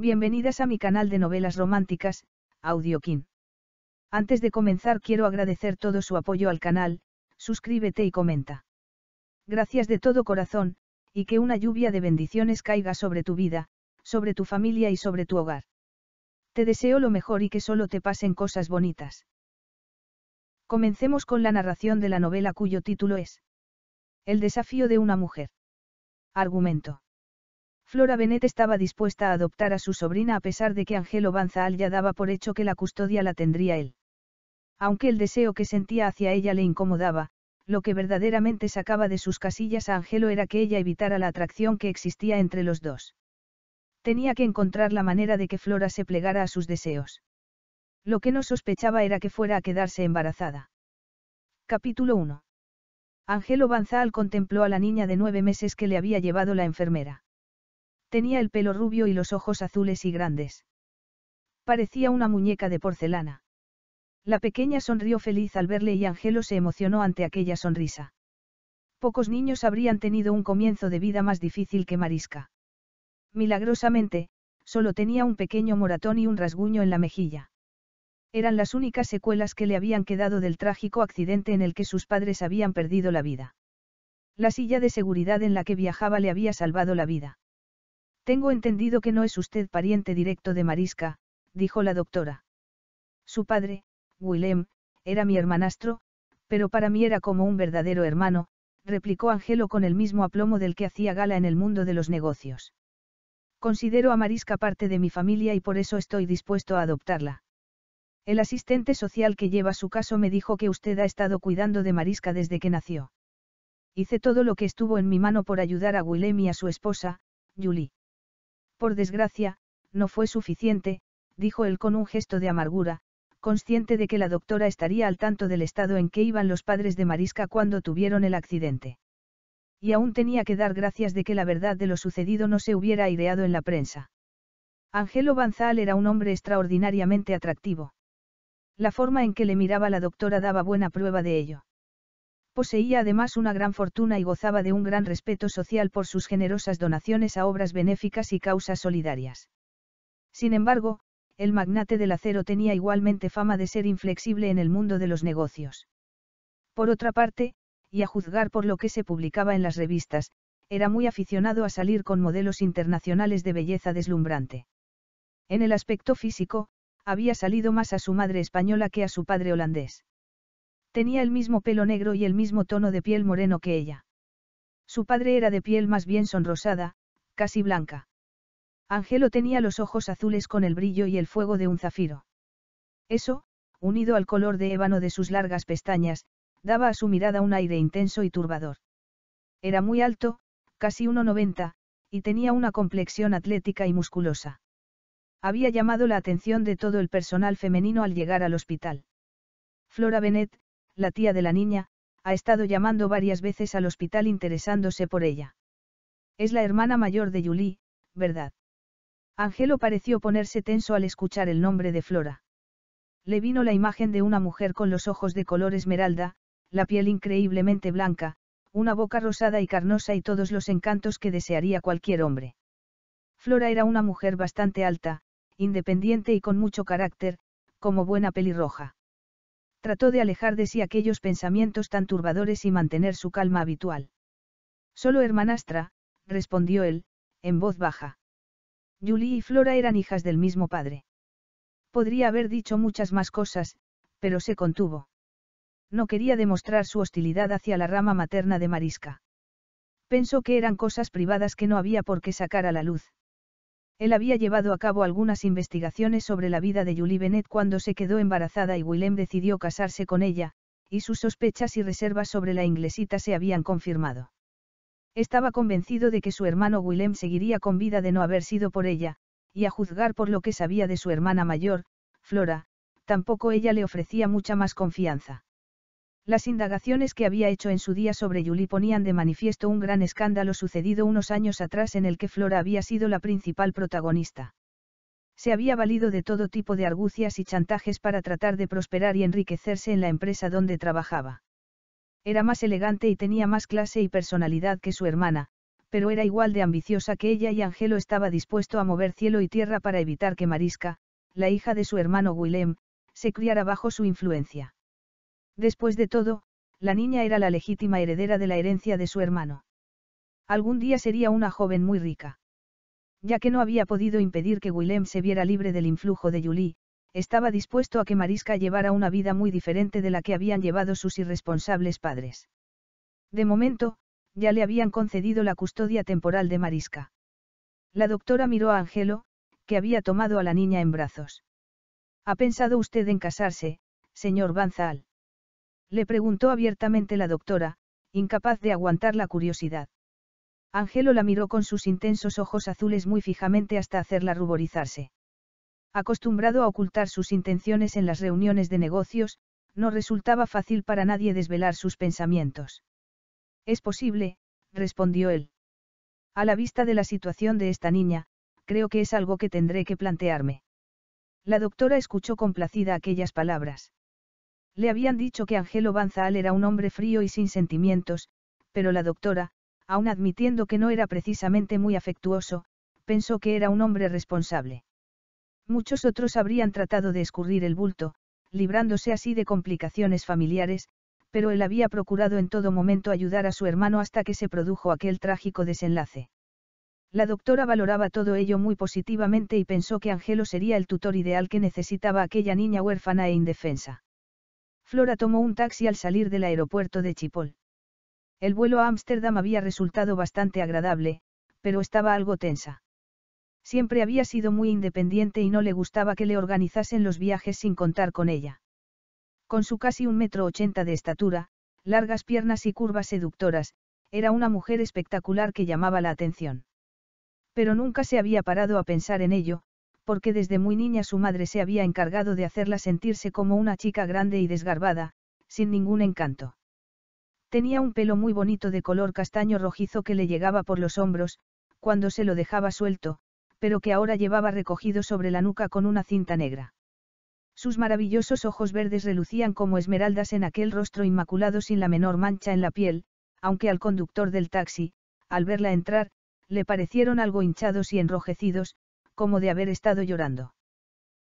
Bienvenidas a mi canal de novelas románticas, Audiokin. Antes de comenzar quiero agradecer todo su apoyo al canal, suscríbete y comenta. Gracias de todo corazón, y que una lluvia de bendiciones caiga sobre tu vida, sobre tu familia y sobre tu hogar. Te deseo lo mejor y que solo te pasen cosas bonitas. Comencemos con la narración de la novela cuyo título es El desafío de una mujer. Argumento. Flora Benet estaba dispuesta a adoptar a su sobrina a pesar de que Angelo Banzaal ya daba por hecho que la custodia la tendría él. Aunque el deseo que sentía hacia ella le incomodaba, lo que verdaderamente sacaba de sus casillas a Angelo era que ella evitara la atracción que existía entre los dos. Tenía que encontrar la manera de que Flora se plegara a sus deseos. Lo que no sospechaba era que fuera a quedarse embarazada. Capítulo 1. Angelo Banzaal contempló a la niña de nueve meses que le había llevado la enfermera. Tenía el pelo rubio y los ojos azules y grandes. Parecía una muñeca de porcelana. La pequeña sonrió feliz al verle y Angelo se emocionó ante aquella sonrisa. Pocos niños habrían tenido un comienzo de vida más difícil que Marisca. Milagrosamente, solo tenía un pequeño moratón y un rasguño en la mejilla. Eran las únicas secuelas que le habían quedado del trágico accidente en el que sus padres habían perdido la vida. La silla de seguridad en la que viajaba le había salvado la vida. Tengo entendido que no es usted pariente directo de Marisca, dijo la doctora. Su padre, Willem, era mi hermanastro, pero para mí era como un verdadero hermano, replicó Angelo con el mismo aplomo del que hacía gala en el mundo de los negocios. Considero a Marisca parte de mi familia y por eso estoy dispuesto a adoptarla. El asistente social que lleva su caso me dijo que usted ha estado cuidando de Marisca desde que nació. Hice todo lo que estuvo en mi mano por ayudar a Willem y a su esposa, Julie. Por desgracia, no fue suficiente, dijo él con un gesto de amargura, consciente de que la doctora estaría al tanto del estado en que iban los padres de Marisca cuando tuvieron el accidente. Y aún tenía que dar gracias de que la verdad de lo sucedido no se hubiera aireado en la prensa. Angelo Banzal era un hombre extraordinariamente atractivo. La forma en que le miraba la doctora daba buena prueba de ello. Poseía además una gran fortuna y gozaba de un gran respeto social por sus generosas donaciones a obras benéficas y causas solidarias. Sin embargo, el magnate del acero tenía igualmente fama de ser inflexible en el mundo de los negocios. Por otra parte, y a juzgar por lo que se publicaba en las revistas, era muy aficionado a salir con modelos internacionales de belleza deslumbrante. En el aspecto físico, había salido más a su madre española que a su padre holandés. Tenía el mismo pelo negro y el mismo tono de piel moreno que ella. Su padre era de piel más bien sonrosada, casi blanca. Angelo tenía los ojos azules con el brillo y el fuego de un zafiro. Eso, unido al color de ébano de sus largas pestañas, daba a su mirada un aire intenso y turbador. Era muy alto, casi 1,90, y tenía una complexión atlética y musculosa. Había llamado la atención de todo el personal femenino al llegar al hospital. Flora Bennett, la tía de la niña, ha estado llamando varias veces al hospital interesándose por ella. Es la hermana mayor de Julie, ¿verdad? Angelo pareció ponerse tenso al escuchar el nombre de Flora. Le vino la imagen de una mujer con los ojos de color esmeralda, la piel increíblemente blanca, una boca rosada y carnosa y todos los encantos que desearía cualquier hombre. Flora era una mujer bastante alta, independiente y con mucho carácter, como buena pelirroja. Trató de alejar de sí aquellos pensamientos tan turbadores y mantener su calma habitual. Solo hermanastra, respondió él, en voz baja. Julie y Flora eran hijas del mismo padre. Podría haber dicho muchas más cosas, pero se contuvo. No quería demostrar su hostilidad hacia la rama materna de Marisca. Pensó que eran cosas privadas que no había por qué sacar a la luz. Él había llevado a cabo algunas investigaciones sobre la vida de Julie Bennett cuando se quedó embarazada y Willem decidió casarse con ella, y sus sospechas y reservas sobre la inglesita se habían confirmado. Estaba convencido de que su hermano Willem seguiría con vida de no haber sido por ella, y a juzgar por lo que sabía de su hermana mayor, Flora, tampoco ella le ofrecía mucha más confianza. Las indagaciones que había hecho en su día sobre Julie ponían de manifiesto un gran escándalo sucedido unos años atrás en el que Flora había sido la principal protagonista. Se había valido de todo tipo de argucias y chantajes para tratar de prosperar y enriquecerse en la empresa donde trabajaba. Era más elegante y tenía más clase y personalidad que su hermana, pero era igual de ambiciosa que ella y Angelo estaba dispuesto a mover cielo y tierra para evitar que Marisca, la hija de su hermano Willem, se criara bajo su influencia. Después de todo, la niña era la legítima heredera de la herencia de su hermano. Algún día sería una joven muy rica. Ya que no había podido impedir que Willem se viera libre del influjo de Julie, estaba dispuesto a que Mariska llevara una vida muy diferente de la que habían llevado sus irresponsables padres. De momento, ya le habían concedido la custodia temporal de Mariska. La doctora miró a Angelo, que había tomado a la niña en brazos. ¿Ha pensado usted en casarse, señor Banzal? Le preguntó abiertamente la doctora, incapaz de aguantar la curiosidad. Angelo la miró con sus intensos ojos azules muy fijamente hasta hacerla ruborizarse. Acostumbrado a ocultar sus intenciones en las reuniones de negocios, no resultaba fácil para nadie desvelar sus pensamientos. Es posible, respondió él. A la vista de la situación de esta niña, creo que es algo que tendré que plantearme. La doctora escuchó complacida aquellas palabras. Le habían dicho que Angelo Banzaal era un hombre frío y sin sentimientos, pero la doctora, aun admitiendo que no era precisamente muy afectuoso, pensó que era un hombre responsable. Muchos otros habrían tratado de escurrir el bulto, librándose así de complicaciones familiares, pero él había procurado en todo momento ayudar a su hermano hasta que se produjo aquel trágico desenlace. La doctora valoraba todo ello muy positivamente y pensó que Angelo sería el tutor ideal que necesitaba aquella niña huérfana e indefensa. Flora tomó un taxi al salir del aeropuerto de Chipol. El vuelo a Ámsterdam había resultado bastante agradable, pero estaba algo tensa. Siempre había sido muy independiente y no le gustaba que le organizasen los viajes sin contar con ella. Con su casi un metro ochenta de estatura, largas piernas y curvas seductoras, era una mujer espectacular que llamaba la atención. Pero nunca se había parado a pensar en ello, porque desde muy niña su madre se había encargado de hacerla sentirse como una chica grande y desgarbada, sin ningún encanto. Tenía un pelo muy bonito de color castaño rojizo que le llegaba por los hombros, cuando se lo dejaba suelto, pero que ahora llevaba recogido sobre la nuca con una cinta negra. Sus maravillosos ojos verdes relucían como esmeraldas en aquel rostro inmaculado sin la menor mancha en la piel, aunque al conductor del taxi, al verla entrar, le parecieron algo hinchados y enrojecidos, como de haber estado llorando.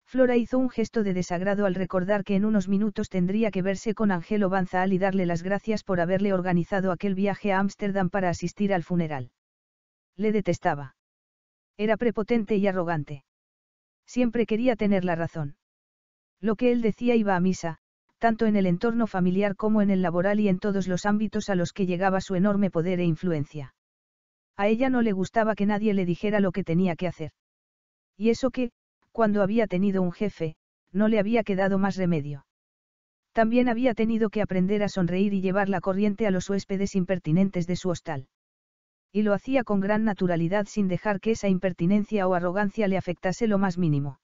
Flora hizo un gesto de desagrado al recordar que en unos minutos tendría que verse con Angelo Banzaal y darle las gracias por haberle organizado aquel viaje a Ámsterdam para asistir al funeral. Le detestaba. Era prepotente y arrogante. Siempre quería tener la razón. Lo que él decía iba a misa, tanto en el entorno familiar como en el laboral y en todos los ámbitos a los que llegaba su enorme poder e influencia. A ella no le gustaba que nadie le dijera lo que tenía que hacer. Y eso que, cuando había tenido un jefe, no le había quedado más remedio. También había tenido que aprender a sonreír y llevar la corriente a los huéspedes impertinentes de su hostal. Y lo hacía con gran naturalidad sin dejar que esa impertinencia o arrogancia le afectase lo más mínimo.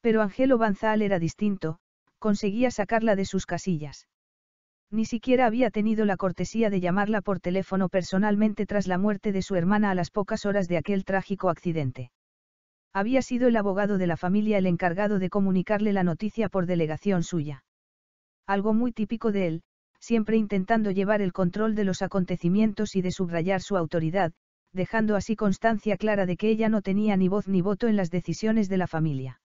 Pero Angelo Banzal era distinto, conseguía sacarla de sus casillas. Ni siquiera había tenido la cortesía de llamarla por teléfono personalmente tras la muerte de su hermana a las pocas horas de aquel trágico accidente. Había sido el abogado de la familia el encargado de comunicarle la noticia por delegación suya. Algo muy típico de él, siempre intentando llevar el control de los acontecimientos y de subrayar su autoridad, dejando así constancia clara de que ella no tenía ni voz ni voto en las decisiones de la familia.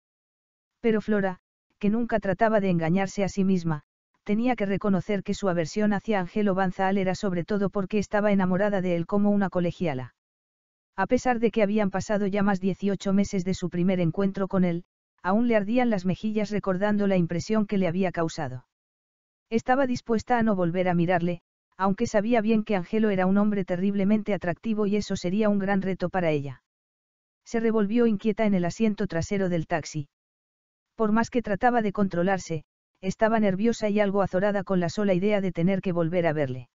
Pero Flora, que nunca trataba de engañarse a sí misma, tenía que reconocer que su aversión hacia Angelo Banzaal era sobre todo porque estaba enamorada de él como una colegiala. A pesar de que habían pasado ya más 18 meses de su primer encuentro con él, aún le ardían las mejillas recordando la impresión que le había causado. Estaba dispuesta a no volver a mirarle, aunque sabía bien que Angelo era un hombre terriblemente atractivo y eso sería un gran reto para ella. Se revolvió inquieta en el asiento trasero del taxi. Por más que trataba de controlarse, estaba nerviosa y algo azorada con la sola idea de tener que volver a verle.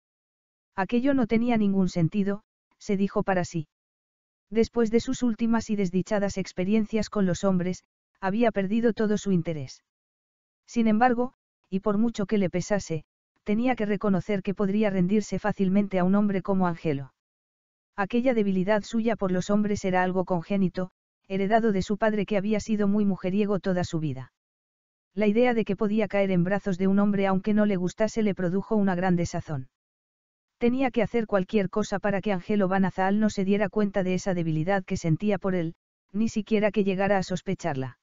Aquello no tenía ningún sentido, se dijo para sí. Después de sus últimas y desdichadas experiencias con los hombres, había perdido todo su interés. Sin embargo, y por mucho que le pesase, tenía que reconocer que podría rendirse fácilmente a un hombre como Angelo. Aquella debilidad suya por los hombres era algo congénito, heredado de su padre que había sido muy mujeriego toda su vida. La idea de que podía caer en brazos de un hombre aunque no le gustase le produjo una gran desazón. Tenía que hacer cualquier cosa para que Angelo Banazal no se diera cuenta de esa debilidad que sentía por él, ni siquiera que llegara a sospecharla.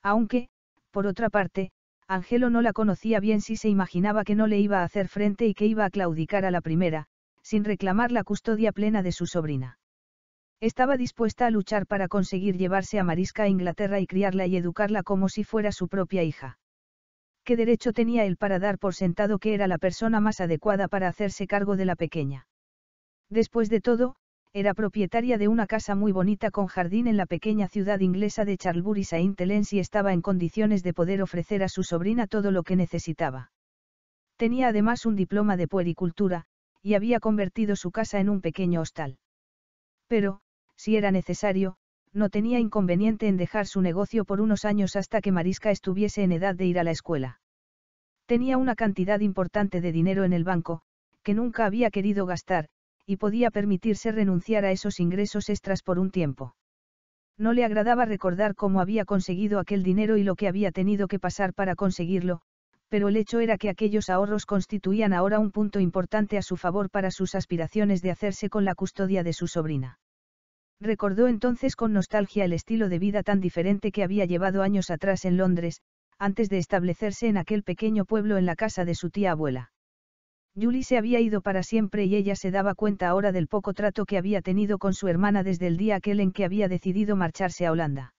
Aunque, por otra parte, Angelo no la conocía bien si se imaginaba que no le iba a hacer frente y que iba a claudicar a la primera, sin reclamar la custodia plena de su sobrina. Estaba dispuesta a luchar para conseguir llevarse a Marisca a Inglaterra y criarla y educarla como si fuera su propia hija. ¿qué derecho tenía él para dar por sentado que era la persona más adecuada para hacerse cargo de la pequeña? Después de todo, era propietaria de una casa muy bonita con jardín en la pequeña ciudad inglesa de Charlbury Saint y estaba en condiciones de poder ofrecer a su sobrina todo lo que necesitaba. Tenía además un diploma de puericultura, y había convertido su casa en un pequeño hostal. Pero, si era necesario, no tenía inconveniente en dejar su negocio por unos años hasta que Marisca estuviese en edad de ir a la escuela. Tenía una cantidad importante de dinero en el banco, que nunca había querido gastar, y podía permitirse renunciar a esos ingresos extras por un tiempo. No le agradaba recordar cómo había conseguido aquel dinero y lo que había tenido que pasar para conseguirlo, pero el hecho era que aquellos ahorros constituían ahora un punto importante a su favor para sus aspiraciones de hacerse con la custodia de su sobrina. Recordó entonces con nostalgia el estilo de vida tan diferente que había llevado años atrás en Londres, antes de establecerse en aquel pequeño pueblo en la casa de su tía abuela. Julie se había ido para siempre y ella se daba cuenta ahora del poco trato que había tenido con su hermana desde el día aquel en que había decidido marcharse a Holanda.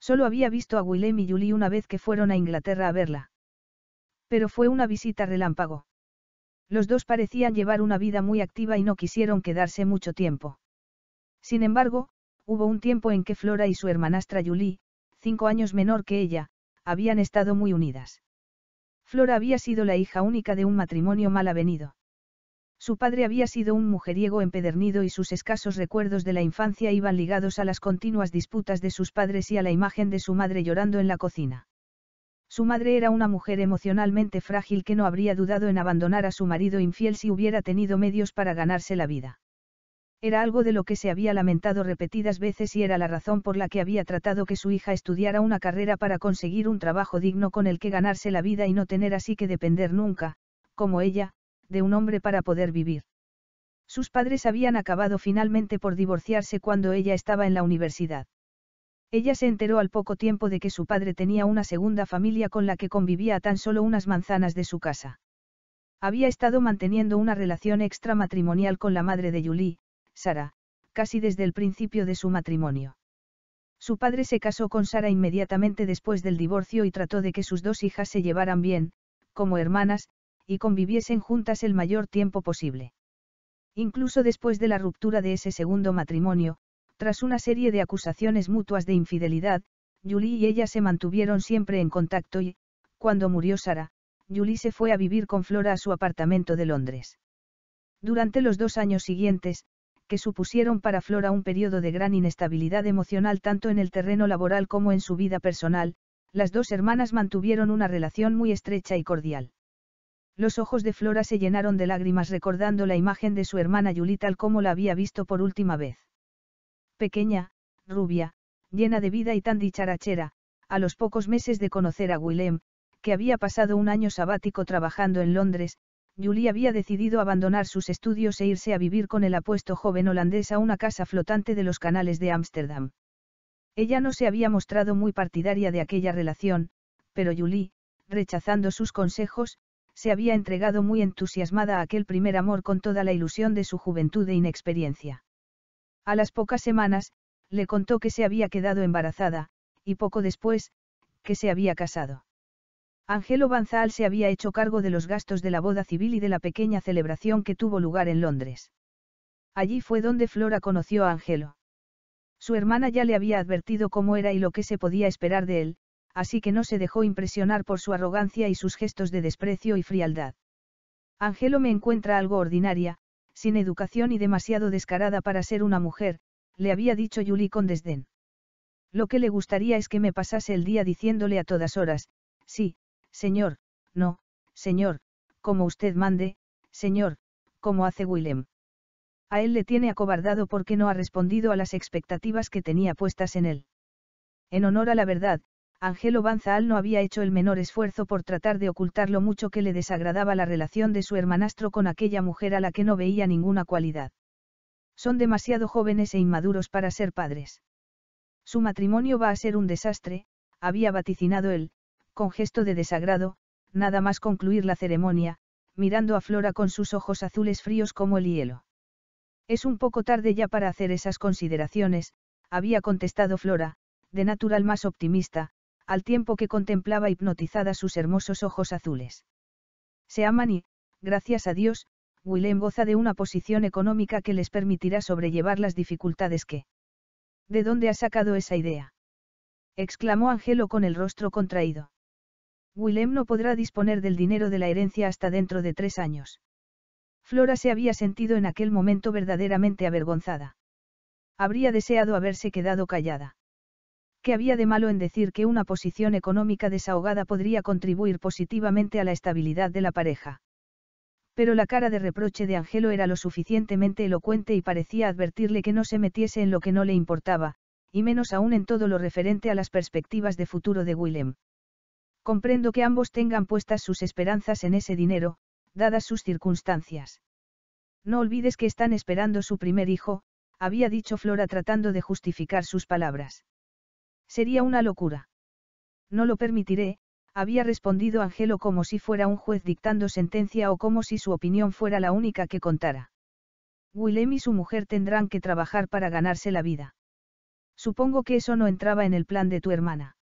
Solo había visto a Willem y Julie una vez que fueron a Inglaterra a verla. Pero fue una visita relámpago. Los dos parecían llevar una vida muy activa y no quisieron quedarse mucho tiempo. Sin embargo, hubo un tiempo en que Flora y su hermanastra Julie, cinco años menor que ella, habían estado muy unidas. Flora había sido la hija única de un matrimonio mal avenido. Su padre había sido un mujeriego empedernido y sus escasos recuerdos de la infancia iban ligados a las continuas disputas de sus padres y a la imagen de su madre llorando en la cocina. Su madre era una mujer emocionalmente frágil que no habría dudado en abandonar a su marido infiel si hubiera tenido medios para ganarse la vida. Era algo de lo que se había lamentado repetidas veces y era la razón por la que había tratado que su hija estudiara una carrera para conseguir un trabajo digno con el que ganarse la vida y no tener así que depender nunca, como ella, de un hombre para poder vivir. Sus padres habían acabado finalmente por divorciarse cuando ella estaba en la universidad. Ella se enteró al poco tiempo de que su padre tenía una segunda familia con la que convivía a tan solo unas manzanas de su casa. Había estado manteniendo una relación extramatrimonial con la madre de Yuli. Sara, casi desde el principio de su matrimonio. Su padre se casó con Sara inmediatamente después del divorcio y trató de que sus dos hijas se llevaran bien, como hermanas, y conviviesen juntas el mayor tiempo posible. Incluso después de la ruptura de ese segundo matrimonio, tras una serie de acusaciones mutuas de infidelidad, Julie y ella se mantuvieron siempre en contacto y, cuando murió Sara, Julie se fue a vivir con Flora a su apartamento de Londres. Durante los dos años siguientes, que supusieron para Flora un periodo de gran inestabilidad emocional tanto en el terreno laboral como en su vida personal, las dos hermanas mantuvieron una relación muy estrecha y cordial. Los ojos de Flora se llenaron de lágrimas recordando la imagen de su hermana Julie tal como la había visto por última vez. Pequeña, rubia, llena de vida y tan dicharachera, a los pocos meses de conocer a Willem, que había pasado un año sabático trabajando en Londres, Julie había decidido abandonar sus estudios e irse a vivir con el apuesto joven holandés a una casa flotante de los canales de Ámsterdam. Ella no se había mostrado muy partidaria de aquella relación, pero Julie, rechazando sus consejos, se había entregado muy entusiasmada a aquel primer amor con toda la ilusión de su juventud e inexperiencia. A las pocas semanas, le contó que se había quedado embarazada, y poco después, que se había casado. Angelo Banzal se había hecho cargo de los gastos de la boda civil y de la pequeña celebración que tuvo lugar en Londres. Allí fue donde Flora conoció a Angelo. Su hermana ya le había advertido cómo era y lo que se podía esperar de él, así que no se dejó impresionar por su arrogancia y sus gestos de desprecio y frialdad. Angelo me encuentra algo ordinaria, sin educación y demasiado descarada para ser una mujer, le había dicho Julie con desdén. Lo que le gustaría es que me pasase el día diciéndole a todas horas, sí, Señor, no, señor, como usted mande, señor, como hace Willem. A él le tiene acobardado porque no ha respondido a las expectativas que tenía puestas en él. En honor a la verdad, Angelo Banzaal no había hecho el menor esfuerzo por tratar de ocultar lo mucho que le desagradaba la relación de su hermanastro con aquella mujer a la que no veía ninguna cualidad. Son demasiado jóvenes e inmaduros para ser padres. Su matrimonio va a ser un desastre, había vaticinado él, con gesto de desagrado, nada más concluir la ceremonia, mirando a Flora con sus ojos azules fríos como el hielo. Es un poco tarde ya para hacer esas consideraciones, había contestado Flora, de natural más optimista, al tiempo que contemplaba hipnotizada sus hermosos ojos azules. Se aman y, gracias a Dios, Willem goza de una posición económica que les permitirá sobrellevar las dificultades que. ¿De dónde ha sacado esa idea? exclamó Angelo con el rostro contraído. Willem no podrá disponer del dinero de la herencia hasta dentro de tres años. Flora se había sentido en aquel momento verdaderamente avergonzada. Habría deseado haberse quedado callada. ¿Qué había de malo en decir que una posición económica desahogada podría contribuir positivamente a la estabilidad de la pareja? Pero la cara de reproche de Angelo era lo suficientemente elocuente y parecía advertirle que no se metiese en lo que no le importaba, y menos aún en todo lo referente a las perspectivas de futuro de Willem. Comprendo que ambos tengan puestas sus esperanzas en ese dinero, dadas sus circunstancias. No olvides que están esperando su primer hijo, había dicho Flora tratando de justificar sus palabras. Sería una locura. No lo permitiré, había respondido Angelo como si fuera un juez dictando sentencia o como si su opinión fuera la única que contara. Willem y su mujer tendrán que trabajar para ganarse la vida. Supongo que eso no entraba en el plan de tu hermana.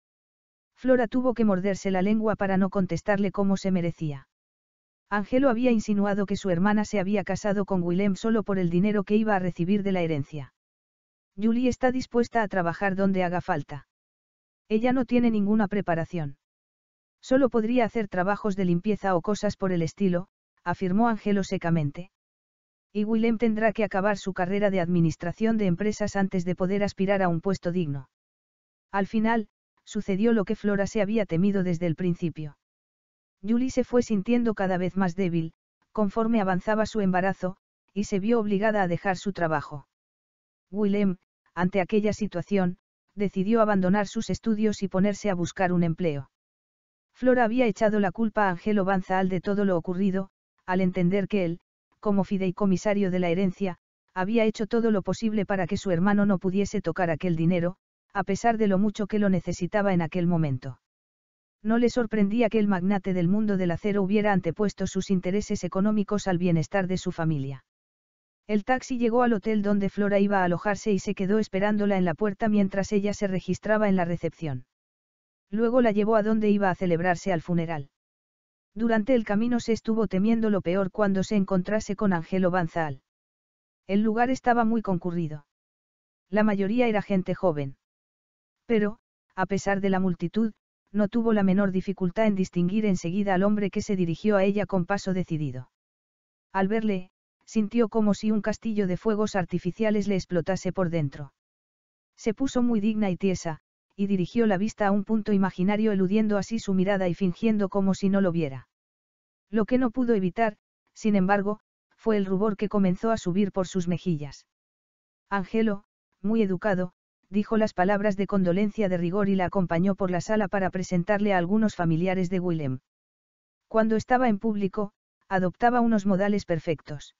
Flora tuvo que morderse la lengua para no contestarle como se merecía. Ángelo había insinuado que su hermana se había casado con Willem solo por el dinero que iba a recibir de la herencia. Julie está dispuesta a trabajar donde haga falta. Ella no tiene ninguna preparación. Solo podría hacer trabajos de limpieza o cosas por el estilo, afirmó Angelo secamente. Y Willem tendrá que acabar su carrera de administración de empresas antes de poder aspirar a un puesto digno. Al final, sucedió lo que Flora se había temido desde el principio. Julie se fue sintiendo cada vez más débil, conforme avanzaba su embarazo, y se vio obligada a dejar su trabajo. Willem, ante aquella situación, decidió abandonar sus estudios y ponerse a buscar un empleo. Flora había echado la culpa a Angelo Banzaal de todo lo ocurrido, al entender que él, como fideicomisario de la herencia, había hecho todo lo posible para que su hermano no pudiese tocar aquel dinero, a pesar de lo mucho que lo necesitaba en aquel momento. No le sorprendía que el magnate del mundo del acero hubiera antepuesto sus intereses económicos al bienestar de su familia. El taxi llegó al hotel donde Flora iba a alojarse y se quedó esperándola en la puerta mientras ella se registraba en la recepción. Luego la llevó a donde iba a celebrarse al funeral. Durante el camino se estuvo temiendo lo peor cuando se encontrase con Angelo Banzal. El lugar estaba muy concurrido. La mayoría era gente joven. Pero, a pesar de la multitud, no tuvo la menor dificultad en distinguir enseguida al hombre que se dirigió a ella con paso decidido. Al verle, sintió como si un castillo de fuegos artificiales le explotase por dentro. Se puso muy digna y tiesa, y dirigió la vista a un punto imaginario eludiendo así su mirada y fingiendo como si no lo viera. Lo que no pudo evitar, sin embargo, fue el rubor que comenzó a subir por sus mejillas. Angelo, muy educado, dijo las palabras de condolencia de rigor y la acompañó por la sala para presentarle a algunos familiares de Willem. Cuando estaba en público, adoptaba unos modales perfectos.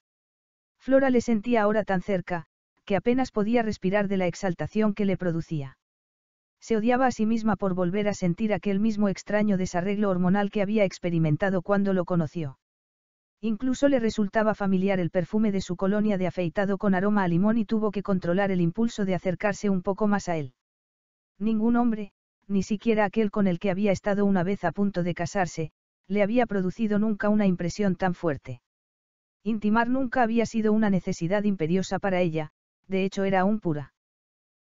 Flora le sentía ahora tan cerca, que apenas podía respirar de la exaltación que le producía. Se odiaba a sí misma por volver a sentir aquel mismo extraño desarreglo hormonal que había experimentado cuando lo conoció. Incluso le resultaba familiar el perfume de su colonia de afeitado con aroma a limón y tuvo que controlar el impulso de acercarse un poco más a él. Ningún hombre, ni siquiera aquel con el que había estado una vez a punto de casarse, le había producido nunca una impresión tan fuerte. Intimar nunca había sido una necesidad imperiosa para ella, de hecho era aún pura.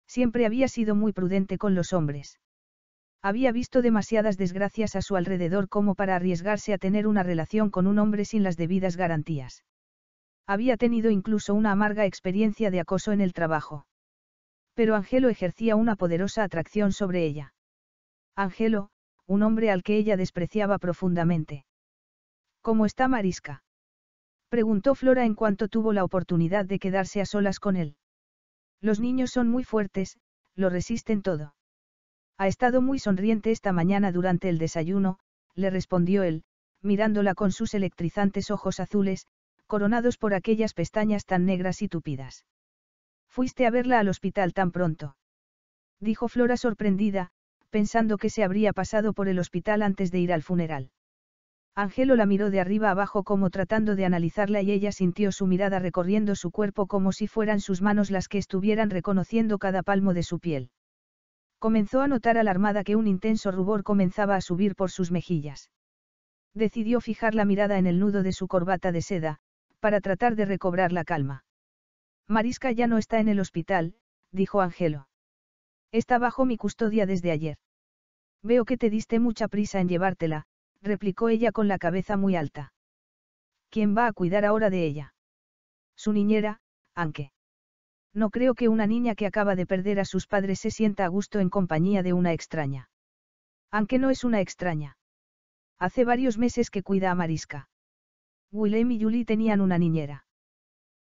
Siempre había sido muy prudente con los hombres. Había visto demasiadas desgracias a su alrededor como para arriesgarse a tener una relación con un hombre sin las debidas garantías. Había tenido incluso una amarga experiencia de acoso en el trabajo. Pero Angelo ejercía una poderosa atracción sobre ella. Angelo, un hombre al que ella despreciaba profundamente. ¿Cómo está Marisca? Preguntó Flora en cuanto tuvo la oportunidad de quedarse a solas con él. Los niños son muy fuertes, lo resisten todo. Ha estado muy sonriente esta mañana durante el desayuno, le respondió él, mirándola con sus electrizantes ojos azules, coronados por aquellas pestañas tan negras y tupidas. Fuiste a verla al hospital tan pronto. Dijo Flora sorprendida, pensando que se habría pasado por el hospital antes de ir al funeral. Angelo la miró de arriba abajo como tratando de analizarla y ella sintió su mirada recorriendo su cuerpo como si fueran sus manos las que estuvieran reconociendo cada palmo de su piel. Comenzó a notar alarmada que un intenso rubor comenzaba a subir por sus mejillas. Decidió fijar la mirada en el nudo de su corbata de seda, para tratar de recobrar la calma. Marisca ya no está en el hospital, dijo Angelo. Está bajo mi custodia desde ayer. Veo que te diste mucha prisa en llevártela, replicó ella con la cabeza muy alta. ¿Quién va a cuidar ahora de ella? Su niñera, Anke. No creo que una niña que acaba de perder a sus padres se sienta a gusto en compañía de una extraña. Aunque no es una extraña. Hace varios meses que cuida a Marisca. Willem y Julie tenían una niñera.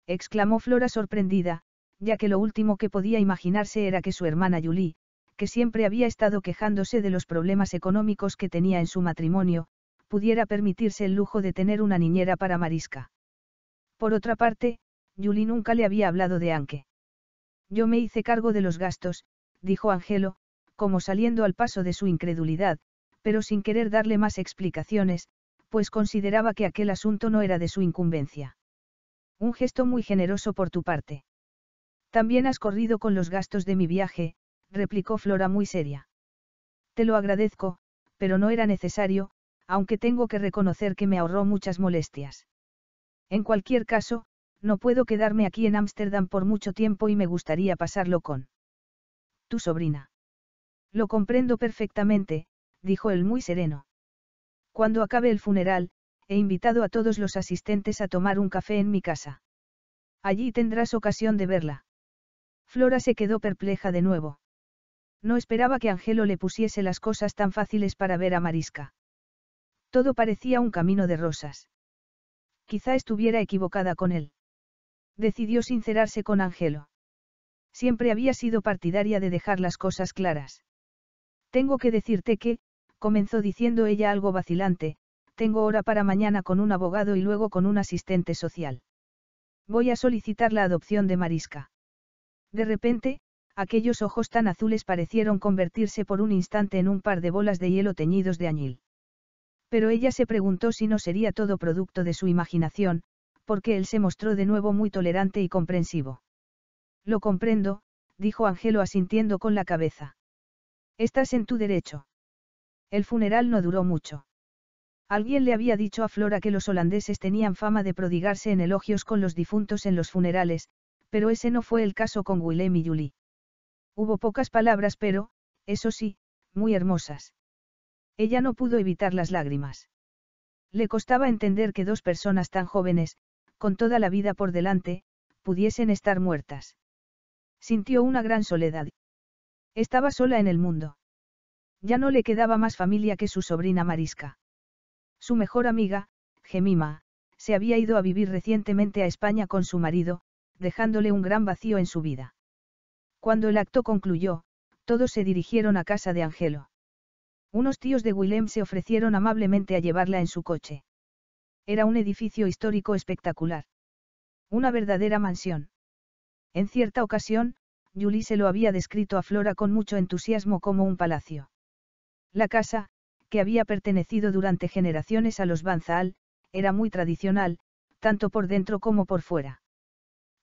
Exclamó Flora sorprendida, ya que lo último que podía imaginarse era que su hermana Julie, que siempre había estado quejándose de los problemas económicos que tenía en su matrimonio, pudiera permitirse el lujo de tener una niñera para Marisca. Por otra parte, Julie nunca le había hablado de Anke. Yo me hice cargo de los gastos, dijo Angelo, como saliendo al paso de su incredulidad, pero sin querer darle más explicaciones, pues consideraba que aquel asunto no era de su incumbencia. Un gesto muy generoso por tu parte. También has corrido con los gastos de mi viaje, replicó Flora muy seria. Te lo agradezco, pero no era necesario, aunque tengo que reconocer que me ahorró muchas molestias. En cualquier caso, no puedo quedarme aquí en Ámsterdam por mucho tiempo y me gustaría pasarlo con tu sobrina. Lo comprendo perfectamente, dijo él muy sereno. Cuando acabe el funeral, he invitado a todos los asistentes a tomar un café en mi casa. Allí tendrás ocasión de verla. Flora se quedó perpleja de nuevo. No esperaba que Angelo le pusiese las cosas tan fáciles para ver a Marisca. Todo parecía un camino de rosas. Quizá estuviera equivocada con él decidió sincerarse con Angelo. Siempre había sido partidaria de dejar las cosas claras. Tengo que decirte que, comenzó diciendo ella algo vacilante, tengo hora para mañana con un abogado y luego con un asistente social. Voy a solicitar la adopción de Marisca. De repente, aquellos ojos tan azules parecieron convertirse por un instante en un par de bolas de hielo teñidos de añil. Pero ella se preguntó si no sería todo producto de su imaginación, porque él se mostró de nuevo muy tolerante y comprensivo. Lo comprendo, dijo Angelo asintiendo con la cabeza. Estás en tu derecho. El funeral no duró mucho. Alguien le había dicho a Flora que los holandeses tenían fama de prodigarse en elogios con los difuntos en los funerales, pero ese no fue el caso con Willem y Julie. Hubo pocas palabras pero, eso sí, muy hermosas. Ella no pudo evitar las lágrimas. Le costaba entender que dos personas tan jóvenes, con toda la vida por delante, pudiesen estar muertas. Sintió una gran soledad. Estaba sola en el mundo. Ya no le quedaba más familia que su sobrina Marisca. Su mejor amiga, Gemima, se había ido a vivir recientemente a España con su marido, dejándole un gran vacío en su vida. Cuando el acto concluyó, todos se dirigieron a casa de Angelo. Unos tíos de Willem se ofrecieron amablemente a llevarla en su coche. Era un edificio histórico espectacular. Una verdadera mansión. En cierta ocasión, Julie se lo había descrito a Flora con mucho entusiasmo como un palacio. La casa, que había pertenecido durante generaciones a los Banzaal, era muy tradicional, tanto por dentro como por fuera.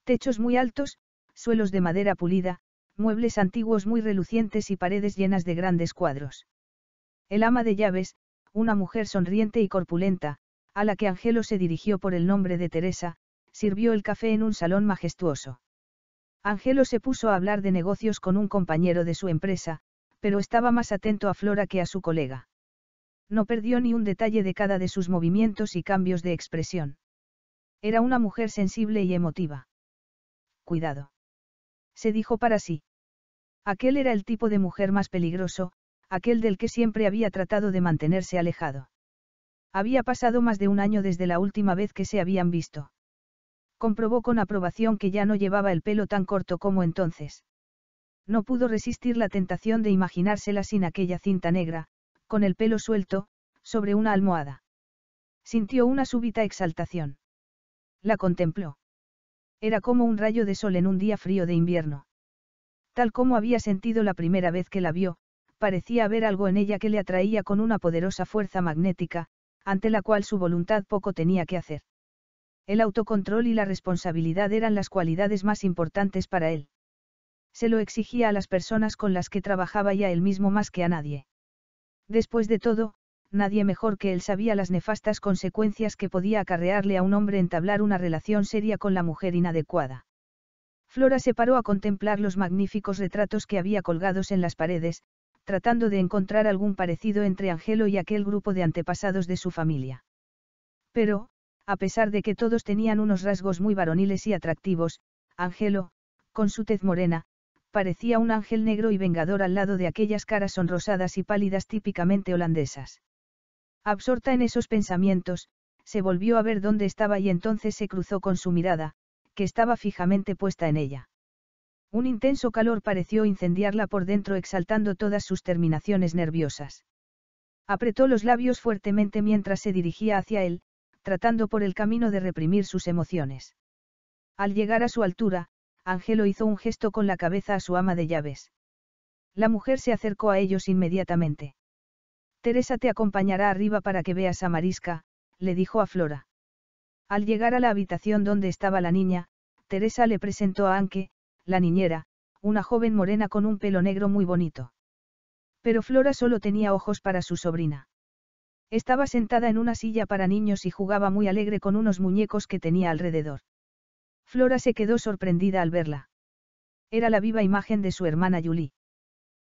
Techos muy altos, suelos de madera pulida, muebles antiguos muy relucientes y paredes llenas de grandes cuadros. El ama de llaves, una mujer sonriente y corpulenta, a la que Angelo se dirigió por el nombre de Teresa, sirvió el café en un salón majestuoso. Angelo se puso a hablar de negocios con un compañero de su empresa, pero estaba más atento a Flora que a su colega. No perdió ni un detalle de cada de sus movimientos y cambios de expresión. Era una mujer sensible y emotiva. Cuidado. Se dijo para sí. Aquel era el tipo de mujer más peligroso, aquel del que siempre había tratado de mantenerse alejado. Había pasado más de un año desde la última vez que se habían visto. Comprobó con aprobación que ya no llevaba el pelo tan corto como entonces. No pudo resistir la tentación de imaginársela sin aquella cinta negra, con el pelo suelto, sobre una almohada. Sintió una súbita exaltación. La contempló. Era como un rayo de sol en un día frío de invierno. Tal como había sentido la primera vez que la vio, parecía haber algo en ella que le atraía con una poderosa fuerza magnética, ante la cual su voluntad poco tenía que hacer. El autocontrol y la responsabilidad eran las cualidades más importantes para él. Se lo exigía a las personas con las que trabajaba y a él mismo más que a nadie. Después de todo, nadie mejor que él sabía las nefastas consecuencias que podía acarrearle a un hombre entablar una relación seria con la mujer inadecuada. Flora se paró a contemplar los magníficos retratos que había colgados en las paredes, tratando de encontrar algún parecido entre Angelo y aquel grupo de antepasados de su familia. Pero, a pesar de que todos tenían unos rasgos muy varoniles y atractivos, Angelo, con su tez morena, parecía un ángel negro y vengador al lado de aquellas caras sonrosadas y pálidas típicamente holandesas. Absorta en esos pensamientos, se volvió a ver dónde estaba y entonces se cruzó con su mirada, que estaba fijamente puesta en ella. Un intenso calor pareció incendiarla por dentro exaltando todas sus terminaciones nerviosas. Apretó los labios fuertemente mientras se dirigía hacia él, tratando por el camino de reprimir sus emociones. Al llegar a su altura, Angelo hizo un gesto con la cabeza a su ama de llaves. La mujer se acercó a ellos inmediatamente. Teresa te acompañará arriba para que veas a Marisca, le dijo a Flora. Al llegar a la habitación donde estaba la niña, Teresa le presentó a Anke, la niñera, una joven morena con un pelo negro muy bonito. Pero Flora solo tenía ojos para su sobrina. Estaba sentada en una silla para niños y jugaba muy alegre con unos muñecos que tenía alrededor. Flora se quedó sorprendida al verla. Era la viva imagen de su hermana Julie.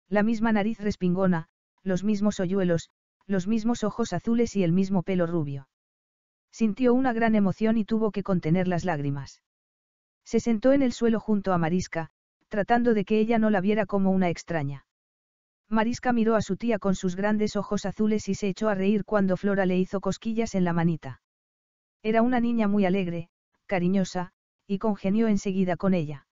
La misma nariz respingona, los mismos hoyuelos, los mismos ojos azules y el mismo pelo rubio. Sintió una gran emoción y tuvo que contener las lágrimas. Se sentó en el suelo junto a Marisca, tratando de que ella no la viera como una extraña. Marisca miró a su tía con sus grandes ojos azules y se echó a reír cuando Flora le hizo cosquillas en la manita. Era una niña muy alegre, cariñosa, y congenió enseguida con ella.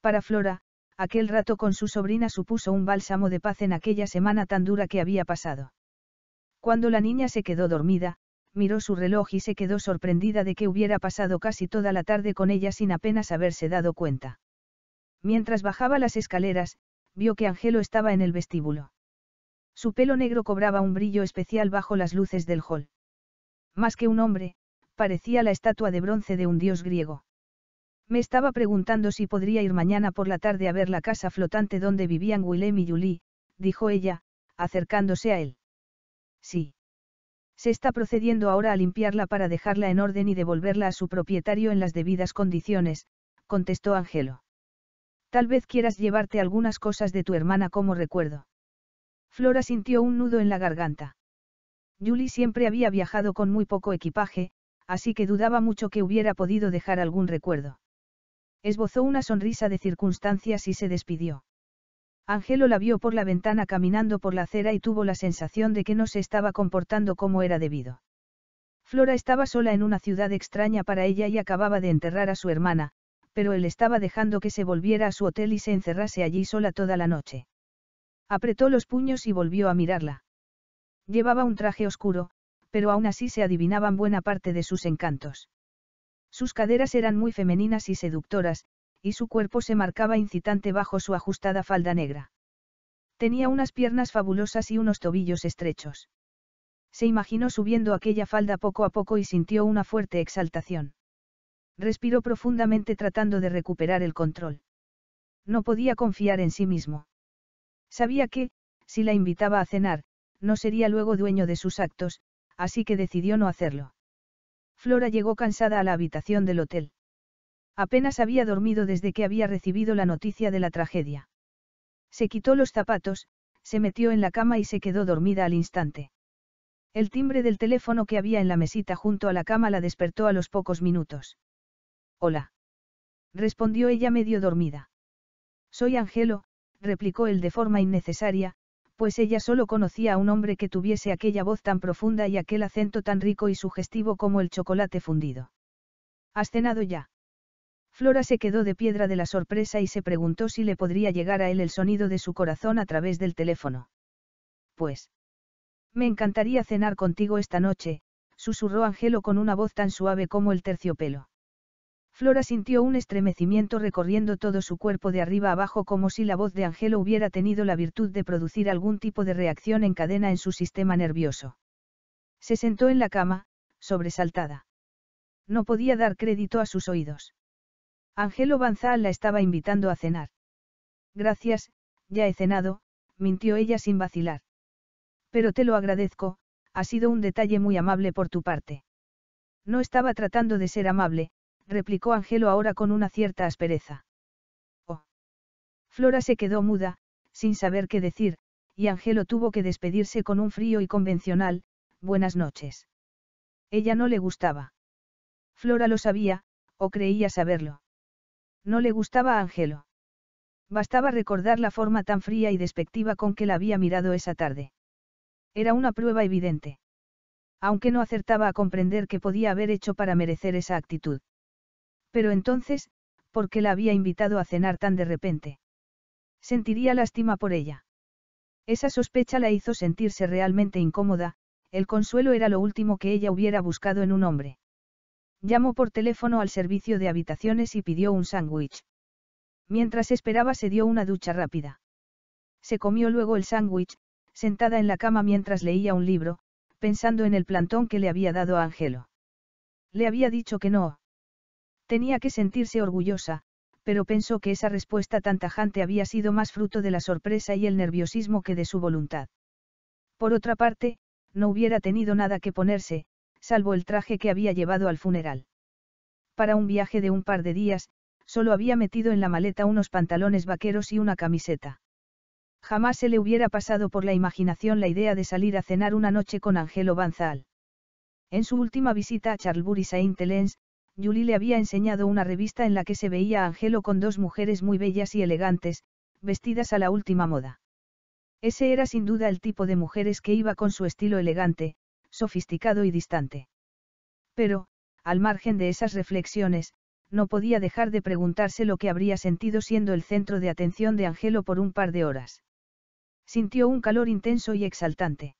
Para Flora, aquel rato con su sobrina supuso un bálsamo de paz en aquella semana tan dura que había pasado. Cuando la niña se quedó dormida, miró su reloj y se quedó sorprendida de que hubiera pasado casi toda la tarde con ella sin apenas haberse dado cuenta. Mientras bajaba las escaleras, vio que Angelo estaba en el vestíbulo. Su pelo negro cobraba un brillo especial bajo las luces del hall. Más que un hombre, parecía la estatua de bronce de un dios griego. Me estaba preguntando si podría ir mañana por la tarde a ver la casa flotante donde vivían Willem y Julie, dijo ella, acercándose a él. Sí. Se está procediendo ahora a limpiarla para dejarla en orden y devolverla a su propietario en las debidas condiciones, contestó Angelo. Tal vez quieras llevarte algunas cosas de tu hermana como recuerdo. Flora sintió un nudo en la garganta. Julie siempre había viajado con muy poco equipaje, así que dudaba mucho que hubiera podido dejar algún recuerdo. Esbozó una sonrisa de circunstancias y se despidió. Angelo la vio por la ventana caminando por la acera y tuvo la sensación de que no se estaba comportando como era debido. Flora estaba sola en una ciudad extraña para ella y acababa de enterrar a su hermana, pero él estaba dejando que se volviera a su hotel y se encerrase allí sola toda la noche. Apretó los puños y volvió a mirarla. Llevaba un traje oscuro, pero aún así se adivinaban buena parte de sus encantos. Sus caderas eran muy femeninas y seductoras, y su cuerpo se marcaba incitante bajo su ajustada falda negra. Tenía unas piernas fabulosas y unos tobillos estrechos. Se imaginó subiendo aquella falda poco a poco y sintió una fuerte exaltación. Respiró profundamente tratando de recuperar el control. No podía confiar en sí mismo. Sabía que, si la invitaba a cenar, no sería luego dueño de sus actos, así que decidió no hacerlo. Flora llegó cansada a la habitación del hotel. Apenas había dormido desde que había recibido la noticia de la tragedia. Se quitó los zapatos, se metió en la cama y se quedó dormida al instante. El timbre del teléfono que había en la mesita junto a la cama la despertó a los pocos minutos. Hola. Respondió ella medio dormida. Soy Angelo, replicó él de forma innecesaria, pues ella solo conocía a un hombre que tuviese aquella voz tan profunda y aquel acento tan rico y sugestivo como el chocolate fundido. ¿Has cenado ya? Flora se quedó de piedra de la sorpresa y se preguntó si le podría llegar a él el sonido de su corazón a través del teléfono. Pues. Me encantaría cenar contigo esta noche, susurró Angelo con una voz tan suave como el terciopelo. Flora sintió un estremecimiento recorriendo todo su cuerpo de arriba abajo como si la voz de Angelo hubiera tenido la virtud de producir algún tipo de reacción en cadena en su sistema nervioso. Se sentó en la cama, sobresaltada. No podía dar crédito a sus oídos. Angelo Banzal la estaba invitando a cenar. Gracias, ya he cenado, mintió ella sin vacilar. Pero te lo agradezco, ha sido un detalle muy amable por tu parte. No estaba tratando de ser amable, replicó Angelo ahora con una cierta aspereza. Oh. Flora se quedó muda, sin saber qué decir, y Angelo tuvo que despedirse con un frío y convencional, buenas noches. Ella no le gustaba. Flora lo sabía, o creía saberlo. No le gustaba a Angelo. Bastaba recordar la forma tan fría y despectiva con que la había mirado esa tarde. Era una prueba evidente. Aunque no acertaba a comprender qué podía haber hecho para merecer esa actitud. Pero entonces, ¿por qué la había invitado a cenar tan de repente? Sentiría lástima por ella. Esa sospecha la hizo sentirse realmente incómoda, el consuelo era lo último que ella hubiera buscado en un hombre. Llamó por teléfono al servicio de habitaciones y pidió un sándwich. Mientras esperaba se dio una ducha rápida. Se comió luego el sándwich, sentada en la cama mientras leía un libro, pensando en el plantón que le había dado a Angelo. Le había dicho que no. Tenía que sentirse orgullosa, pero pensó que esa respuesta tan tajante había sido más fruto de la sorpresa y el nerviosismo que de su voluntad. Por otra parte, no hubiera tenido nada que ponerse, salvo el traje que había llevado al funeral. Para un viaje de un par de días, solo había metido en la maleta unos pantalones vaqueros y una camiseta. Jamás se le hubiera pasado por la imaginación la idea de salir a cenar una noche con Angelo Banzal. En su última visita a Charlbury Saint Helens, Julie le había enseñado una revista en la que se veía a Angelo con dos mujeres muy bellas y elegantes, vestidas a la última moda. Ese era sin duda el tipo de mujeres que iba con su estilo elegante, sofisticado y distante. Pero, al margen de esas reflexiones, no podía dejar de preguntarse lo que habría sentido siendo el centro de atención de Angelo por un par de horas. Sintió un calor intenso y exaltante.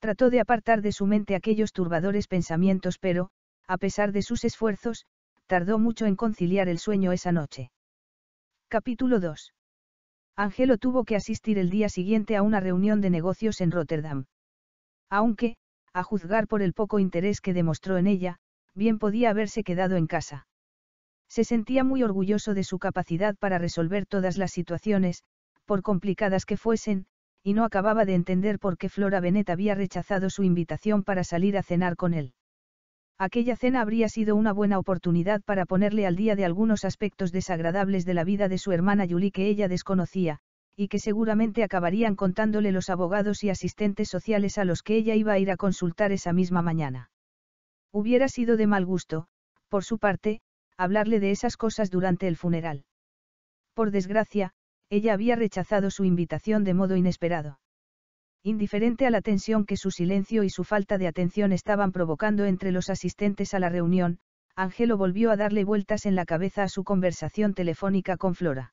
Trató de apartar de su mente aquellos turbadores pensamientos, pero, a pesar de sus esfuerzos, tardó mucho en conciliar el sueño esa noche. Capítulo 2. Angelo tuvo que asistir el día siguiente a una reunión de negocios en Rotterdam. Aunque, a juzgar por el poco interés que demostró en ella, bien podía haberse quedado en casa. Se sentía muy orgulloso de su capacidad para resolver todas las situaciones, por complicadas que fuesen, y no acababa de entender por qué Flora Bennett había rechazado su invitación para salir a cenar con él. Aquella cena habría sido una buena oportunidad para ponerle al día de algunos aspectos desagradables de la vida de su hermana Julie que ella desconocía, y que seguramente acabarían contándole los abogados y asistentes sociales a los que ella iba a ir a consultar esa misma mañana. Hubiera sido de mal gusto, por su parte, hablarle de esas cosas durante el funeral. Por desgracia, ella había rechazado su invitación de modo inesperado. Indiferente a la tensión que su silencio y su falta de atención estaban provocando entre los asistentes a la reunión, Ángelo volvió a darle vueltas en la cabeza a su conversación telefónica con Flora.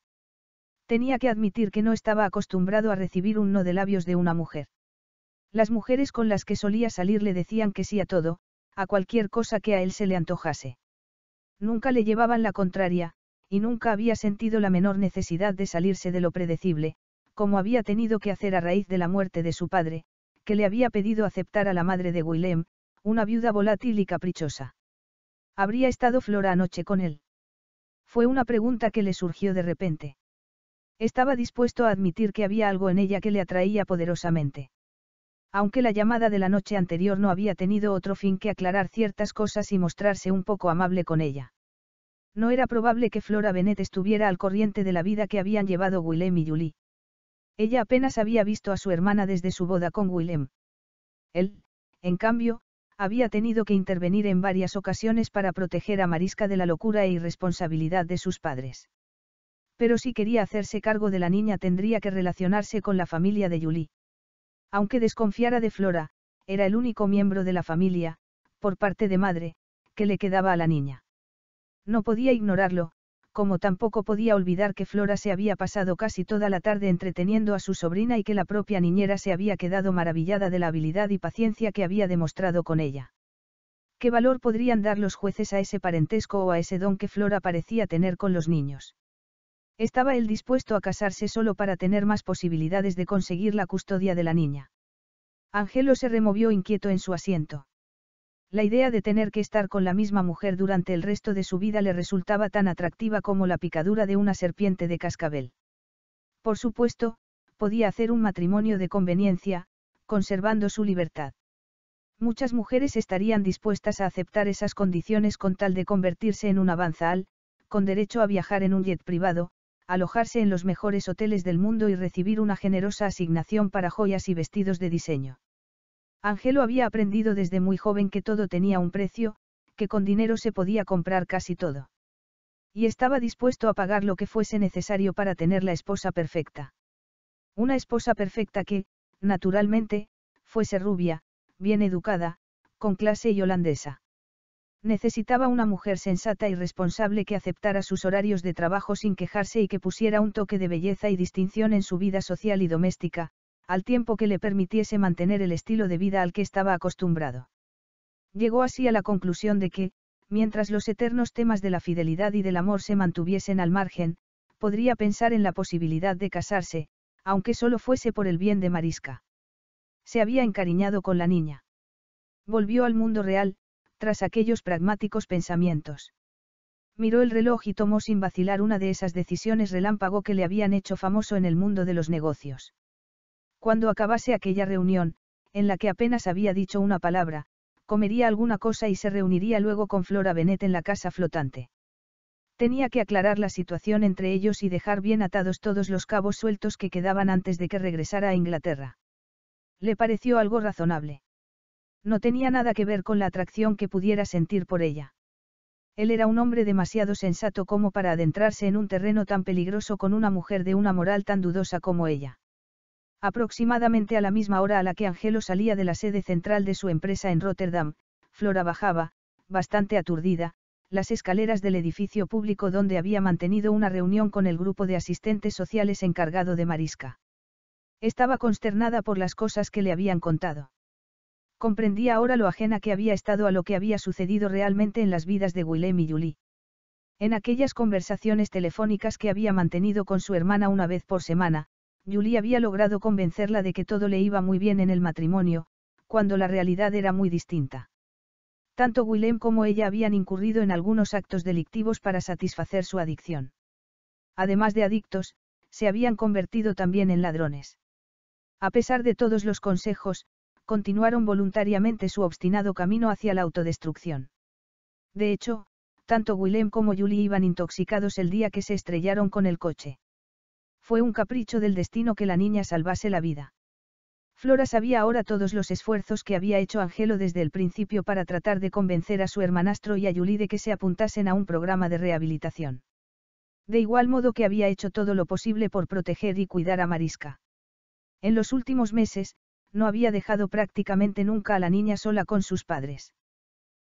Tenía que admitir que no estaba acostumbrado a recibir un no de labios de una mujer. Las mujeres con las que solía salir le decían que sí a todo, a cualquier cosa que a él se le antojase. Nunca le llevaban la contraria, y nunca había sentido la menor necesidad de salirse de lo predecible, como había tenido que hacer a raíz de la muerte de su padre, que le había pedido aceptar a la madre de Willem, una viuda volátil y caprichosa. ¿Habría estado Flora anoche con él? Fue una pregunta que le surgió de repente. Estaba dispuesto a admitir que había algo en ella que le atraía poderosamente. Aunque la llamada de la noche anterior no había tenido otro fin que aclarar ciertas cosas y mostrarse un poco amable con ella. No era probable que Flora Bennett estuviera al corriente de la vida que habían llevado Willem y Julie. Ella apenas había visto a su hermana desde su boda con Willem. Él, en cambio, había tenido que intervenir en varias ocasiones para proteger a Marisca de la locura e irresponsabilidad de sus padres pero si quería hacerse cargo de la niña tendría que relacionarse con la familia de Yuli. Aunque desconfiara de Flora, era el único miembro de la familia, por parte de madre, que le quedaba a la niña. No podía ignorarlo, como tampoco podía olvidar que Flora se había pasado casi toda la tarde entreteniendo a su sobrina y que la propia niñera se había quedado maravillada de la habilidad y paciencia que había demostrado con ella. ¿Qué valor podrían dar los jueces a ese parentesco o a ese don que Flora parecía tener con los niños? Estaba él dispuesto a casarse solo para tener más posibilidades de conseguir la custodia de la niña. Angelo se removió inquieto en su asiento. La idea de tener que estar con la misma mujer durante el resto de su vida le resultaba tan atractiva como la picadura de una serpiente de cascabel. Por supuesto, podía hacer un matrimonio de conveniencia, conservando su libertad. Muchas mujeres estarían dispuestas a aceptar esas condiciones con tal de convertirse en un avanzal, con derecho a viajar en un jet privado, alojarse en los mejores hoteles del mundo y recibir una generosa asignación para joyas y vestidos de diseño. Angelo había aprendido desde muy joven que todo tenía un precio, que con dinero se podía comprar casi todo. Y estaba dispuesto a pagar lo que fuese necesario para tener la esposa perfecta. Una esposa perfecta que, naturalmente, fuese rubia, bien educada, con clase y holandesa. Necesitaba una mujer sensata y responsable que aceptara sus horarios de trabajo sin quejarse y que pusiera un toque de belleza y distinción en su vida social y doméstica, al tiempo que le permitiese mantener el estilo de vida al que estaba acostumbrado. Llegó así a la conclusión de que, mientras los eternos temas de la fidelidad y del amor se mantuviesen al margen, podría pensar en la posibilidad de casarse, aunque solo fuese por el bien de Marisca. Se había encariñado con la niña. Volvió al mundo real, tras aquellos pragmáticos pensamientos. Miró el reloj y tomó sin vacilar una de esas decisiones relámpago que le habían hecho famoso en el mundo de los negocios. Cuando acabase aquella reunión, en la que apenas había dicho una palabra, comería alguna cosa y se reuniría luego con Flora Benet en la casa flotante. Tenía que aclarar la situación entre ellos y dejar bien atados todos los cabos sueltos que quedaban antes de que regresara a Inglaterra. Le pareció algo razonable. No tenía nada que ver con la atracción que pudiera sentir por ella. Él era un hombre demasiado sensato como para adentrarse en un terreno tan peligroso con una mujer de una moral tan dudosa como ella. Aproximadamente a la misma hora a la que Angelo salía de la sede central de su empresa en Rotterdam, Flora bajaba, bastante aturdida, las escaleras del edificio público donde había mantenido una reunión con el grupo de asistentes sociales encargado de Marisca. Estaba consternada por las cosas que le habían contado. Comprendía ahora lo ajena que había estado a lo que había sucedido realmente en las vidas de Willem y Julie. En aquellas conversaciones telefónicas que había mantenido con su hermana una vez por semana, Julie había logrado convencerla de que todo le iba muy bien en el matrimonio, cuando la realidad era muy distinta. Tanto Willem como ella habían incurrido en algunos actos delictivos para satisfacer su adicción. Además de adictos, se habían convertido también en ladrones. A pesar de todos los consejos, continuaron voluntariamente su obstinado camino hacia la autodestrucción. De hecho, tanto Willem como Julie iban intoxicados el día que se estrellaron con el coche. Fue un capricho del destino que la niña salvase la vida. Flora sabía ahora todos los esfuerzos que había hecho Angelo desde el principio para tratar de convencer a su hermanastro y a Julie de que se apuntasen a un programa de rehabilitación. De igual modo que había hecho todo lo posible por proteger y cuidar a Marisca. En los últimos meses, no había dejado prácticamente nunca a la niña sola con sus padres.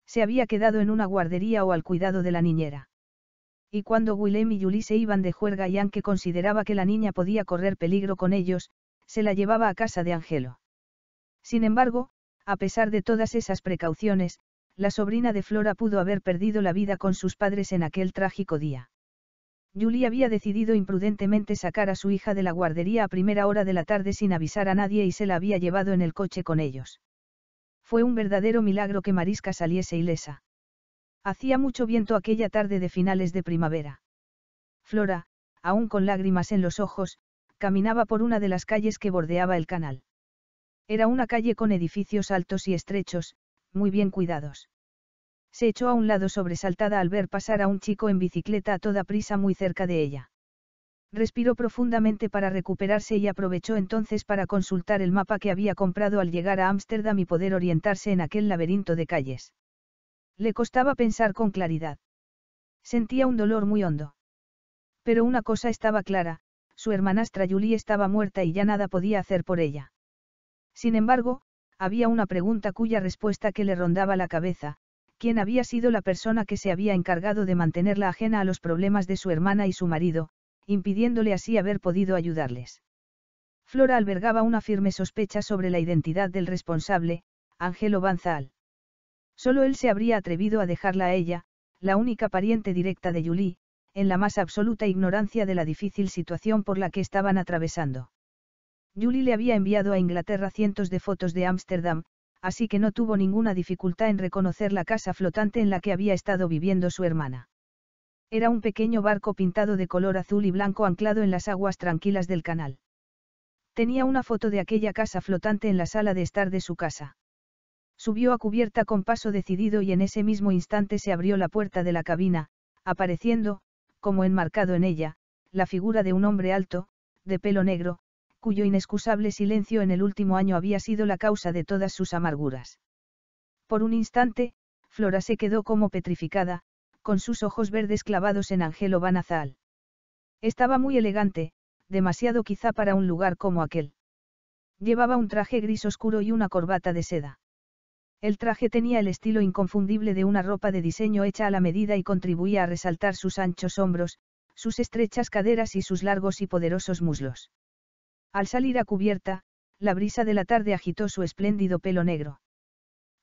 Se había quedado en una guardería o al cuidado de la niñera. Y cuando Willem y Julie se iban de juerga y aunque consideraba que la niña podía correr peligro con ellos, se la llevaba a casa de Angelo. Sin embargo, a pesar de todas esas precauciones, la sobrina de Flora pudo haber perdido la vida con sus padres en aquel trágico día. Julie había decidido imprudentemente sacar a su hija de la guardería a primera hora de la tarde sin avisar a nadie y se la había llevado en el coche con ellos. Fue un verdadero milagro que Marisca saliese ilesa. Hacía mucho viento aquella tarde de finales de primavera. Flora, aún con lágrimas en los ojos, caminaba por una de las calles que bordeaba el canal. Era una calle con edificios altos y estrechos, muy bien cuidados. Se echó a un lado sobresaltada al ver pasar a un chico en bicicleta a toda prisa muy cerca de ella. Respiró profundamente para recuperarse y aprovechó entonces para consultar el mapa que había comprado al llegar a Ámsterdam y poder orientarse en aquel laberinto de calles. Le costaba pensar con claridad. Sentía un dolor muy hondo. Pero una cosa estaba clara, su hermanastra Julie estaba muerta y ya nada podía hacer por ella. Sin embargo, había una pregunta cuya respuesta que le rondaba la cabeza, quien había sido la persona que se había encargado de mantenerla ajena a los problemas de su hermana y su marido, impidiéndole así haber podido ayudarles. Flora albergaba una firme sospecha sobre la identidad del responsable, Angelo Banzal. Solo él se habría atrevido a dejarla a ella, la única pariente directa de Julie, en la más absoluta ignorancia de la difícil situación por la que estaban atravesando. Julie le había enviado a Inglaterra cientos de fotos de Ámsterdam, así que no tuvo ninguna dificultad en reconocer la casa flotante en la que había estado viviendo su hermana. Era un pequeño barco pintado de color azul y blanco anclado en las aguas tranquilas del canal. Tenía una foto de aquella casa flotante en la sala de estar de su casa. Subió a cubierta con paso decidido y en ese mismo instante se abrió la puerta de la cabina, apareciendo, como enmarcado en ella, la figura de un hombre alto, de pelo negro, cuyo inexcusable silencio en el último año había sido la causa de todas sus amarguras. Por un instante, Flora se quedó como petrificada, con sus ojos verdes clavados en Angelo Banazal. Estaba muy elegante, demasiado quizá para un lugar como aquel. Llevaba un traje gris oscuro y una corbata de seda. El traje tenía el estilo inconfundible de una ropa de diseño hecha a la medida y contribuía a resaltar sus anchos hombros, sus estrechas caderas y sus largos y poderosos muslos. Al salir a cubierta, la brisa de la tarde agitó su espléndido pelo negro.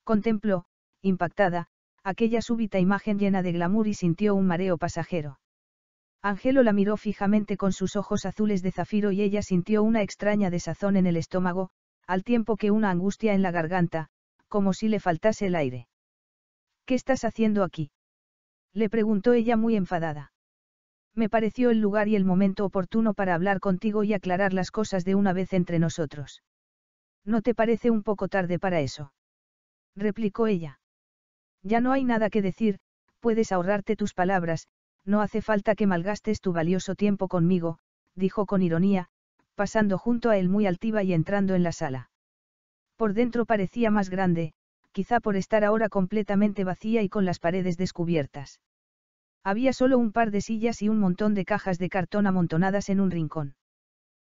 Contempló, impactada, aquella súbita imagen llena de glamour y sintió un mareo pasajero. Angelo la miró fijamente con sus ojos azules de zafiro y ella sintió una extraña desazón en el estómago, al tiempo que una angustia en la garganta, como si le faltase el aire. ¿Qué estás haciendo aquí? Le preguntó ella muy enfadada me pareció el lugar y el momento oportuno para hablar contigo y aclarar las cosas de una vez entre nosotros. ¿No te parece un poco tarde para eso? replicó ella. Ya no hay nada que decir, puedes ahorrarte tus palabras, no hace falta que malgastes tu valioso tiempo conmigo, dijo con ironía, pasando junto a él muy altiva y entrando en la sala. Por dentro parecía más grande, quizá por estar ahora completamente vacía y con las paredes descubiertas. Había solo un par de sillas y un montón de cajas de cartón amontonadas en un rincón.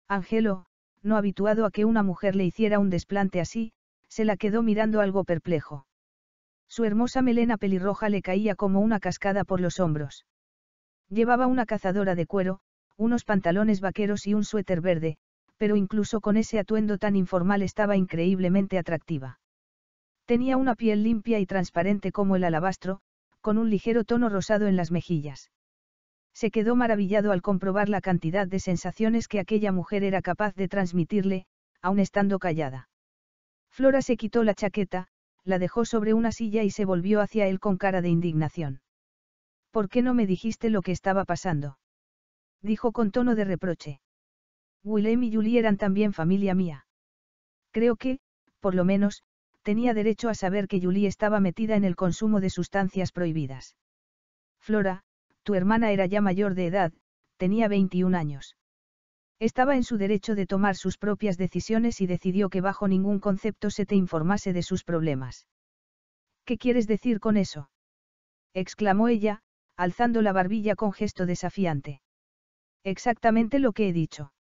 Angelo, no habituado a que una mujer le hiciera un desplante así, se la quedó mirando algo perplejo. Su hermosa melena pelirroja le caía como una cascada por los hombros. Llevaba una cazadora de cuero, unos pantalones vaqueros y un suéter verde, pero incluso con ese atuendo tan informal estaba increíblemente atractiva. Tenía una piel limpia y transparente como el alabastro, con un ligero tono rosado en las mejillas. Se quedó maravillado al comprobar la cantidad de sensaciones que aquella mujer era capaz de transmitirle, aun estando callada. Flora se quitó la chaqueta, la dejó sobre una silla y se volvió hacia él con cara de indignación. ¿Por qué no me dijiste lo que estaba pasando? Dijo con tono de reproche. Willem y Julie eran también familia mía. Creo que, por lo menos, tenía derecho a saber que Julie estaba metida en el consumo de sustancias prohibidas. Flora, tu hermana era ya mayor de edad, tenía 21 años. Estaba en su derecho de tomar sus propias decisiones y decidió que bajo ningún concepto se te informase de sus problemas. ¿Qué quieres decir con eso? exclamó ella, alzando la barbilla con gesto desafiante. Exactamente lo que he dicho.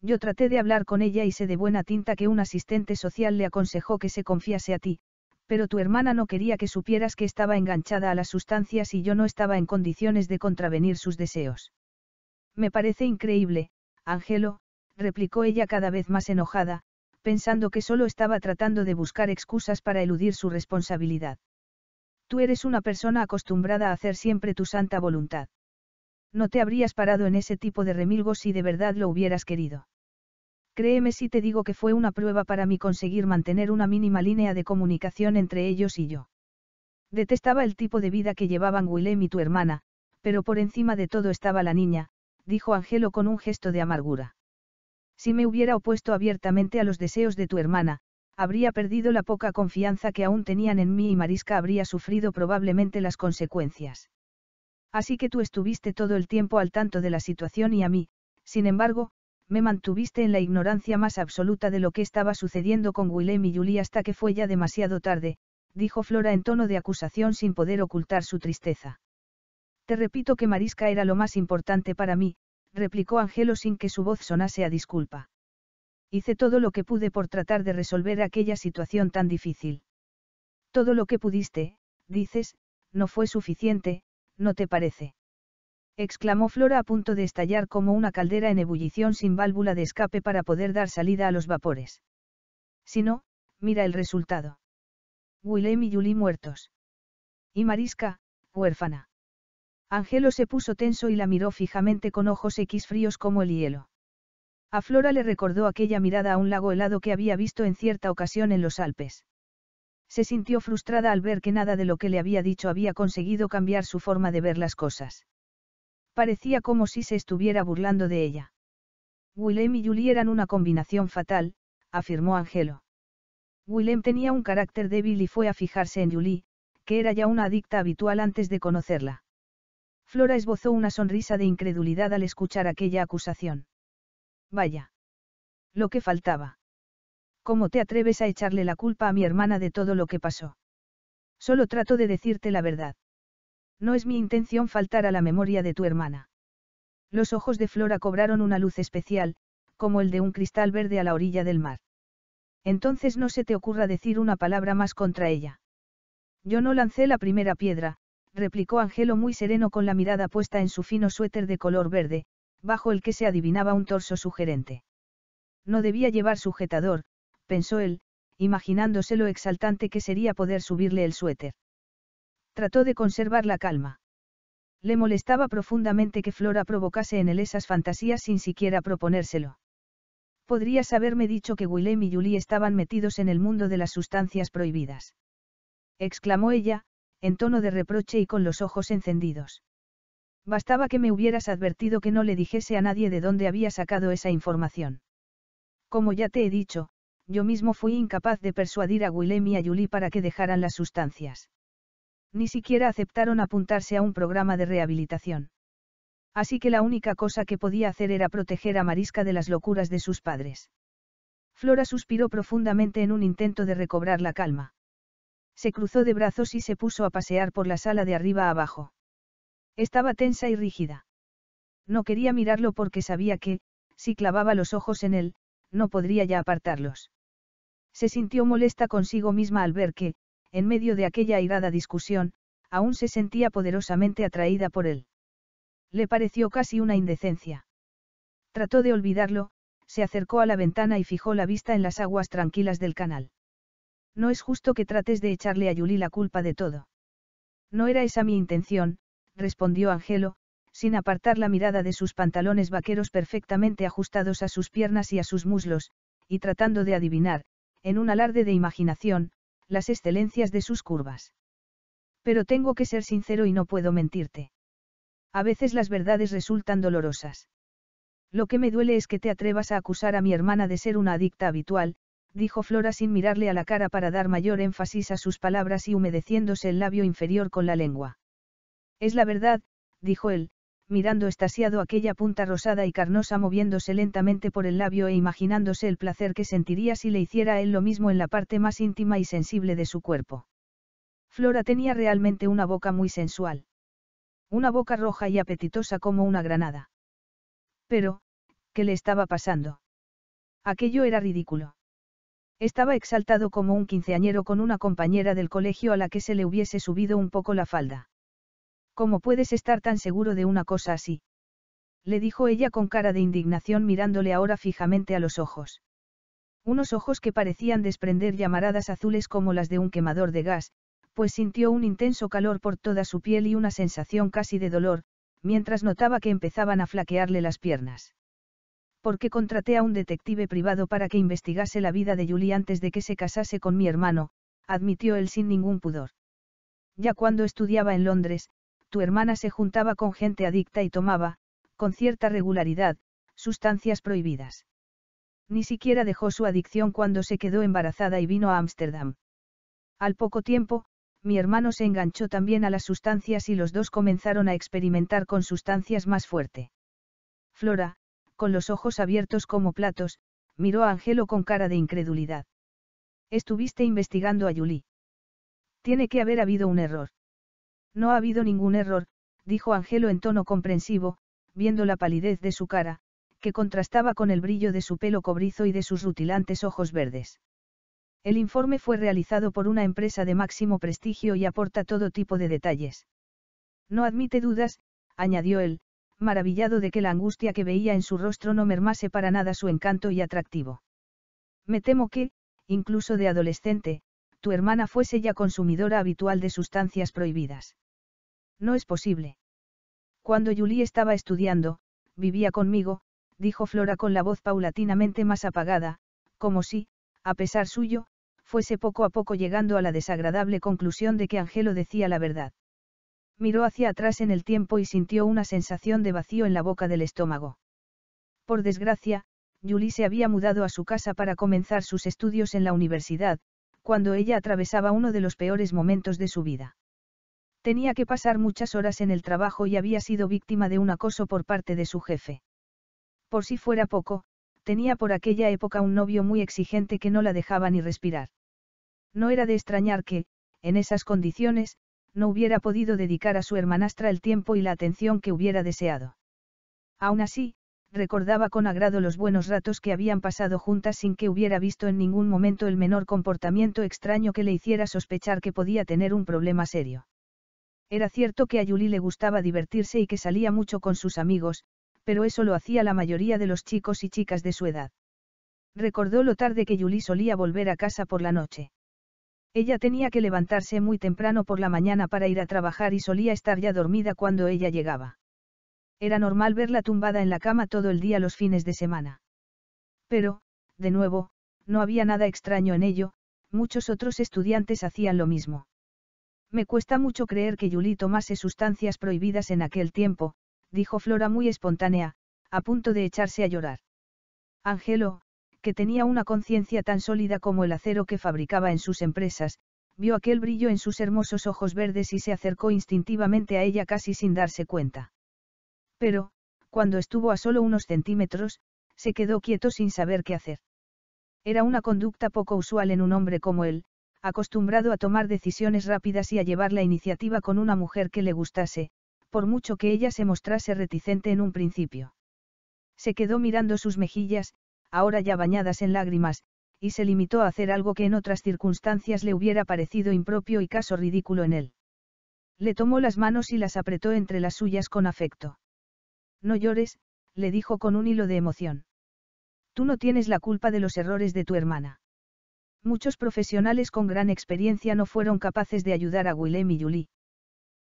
Yo traté de hablar con ella y sé de buena tinta que un asistente social le aconsejó que se confiase a ti, pero tu hermana no quería que supieras que estaba enganchada a las sustancias y yo no estaba en condiciones de contravenir sus deseos. Me parece increíble, Angelo, replicó ella cada vez más enojada, pensando que solo estaba tratando de buscar excusas para eludir su responsabilidad. Tú eres una persona acostumbrada a hacer siempre tu santa voluntad. No te habrías parado en ese tipo de remilgos si de verdad lo hubieras querido. Créeme si te digo que fue una prueba para mí conseguir mantener una mínima línea de comunicación entre ellos y yo. Detestaba el tipo de vida que llevaban Willem y tu hermana, pero por encima de todo estaba la niña, dijo Angelo con un gesto de amargura. Si me hubiera opuesto abiertamente a los deseos de tu hermana, habría perdido la poca confianza que aún tenían en mí y Marisca habría sufrido probablemente las consecuencias. Así que tú estuviste todo el tiempo al tanto de la situación y a mí, sin embargo, me mantuviste en la ignorancia más absoluta de lo que estaba sucediendo con Willem y Julie hasta que fue ya demasiado tarde, dijo Flora en tono de acusación sin poder ocultar su tristeza. Te repito que Marisca era lo más importante para mí, replicó Angelo sin que su voz sonase a disculpa. Hice todo lo que pude por tratar de resolver aquella situación tan difícil. Todo lo que pudiste, dices, no fue suficiente, ¿no te parece? exclamó Flora a punto de estallar como una caldera en ebullición sin válvula de escape para poder dar salida a los vapores. Si no, mira el resultado. Willem y Julie muertos. Y Marisca, huérfana. Angelo se puso tenso y la miró fijamente con ojos X fríos como el hielo. A Flora le recordó aquella mirada a un lago helado que había visto en cierta ocasión en los Alpes. Se sintió frustrada al ver que nada de lo que le había dicho había conseguido cambiar su forma de ver las cosas. Parecía como si se estuviera burlando de ella. Willem y Julie eran una combinación fatal, afirmó Angelo. Willem tenía un carácter débil y fue a fijarse en Julie, que era ya una adicta habitual antes de conocerla. Flora esbozó una sonrisa de incredulidad al escuchar aquella acusación. Vaya. Lo que faltaba. ¿Cómo te atreves a echarle la culpa a mi hermana de todo lo que pasó? Solo trato de decirte la verdad. No es mi intención faltar a la memoria de tu hermana. Los ojos de Flora cobraron una luz especial, como el de un cristal verde a la orilla del mar. Entonces no se te ocurra decir una palabra más contra ella. Yo no lancé la primera piedra, replicó Angelo muy sereno con la mirada puesta en su fino suéter de color verde, bajo el que se adivinaba un torso sugerente. No debía llevar sujetador, pensó él, imaginándose lo exaltante que sería poder subirle el suéter. Trató de conservar la calma. Le molestaba profundamente que Flora provocase en él esas fantasías sin siquiera proponérselo. Podrías haberme dicho que Willem y Julie estaban metidos en el mundo de las sustancias prohibidas. Exclamó ella, en tono de reproche y con los ojos encendidos. Bastaba que me hubieras advertido que no le dijese a nadie de dónde había sacado esa información. Como ya te he dicho, yo mismo fui incapaz de persuadir a Willem y a Julie para que dejaran las sustancias. Ni siquiera aceptaron apuntarse a un programa de rehabilitación. Así que la única cosa que podía hacer era proteger a Marisca de las locuras de sus padres. Flora suspiró profundamente en un intento de recobrar la calma. Se cruzó de brazos y se puso a pasear por la sala de arriba a abajo. Estaba tensa y rígida. No quería mirarlo porque sabía que, si clavaba los ojos en él, no podría ya apartarlos. Se sintió molesta consigo misma al ver que, en medio de aquella airada discusión, aún se sentía poderosamente atraída por él. Le pareció casi una indecencia. Trató de olvidarlo, se acercó a la ventana y fijó la vista en las aguas tranquilas del canal. No es justo que trates de echarle a Yuli la culpa de todo. No era esa mi intención, respondió Angelo, sin apartar la mirada de sus pantalones vaqueros perfectamente ajustados a sus piernas y a sus muslos, y tratando de adivinar, en un alarde de imaginación, las excelencias de sus curvas. Pero tengo que ser sincero y no puedo mentirte. A veces las verdades resultan dolorosas. Lo que me duele es que te atrevas a acusar a mi hermana de ser una adicta habitual, dijo Flora sin mirarle a la cara para dar mayor énfasis a sus palabras y humedeciéndose el labio inferior con la lengua. Es la verdad, dijo él, mirando estasiado aquella punta rosada y carnosa moviéndose lentamente por el labio e imaginándose el placer que sentiría si le hiciera él lo mismo en la parte más íntima y sensible de su cuerpo. Flora tenía realmente una boca muy sensual. Una boca roja y apetitosa como una granada. Pero, ¿qué le estaba pasando? Aquello era ridículo. Estaba exaltado como un quinceañero con una compañera del colegio a la que se le hubiese subido un poco la falda. ¿Cómo puedes estar tan seguro de una cosa así? Le dijo ella con cara de indignación mirándole ahora fijamente a los ojos. Unos ojos que parecían desprender llamaradas azules como las de un quemador de gas, pues sintió un intenso calor por toda su piel y una sensación casi de dolor, mientras notaba que empezaban a flaquearle las piernas. Porque contraté a un detective privado para que investigase la vida de Julie antes de que se casase con mi hermano? admitió él sin ningún pudor. Ya cuando estudiaba en Londres, tu hermana se juntaba con gente adicta y tomaba, con cierta regularidad, sustancias prohibidas. Ni siquiera dejó su adicción cuando se quedó embarazada y vino a Ámsterdam. Al poco tiempo, mi hermano se enganchó también a las sustancias y los dos comenzaron a experimentar con sustancias más fuerte. Flora, con los ojos abiertos como platos, miró a Angelo con cara de incredulidad. Estuviste investigando a Julie. Tiene que haber habido un error. No ha habido ningún error, dijo Angelo en tono comprensivo, viendo la palidez de su cara, que contrastaba con el brillo de su pelo cobrizo y de sus rutilantes ojos verdes. El informe fue realizado por una empresa de máximo prestigio y aporta todo tipo de detalles. No admite dudas, añadió él, maravillado de que la angustia que veía en su rostro no mermase para nada su encanto y atractivo. Me temo que, incluso de adolescente, tu hermana fuese ya consumidora habitual de sustancias prohibidas. No es posible. Cuando Yuli estaba estudiando, vivía conmigo, dijo Flora con la voz paulatinamente más apagada, como si, a pesar suyo, fuese poco a poco llegando a la desagradable conclusión de que Angelo decía la verdad. Miró hacia atrás en el tiempo y sintió una sensación de vacío en la boca del estómago. Por desgracia, Yuli se había mudado a su casa para comenzar sus estudios en la universidad, cuando ella atravesaba uno de los peores momentos de su vida. Tenía que pasar muchas horas en el trabajo y había sido víctima de un acoso por parte de su jefe. Por si fuera poco, tenía por aquella época un novio muy exigente que no la dejaba ni respirar. No era de extrañar que, en esas condiciones, no hubiera podido dedicar a su hermanastra el tiempo y la atención que hubiera deseado. Aún así, recordaba con agrado los buenos ratos que habían pasado juntas sin que hubiera visto en ningún momento el menor comportamiento extraño que le hiciera sospechar que podía tener un problema serio. Era cierto que a Yuli le gustaba divertirse y que salía mucho con sus amigos, pero eso lo hacía la mayoría de los chicos y chicas de su edad. Recordó lo tarde que Yuli solía volver a casa por la noche. Ella tenía que levantarse muy temprano por la mañana para ir a trabajar y solía estar ya dormida cuando ella llegaba. Era normal verla tumbada en la cama todo el día los fines de semana. Pero, de nuevo, no había nada extraño en ello, muchos otros estudiantes hacían lo mismo. Me cuesta mucho creer que Yuli tomase sustancias prohibidas en aquel tiempo, dijo Flora muy espontánea, a punto de echarse a llorar. Angelo, que tenía una conciencia tan sólida como el acero que fabricaba en sus empresas, vio aquel brillo en sus hermosos ojos verdes y se acercó instintivamente a ella casi sin darse cuenta. Pero, cuando estuvo a solo unos centímetros, se quedó quieto sin saber qué hacer. Era una conducta poco usual en un hombre como él, acostumbrado a tomar decisiones rápidas y a llevar la iniciativa con una mujer que le gustase, por mucho que ella se mostrase reticente en un principio. Se quedó mirando sus mejillas, ahora ya bañadas en lágrimas, y se limitó a hacer algo que en otras circunstancias le hubiera parecido impropio y caso ridículo en él. Le tomó las manos y las apretó entre las suyas con afecto. No llores, le dijo con un hilo de emoción. Tú no tienes la culpa de los errores de tu hermana. Muchos profesionales con gran experiencia no fueron capaces de ayudar a Willem y Julie.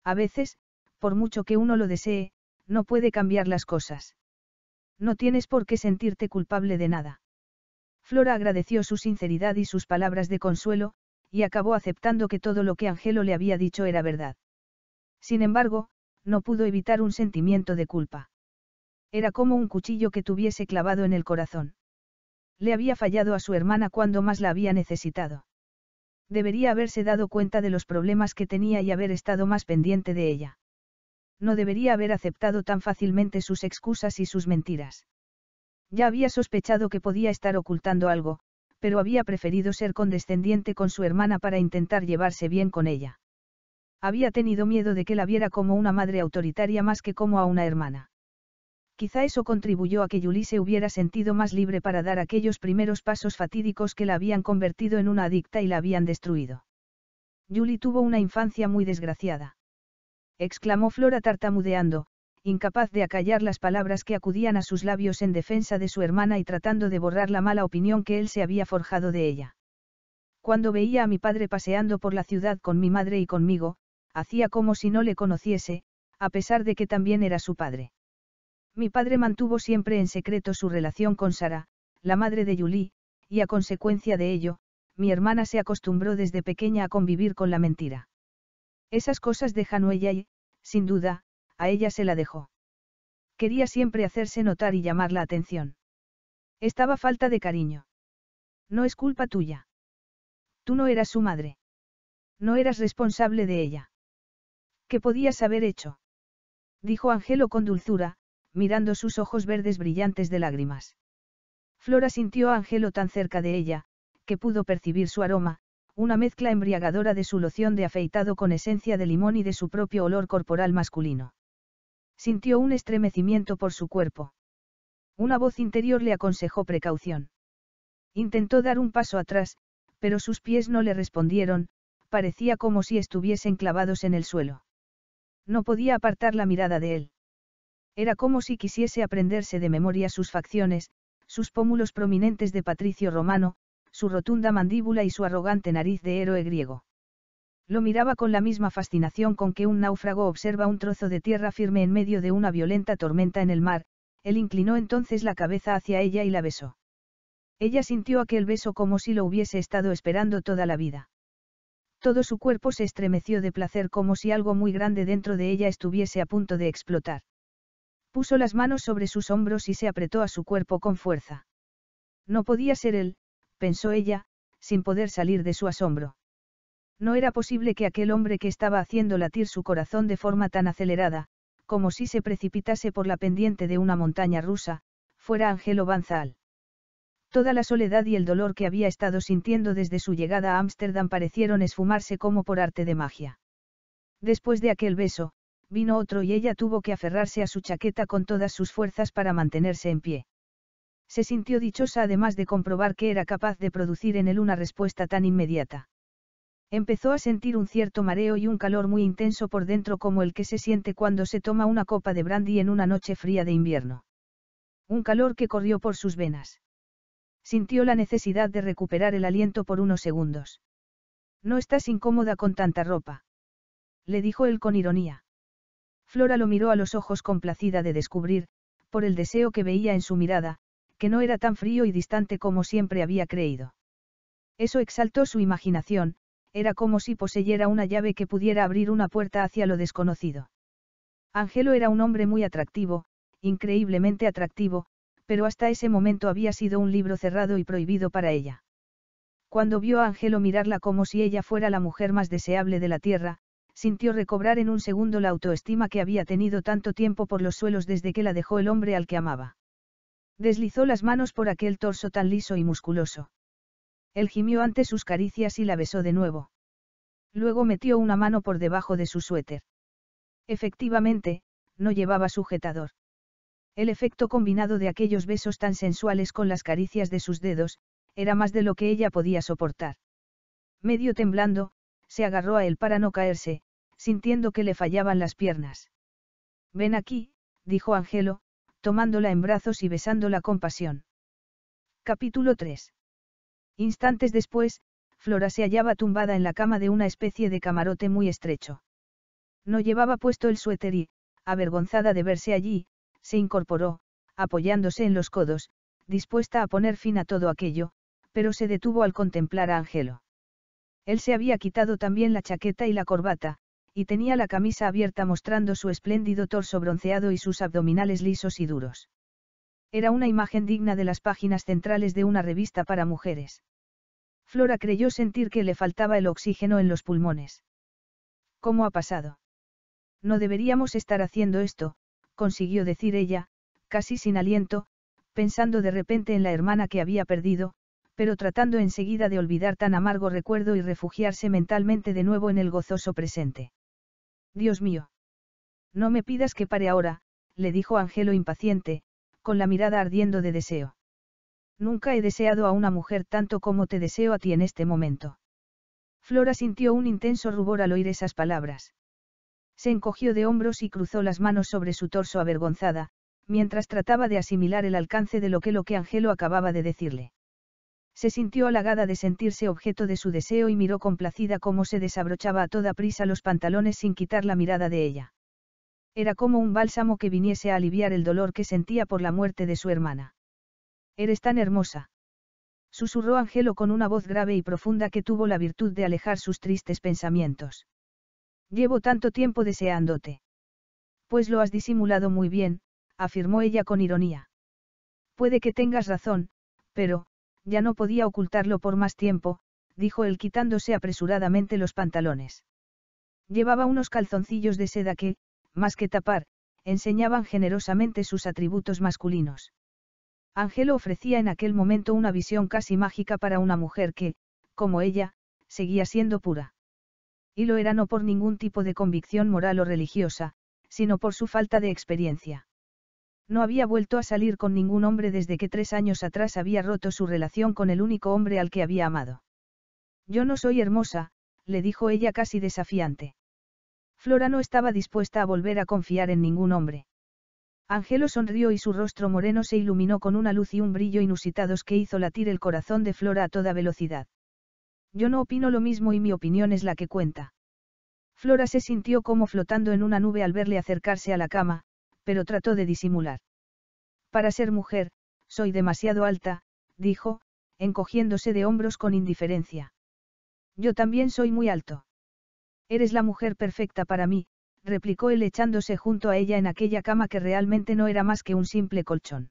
A veces, por mucho que uno lo desee, no puede cambiar las cosas. No tienes por qué sentirte culpable de nada. Flora agradeció su sinceridad y sus palabras de consuelo, y acabó aceptando que todo lo que Angelo le había dicho era verdad. Sin embargo, no pudo evitar un sentimiento de culpa. Era como un cuchillo que tuviese clavado en el corazón. Le había fallado a su hermana cuando más la había necesitado. Debería haberse dado cuenta de los problemas que tenía y haber estado más pendiente de ella. No debería haber aceptado tan fácilmente sus excusas y sus mentiras. Ya había sospechado que podía estar ocultando algo, pero había preferido ser condescendiente con su hermana para intentar llevarse bien con ella. Había tenido miedo de que la viera como una madre autoritaria más que como a una hermana. Quizá eso contribuyó a que Julie se hubiera sentido más libre para dar aquellos primeros pasos fatídicos que la habían convertido en una adicta y la habían destruido. Julie tuvo una infancia muy desgraciada. Exclamó Flora tartamudeando, incapaz de acallar las palabras que acudían a sus labios en defensa de su hermana y tratando de borrar la mala opinión que él se había forjado de ella. Cuando veía a mi padre paseando por la ciudad con mi madre y conmigo, hacía como si no le conociese, a pesar de que también era su padre. Mi padre mantuvo siempre en secreto su relación con Sara, la madre de Yuli, y a consecuencia de ello, mi hermana se acostumbró desde pequeña a convivir con la mentira. Esas cosas dejan huella y, sin duda, a ella se la dejó. Quería siempre hacerse notar y llamar la atención. Estaba falta de cariño. No es culpa tuya. Tú no eras su madre. No eras responsable de ella. ¿Qué podías haber hecho? Dijo Angelo con dulzura, mirando sus ojos verdes brillantes de lágrimas. Flora sintió a Angelo tan cerca de ella, que pudo percibir su aroma, una mezcla embriagadora de su loción de afeitado con esencia de limón y de su propio olor corporal masculino. Sintió un estremecimiento por su cuerpo. Una voz interior le aconsejó precaución. Intentó dar un paso atrás, pero sus pies no le respondieron, parecía como si estuviesen clavados en el suelo. No podía apartar la mirada de él. Era como si quisiese aprenderse de memoria sus facciones, sus pómulos prominentes de patricio romano, su rotunda mandíbula y su arrogante nariz de héroe griego. Lo miraba con la misma fascinación con que un náufrago observa un trozo de tierra firme en medio de una violenta tormenta en el mar, él inclinó entonces la cabeza hacia ella y la besó. Ella sintió aquel beso como si lo hubiese estado esperando toda la vida. Todo su cuerpo se estremeció de placer como si algo muy grande dentro de ella estuviese a punto de explotar. Puso las manos sobre sus hombros y se apretó a su cuerpo con fuerza. No podía ser él, pensó ella, sin poder salir de su asombro. No era posible que aquel hombre que estaba haciendo latir su corazón de forma tan acelerada, como si se precipitase por la pendiente de una montaña rusa, fuera Angelo Banzal. Toda la soledad y el dolor que había estado sintiendo desde su llegada a Ámsterdam parecieron esfumarse como por arte de magia. Después de aquel beso, vino otro y ella tuvo que aferrarse a su chaqueta con todas sus fuerzas para mantenerse en pie. Se sintió dichosa además de comprobar que era capaz de producir en él una respuesta tan inmediata. Empezó a sentir un cierto mareo y un calor muy intenso por dentro como el que se siente cuando se toma una copa de brandy en una noche fría de invierno. Un calor que corrió por sus venas. Sintió la necesidad de recuperar el aliento por unos segundos. No estás incómoda con tanta ropa. Le dijo él con ironía. Flora lo miró a los ojos complacida de descubrir, por el deseo que veía en su mirada, que no era tan frío y distante como siempre había creído. Eso exaltó su imaginación, era como si poseyera una llave que pudiera abrir una puerta hacia lo desconocido. Ángelo era un hombre muy atractivo, increíblemente atractivo, pero hasta ese momento había sido un libro cerrado y prohibido para ella. Cuando vio a Angelo mirarla como si ella fuera la mujer más deseable de la tierra, sintió recobrar en un segundo la autoestima que había tenido tanto tiempo por los suelos desde que la dejó el hombre al que amaba. Deslizó las manos por aquel torso tan liso y musculoso. Él gimió ante sus caricias y la besó de nuevo. Luego metió una mano por debajo de su suéter. Efectivamente, no llevaba sujetador. El efecto combinado de aquellos besos tan sensuales con las caricias de sus dedos, era más de lo que ella podía soportar. Medio temblando, se agarró a él para no caerse, sintiendo que le fallaban las piernas. Ven aquí, dijo Angelo, tomándola en brazos y besándola con pasión. Capítulo 3. Instantes después, Flora se hallaba tumbada en la cama de una especie de camarote muy estrecho. No llevaba puesto el suéter y, avergonzada de verse allí, se incorporó, apoyándose en los codos, dispuesta a poner fin a todo aquello, pero se detuvo al contemplar a Angelo. Él se había quitado también la chaqueta y la corbata, y tenía la camisa abierta mostrando su espléndido torso bronceado y sus abdominales lisos y duros. Era una imagen digna de las páginas centrales de una revista para mujeres. Flora creyó sentir que le faltaba el oxígeno en los pulmones. ¿Cómo ha pasado? No deberíamos estar haciendo esto, consiguió decir ella, casi sin aliento, pensando de repente en la hermana que había perdido, pero tratando enseguida de olvidar tan amargo recuerdo y refugiarse mentalmente de nuevo en el gozoso presente. Dios mío. No me pidas que pare ahora, le dijo Angelo impaciente, con la mirada ardiendo de deseo. Nunca he deseado a una mujer tanto como te deseo a ti en este momento. Flora sintió un intenso rubor al oír esas palabras. Se encogió de hombros y cruzó las manos sobre su torso avergonzada, mientras trataba de asimilar el alcance de lo que lo que Angelo acababa de decirle. Se sintió halagada de sentirse objeto de su deseo y miró complacida cómo se desabrochaba a toda prisa los pantalones sin quitar la mirada de ella. Era como un bálsamo que viniese a aliviar el dolor que sentía por la muerte de su hermana. Eres tan hermosa. Susurró Angelo con una voz grave y profunda que tuvo la virtud de alejar sus tristes pensamientos. Llevo tanto tiempo deseándote. Pues lo has disimulado muy bien, afirmó ella con ironía. Puede que tengas razón, pero, ya no podía ocultarlo por más tiempo, dijo él quitándose apresuradamente los pantalones. Llevaba unos calzoncillos de seda que, más que tapar, enseñaban generosamente sus atributos masculinos. Ángelo ofrecía en aquel momento una visión casi mágica para una mujer que, como ella, seguía siendo pura. Y lo era no por ningún tipo de convicción moral o religiosa, sino por su falta de experiencia. No había vuelto a salir con ningún hombre desde que tres años atrás había roto su relación con el único hombre al que había amado. Yo no soy hermosa, le dijo ella casi desafiante. Flora no estaba dispuesta a volver a confiar en ningún hombre. Angelo sonrió y su rostro moreno se iluminó con una luz y un brillo inusitados que hizo latir el corazón de Flora a toda velocidad. Yo no opino lo mismo y mi opinión es la que cuenta. Flora se sintió como flotando en una nube al verle acercarse a la cama, pero trató de disimular. Para ser mujer, soy demasiado alta, dijo, encogiéndose de hombros con indiferencia. Yo también soy muy alto. Eres la mujer perfecta para mí, replicó él echándose junto a ella en aquella cama que realmente no era más que un simple colchón.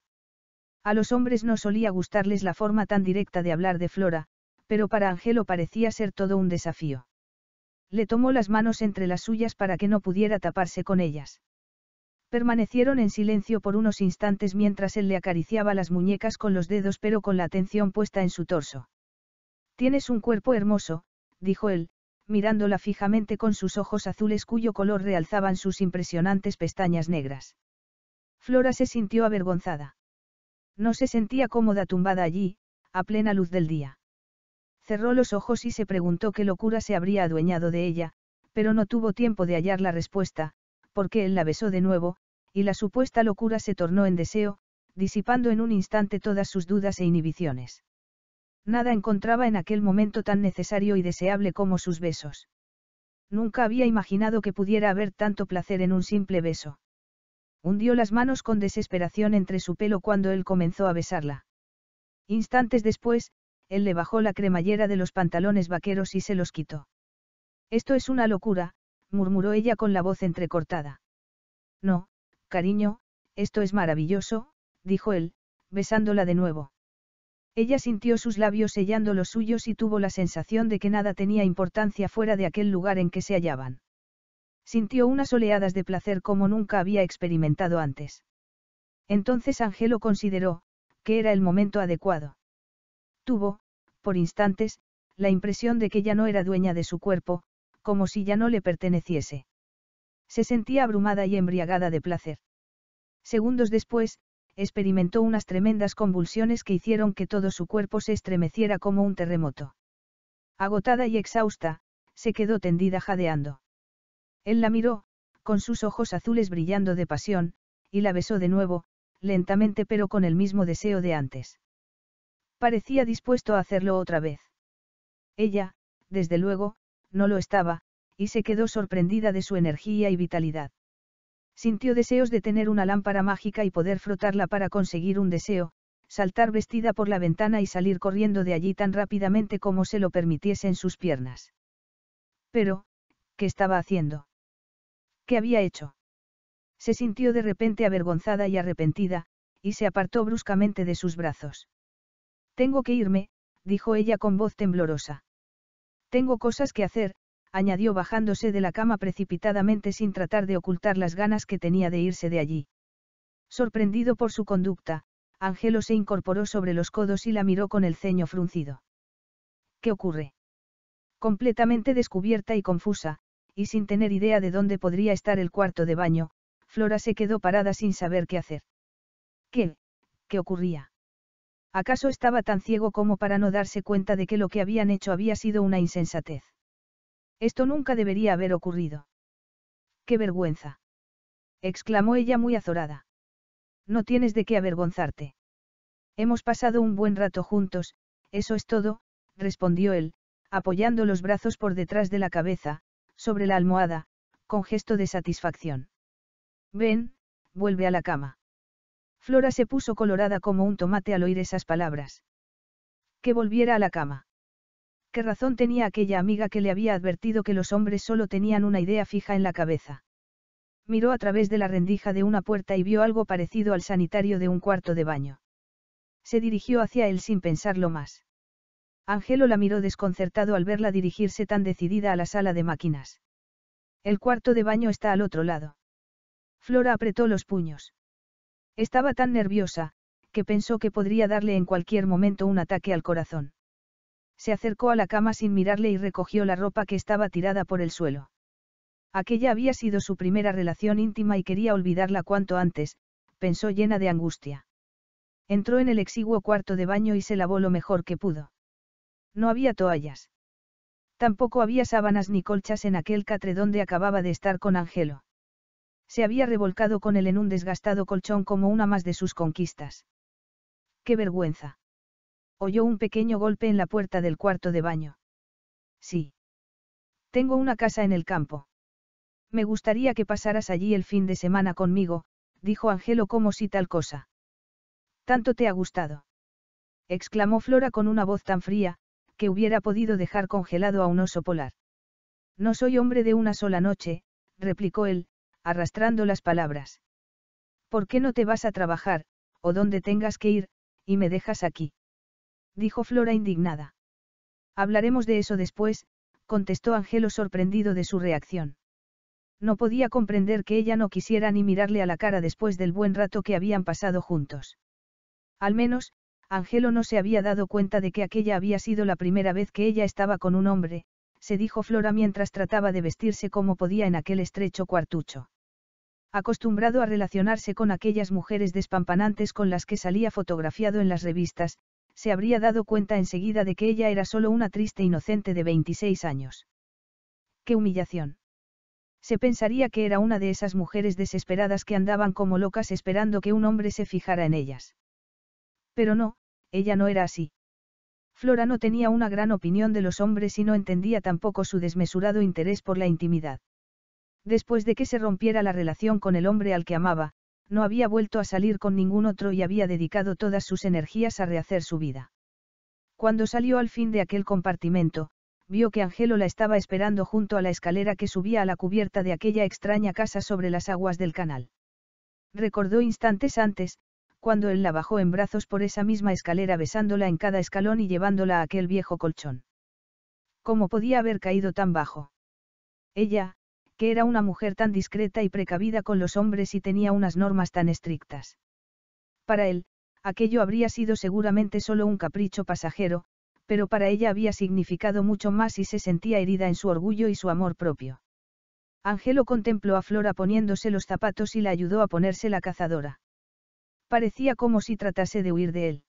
A los hombres no solía gustarles la forma tan directa de hablar de Flora, pero para Angelo parecía ser todo un desafío. Le tomó las manos entre las suyas para que no pudiera taparse con ellas. Permanecieron en silencio por unos instantes mientras él le acariciaba las muñecas con los dedos pero con la atención puesta en su torso. Tienes un cuerpo hermoso, dijo él, mirándola fijamente con sus ojos azules cuyo color realzaban sus impresionantes pestañas negras. Flora se sintió avergonzada. No se sentía cómoda tumbada allí, a plena luz del día. Cerró los ojos y se preguntó qué locura se habría adueñado de ella, pero no tuvo tiempo de hallar la respuesta, porque él la besó de nuevo, y la supuesta locura se tornó en deseo, disipando en un instante todas sus dudas e inhibiciones. Nada encontraba en aquel momento tan necesario y deseable como sus besos. Nunca había imaginado que pudiera haber tanto placer en un simple beso. Hundió las manos con desesperación entre su pelo cuando él comenzó a besarla. Instantes después, él le bajó la cremallera de los pantalones vaqueros y se los quitó. Esto es una locura, murmuró ella con la voz entrecortada. No, cariño, esto es maravilloso, dijo él, besándola de nuevo. Ella sintió sus labios sellando los suyos y tuvo la sensación de que nada tenía importancia fuera de aquel lugar en que se hallaban. Sintió unas oleadas de placer como nunca había experimentado antes. Entonces Angelo consideró, que era el momento adecuado. Tuvo, por instantes, la impresión de que ya no era dueña de su cuerpo, como si ya no le perteneciese. Se sentía abrumada y embriagada de placer. Segundos después, experimentó unas tremendas convulsiones que hicieron que todo su cuerpo se estremeciera como un terremoto. Agotada y exhausta, se quedó tendida jadeando. Él la miró, con sus ojos azules brillando de pasión, y la besó de nuevo, lentamente pero con el mismo deseo de antes. Parecía dispuesto a hacerlo otra vez. Ella, desde luego, no lo estaba, y se quedó sorprendida de su energía y vitalidad. Sintió deseos de tener una lámpara mágica y poder frotarla para conseguir un deseo, saltar vestida por la ventana y salir corriendo de allí tan rápidamente como se lo permitiesen sus piernas. Pero, ¿qué estaba haciendo? ¿Qué había hecho? Se sintió de repente avergonzada y arrepentida, y se apartó bruscamente de sus brazos. Tengo que irme, dijo ella con voz temblorosa. Tengo cosas que hacer, añadió bajándose de la cama precipitadamente sin tratar de ocultar las ganas que tenía de irse de allí. Sorprendido por su conducta, Angelo se incorporó sobre los codos y la miró con el ceño fruncido. ¿Qué ocurre? Completamente descubierta y confusa, y sin tener idea de dónde podría estar el cuarto de baño, Flora se quedó parada sin saber qué hacer. ¿Qué? ¿Qué ocurría? ¿Acaso estaba tan ciego como para no darse cuenta de que lo que habían hecho había sido una insensatez? Esto nunca debería haber ocurrido. ¡Qué vergüenza! exclamó ella muy azorada. No tienes de qué avergonzarte. Hemos pasado un buen rato juntos, eso es todo, respondió él, apoyando los brazos por detrás de la cabeza, sobre la almohada, con gesto de satisfacción. Ven, vuelve a la cama. Flora se puso colorada como un tomate al oír esas palabras. Que volviera a la cama. ¿Qué razón tenía aquella amiga que le había advertido que los hombres solo tenían una idea fija en la cabeza? Miró a través de la rendija de una puerta y vio algo parecido al sanitario de un cuarto de baño. Se dirigió hacia él sin pensarlo más. Angelo la miró desconcertado al verla dirigirse tan decidida a la sala de máquinas. El cuarto de baño está al otro lado. Flora apretó los puños. Estaba tan nerviosa, que pensó que podría darle en cualquier momento un ataque al corazón. Se acercó a la cama sin mirarle y recogió la ropa que estaba tirada por el suelo. Aquella había sido su primera relación íntima y quería olvidarla cuanto antes, pensó llena de angustia. Entró en el exiguo cuarto de baño y se lavó lo mejor que pudo. No había toallas. Tampoco había sábanas ni colchas en aquel catre donde acababa de estar con Angelo se había revolcado con él en un desgastado colchón como una más de sus conquistas. ¡Qué vergüenza! Oyó un pequeño golpe en la puerta del cuarto de baño. Sí. Tengo una casa en el campo. Me gustaría que pasaras allí el fin de semana conmigo, dijo Angelo como si tal cosa. ¿Tanto te ha gustado? exclamó Flora con una voz tan fría, que hubiera podido dejar congelado a un oso polar. No soy hombre de una sola noche, replicó él, arrastrando las palabras. ¿Por qué no te vas a trabajar, o donde tengas que ir, y me dejas aquí? dijo Flora indignada. Hablaremos de eso después, contestó Angelo sorprendido de su reacción. No podía comprender que ella no quisiera ni mirarle a la cara después del buen rato que habían pasado juntos. Al menos, Angelo no se había dado cuenta de que aquella había sido la primera vez que ella estaba con un hombre, se dijo Flora mientras trataba de vestirse como podía en aquel estrecho cuartucho. Acostumbrado a relacionarse con aquellas mujeres despampanantes con las que salía fotografiado en las revistas, se habría dado cuenta enseguida de que ella era solo una triste inocente de 26 años. ¡Qué humillación! Se pensaría que era una de esas mujeres desesperadas que andaban como locas esperando que un hombre se fijara en ellas. Pero no, ella no era así. Flora no tenía una gran opinión de los hombres y no entendía tampoco su desmesurado interés por la intimidad. Después de que se rompiera la relación con el hombre al que amaba, no había vuelto a salir con ningún otro y había dedicado todas sus energías a rehacer su vida. Cuando salió al fin de aquel compartimento, vio que Angelo la estaba esperando junto a la escalera que subía a la cubierta de aquella extraña casa sobre las aguas del canal. Recordó instantes antes, cuando él la bajó en brazos por esa misma escalera besándola en cada escalón y llevándola a aquel viejo colchón. ¿Cómo podía haber caído tan bajo? Ella, que era una mujer tan discreta y precavida con los hombres y tenía unas normas tan estrictas. Para él, aquello habría sido seguramente solo un capricho pasajero, pero para ella había significado mucho más y se sentía herida en su orgullo y su amor propio. Angelo contempló a Flora poniéndose los zapatos y la ayudó a ponerse la cazadora. Parecía como si tratase de huir de él.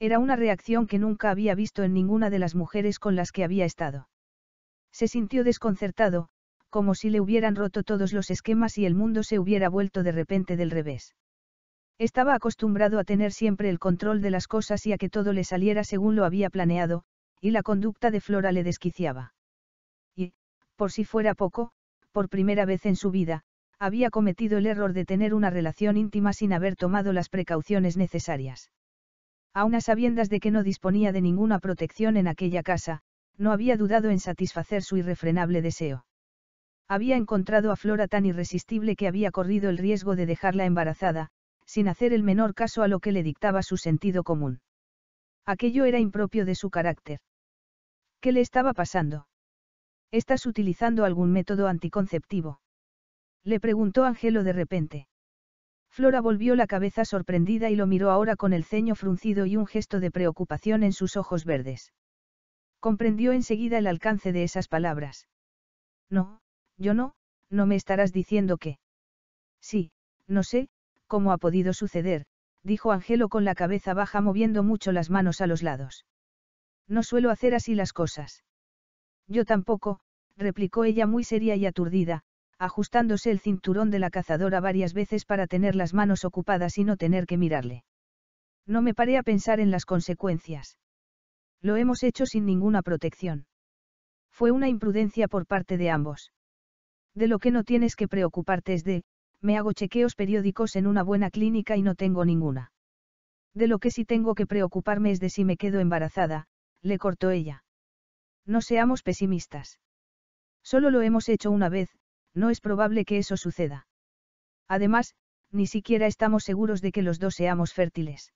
Era una reacción que nunca había visto en ninguna de las mujeres con las que había estado. Se sintió desconcertado, como si le hubieran roto todos los esquemas y el mundo se hubiera vuelto de repente del revés. Estaba acostumbrado a tener siempre el control de las cosas y a que todo le saliera según lo había planeado, y la conducta de Flora le desquiciaba. Y, por si fuera poco, por primera vez en su vida, había cometido el error de tener una relación íntima sin haber tomado las precauciones necesarias. Aun a sabiendas de que no disponía de ninguna protección en aquella casa, no había dudado en satisfacer su irrefrenable deseo. Había encontrado a Flora tan irresistible que había corrido el riesgo de dejarla embarazada, sin hacer el menor caso a lo que le dictaba su sentido común. Aquello era impropio de su carácter. ¿Qué le estaba pasando? ¿Estás utilizando algún método anticonceptivo? Le preguntó Angelo de repente. Flora volvió la cabeza sorprendida y lo miró ahora con el ceño fruncido y un gesto de preocupación en sus ojos verdes. Comprendió enseguida el alcance de esas palabras. No, yo no, no me estarás diciendo que. Sí, no sé, cómo ha podido suceder, dijo Angelo con la cabeza baja moviendo mucho las manos a los lados. No suelo hacer así las cosas. Yo tampoco, replicó ella muy seria y aturdida, ajustándose el cinturón de la cazadora varias veces para tener las manos ocupadas y no tener que mirarle. No me paré a pensar en las consecuencias. Lo hemos hecho sin ninguna protección. Fue una imprudencia por parte de ambos. De lo que no tienes que preocuparte es de, me hago chequeos periódicos en una buena clínica y no tengo ninguna. De lo que sí tengo que preocuparme es de si me quedo embarazada, le cortó ella. No seamos pesimistas. Solo lo hemos hecho una vez, no es probable que eso suceda. Además, ni siquiera estamos seguros de que los dos seamos fértiles.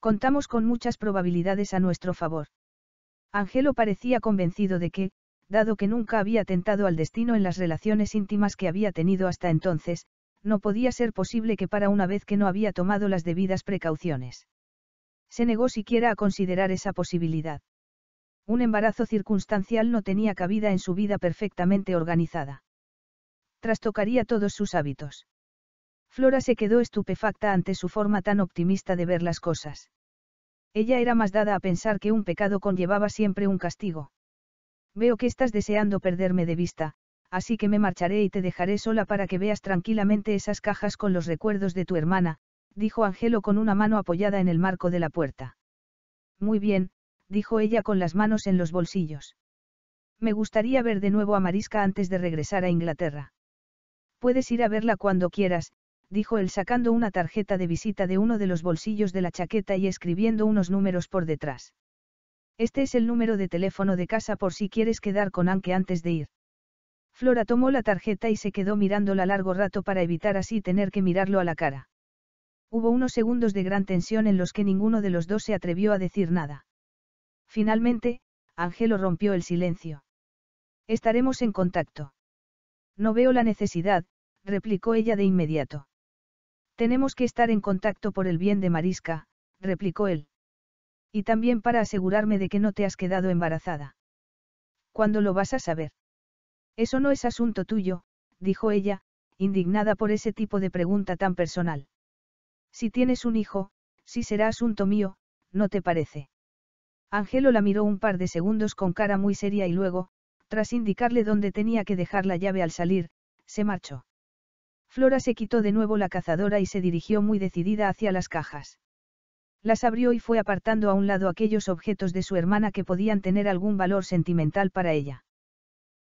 Contamos con muchas probabilidades a nuestro favor. Angelo parecía convencido de que, dado que nunca había tentado al destino en las relaciones íntimas que había tenido hasta entonces, no podía ser posible que para una vez que no había tomado las debidas precauciones. Se negó siquiera a considerar esa posibilidad. Un embarazo circunstancial no tenía cabida en su vida perfectamente organizada trastocaría todos sus hábitos. Flora se quedó estupefacta ante su forma tan optimista de ver las cosas. Ella era más dada a pensar que un pecado conllevaba siempre un castigo. Veo que estás deseando perderme de vista, así que me marcharé y te dejaré sola para que veas tranquilamente esas cajas con los recuerdos de tu hermana, dijo Angelo con una mano apoyada en el marco de la puerta. Muy bien, dijo ella con las manos en los bolsillos. Me gustaría ver de nuevo a Marisca antes de regresar a Inglaterra. Puedes ir a verla cuando quieras, dijo él sacando una tarjeta de visita de uno de los bolsillos de la chaqueta y escribiendo unos números por detrás. Este es el número de teléfono de casa por si quieres quedar con Anke antes de ir. Flora tomó la tarjeta y se quedó mirándola largo rato para evitar así tener que mirarlo a la cara. Hubo unos segundos de gran tensión en los que ninguno de los dos se atrevió a decir nada. Finalmente, Ángelo rompió el silencio. Estaremos en contacto. No veo la necesidad, replicó ella de inmediato. Tenemos que estar en contacto por el bien de Marisca, replicó él. Y también para asegurarme de que no te has quedado embarazada. ¿Cuándo lo vas a saber? Eso no es asunto tuyo, dijo ella, indignada por ese tipo de pregunta tan personal. Si tienes un hijo, si será asunto mío, ¿no te parece? Angelo la miró un par de segundos con cara muy seria y luego, tras indicarle dónde tenía que dejar la llave al salir, se marchó. Flora se quitó de nuevo la cazadora y se dirigió muy decidida hacia las cajas. Las abrió y fue apartando a un lado aquellos objetos de su hermana que podían tener algún valor sentimental para ella.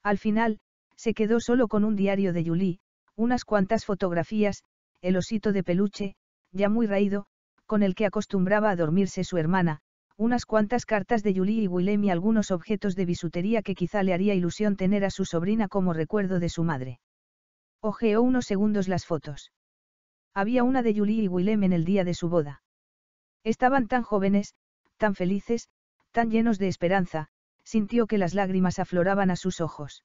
Al final, se quedó solo con un diario de Julie, unas cuantas fotografías, el osito de peluche, ya muy raído, con el que acostumbraba a dormirse su hermana, unas cuantas cartas de Julie y Willem y algunos objetos de bisutería que quizá le haría ilusión tener a su sobrina como recuerdo de su madre. Ojeó unos segundos las fotos. Había una de Julie y Willem en el día de su boda. Estaban tan jóvenes, tan felices, tan llenos de esperanza, sintió que las lágrimas afloraban a sus ojos.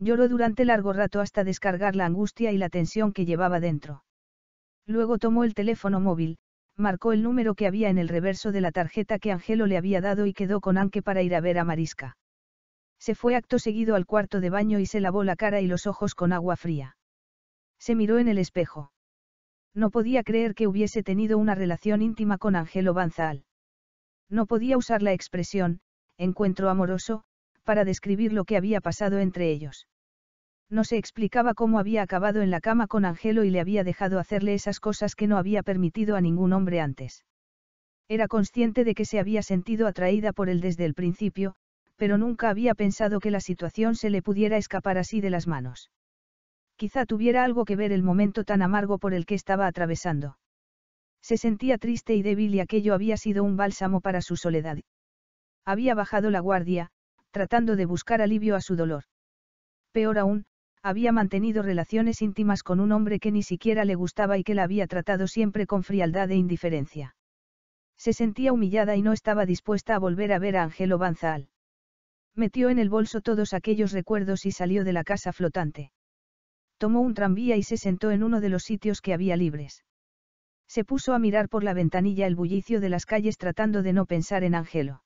Lloró durante largo rato hasta descargar la angustia y la tensión que llevaba dentro. Luego tomó el teléfono móvil, marcó el número que había en el reverso de la tarjeta que Angelo le había dado y quedó con Anke para ir a ver a Marisca. Se fue acto seguido al cuarto de baño y se lavó la cara y los ojos con agua fría. Se miró en el espejo. No podía creer que hubiese tenido una relación íntima con Angelo Banzal. No podía usar la expresión, encuentro amoroso, para describir lo que había pasado entre ellos. No se explicaba cómo había acabado en la cama con Angelo y le había dejado hacerle esas cosas que no había permitido a ningún hombre antes. Era consciente de que se había sentido atraída por él desde el principio, pero nunca había pensado que la situación se le pudiera escapar así de las manos. Quizá tuviera algo que ver el momento tan amargo por el que estaba atravesando. Se sentía triste y débil y aquello había sido un bálsamo para su soledad. Había bajado la guardia, tratando de buscar alivio a su dolor. Peor aún, había mantenido relaciones íntimas con un hombre que ni siquiera le gustaba y que la había tratado siempre con frialdad e indiferencia. Se sentía humillada y no estaba dispuesta a volver a ver a Angelo Banzal. Metió en el bolso todos aquellos recuerdos y salió de la casa flotante. Tomó un tranvía y se sentó en uno de los sitios que había libres. Se puso a mirar por la ventanilla el bullicio de las calles tratando de no pensar en Angelo.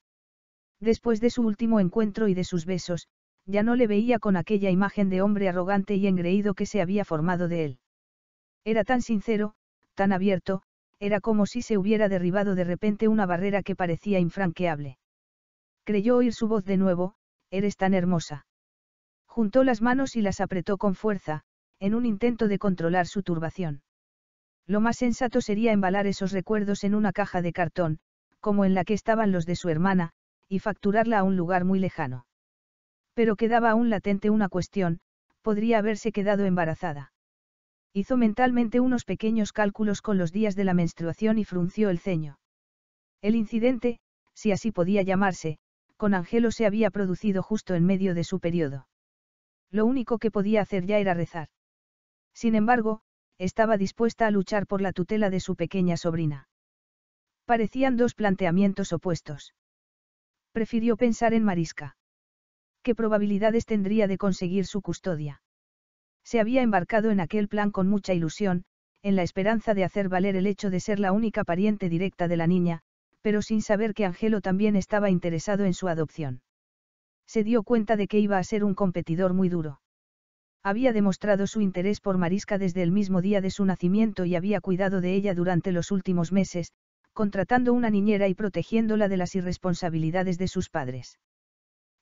Después de su último encuentro y de sus besos, ya no le veía con aquella imagen de hombre arrogante y engreído que se había formado de él. Era tan sincero, tan abierto, era como si se hubiera derribado de repente una barrera que parecía infranqueable. Creyó oír su voz de nuevo, eres tan hermosa. Juntó las manos y las apretó con fuerza, en un intento de controlar su turbación. Lo más sensato sería embalar esos recuerdos en una caja de cartón, como en la que estaban los de su hermana, y facturarla a un lugar muy lejano. Pero quedaba aún latente una cuestión, podría haberse quedado embarazada. Hizo mentalmente unos pequeños cálculos con los días de la menstruación y frunció el ceño. El incidente, si así podía llamarse, con Angelo se había producido justo en medio de su periodo. Lo único que podía hacer ya era rezar. Sin embargo, estaba dispuesta a luchar por la tutela de su pequeña sobrina. Parecían dos planteamientos opuestos. Prefirió pensar en Marisca. ¿qué probabilidades tendría de conseguir su custodia? Se había embarcado en aquel plan con mucha ilusión, en la esperanza de hacer valer el hecho de ser la única pariente directa de la niña, pero sin saber que Angelo también estaba interesado en su adopción. Se dio cuenta de que iba a ser un competidor muy duro. Había demostrado su interés por Marisca desde el mismo día de su nacimiento y había cuidado de ella durante los últimos meses, contratando una niñera y protegiéndola de las irresponsabilidades de sus padres.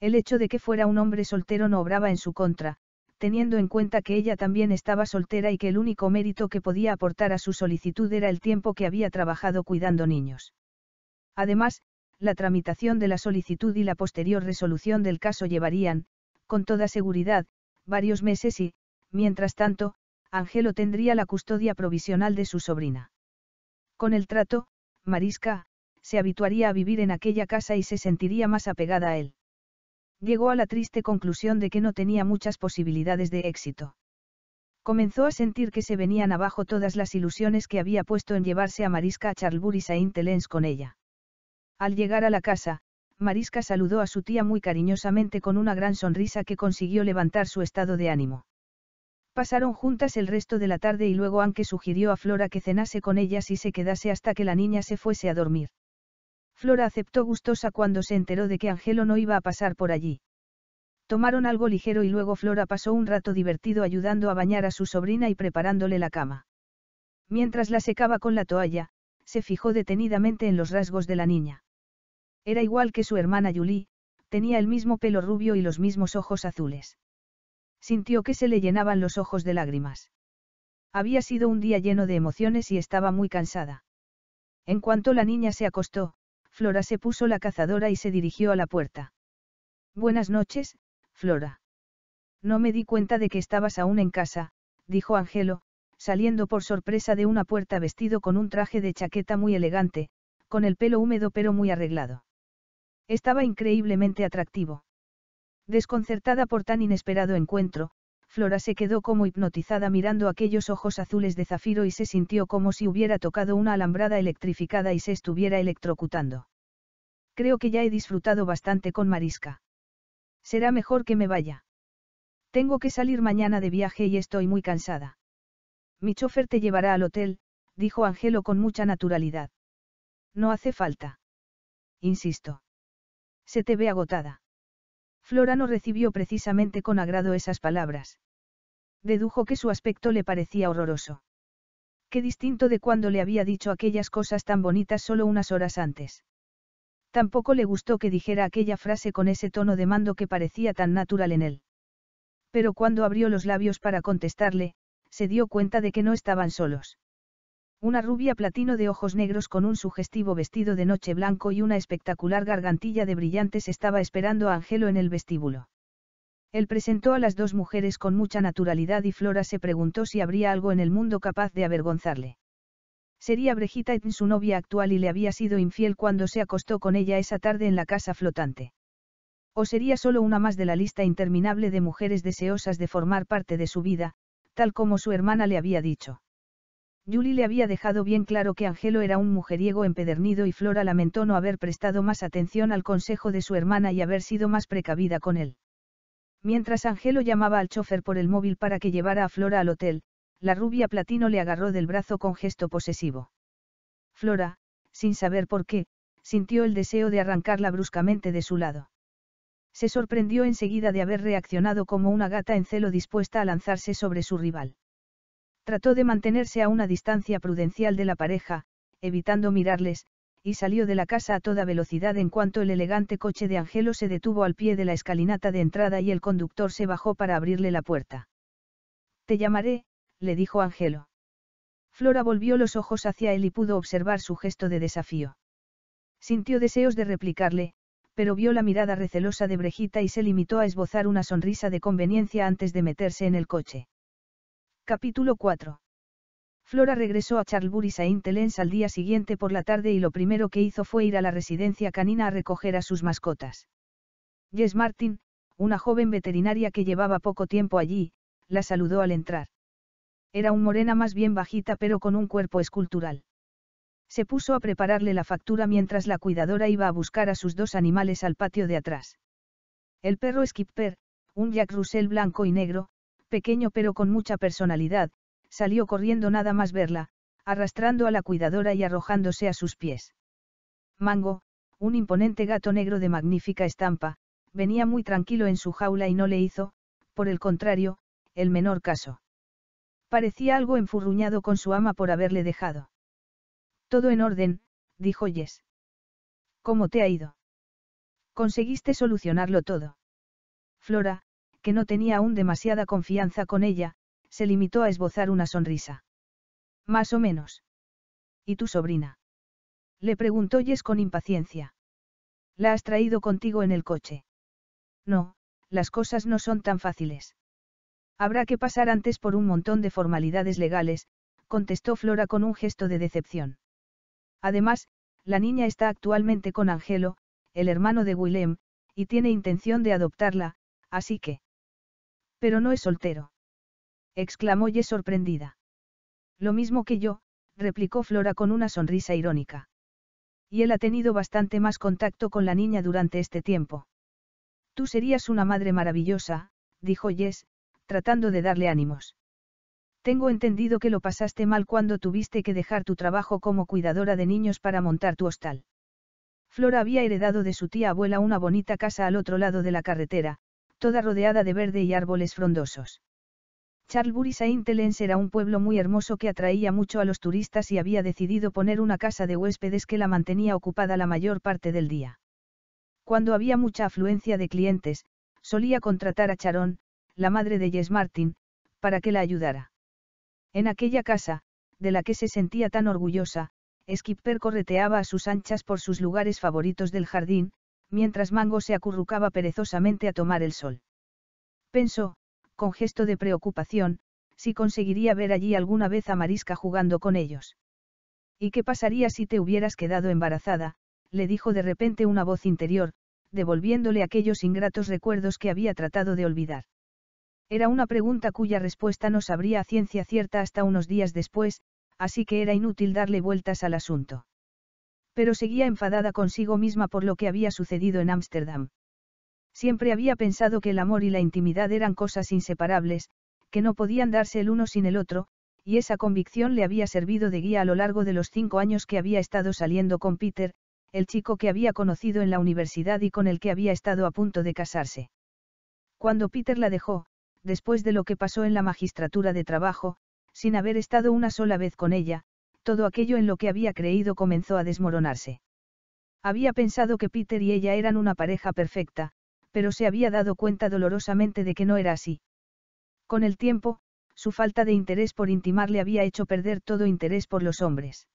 El hecho de que fuera un hombre soltero no obraba en su contra, teniendo en cuenta que ella también estaba soltera y que el único mérito que podía aportar a su solicitud era el tiempo que había trabajado cuidando niños. Además, la tramitación de la solicitud y la posterior resolución del caso llevarían, con toda seguridad, varios meses y, mientras tanto, Angelo tendría la custodia provisional de su sobrina. Con el trato, Marisca, se habituaría a vivir en aquella casa y se sentiría más apegada a él llegó a la triste conclusión de que no tenía muchas posibilidades de éxito. Comenzó a sentir que se venían abajo todas las ilusiones que había puesto en llevarse a Mariska a Charlbury Saint Helens con ella. Al llegar a la casa, Mariska saludó a su tía muy cariñosamente con una gran sonrisa que consiguió levantar su estado de ánimo. Pasaron juntas el resto de la tarde y luego Anke sugirió a Flora que cenase con ellas y se quedase hasta que la niña se fuese a dormir. Flora aceptó gustosa cuando se enteró de que Angelo no iba a pasar por allí. Tomaron algo ligero y luego Flora pasó un rato divertido ayudando a bañar a su sobrina y preparándole la cama. Mientras la secaba con la toalla, se fijó detenidamente en los rasgos de la niña. Era igual que su hermana Julie, tenía el mismo pelo rubio y los mismos ojos azules. Sintió que se le llenaban los ojos de lágrimas. Había sido un día lleno de emociones y estaba muy cansada. En cuanto la niña se acostó, Flora se puso la cazadora y se dirigió a la puerta. Buenas noches, Flora. No me di cuenta de que estabas aún en casa, dijo Angelo, saliendo por sorpresa de una puerta vestido con un traje de chaqueta muy elegante, con el pelo húmedo pero muy arreglado. Estaba increíblemente atractivo. Desconcertada por tan inesperado encuentro, Flora se quedó como hipnotizada mirando aquellos ojos azules de zafiro y se sintió como si hubiera tocado una alambrada electrificada y se estuviera electrocutando. Creo que ya he disfrutado bastante con Marisca. Será mejor que me vaya. Tengo que salir mañana de viaje y estoy muy cansada. Mi chofer te llevará al hotel, dijo Angelo con mucha naturalidad. No hace falta. Insisto. Se te ve agotada. Flora no recibió precisamente con agrado esas palabras. Dedujo que su aspecto le parecía horroroso. Qué distinto de cuando le había dicho aquellas cosas tan bonitas solo unas horas antes. Tampoco le gustó que dijera aquella frase con ese tono de mando que parecía tan natural en él. Pero cuando abrió los labios para contestarle, se dio cuenta de que no estaban solos. Una rubia platino de ojos negros con un sugestivo vestido de noche blanco y una espectacular gargantilla de brillantes estaba esperando a Angelo en el vestíbulo. Él presentó a las dos mujeres con mucha naturalidad y Flora se preguntó si habría algo en el mundo capaz de avergonzarle. Sería Brejita en su novia actual y le había sido infiel cuando se acostó con ella esa tarde en la casa flotante. O sería solo una más de la lista interminable de mujeres deseosas de formar parte de su vida, tal como su hermana le había dicho. Julie le había dejado bien claro que Angelo era un mujeriego empedernido y Flora lamentó no haber prestado más atención al consejo de su hermana y haber sido más precavida con él. Mientras Angelo llamaba al chofer por el móvil para que llevara a Flora al hotel, la rubia platino le agarró del brazo con gesto posesivo. Flora, sin saber por qué, sintió el deseo de arrancarla bruscamente de su lado. Se sorprendió enseguida de haber reaccionado como una gata en celo dispuesta a lanzarse sobre su rival. Trató de mantenerse a una distancia prudencial de la pareja, evitando mirarles, y salió de la casa a toda velocidad en cuanto el elegante coche de Angelo se detuvo al pie de la escalinata de entrada y el conductor se bajó para abrirle la puerta. Te llamaré, le dijo Angelo. Flora volvió los ojos hacia él y pudo observar su gesto de desafío. Sintió deseos de replicarle, pero vio la mirada recelosa de Brejita y se limitó a esbozar una sonrisa de conveniencia antes de meterse en el coche. Capítulo 4. Flora regresó a Charlbury Saint Helens al día siguiente por la tarde y lo primero que hizo fue ir a la residencia canina a recoger a sus mascotas. Jess Martin, una joven veterinaria que llevaba poco tiempo allí, la saludó al entrar. Era un morena más bien bajita pero con un cuerpo escultural. Se puso a prepararle la factura mientras la cuidadora iba a buscar a sus dos animales al patio de atrás. El perro Skipper, un Jack Russell blanco y negro, pequeño pero con mucha personalidad, salió corriendo nada más verla, arrastrando a la cuidadora y arrojándose a sus pies. Mango, un imponente gato negro de magnífica estampa, venía muy tranquilo en su jaula y no le hizo, por el contrario, el menor caso. Parecía algo enfurruñado con su ama por haberle dejado. Todo en orden, dijo Jess. ¿Cómo te ha ido? Conseguiste solucionarlo todo. Flora, que no tenía aún demasiada confianza con ella, se limitó a esbozar una sonrisa. Más o menos. ¿Y tu sobrina? Le preguntó Jess con impaciencia. ¿La has traído contigo en el coche? No, las cosas no son tan fáciles. Habrá que pasar antes por un montón de formalidades legales, contestó Flora con un gesto de decepción. Además, la niña está actualmente con Angelo, el hermano de Willem, y tiene intención de adoptarla, así que... Pero no es soltero. Exclamó Yes sorprendida. Lo mismo que yo, replicó Flora con una sonrisa irónica. Y él ha tenido bastante más contacto con la niña durante este tiempo. Tú serías una madre maravillosa, dijo Jess, tratando de darle ánimos. Tengo entendido que lo pasaste mal cuando tuviste que dejar tu trabajo como cuidadora de niños para montar tu hostal. Flora había heredado de su tía abuela una bonita casa al otro lado de la carretera, toda rodeada de verde y árboles frondosos. Charlbury saint era un pueblo muy hermoso que atraía mucho a los turistas y había decidido poner una casa de huéspedes que la mantenía ocupada la mayor parte del día. Cuando había mucha afluencia de clientes, solía contratar a Charón, la madre de Jess Martin, para que la ayudara. En aquella casa, de la que se sentía tan orgullosa, Skipper correteaba a sus anchas por sus lugares favoritos del jardín, mientras Mango se acurrucaba perezosamente a tomar el sol. Pensó, con gesto de preocupación, si conseguiría ver allí alguna vez a Marisca jugando con ellos. ¿Y qué pasaría si te hubieras quedado embarazada? le dijo de repente una voz interior, devolviéndole aquellos ingratos recuerdos que había tratado de olvidar. Era una pregunta cuya respuesta no sabría a ciencia cierta hasta unos días después, así que era inútil darle vueltas al asunto. Pero seguía enfadada consigo misma por lo que había sucedido en Ámsterdam. Siempre había pensado que el amor y la intimidad eran cosas inseparables, que no podían darse el uno sin el otro, y esa convicción le había servido de guía a lo largo de los cinco años que había estado saliendo con Peter, el chico que había conocido en la universidad y con el que había estado a punto de casarse. Cuando Peter la dejó, después de lo que pasó en la magistratura de trabajo, sin haber estado una sola vez con ella, todo aquello en lo que había creído comenzó a desmoronarse. Había pensado que Peter y ella eran una pareja perfecta, pero se había dado cuenta dolorosamente de que no era así. Con el tiempo, su falta de interés por intimar le había hecho perder todo interés por los hombres.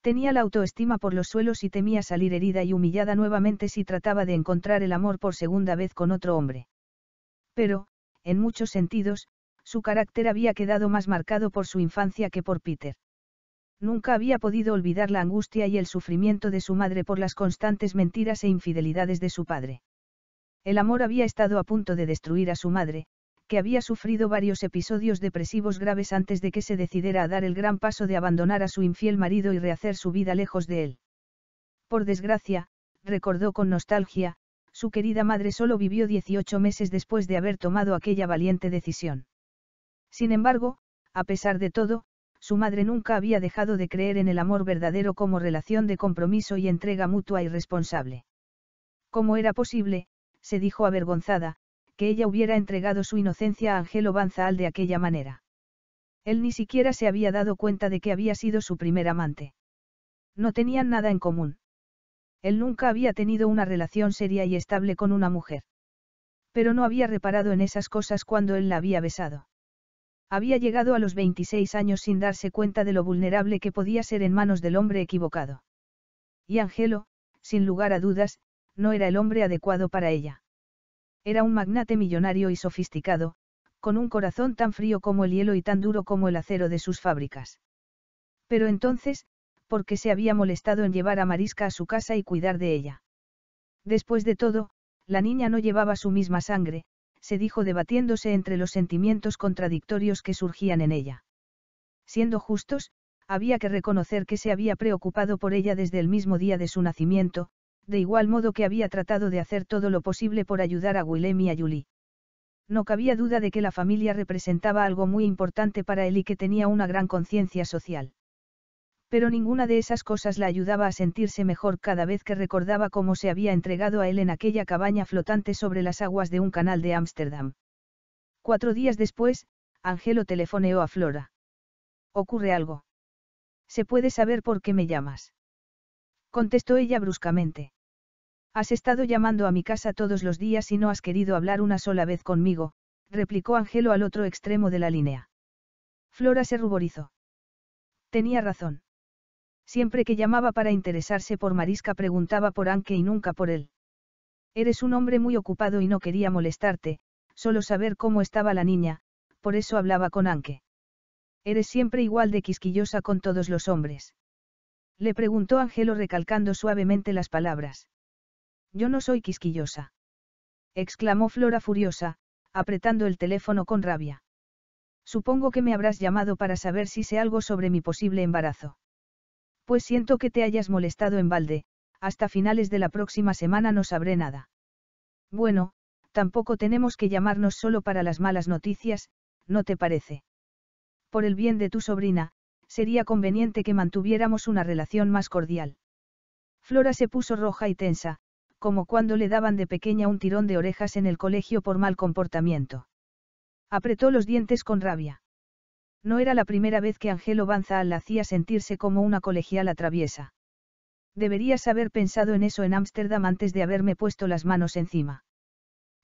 Tenía la autoestima por los suelos y temía salir herida y humillada nuevamente si trataba de encontrar el amor por segunda vez con otro hombre. Pero, en muchos sentidos, su carácter había quedado más marcado por su infancia que por Peter. Nunca había podido olvidar la angustia y el sufrimiento de su madre por las constantes mentiras e infidelidades de su padre. El amor había estado a punto de destruir a su madre, que había sufrido varios episodios depresivos graves antes de que se decidiera a dar el gran paso de abandonar a su infiel marido y rehacer su vida lejos de él. Por desgracia, recordó con nostalgia, su querida madre solo vivió 18 meses después de haber tomado aquella valiente decisión. Sin embargo, a pesar de todo, su madre nunca había dejado de creer en el amor verdadero como relación de compromiso y entrega mutua y responsable. ¿Cómo era posible, se dijo avergonzada, que ella hubiera entregado su inocencia a Angelo Banzaal de aquella manera? Él ni siquiera se había dado cuenta de que había sido su primer amante. No tenían nada en común. Él nunca había tenido una relación seria y estable con una mujer. Pero no había reparado en esas cosas cuando él la había besado. Había llegado a los 26 años sin darse cuenta de lo vulnerable que podía ser en manos del hombre equivocado. Y Angelo, sin lugar a dudas, no era el hombre adecuado para ella. Era un magnate millonario y sofisticado, con un corazón tan frío como el hielo y tan duro como el acero de sus fábricas. Pero entonces, ¿por qué se había molestado en llevar a Marisca a su casa y cuidar de ella? Después de todo, la niña no llevaba su misma sangre, se dijo debatiéndose entre los sentimientos contradictorios que surgían en ella. Siendo justos, había que reconocer que se había preocupado por ella desde el mismo día de su nacimiento, de igual modo que había tratado de hacer todo lo posible por ayudar a Willem y a Julie. No cabía duda de que la familia representaba algo muy importante para él y que tenía una gran conciencia social. Pero ninguna de esas cosas la ayudaba a sentirse mejor cada vez que recordaba cómo se había entregado a él en aquella cabaña flotante sobre las aguas de un canal de Ámsterdam. Cuatro días después, Angelo telefoneó a Flora. ¿Ocurre algo? ¿Se puede saber por qué me llamas? Contestó ella bruscamente. Has estado llamando a mi casa todos los días y no has querido hablar una sola vez conmigo, replicó Angelo al otro extremo de la línea. Flora se ruborizó. Tenía razón. Siempre que llamaba para interesarse por Marisca preguntaba por Anke y nunca por él. Eres un hombre muy ocupado y no quería molestarte, solo saber cómo estaba la niña, por eso hablaba con Anke. Eres siempre igual de quisquillosa con todos los hombres. Le preguntó Angelo recalcando suavemente las palabras. Yo no soy quisquillosa. Exclamó Flora furiosa, apretando el teléfono con rabia. Supongo que me habrás llamado para saber si sé algo sobre mi posible embarazo. Pues siento que te hayas molestado en balde, hasta finales de la próxima semana no sabré nada. Bueno, tampoco tenemos que llamarnos solo para las malas noticias, ¿no te parece? Por el bien de tu sobrina, sería conveniente que mantuviéramos una relación más cordial. Flora se puso roja y tensa, como cuando le daban de pequeña un tirón de orejas en el colegio por mal comportamiento. Apretó los dientes con rabia. No era la primera vez que Angelo Banzaal la hacía sentirse como una colegial atraviesa. Deberías haber pensado en eso en Ámsterdam antes de haberme puesto las manos encima.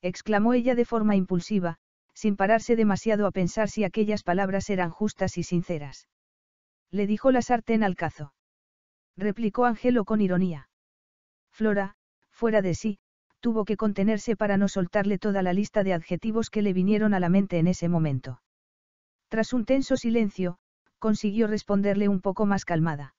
Exclamó ella de forma impulsiva, sin pararse demasiado a pensar si aquellas palabras eran justas y sinceras. Le dijo la sartén al cazo. Replicó Angelo con ironía. Flora, fuera de sí, tuvo que contenerse para no soltarle toda la lista de adjetivos que le vinieron a la mente en ese momento. Tras un tenso silencio, consiguió responderle un poco más calmada.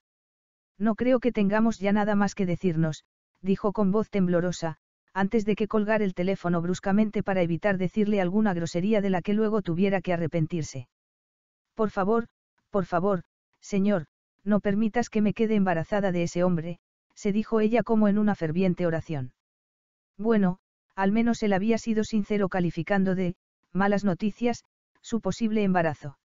No creo que tengamos ya nada más que decirnos, dijo con voz temblorosa, antes de que colgar el teléfono bruscamente para evitar decirle alguna grosería de la que luego tuviera que arrepentirse. Por favor, por favor, señor, no permitas que me quede embarazada de ese hombre, se dijo ella como en una ferviente oración. Bueno, al menos él había sido sincero calificando de, malas noticias, su posible embarazo.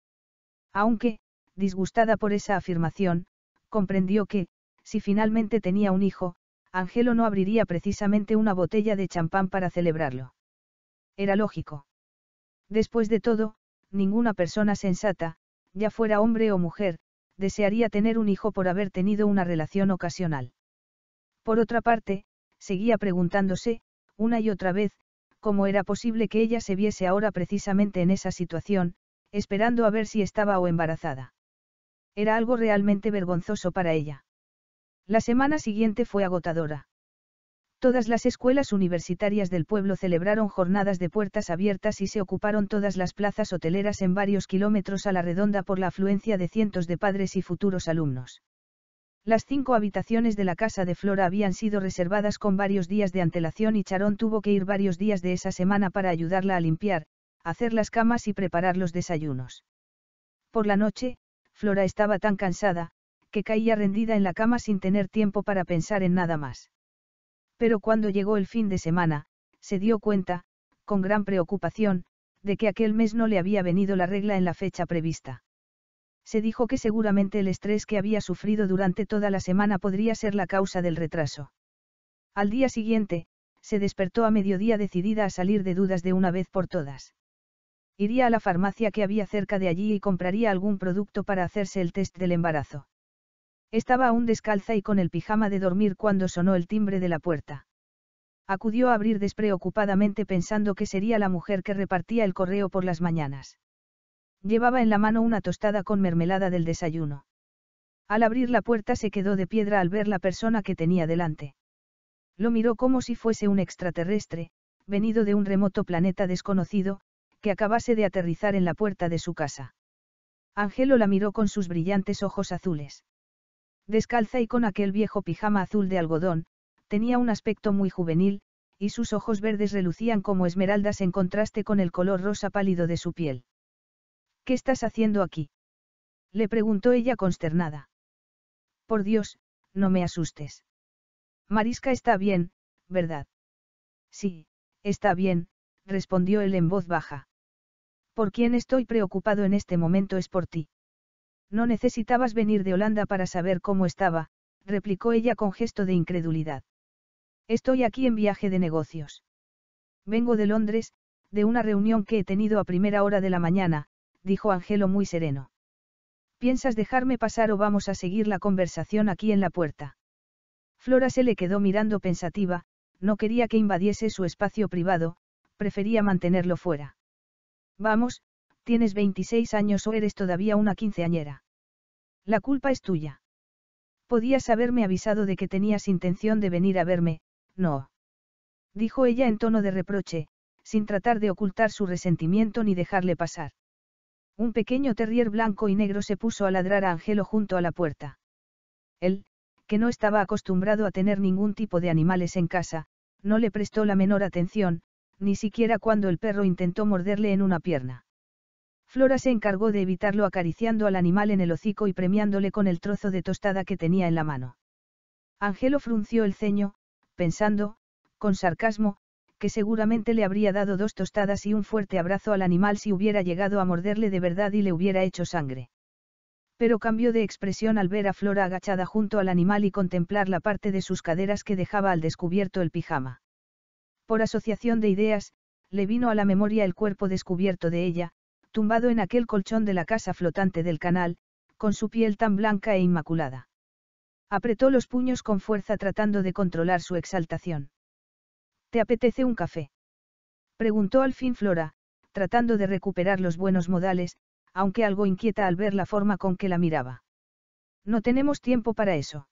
Aunque, disgustada por esa afirmación, comprendió que, si finalmente tenía un hijo, Angelo no abriría precisamente una botella de champán para celebrarlo. Era lógico. Después de todo, ninguna persona sensata, ya fuera hombre o mujer, desearía tener un hijo por haber tenido una relación ocasional. Por otra parte, seguía preguntándose, una y otra vez, cómo era posible que ella se viese ahora precisamente en esa situación, esperando a ver si estaba o embarazada. Era algo realmente vergonzoso para ella. La semana siguiente fue agotadora. Todas las escuelas universitarias del pueblo celebraron jornadas de puertas abiertas y se ocuparon todas las plazas hoteleras en varios kilómetros a la redonda por la afluencia de cientos de padres y futuros alumnos. Las cinco habitaciones de la casa de Flora habían sido reservadas con varios días de antelación y Charón tuvo que ir varios días de esa semana para ayudarla a limpiar, hacer las camas y preparar los desayunos. Por la noche, Flora estaba tan cansada, que caía rendida en la cama sin tener tiempo para pensar en nada más. Pero cuando llegó el fin de semana, se dio cuenta, con gran preocupación, de que aquel mes no le había venido la regla en la fecha prevista se dijo que seguramente el estrés que había sufrido durante toda la semana podría ser la causa del retraso. Al día siguiente, se despertó a mediodía decidida a salir de dudas de una vez por todas. Iría a la farmacia que había cerca de allí y compraría algún producto para hacerse el test del embarazo. Estaba aún descalza y con el pijama de dormir cuando sonó el timbre de la puerta. Acudió a abrir despreocupadamente pensando que sería la mujer que repartía el correo por las mañanas. Llevaba en la mano una tostada con mermelada del desayuno. Al abrir la puerta se quedó de piedra al ver la persona que tenía delante. Lo miró como si fuese un extraterrestre, venido de un remoto planeta desconocido, que acabase de aterrizar en la puerta de su casa. Angelo la miró con sus brillantes ojos azules. Descalza y con aquel viejo pijama azul de algodón, tenía un aspecto muy juvenil, y sus ojos verdes relucían como esmeraldas en contraste con el color rosa pálido de su piel. ¿Qué estás haciendo aquí? Le preguntó ella consternada. Por Dios, no me asustes. Marisca está bien, ¿verdad? Sí, está bien, respondió él en voz baja. Por quien estoy preocupado en este momento es por ti. No necesitabas venir de Holanda para saber cómo estaba, replicó ella con gesto de incredulidad. Estoy aquí en viaje de negocios. Vengo de Londres, de una reunión que he tenido a primera hora de la mañana, dijo Angelo muy sereno. ¿Piensas dejarme pasar o vamos a seguir la conversación aquí en la puerta? Flora se le quedó mirando pensativa, no quería que invadiese su espacio privado, prefería mantenerlo fuera. Vamos, tienes 26 años o eres todavía una quinceañera. La culpa es tuya. Podías haberme avisado de que tenías intención de venir a verme, no. Dijo ella en tono de reproche, sin tratar de ocultar su resentimiento ni dejarle pasar. Un pequeño terrier blanco y negro se puso a ladrar a Angelo junto a la puerta. Él, que no estaba acostumbrado a tener ningún tipo de animales en casa, no le prestó la menor atención, ni siquiera cuando el perro intentó morderle en una pierna. Flora se encargó de evitarlo acariciando al animal en el hocico y premiándole con el trozo de tostada que tenía en la mano. Angelo frunció el ceño, pensando, con sarcasmo, que seguramente le habría dado dos tostadas y un fuerte abrazo al animal si hubiera llegado a morderle de verdad y le hubiera hecho sangre. Pero cambió de expresión al ver a Flora agachada junto al animal y contemplar la parte de sus caderas que dejaba al descubierto el pijama. Por asociación de ideas, le vino a la memoria el cuerpo descubierto de ella, tumbado en aquel colchón de la casa flotante del canal, con su piel tan blanca e inmaculada. Apretó los puños con fuerza tratando de controlar su exaltación. ¿Te apetece un café? Preguntó al fin Flora, tratando de recuperar los buenos modales, aunque algo inquieta al ver la forma con que la miraba. No tenemos tiempo para eso.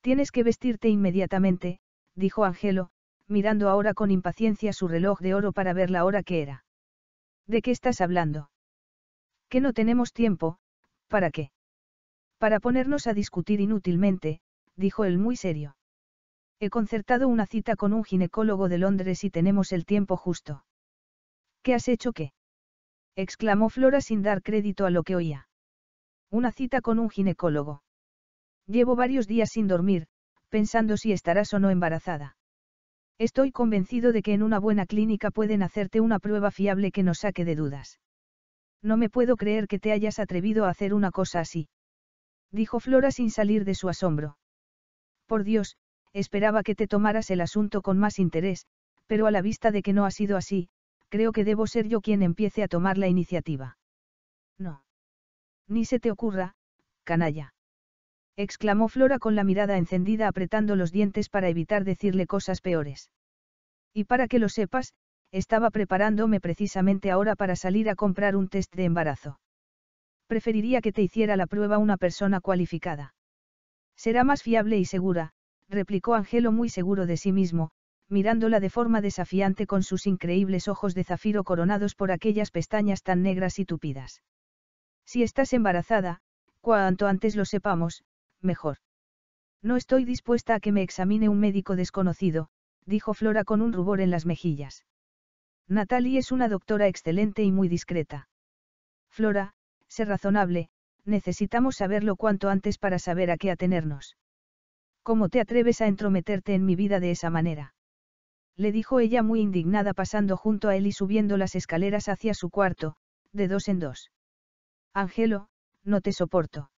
Tienes que vestirte inmediatamente, dijo Angelo, mirando ahora con impaciencia su reloj de oro para ver la hora que era. ¿De qué estás hablando? Que no tenemos tiempo, ¿para qué? Para ponernos a discutir inútilmente, dijo él muy serio. He concertado una cita con un ginecólogo de Londres y tenemos el tiempo justo. ¿Qué has hecho qué? exclamó Flora sin dar crédito a lo que oía. Una cita con un ginecólogo. Llevo varios días sin dormir, pensando si estarás o no embarazada. Estoy convencido de que en una buena clínica pueden hacerte una prueba fiable que nos saque de dudas. No me puedo creer que te hayas atrevido a hacer una cosa así. Dijo Flora sin salir de su asombro. Por Dios, Esperaba que te tomaras el asunto con más interés, pero a la vista de que no ha sido así, creo que debo ser yo quien empiece a tomar la iniciativa. No. Ni se te ocurra, canalla. Exclamó Flora con la mirada encendida apretando los dientes para evitar decirle cosas peores. Y para que lo sepas, estaba preparándome precisamente ahora para salir a comprar un test de embarazo. Preferiría que te hiciera la prueba una persona cualificada. Será más fiable y segura, replicó Angelo muy seguro de sí mismo, mirándola de forma desafiante con sus increíbles ojos de zafiro coronados por aquellas pestañas tan negras y tupidas. Si estás embarazada, cuanto antes lo sepamos, mejor. No estoy dispuesta a que me examine un médico desconocido, dijo Flora con un rubor en las mejillas. Natalie es una doctora excelente y muy discreta. Flora, sé razonable, necesitamos saberlo cuanto antes para saber a qué atenernos. ¿Cómo te atreves a entrometerte en mi vida de esa manera? Le dijo ella muy indignada pasando junto a él y subiendo las escaleras hacia su cuarto, de dos en dos. Ángelo, no te soporto.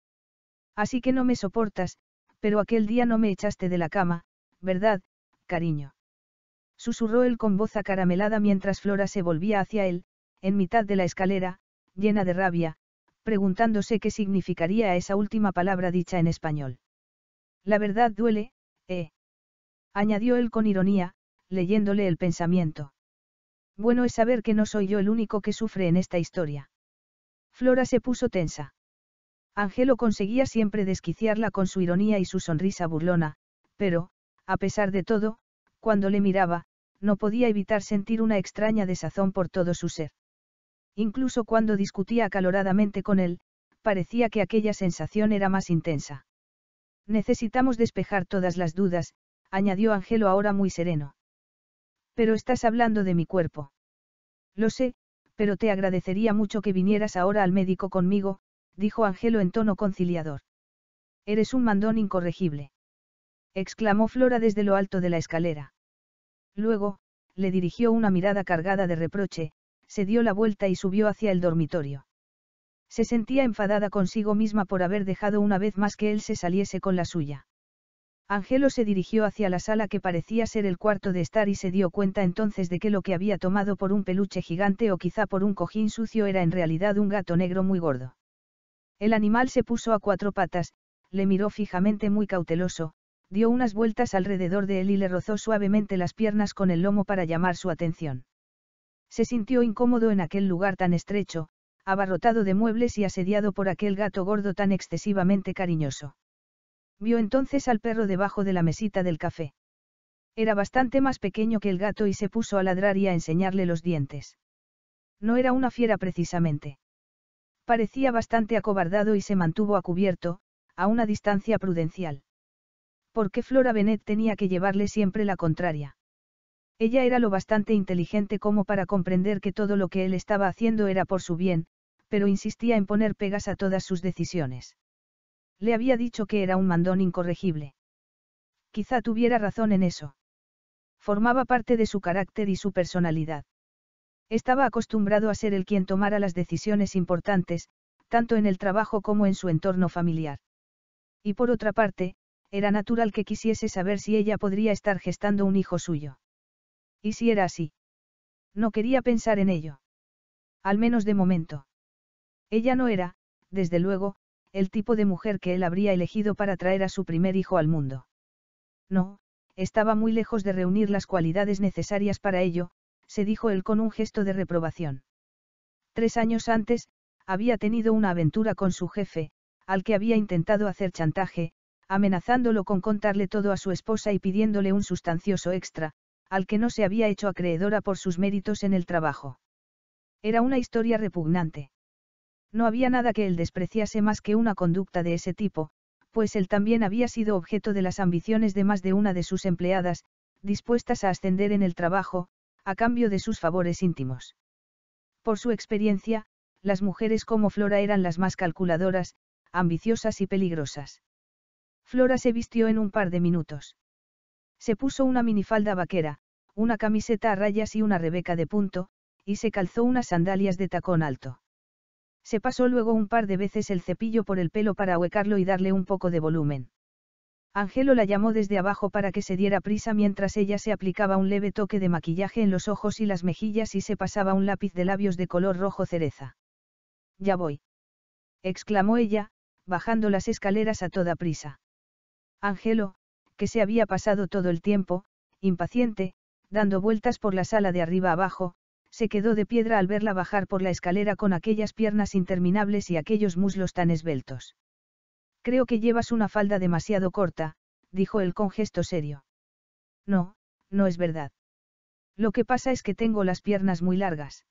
Así que no me soportas, pero aquel día no me echaste de la cama, ¿verdad, cariño? Susurró él con voz acaramelada mientras Flora se volvía hacia él, en mitad de la escalera, llena de rabia, preguntándose qué significaría esa última palabra dicha en español. La verdad duele, ¿eh? añadió él con ironía, leyéndole el pensamiento. Bueno es saber que no soy yo el único que sufre en esta historia. Flora se puso tensa. Angelo conseguía siempre desquiciarla con su ironía y su sonrisa burlona, pero, a pesar de todo, cuando le miraba, no podía evitar sentir una extraña desazón por todo su ser. Incluso cuando discutía acaloradamente con él, parecía que aquella sensación era más intensa. Necesitamos despejar todas las dudas, añadió Angelo ahora muy sereno. Pero estás hablando de mi cuerpo. Lo sé, pero te agradecería mucho que vinieras ahora al médico conmigo, dijo Angelo en tono conciliador. Eres un mandón incorregible. exclamó Flora desde lo alto de la escalera. Luego, le dirigió una mirada cargada de reproche, se dio la vuelta y subió hacia el dormitorio. Se sentía enfadada consigo misma por haber dejado una vez más que él se saliese con la suya. Angelo se dirigió hacia la sala que parecía ser el cuarto de estar y se dio cuenta entonces de que lo que había tomado por un peluche gigante o quizá por un cojín sucio era en realidad un gato negro muy gordo. El animal se puso a cuatro patas, le miró fijamente muy cauteloso, dio unas vueltas alrededor de él y le rozó suavemente las piernas con el lomo para llamar su atención. Se sintió incómodo en aquel lugar tan estrecho, abarrotado de muebles y asediado por aquel gato gordo tan excesivamente cariñoso. Vio entonces al perro debajo de la mesita del café. Era bastante más pequeño que el gato y se puso a ladrar y a enseñarle los dientes. No era una fiera precisamente. Parecía bastante acobardado y se mantuvo a cubierto, a una distancia prudencial. ¿Por qué Flora Bennett tenía que llevarle siempre la contraria? Ella era lo bastante inteligente como para comprender que todo lo que él estaba haciendo era por su bien, pero insistía en poner pegas a todas sus decisiones. Le había dicho que era un mandón incorregible. Quizá tuviera razón en eso. Formaba parte de su carácter y su personalidad. Estaba acostumbrado a ser el quien tomara las decisiones importantes, tanto en el trabajo como en su entorno familiar. Y por otra parte, era natural que quisiese saber si ella podría estar gestando un hijo suyo. ¿Y si era así? No quería pensar en ello. Al menos de momento. Ella no era, desde luego, el tipo de mujer que él habría elegido para traer a su primer hijo al mundo. No, estaba muy lejos de reunir las cualidades necesarias para ello, se dijo él con un gesto de reprobación. Tres años antes, había tenido una aventura con su jefe, al que había intentado hacer chantaje, amenazándolo con contarle todo a su esposa y pidiéndole un sustancioso extra, al que no se había hecho acreedora por sus méritos en el trabajo. Era una historia repugnante. No había nada que él despreciase más que una conducta de ese tipo, pues él también había sido objeto de las ambiciones de más de una de sus empleadas, dispuestas a ascender en el trabajo, a cambio de sus favores íntimos. Por su experiencia, las mujeres como Flora eran las más calculadoras, ambiciosas y peligrosas. Flora se vistió en un par de minutos. Se puso una minifalda vaquera, una camiseta a rayas y una rebeca de punto, y se calzó unas sandalias de tacón alto. Se pasó luego un par de veces el cepillo por el pelo para huecarlo y darle un poco de volumen. Angelo la llamó desde abajo para que se diera prisa mientras ella se aplicaba un leve toque de maquillaje en los ojos y las mejillas y se pasaba un lápiz de labios de color rojo cereza. Ya voy. exclamó ella, bajando las escaleras a toda prisa. Angelo, que se había pasado todo el tiempo, impaciente, dando vueltas por la sala de arriba abajo, se quedó de piedra al verla bajar por la escalera con aquellas piernas interminables y aquellos muslos tan esbeltos. Creo que llevas una falda demasiado corta, dijo él con gesto serio. No, no es verdad. Lo que pasa es que tengo las piernas muy largas.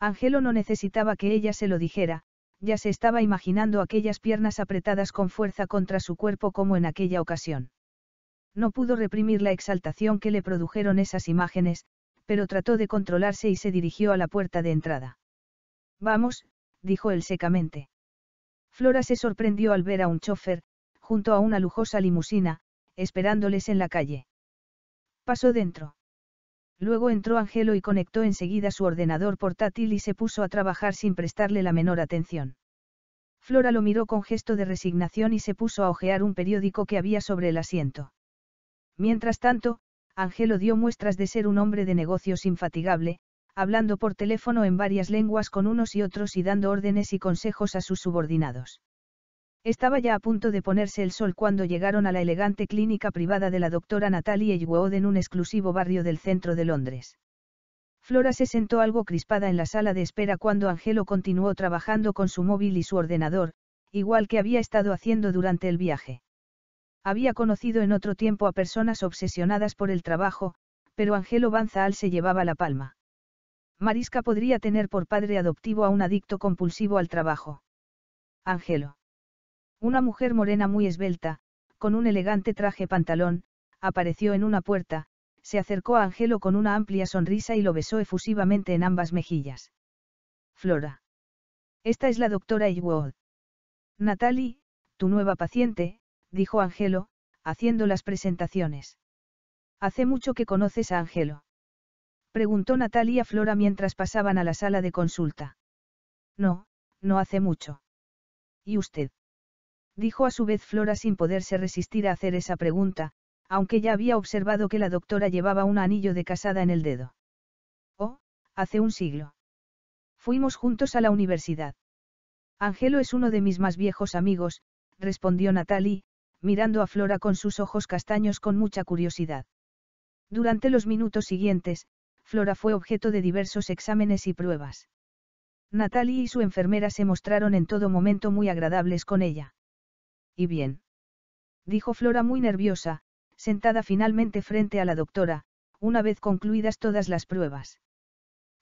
Angelo no necesitaba que ella se lo dijera, ya se estaba imaginando aquellas piernas apretadas con fuerza contra su cuerpo como en aquella ocasión. No pudo reprimir la exaltación que le produjeron esas imágenes, pero trató de controlarse y se dirigió a la puerta de entrada. Vamos, dijo él secamente. Flora se sorprendió al ver a un chofer, junto a una lujosa limusina, esperándoles en la calle. Pasó dentro. Luego entró Angelo y conectó enseguida su ordenador portátil y se puso a trabajar sin prestarle la menor atención. Flora lo miró con gesto de resignación y se puso a ojear un periódico que había sobre el asiento. Mientras tanto, Angelo dio muestras de ser un hombre de negocios infatigable, hablando por teléfono en varias lenguas con unos y otros y dando órdenes y consejos a sus subordinados. Estaba ya a punto de ponerse el sol cuando llegaron a la elegante clínica privada de la doctora Natalie Elwood en un exclusivo barrio del centro de Londres. Flora se sentó algo crispada en la sala de espera cuando Angelo continuó trabajando con su móvil y su ordenador, igual que había estado haciendo durante el viaje. Había conocido en otro tiempo a personas obsesionadas por el trabajo, pero Angelo Banzaal se llevaba la palma. Marisca podría tener por padre adoptivo a un adicto compulsivo al trabajo. Angelo. Una mujer morena muy esbelta, con un elegante traje pantalón, apareció en una puerta, se acercó a Angelo con una amplia sonrisa y lo besó efusivamente en ambas mejillas. Flora. Esta es la doctora Edgewood. Natalie, tu nueva paciente, dijo Angelo, haciendo las presentaciones. ¿Hace mucho que conoces a Angelo? Preguntó Natalia Flora mientras pasaban a la sala de consulta. No, no hace mucho. ¿Y usted? Dijo a su vez Flora sin poderse resistir a hacer esa pregunta, aunque ya había observado que la doctora llevaba un anillo de casada en el dedo. Oh, hace un siglo. Fuimos juntos a la universidad. Angelo es uno de mis más viejos amigos, respondió Natalie, mirando a Flora con sus ojos castaños con mucha curiosidad. Durante los minutos siguientes, Flora fue objeto de diversos exámenes y pruebas. Natalie y su enfermera se mostraron en todo momento muy agradables con ella. ¿Y bien? Dijo Flora muy nerviosa, sentada finalmente frente a la doctora, una vez concluidas todas las pruebas.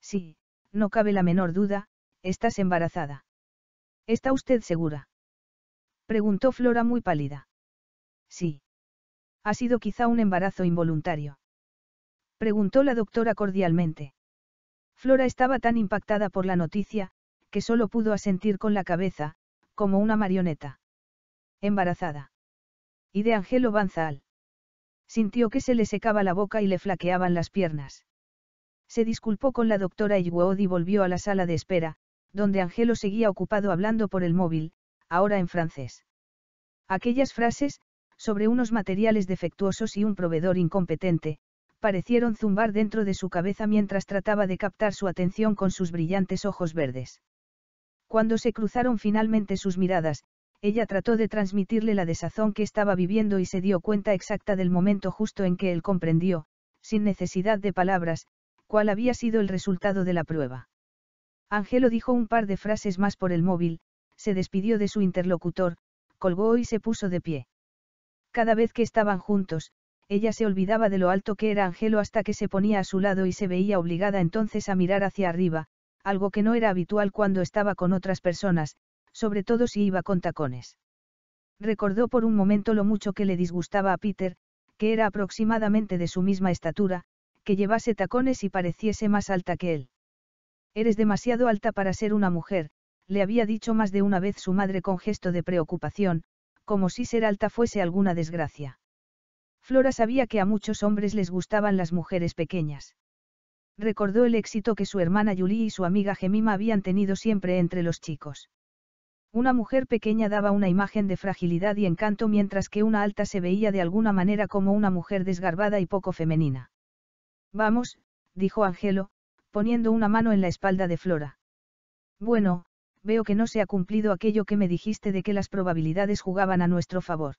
Sí, no cabe la menor duda, estás embarazada. ¿Está usted segura? Preguntó Flora muy pálida. Sí. ¿Ha sido quizá un embarazo involuntario? Preguntó la doctora cordialmente. Flora estaba tan impactada por la noticia, que solo pudo asentir con la cabeza, como una marioneta. Embarazada. Y de Angelo Banzal. Sintió que se le secaba la boca y le flaqueaban las piernas. Se disculpó con la doctora Iguod y volvió a la sala de espera, donde Angelo seguía ocupado hablando por el móvil, ahora en francés. Aquellas frases, sobre unos materiales defectuosos y un proveedor incompetente, parecieron zumbar dentro de su cabeza mientras trataba de captar su atención con sus brillantes ojos verdes. Cuando se cruzaron finalmente sus miradas, ella trató de transmitirle la desazón que estaba viviendo y se dio cuenta exacta del momento justo en que él comprendió, sin necesidad de palabras, cuál había sido el resultado de la prueba. Ángelo dijo un par de frases más por el móvil, se despidió de su interlocutor, colgó y se puso de pie. Cada vez que estaban juntos, ella se olvidaba de lo alto que era Angelo hasta que se ponía a su lado y se veía obligada entonces a mirar hacia arriba, algo que no era habitual cuando estaba con otras personas, sobre todo si iba con tacones. Recordó por un momento lo mucho que le disgustaba a Peter, que era aproximadamente de su misma estatura, que llevase tacones y pareciese más alta que él. Eres demasiado alta para ser una mujer, le había dicho más de una vez su madre con gesto de preocupación, como si ser alta fuese alguna desgracia. Flora sabía que a muchos hombres les gustaban las mujeres pequeñas. Recordó el éxito que su hermana Julie y su amiga Gemima habían tenido siempre entre los chicos. Una mujer pequeña daba una imagen de fragilidad y encanto mientras que una alta se veía de alguna manera como una mujer desgarbada y poco femenina. Vamos, dijo Angelo, poniendo una mano en la espalda de Flora. Bueno, veo que no se ha cumplido aquello que me dijiste de que las probabilidades jugaban a nuestro favor.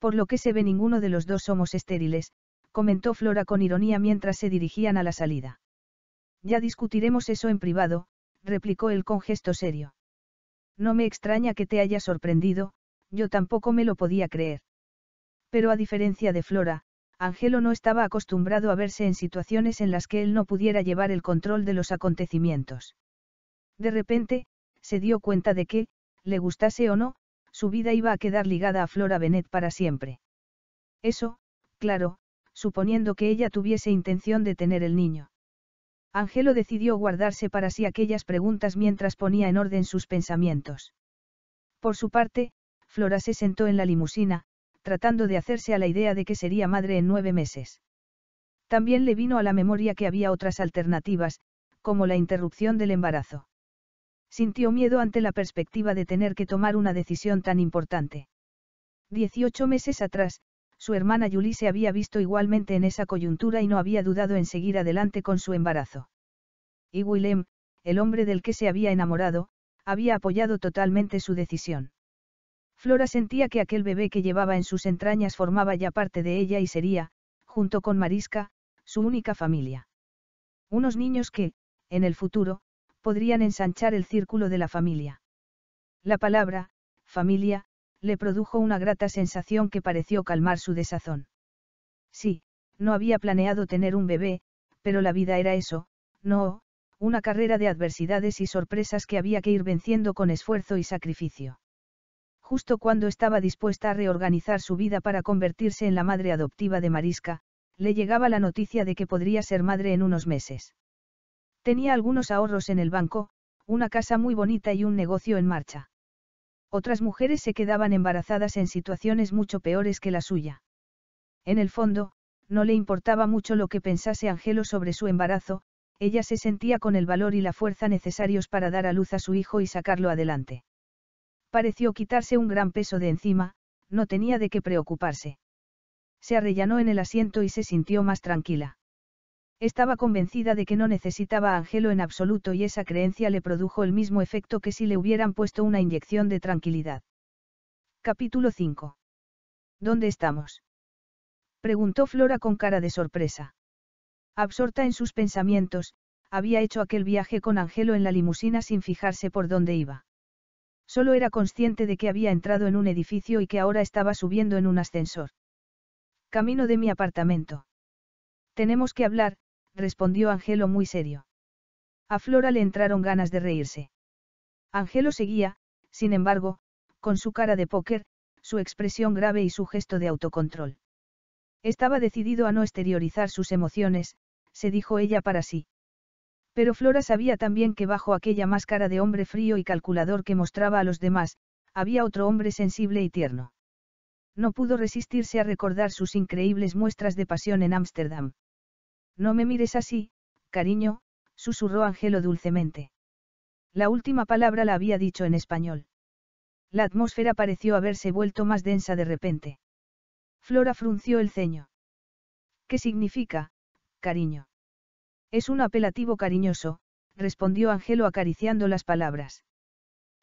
Por lo que se ve ninguno de los dos somos estériles, comentó Flora con ironía mientras se dirigían a la salida. Ya discutiremos eso en privado, replicó él con gesto serio. No me extraña que te haya sorprendido, yo tampoco me lo podía creer. Pero a diferencia de Flora, Angelo no estaba acostumbrado a verse en situaciones en las que él no pudiera llevar el control de los acontecimientos. De repente, se dio cuenta de que, le gustase o no, su vida iba a quedar ligada a Flora Bennett para siempre. Eso, claro, suponiendo que ella tuviese intención de tener el niño. Angelo decidió guardarse para sí aquellas preguntas mientras ponía en orden sus pensamientos. Por su parte, Flora se sentó en la limusina, tratando de hacerse a la idea de que sería madre en nueve meses. También le vino a la memoria que había otras alternativas, como la interrupción del embarazo. Sintió miedo ante la perspectiva de tener que tomar una decisión tan importante. Dieciocho meses atrás, su hermana Julie se había visto igualmente en esa coyuntura y no había dudado en seguir adelante con su embarazo. Y Willem, el hombre del que se había enamorado, había apoyado totalmente su decisión. Flora sentía que aquel bebé que llevaba en sus entrañas formaba ya parte de ella y sería, junto con Marisca, su única familia. Unos niños que, en el futuro, podrían ensanchar el círculo de la familia. La palabra, familia, le produjo una grata sensación que pareció calmar su desazón. Sí, no había planeado tener un bebé, pero la vida era eso, no, una carrera de adversidades y sorpresas que había que ir venciendo con esfuerzo y sacrificio. Justo cuando estaba dispuesta a reorganizar su vida para convertirse en la madre adoptiva de Marisca, le llegaba la noticia de que podría ser madre en unos meses. Tenía algunos ahorros en el banco, una casa muy bonita y un negocio en marcha. Otras mujeres se quedaban embarazadas en situaciones mucho peores que la suya. En el fondo, no le importaba mucho lo que pensase Angelo sobre su embarazo, ella se sentía con el valor y la fuerza necesarios para dar a luz a su hijo y sacarlo adelante. Pareció quitarse un gran peso de encima, no tenía de qué preocuparse. Se arrellanó en el asiento y se sintió más tranquila. Estaba convencida de que no necesitaba a Angelo en absoluto y esa creencia le produjo el mismo efecto que si le hubieran puesto una inyección de tranquilidad. Capítulo 5. ¿Dónde estamos? Preguntó Flora con cara de sorpresa. Absorta en sus pensamientos, había hecho aquel viaje con Angelo en la limusina sin fijarse por dónde iba. Solo era consciente de que había entrado en un edificio y que ahora estaba subiendo en un ascensor. Camino de mi apartamento. Tenemos que hablar, respondió Angelo muy serio. A Flora le entraron ganas de reírse. Angelo seguía, sin embargo, con su cara de póker, su expresión grave y su gesto de autocontrol. Estaba decidido a no exteriorizar sus emociones, se dijo ella para sí. Pero Flora sabía también que bajo aquella máscara de hombre frío y calculador que mostraba a los demás, había otro hombre sensible y tierno. No pudo resistirse a recordar sus increíbles muestras de pasión en Ámsterdam. No me mires así, cariño, susurró Angelo dulcemente. La última palabra la había dicho en español. La atmósfera pareció haberse vuelto más densa de repente. Flora frunció el ceño. ¿Qué significa, cariño? Es un apelativo cariñoso, respondió Angelo acariciando las palabras.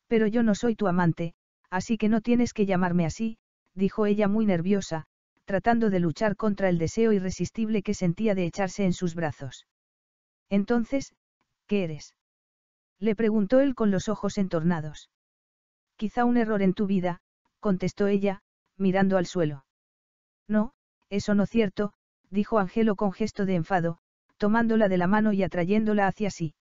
Pero yo no soy tu amante, así que no tienes que llamarme así, dijo ella muy nerviosa, tratando de luchar contra el deseo irresistible que sentía de echarse en sus brazos. Entonces, ¿qué eres? Le preguntó él con los ojos entornados. Quizá un error en tu vida, contestó ella, mirando al suelo. No, eso no cierto, dijo Angelo con gesto de enfado, tomándola de la mano y atrayéndola hacia sí.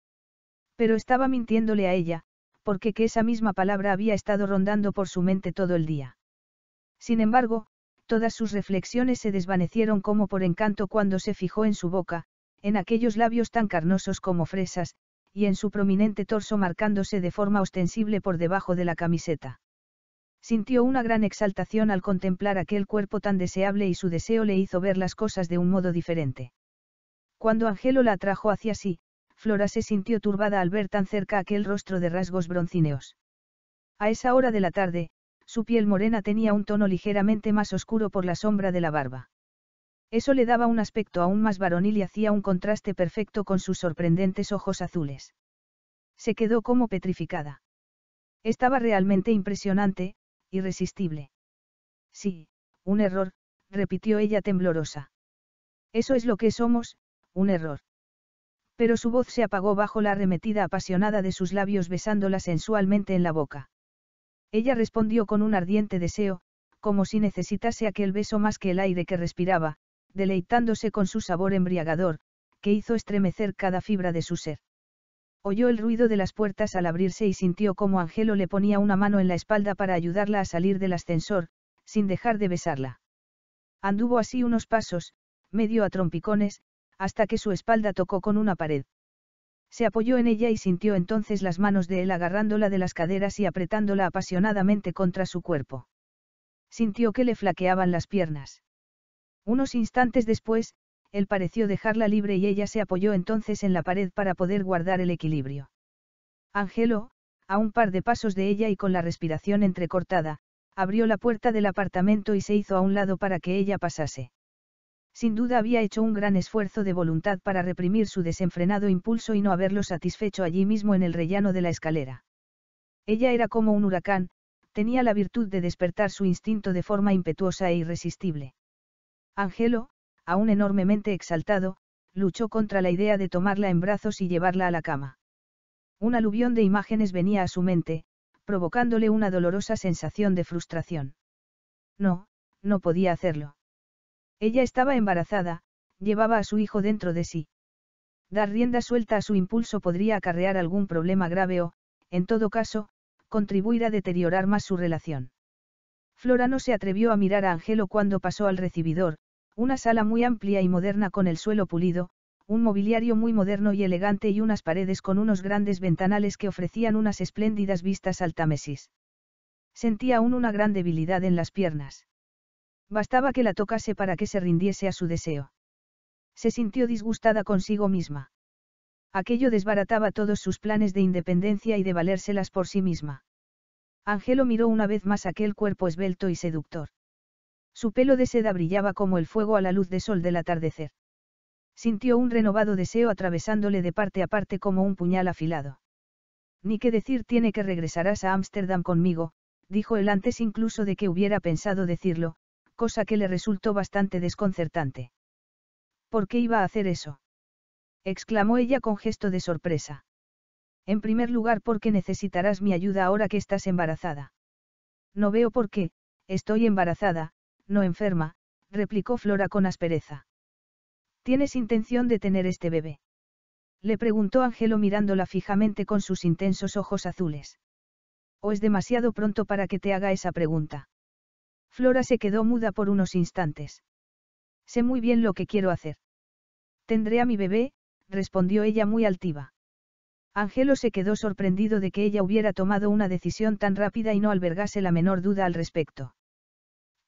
Pero estaba mintiéndole a ella, porque que esa misma palabra había estado rondando por su mente todo el día. Sin embargo, todas sus reflexiones se desvanecieron como por encanto cuando se fijó en su boca, en aquellos labios tan carnosos como fresas, y en su prominente torso marcándose de forma ostensible por debajo de la camiseta. Sintió una gran exaltación al contemplar aquel cuerpo tan deseable y su deseo le hizo ver las cosas de un modo diferente. Cuando Angelo la atrajo hacia sí, Flora se sintió turbada al ver tan cerca aquel rostro de rasgos broncíneos. A esa hora de la tarde, su piel morena tenía un tono ligeramente más oscuro por la sombra de la barba. Eso le daba un aspecto aún más varonil y hacía un contraste perfecto con sus sorprendentes ojos azules. Se quedó como petrificada. Estaba realmente impresionante, irresistible. Sí, un error, repitió ella temblorosa. Eso es lo que somos, un error. Pero su voz se apagó bajo la arremetida apasionada de sus labios besándola sensualmente en la boca. Ella respondió con un ardiente deseo, como si necesitase aquel beso más que el aire que respiraba, deleitándose con su sabor embriagador, que hizo estremecer cada fibra de su ser. Oyó el ruido de las puertas al abrirse y sintió como Angelo le ponía una mano en la espalda para ayudarla a salir del ascensor, sin dejar de besarla. Anduvo así unos pasos, medio a trompicones, hasta que su espalda tocó con una pared. Se apoyó en ella y sintió entonces las manos de él agarrándola de las caderas y apretándola apasionadamente contra su cuerpo. Sintió que le flaqueaban las piernas. Unos instantes después, él pareció dejarla libre y ella se apoyó entonces en la pared para poder guardar el equilibrio. Angelo, a un par de pasos de ella y con la respiración entrecortada, abrió la puerta del apartamento y se hizo a un lado para que ella pasase. Sin duda había hecho un gran esfuerzo de voluntad para reprimir su desenfrenado impulso y no haberlo satisfecho allí mismo en el rellano de la escalera. Ella era como un huracán, tenía la virtud de despertar su instinto de forma impetuosa e irresistible. Angelo, aún enormemente exaltado, luchó contra la idea de tomarla en brazos y llevarla a la cama. Un aluvión de imágenes venía a su mente, provocándole una dolorosa sensación de frustración. No, no podía hacerlo. Ella estaba embarazada, llevaba a su hijo dentro de sí. Dar rienda suelta a su impulso podría acarrear algún problema grave o, en todo caso, contribuir a deteriorar más su relación. Flora no se atrevió a mirar a Angelo cuando pasó al recibidor, una sala muy amplia y moderna con el suelo pulido, un mobiliario muy moderno y elegante y unas paredes con unos grandes ventanales que ofrecían unas espléndidas vistas al Támesis. Sentía aún una gran debilidad en las piernas. Bastaba que la tocase para que se rindiese a su deseo. Se sintió disgustada consigo misma. Aquello desbarataba todos sus planes de independencia y de valérselas por sí misma. Angelo miró una vez más aquel cuerpo esbelto y seductor. Su pelo de seda brillaba como el fuego a la luz de sol del atardecer. Sintió un renovado deseo atravesándole de parte a parte como un puñal afilado. Ni qué decir tiene que regresarás a Ámsterdam conmigo, dijo él antes incluso de que hubiera pensado decirlo, cosa que le resultó bastante desconcertante. ¿Por qué iba a hacer eso? exclamó ella con gesto de sorpresa. En primer lugar, porque necesitarás mi ayuda ahora que estás embarazada. No veo por qué, estoy embarazada, no enferma, replicó Flora con aspereza. ¿Tienes intención de tener este bebé? Le preguntó Angelo mirándola fijamente con sus intensos ojos azules. ¿O es demasiado pronto para que te haga esa pregunta? Flora se quedó muda por unos instantes. Sé muy bien lo que quiero hacer. Tendré a mi bebé, respondió ella muy altiva. Angelo se quedó sorprendido de que ella hubiera tomado una decisión tan rápida y no albergase la menor duda al respecto.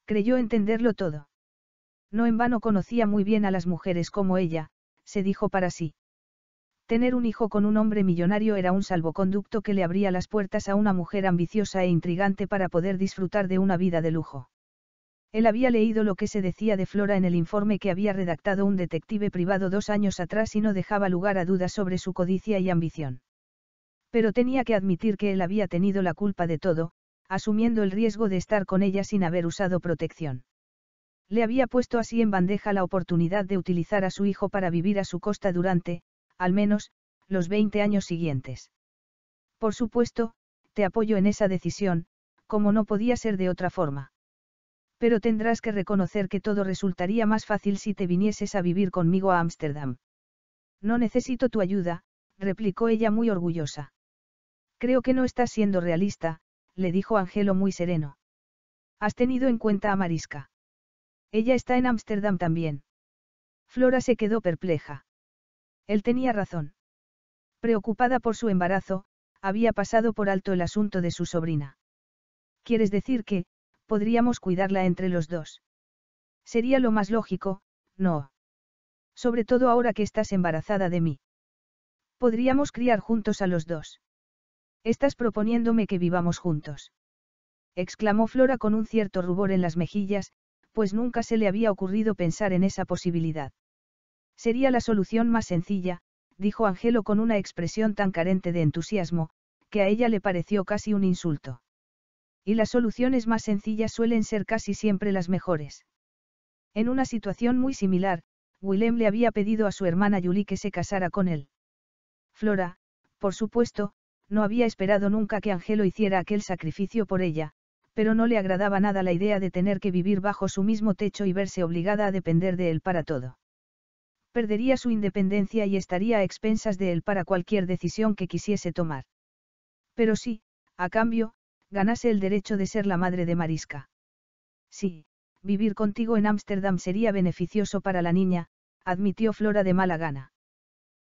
Creyó entenderlo todo. No en vano conocía muy bien a las mujeres como ella, se dijo para sí. Tener un hijo con un hombre millonario era un salvoconducto que le abría las puertas a una mujer ambiciosa e intrigante para poder disfrutar de una vida de lujo. Él había leído lo que se decía de Flora en el informe que había redactado un detective privado dos años atrás y no dejaba lugar a dudas sobre su codicia y ambición. Pero tenía que admitir que él había tenido la culpa de todo, asumiendo el riesgo de estar con ella sin haber usado protección. Le había puesto así en bandeja la oportunidad de utilizar a su hijo para vivir a su costa durante, al menos, los 20 años siguientes. Por supuesto, te apoyo en esa decisión, como no podía ser de otra forma pero tendrás que reconocer que todo resultaría más fácil si te vinieses a vivir conmigo a Ámsterdam. No necesito tu ayuda, replicó ella muy orgullosa. Creo que no estás siendo realista, le dijo Angelo muy sereno. Has tenido en cuenta a Marisca. Ella está en Ámsterdam también. Flora se quedó perpleja. Él tenía razón. Preocupada por su embarazo, había pasado por alto el asunto de su sobrina. ¿Quieres decir que, podríamos cuidarla entre los dos. Sería lo más lógico, no. Sobre todo ahora que estás embarazada de mí. Podríamos criar juntos a los dos. Estás proponiéndome que vivamos juntos. Exclamó Flora con un cierto rubor en las mejillas, pues nunca se le había ocurrido pensar en esa posibilidad. Sería la solución más sencilla, dijo Angelo con una expresión tan carente de entusiasmo, que a ella le pareció casi un insulto y las soluciones más sencillas suelen ser casi siempre las mejores. En una situación muy similar, Willem le había pedido a su hermana Julie que se casara con él. Flora, por supuesto, no había esperado nunca que Angelo hiciera aquel sacrificio por ella, pero no le agradaba nada la idea de tener que vivir bajo su mismo techo y verse obligada a depender de él para todo. Perdería su independencia y estaría a expensas de él para cualquier decisión que quisiese tomar. Pero sí, a cambio, ganase el derecho de ser la madre de Marisca. Sí, vivir contigo en Ámsterdam sería beneficioso para la niña, admitió Flora de mala gana.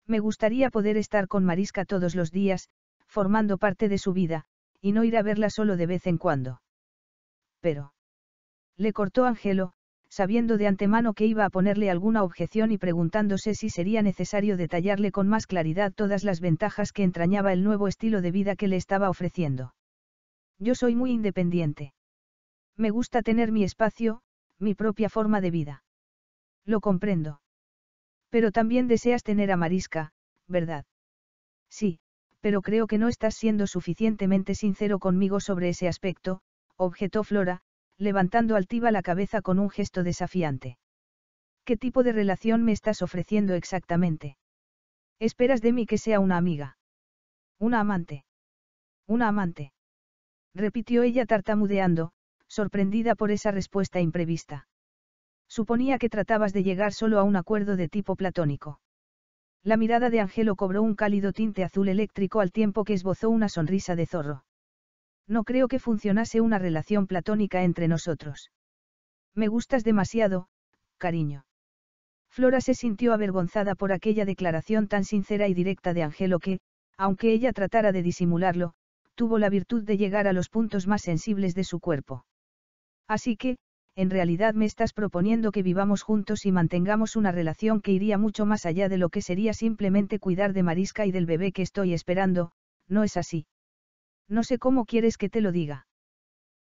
Me gustaría poder estar con Marisca todos los días, formando parte de su vida, y no ir a verla solo de vez en cuando. Pero. Le cortó Angelo, sabiendo de antemano que iba a ponerle alguna objeción y preguntándose si sería necesario detallarle con más claridad todas las ventajas que entrañaba el nuevo estilo de vida que le estaba ofreciendo. Yo soy muy independiente. Me gusta tener mi espacio, mi propia forma de vida. Lo comprendo. Pero también deseas tener a Marisca, ¿verdad? Sí, pero creo que no estás siendo suficientemente sincero conmigo sobre ese aspecto, objetó Flora, levantando altiva la cabeza con un gesto desafiante. ¿Qué tipo de relación me estás ofreciendo exactamente? ¿Esperas de mí que sea una amiga? Una amante. Una amante repitió ella tartamudeando, sorprendida por esa respuesta imprevista. Suponía que tratabas de llegar solo a un acuerdo de tipo platónico. La mirada de Angelo cobró un cálido tinte azul eléctrico al tiempo que esbozó una sonrisa de zorro. No creo que funcionase una relación platónica entre nosotros. Me gustas demasiado, cariño. Flora se sintió avergonzada por aquella declaración tan sincera y directa de Angelo que, aunque ella tratara de disimularlo, tuvo la virtud de llegar a los puntos más sensibles de su cuerpo. Así que, en realidad me estás proponiendo que vivamos juntos y mantengamos una relación que iría mucho más allá de lo que sería simplemente cuidar de Marisca y del bebé que estoy esperando, ¿no es así? No sé cómo quieres que te lo diga.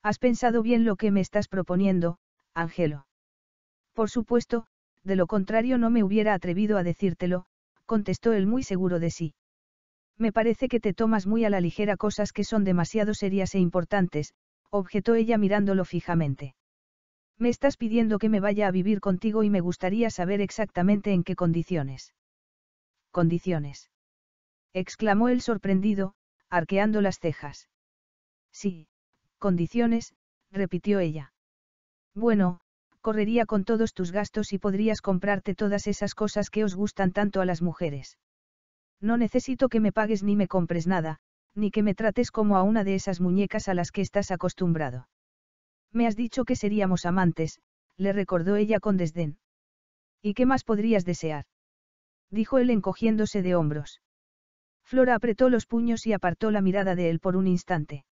Has pensado bien lo que me estás proponiendo, Angelo. Por supuesto, de lo contrario no me hubiera atrevido a decírtelo, contestó él muy seguro de sí. Me parece que te tomas muy a la ligera cosas que son demasiado serias e importantes, objetó ella mirándolo fijamente. Me estás pidiendo que me vaya a vivir contigo y me gustaría saber exactamente en qué condiciones. Condiciones. exclamó él sorprendido, arqueando las cejas. Sí, condiciones, repitió ella. Bueno, correría con todos tus gastos y podrías comprarte todas esas cosas que os gustan tanto a las mujeres. No necesito que me pagues ni me compres nada, ni que me trates como a una de esas muñecas a las que estás acostumbrado. Me has dicho que seríamos amantes, le recordó ella con desdén. ¿Y qué más podrías desear? dijo él encogiéndose de hombros. Flora apretó los puños y apartó la mirada de él por un instante.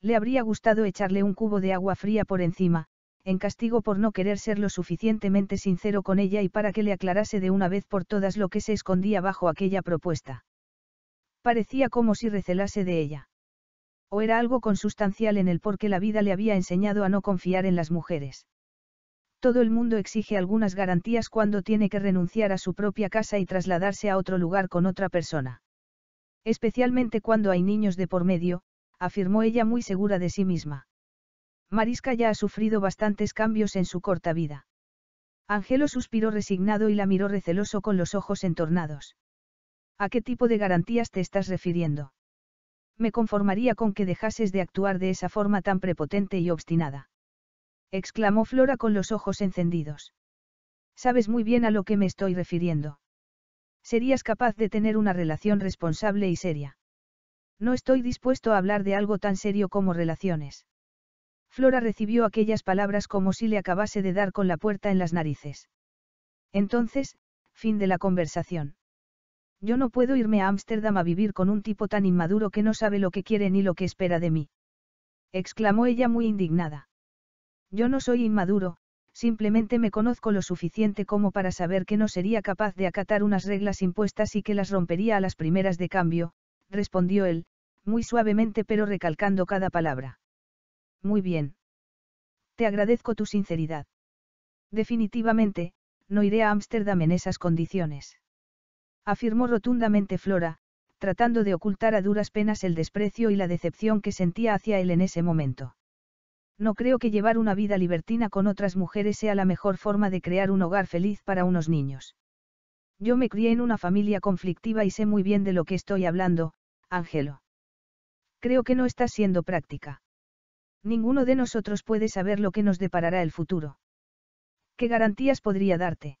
Le habría gustado echarle un cubo de agua fría por encima, en castigo por no querer ser lo suficientemente sincero con ella y para que le aclarase de una vez por todas lo que se escondía bajo aquella propuesta. Parecía como si recelase de ella. O era algo consustancial en el por la vida le había enseñado a no confiar en las mujeres. Todo el mundo exige algunas garantías cuando tiene que renunciar a su propia casa y trasladarse a otro lugar con otra persona. Especialmente cuando hay niños de por medio, afirmó ella muy segura de sí misma. Marisca ya ha sufrido bastantes cambios en su corta vida. Ángelo suspiró resignado y la miró receloso con los ojos entornados. ¿A qué tipo de garantías te estás refiriendo? Me conformaría con que dejases de actuar de esa forma tan prepotente y obstinada. Exclamó Flora con los ojos encendidos. Sabes muy bien a lo que me estoy refiriendo. Serías capaz de tener una relación responsable y seria. No estoy dispuesto a hablar de algo tan serio como relaciones. Flora recibió aquellas palabras como si le acabase de dar con la puerta en las narices. Entonces, fin de la conversación. Yo no puedo irme a Ámsterdam a vivir con un tipo tan inmaduro que no sabe lo que quiere ni lo que espera de mí. Exclamó ella muy indignada. Yo no soy inmaduro, simplemente me conozco lo suficiente como para saber que no sería capaz de acatar unas reglas impuestas y que las rompería a las primeras de cambio, respondió él, muy suavemente pero recalcando cada palabra muy bien. Te agradezco tu sinceridad. Definitivamente, no iré a Ámsterdam en esas condiciones. Afirmó rotundamente Flora, tratando de ocultar a duras penas el desprecio y la decepción que sentía hacia él en ese momento. No creo que llevar una vida libertina con otras mujeres sea la mejor forma de crear un hogar feliz para unos niños. Yo me crié en una familia conflictiva y sé muy bien de lo que estoy hablando, Ángelo. Creo que no estás siendo práctica. Ninguno de nosotros puede saber lo que nos deparará el futuro. ¿Qué garantías podría darte?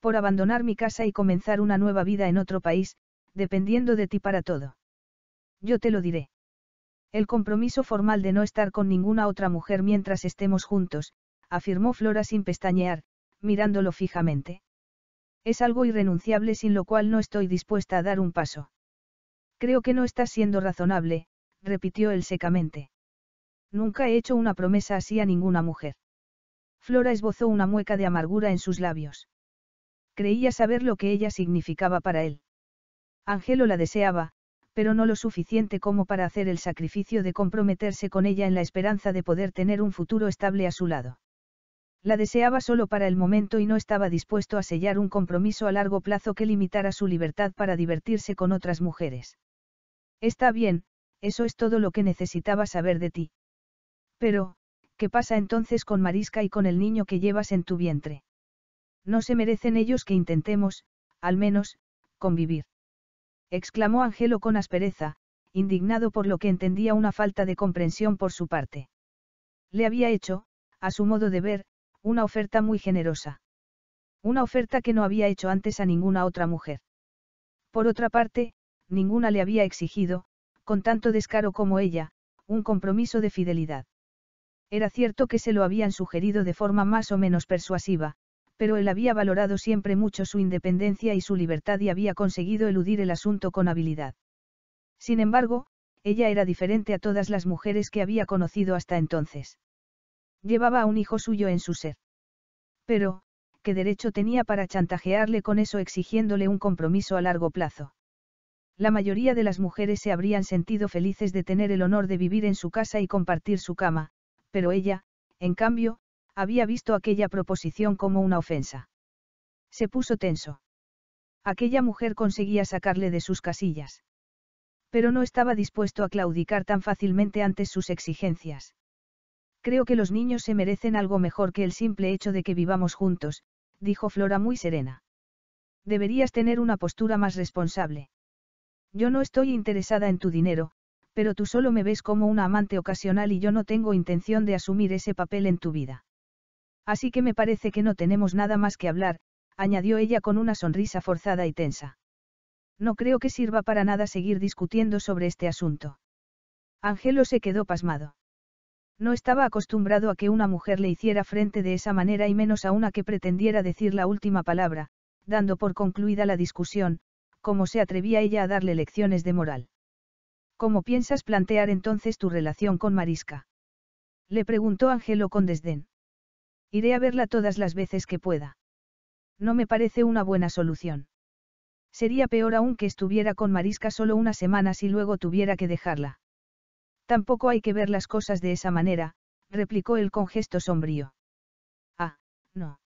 Por abandonar mi casa y comenzar una nueva vida en otro país, dependiendo de ti para todo. Yo te lo diré. El compromiso formal de no estar con ninguna otra mujer mientras estemos juntos, afirmó Flora sin pestañear, mirándolo fijamente. Es algo irrenunciable sin lo cual no estoy dispuesta a dar un paso. Creo que no estás siendo razonable, repitió él secamente. Nunca he hecho una promesa así a ninguna mujer. Flora esbozó una mueca de amargura en sus labios. Creía saber lo que ella significaba para él. Ángelo la deseaba, pero no lo suficiente como para hacer el sacrificio de comprometerse con ella en la esperanza de poder tener un futuro estable a su lado. La deseaba solo para el momento y no estaba dispuesto a sellar un compromiso a largo plazo que limitara su libertad para divertirse con otras mujeres. Está bien, eso es todo lo que necesitaba saber de ti. Pero, ¿qué pasa entonces con Marisca y con el niño que llevas en tu vientre? No se merecen ellos que intentemos, al menos, convivir. Exclamó Angelo con aspereza, indignado por lo que entendía una falta de comprensión por su parte. Le había hecho, a su modo de ver, una oferta muy generosa. Una oferta que no había hecho antes a ninguna otra mujer. Por otra parte, ninguna le había exigido, con tanto descaro como ella, un compromiso de fidelidad. Era cierto que se lo habían sugerido de forma más o menos persuasiva, pero él había valorado siempre mucho su independencia y su libertad y había conseguido eludir el asunto con habilidad. Sin embargo, ella era diferente a todas las mujeres que había conocido hasta entonces. Llevaba a un hijo suyo en su ser. Pero, ¿qué derecho tenía para chantajearle con eso exigiéndole un compromiso a largo plazo? La mayoría de las mujeres se habrían sentido felices de tener el honor de vivir en su casa y compartir su cama, pero ella, en cambio, había visto aquella proposición como una ofensa. Se puso tenso. Aquella mujer conseguía sacarle de sus casillas. Pero no estaba dispuesto a claudicar tan fácilmente ante sus exigencias. Creo que los niños se merecen algo mejor que el simple hecho de que vivamos juntos, dijo Flora muy serena. Deberías tener una postura más responsable. Yo no estoy interesada en tu dinero, pero tú solo me ves como una amante ocasional y yo no tengo intención de asumir ese papel en tu vida. Así que me parece que no tenemos nada más que hablar, añadió ella con una sonrisa forzada y tensa. No creo que sirva para nada seguir discutiendo sobre este asunto. Angelo se quedó pasmado. No estaba acostumbrado a que una mujer le hiciera frente de esa manera y menos a una que pretendiera decir la última palabra, dando por concluida la discusión, como se atrevía ella a darle lecciones de moral. ¿Cómo piensas plantear entonces tu relación con Marisca? Le preguntó Angelo con desdén. Iré a verla todas las veces que pueda. No me parece una buena solución. Sería peor aún que estuviera con Marisca solo unas semanas y luego tuviera que dejarla. Tampoco hay que ver las cosas de esa manera, replicó él con gesto sombrío. Ah, no.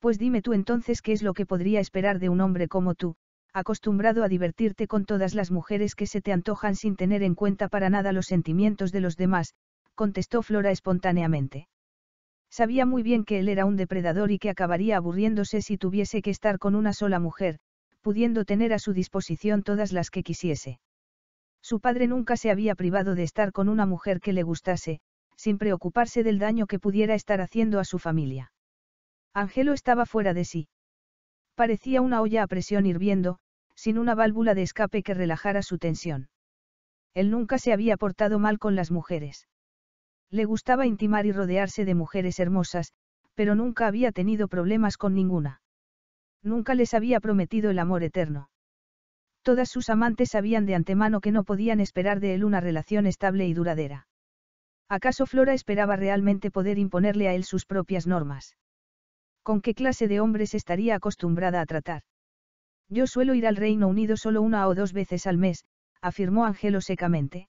Pues dime tú entonces qué es lo que podría esperar de un hombre como tú, acostumbrado a divertirte con todas las mujeres que se te antojan sin tener en cuenta para nada los sentimientos de los demás, contestó Flora espontáneamente. Sabía muy bien que él era un depredador y que acabaría aburriéndose si tuviese que estar con una sola mujer, pudiendo tener a su disposición todas las que quisiese. Su padre nunca se había privado de estar con una mujer que le gustase, sin preocuparse del daño que pudiera estar haciendo a su familia. Angelo estaba fuera de sí. Parecía una olla a presión hirviendo, sin una válvula de escape que relajara su tensión. Él nunca se había portado mal con las mujeres. Le gustaba intimar y rodearse de mujeres hermosas, pero nunca había tenido problemas con ninguna. Nunca les había prometido el amor eterno. Todas sus amantes sabían de antemano que no podían esperar de él una relación estable y duradera. ¿Acaso Flora esperaba realmente poder imponerle a él sus propias normas? ¿Con qué clase de hombres estaría acostumbrada a tratar? Yo suelo ir al Reino Unido solo una o dos veces al mes, afirmó Angelo secamente.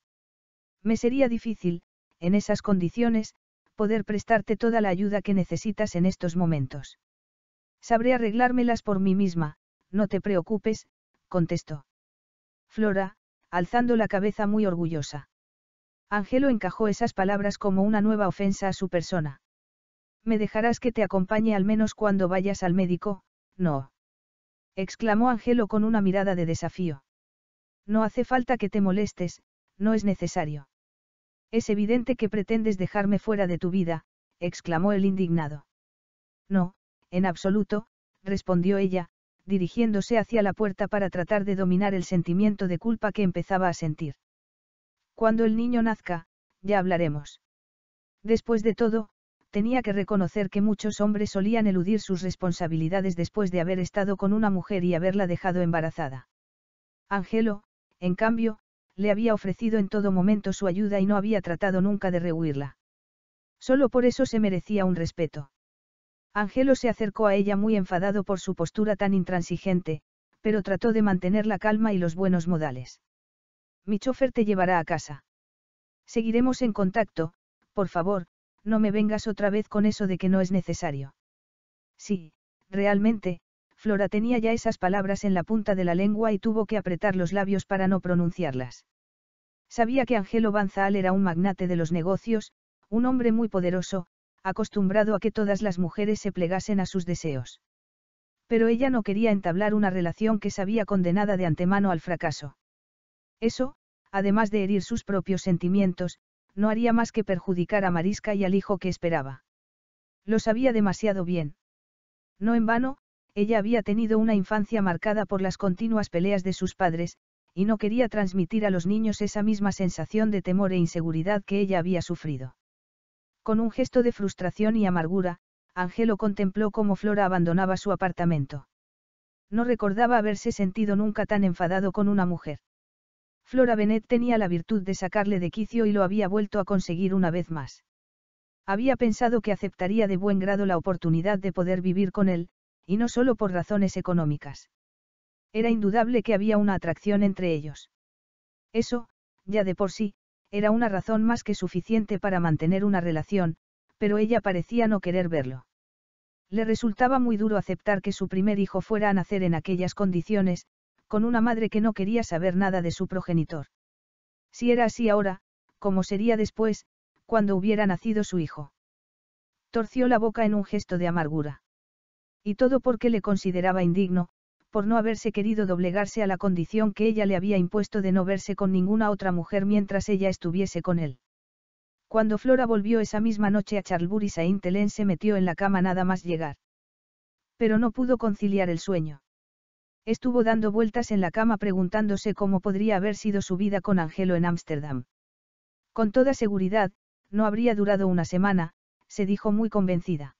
Me sería difícil, en esas condiciones, poder prestarte toda la ayuda que necesitas en estos momentos. Sabré arreglármelas por mí misma, no te preocupes, contestó. Flora, alzando la cabeza muy orgullosa. Angelo encajó esas palabras como una nueva ofensa a su persona. Me dejarás que te acompañe al menos cuando vayas al médico, no. Exclamó Angelo con una mirada de desafío. No hace falta que te molestes, no es necesario. Es evidente que pretendes dejarme fuera de tu vida, exclamó el indignado. No, en absoluto, respondió ella, dirigiéndose hacia la puerta para tratar de dominar el sentimiento de culpa que empezaba a sentir. Cuando el niño nazca, ya hablaremos. Después de todo, tenía que reconocer que muchos hombres solían eludir sus responsabilidades después de haber estado con una mujer y haberla dejado embarazada. Angelo, en cambio, le había ofrecido en todo momento su ayuda y no había tratado nunca de rehuirla. Solo por eso se merecía un respeto. Angelo se acercó a ella muy enfadado por su postura tan intransigente, pero trató de mantener la calma y los buenos modales. Mi chofer te llevará a casa. Seguiremos en contacto, por favor, no me vengas otra vez con eso de que no es necesario. Sí, realmente, Flora tenía ya esas palabras en la punta de la lengua y tuvo que apretar los labios para no pronunciarlas. Sabía que Angelo Banzaal era un magnate de los negocios, un hombre muy poderoso, acostumbrado a que todas las mujeres se plegasen a sus deseos. Pero ella no quería entablar una relación que sabía condenada de antemano al fracaso. Eso, además de herir sus propios sentimientos, no haría más que perjudicar a Marisca y al hijo que esperaba. Lo sabía demasiado bien. No en vano, ella había tenido una infancia marcada por las continuas peleas de sus padres, y no quería transmitir a los niños esa misma sensación de temor e inseguridad que ella había sufrido. Con un gesto de frustración y amargura, Angelo contempló cómo Flora abandonaba su apartamento. No recordaba haberse sentido nunca tan enfadado con una mujer. Flora Bennett tenía la virtud de sacarle de quicio y lo había vuelto a conseguir una vez más. Había pensado que aceptaría de buen grado la oportunidad de poder vivir con él, y no solo por razones económicas. Era indudable que había una atracción entre ellos. Eso, ya de por sí, era una razón más que suficiente para mantener una relación, pero ella parecía no querer verlo. Le resultaba muy duro aceptar que su primer hijo fuera a nacer en aquellas condiciones, con una madre que no quería saber nada de su progenitor. Si era así ahora, ¿cómo sería después, cuando hubiera nacido su hijo? Torció la boca en un gesto de amargura. Y todo porque le consideraba indigno, por no haberse querido doblegarse a la condición que ella le había impuesto de no verse con ninguna otra mujer mientras ella estuviese con él. Cuando Flora volvió esa misma noche a Charlbury, a Helen se metió en la cama nada más llegar. Pero no pudo conciliar el sueño. Estuvo dando vueltas en la cama preguntándose cómo podría haber sido su vida con Angelo en Ámsterdam. Con toda seguridad, no habría durado una semana, se dijo muy convencida.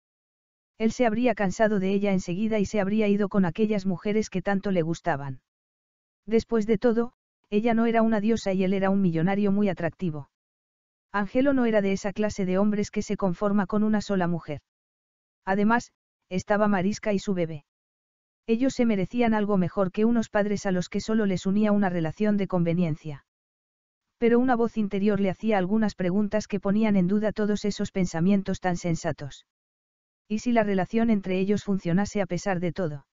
Él se habría cansado de ella enseguida y se habría ido con aquellas mujeres que tanto le gustaban. Después de todo, ella no era una diosa y él era un millonario muy atractivo. Angelo no era de esa clase de hombres que se conforma con una sola mujer. Además, estaba Marisca y su bebé. Ellos se merecían algo mejor que unos padres a los que solo les unía una relación de conveniencia. Pero una voz interior le hacía algunas preguntas que ponían en duda todos esos pensamientos tan sensatos. ¿Y si la relación entre ellos funcionase a pesar de todo?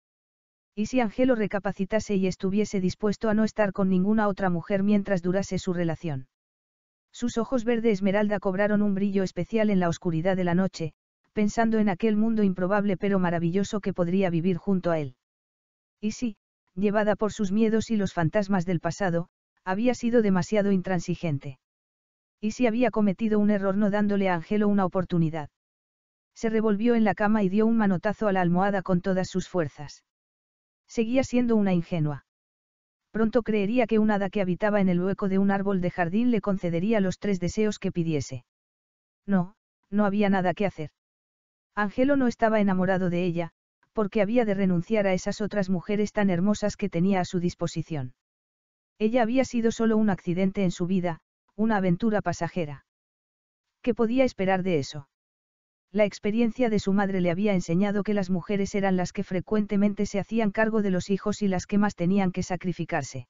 ¿Y si Angelo recapacitase y estuviese dispuesto a no estar con ninguna otra mujer mientras durase su relación? Sus ojos verde esmeralda cobraron un brillo especial en la oscuridad de la noche, pensando en aquel mundo improbable pero maravilloso que podría vivir junto a él. Y llevada por sus miedos y los fantasmas del pasado, había sido demasiado intransigente. Y si había cometido un error no dándole a Angelo una oportunidad. Se revolvió en la cama y dio un manotazo a la almohada con todas sus fuerzas. Seguía siendo una ingenua. Pronto creería que un hada que habitaba en el hueco de un árbol de jardín le concedería los tres deseos que pidiese. No, no había nada que hacer. Angelo no estaba enamorado de ella, porque había de renunciar a esas otras mujeres tan hermosas que tenía a su disposición. Ella había sido solo un accidente en su vida, una aventura pasajera. ¿Qué podía esperar de eso? La experiencia de su madre le había enseñado que las mujeres eran las que frecuentemente se hacían cargo de los hijos y las que más tenían que sacrificarse.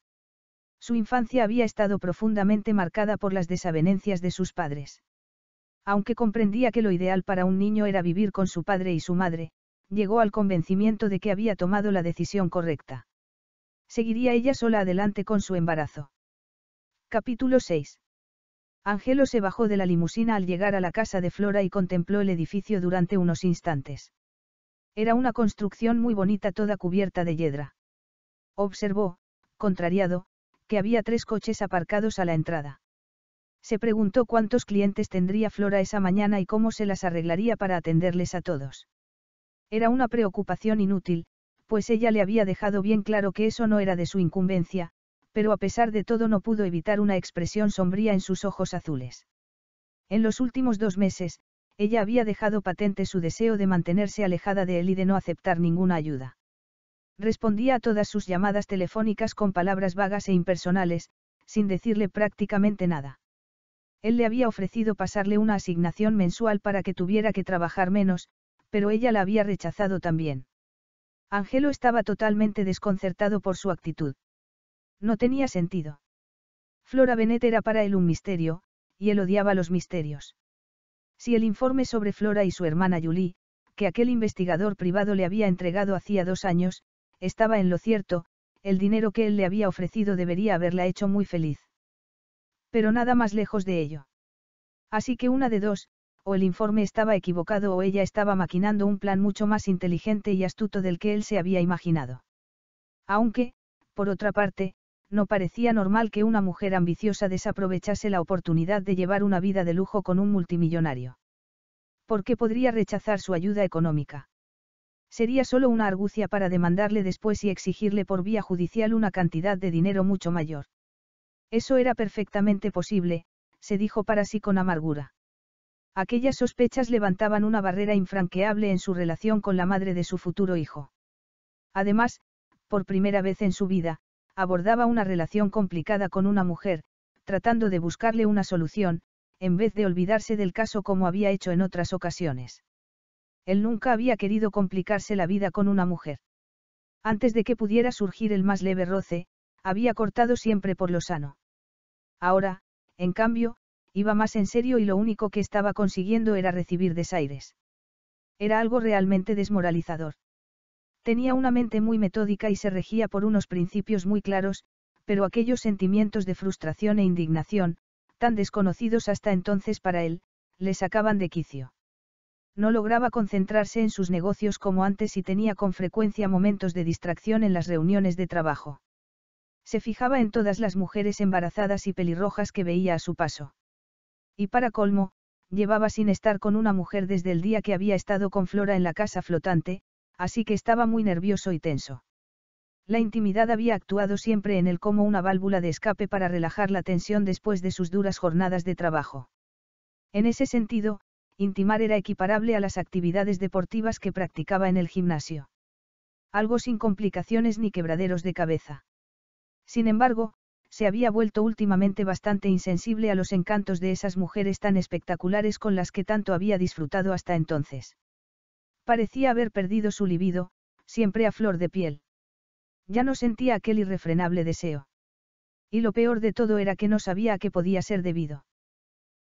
Su infancia había estado profundamente marcada por las desavenencias de sus padres. Aunque comprendía que lo ideal para un niño era vivir con su padre y su madre, llegó al convencimiento de que había tomado la decisión correcta. Seguiría ella sola adelante con su embarazo. Capítulo 6. Angelo se bajó de la limusina al llegar a la casa de Flora y contempló el edificio durante unos instantes. Era una construcción muy bonita toda cubierta de yedra. Observó, contrariado, que había tres coches aparcados a la entrada. Se preguntó cuántos clientes tendría Flora esa mañana y cómo se las arreglaría para atenderles a todos. Era una preocupación inútil, pues ella le había dejado bien claro que eso no era de su incumbencia, pero a pesar de todo no pudo evitar una expresión sombría en sus ojos azules. En los últimos dos meses, ella había dejado patente su deseo de mantenerse alejada de él y de no aceptar ninguna ayuda. Respondía a todas sus llamadas telefónicas con palabras vagas e impersonales, sin decirle prácticamente nada. Él le había ofrecido pasarle una asignación mensual para que tuviera que trabajar menos, pero ella la había rechazado también. Angelo estaba totalmente desconcertado por su actitud. No tenía sentido. Flora Bennett era para él un misterio, y él odiaba los misterios. Si el informe sobre Flora y su hermana Julie, que aquel investigador privado le había entregado hacía dos años, estaba en lo cierto, el dinero que él le había ofrecido debería haberla hecho muy feliz. Pero nada más lejos de ello. Así que una de dos, o el informe estaba equivocado o ella estaba maquinando un plan mucho más inteligente y astuto del que él se había imaginado. Aunque, por otra parte, no parecía normal que una mujer ambiciosa desaprovechase la oportunidad de llevar una vida de lujo con un multimillonario. ¿Por qué podría rechazar su ayuda económica? Sería solo una argucia para demandarle después y exigirle por vía judicial una cantidad de dinero mucho mayor. Eso era perfectamente posible, se dijo para sí con amargura. Aquellas sospechas levantaban una barrera infranqueable en su relación con la madre de su futuro hijo. Además, por primera vez en su vida, abordaba una relación complicada con una mujer, tratando de buscarle una solución, en vez de olvidarse del caso como había hecho en otras ocasiones. Él nunca había querido complicarse la vida con una mujer. Antes de que pudiera surgir el más leve roce, había cortado siempre por lo sano. Ahora, en cambio, iba más en serio y lo único que estaba consiguiendo era recibir desaires. Era algo realmente desmoralizador. Tenía una mente muy metódica y se regía por unos principios muy claros, pero aquellos sentimientos de frustración e indignación, tan desconocidos hasta entonces para él, le sacaban de quicio. No lograba concentrarse en sus negocios como antes y tenía con frecuencia momentos de distracción en las reuniones de trabajo. Se fijaba en todas las mujeres embarazadas y pelirrojas que veía a su paso. Y para colmo, llevaba sin estar con una mujer desde el día que había estado con Flora en la casa flotante, así que estaba muy nervioso y tenso. La intimidad había actuado siempre en él como una válvula de escape para relajar la tensión después de sus duras jornadas de trabajo. En ese sentido, intimar era equiparable a las actividades deportivas que practicaba en el gimnasio. Algo sin complicaciones ni quebraderos de cabeza. Sin embargo, se había vuelto últimamente bastante insensible a los encantos de esas mujeres tan espectaculares con las que tanto había disfrutado hasta entonces. Parecía haber perdido su libido, siempre a flor de piel. Ya no sentía aquel irrefrenable deseo. Y lo peor de todo era que no sabía a qué podía ser debido.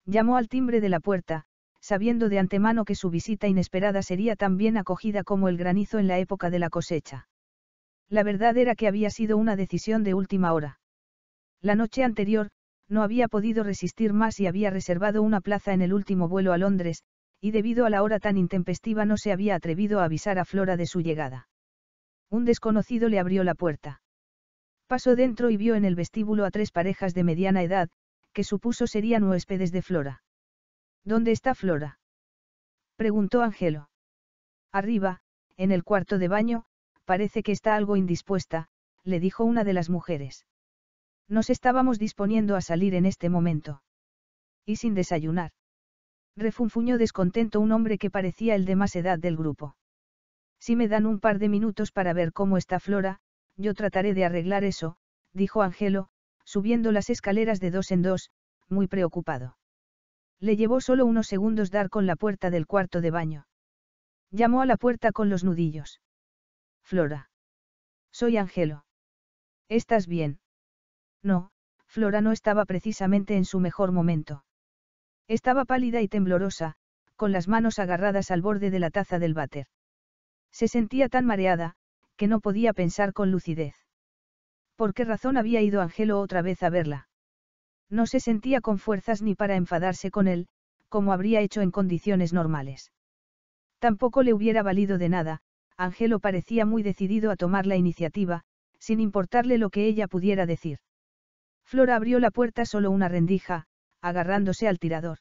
Llamó al timbre de la puerta, sabiendo de antemano que su visita inesperada sería tan bien acogida como el granizo en la época de la cosecha. La verdad era que había sido una decisión de última hora. La noche anterior, no había podido resistir más y había reservado una plaza en el último vuelo a Londres, y debido a la hora tan intempestiva no se había atrevido a avisar a Flora de su llegada. Un desconocido le abrió la puerta. Pasó dentro y vio en el vestíbulo a tres parejas de mediana edad, que supuso serían huéspedes de Flora. ¿Dónde está Flora? preguntó Angelo. Arriba, en el cuarto de baño, parece que está algo indispuesta, le dijo una de las mujeres. Nos estábamos disponiendo a salir en este momento. Y sin desayunar. Refunfuñó descontento un hombre que parecía el de más edad del grupo. Si me dan un par de minutos para ver cómo está Flora, yo trataré de arreglar eso, dijo Angelo, subiendo las escaleras de dos en dos, muy preocupado. Le llevó solo unos segundos dar con la puerta del cuarto de baño. Llamó a la puerta con los nudillos. Flora. Soy Angelo. ¿Estás bien? No, Flora no estaba precisamente en su mejor momento. Estaba pálida y temblorosa, con las manos agarradas al borde de la taza del váter. Se sentía tan mareada, que no podía pensar con lucidez. ¿Por qué razón había ido Angelo otra vez a verla? No se sentía con fuerzas ni para enfadarse con él, como habría hecho en condiciones normales. Tampoco le hubiera valido de nada, Angelo parecía muy decidido a tomar la iniciativa, sin importarle lo que ella pudiera decir. Flora abrió la puerta solo una rendija, agarrándose al tirador.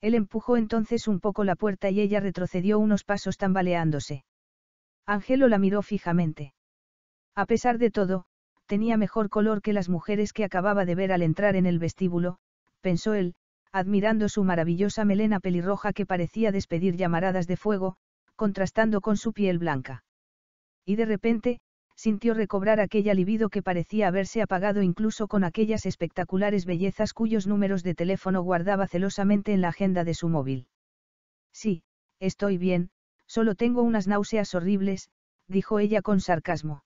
Él empujó entonces un poco la puerta y ella retrocedió unos pasos tambaleándose. Ángelo la miró fijamente. A pesar de todo, tenía mejor color que las mujeres que acababa de ver al entrar en el vestíbulo, pensó él, admirando su maravillosa melena pelirroja que parecía despedir llamaradas de fuego, contrastando con su piel blanca. Y de repente, sintió recobrar aquella libido que parecía haberse apagado incluso con aquellas espectaculares bellezas cuyos números de teléfono guardaba celosamente en la agenda de su móvil. Sí, estoy bien, solo tengo unas náuseas horribles, dijo ella con sarcasmo.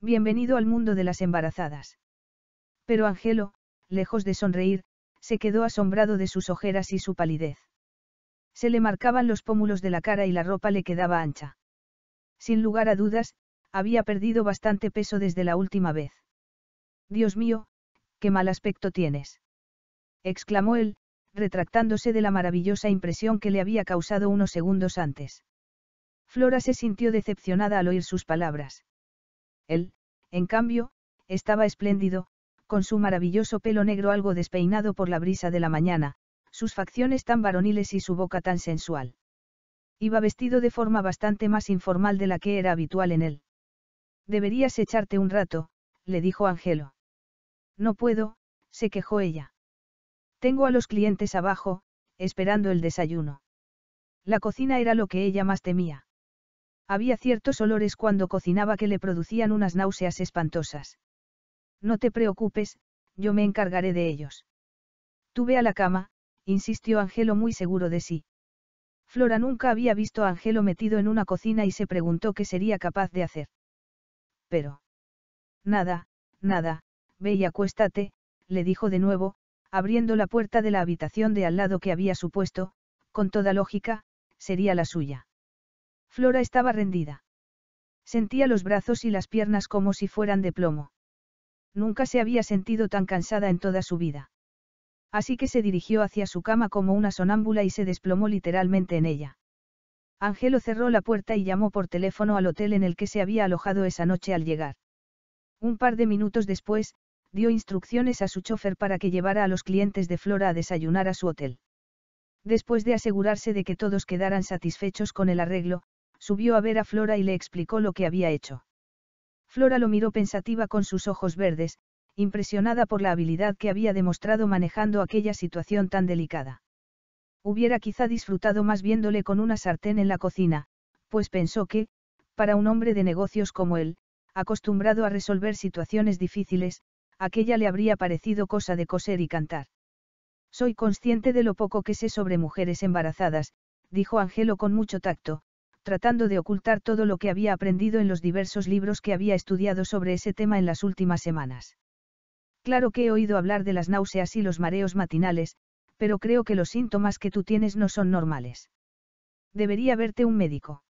Bienvenido al mundo de las embarazadas. Pero Angelo, lejos de sonreír, se quedó asombrado de sus ojeras y su palidez. Se le marcaban los pómulos de la cara y la ropa le quedaba ancha. Sin lugar a dudas, había perdido bastante peso desde la última vez. Dios mío, qué mal aspecto tienes. exclamó él, retractándose de la maravillosa impresión que le había causado unos segundos antes. Flora se sintió decepcionada al oír sus palabras. Él, en cambio, estaba espléndido, con su maravilloso pelo negro algo despeinado por la brisa de la mañana, sus facciones tan varoniles y su boca tan sensual. Iba vestido de forma bastante más informal de la que era habitual en él. Deberías echarte un rato, le dijo Angelo. No puedo, se quejó ella. Tengo a los clientes abajo, esperando el desayuno. La cocina era lo que ella más temía. Había ciertos olores cuando cocinaba que le producían unas náuseas espantosas. No te preocupes, yo me encargaré de ellos. Tuve a la cama, insistió Angelo muy seguro de sí. Flora nunca había visto a Angelo metido en una cocina y se preguntó qué sería capaz de hacer pero... Nada, nada, ve y acuéstate, le dijo de nuevo, abriendo la puerta de la habitación de al lado que había supuesto, con toda lógica, sería la suya. Flora estaba rendida. Sentía los brazos y las piernas como si fueran de plomo. Nunca se había sentido tan cansada en toda su vida. Así que se dirigió hacia su cama como una sonámbula y se desplomó literalmente en ella. Ángelo cerró la puerta y llamó por teléfono al hotel en el que se había alojado esa noche al llegar. Un par de minutos después, dio instrucciones a su chofer para que llevara a los clientes de Flora a desayunar a su hotel. Después de asegurarse de que todos quedaran satisfechos con el arreglo, subió a ver a Flora y le explicó lo que había hecho. Flora lo miró pensativa con sus ojos verdes, impresionada por la habilidad que había demostrado manejando aquella situación tan delicada. Hubiera quizá disfrutado más viéndole con una sartén en la cocina, pues pensó que, para un hombre de negocios como él, acostumbrado a resolver situaciones difíciles, aquella le habría parecido cosa de coser y cantar. Soy consciente de lo poco que sé sobre mujeres embarazadas, dijo Angelo con mucho tacto, tratando de ocultar todo lo que había aprendido en los diversos libros que había estudiado sobre ese tema en las últimas semanas. Claro que he oído hablar de las náuseas y los mareos matinales, pero creo que los síntomas que tú tienes no son normales. Debería verte un médico.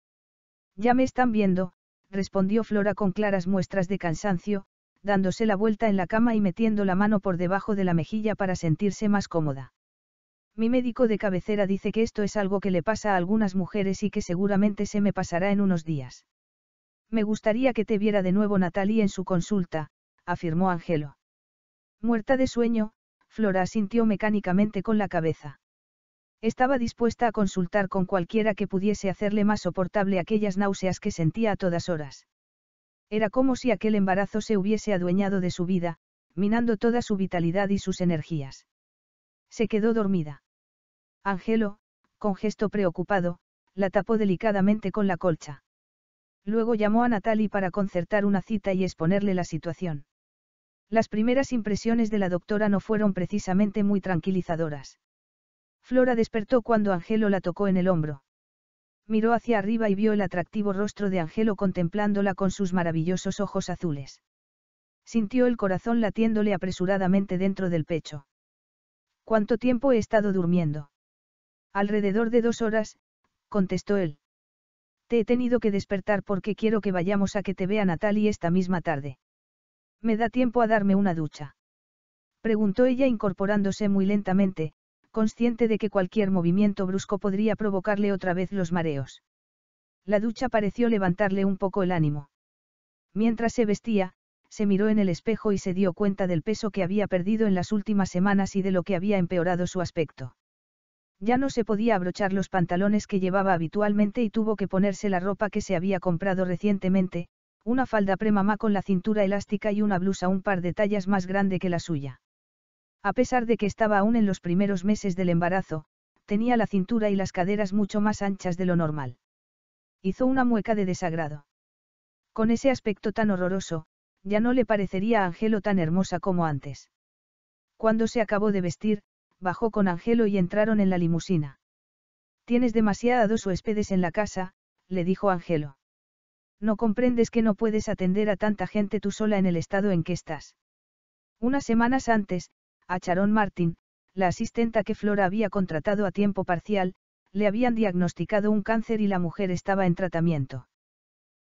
Ya me están viendo, respondió Flora con claras muestras de cansancio, dándose la vuelta en la cama y metiendo la mano por debajo de la mejilla para sentirse más cómoda. Mi médico de cabecera dice que esto es algo que le pasa a algunas mujeres y que seguramente se me pasará en unos días. Me gustaría que te viera de nuevo Natalie en su consulta, afirmó Angelo. Muerta de sueño, Flora asintió mecánicamente con la cabeza. Estaba dispuesta a consultar con cualquiera que pudiese hacerle más soportable aquellas náuseas que sentía a todas horas. Era como si aquel embarazo se hubiese adueñado de su vida, minando toda su vitalidad y sus energías. Se quedó dormida. Angelo, con gesto preocupado, la tapó delicadamente con la colcha. Luego llamó a Natalie para concertar una cita y exponerle la situación. Las primeras impresiones de la doctora no fueron precisamente muy tranquilizadoras. Flora despertó cuando Angelo la tocó en el hombro. Miró hacia arriba y vio el atractivo rostro de Angelo contemplándola con sus maravillosos ojos azules. Sintió el corazón latiéndole apresuradamente dentro del pecho. ¿Cuánto tiempo he estado durmiendo? Alrededor de dos horas, contestó él. Te he tenido que despertar porque quiero que vayamos a que te vea Natalie esta misma tarde. ¿Me da tiempo a darme una ducha? Preguntó ella incorporándose muy lentamente, consciente de que cualquier movimiento brusco podría provocarle otra vez los mareos. La ducha pareció levantarle un poco el ánimo. Mientras se vestía, se miró en el espejo y se dio cuenta del peso que había perdido en las últimas semanas y de lo que había empeorado su aspecto. Ya no se podía abrochar los pantalones que llevaba habitualmente y tuvo que ponerse la ropa que se había comprado recientemente, una falda premamá con la cintura elástica y una blusa un par de tallas más grande que la suya. A pesar de que estaba aún en los primeros meses del embarazo, tenía la cintura y las caderas mucho más anchas de lo normal. Hizo una mueca de desagrado. Con ese aspecto tan horroroso, ya no le parecería a Angelo tan hermosa como antes. Cuando se acabó de vestir, bajó con Angelo y entraron en la limusina. Tienes demasiados huéspedes en la casa, le dijo Angelo. No comprendes que no puedes atender a tanta gente tú sola en el estado en que estás. Unas semanas antes, a charón Martin, la asistenta que Flora había contratado a tiempo parcial, le habían diagnosticado un cáncer y la mujer estaba en tratamiento.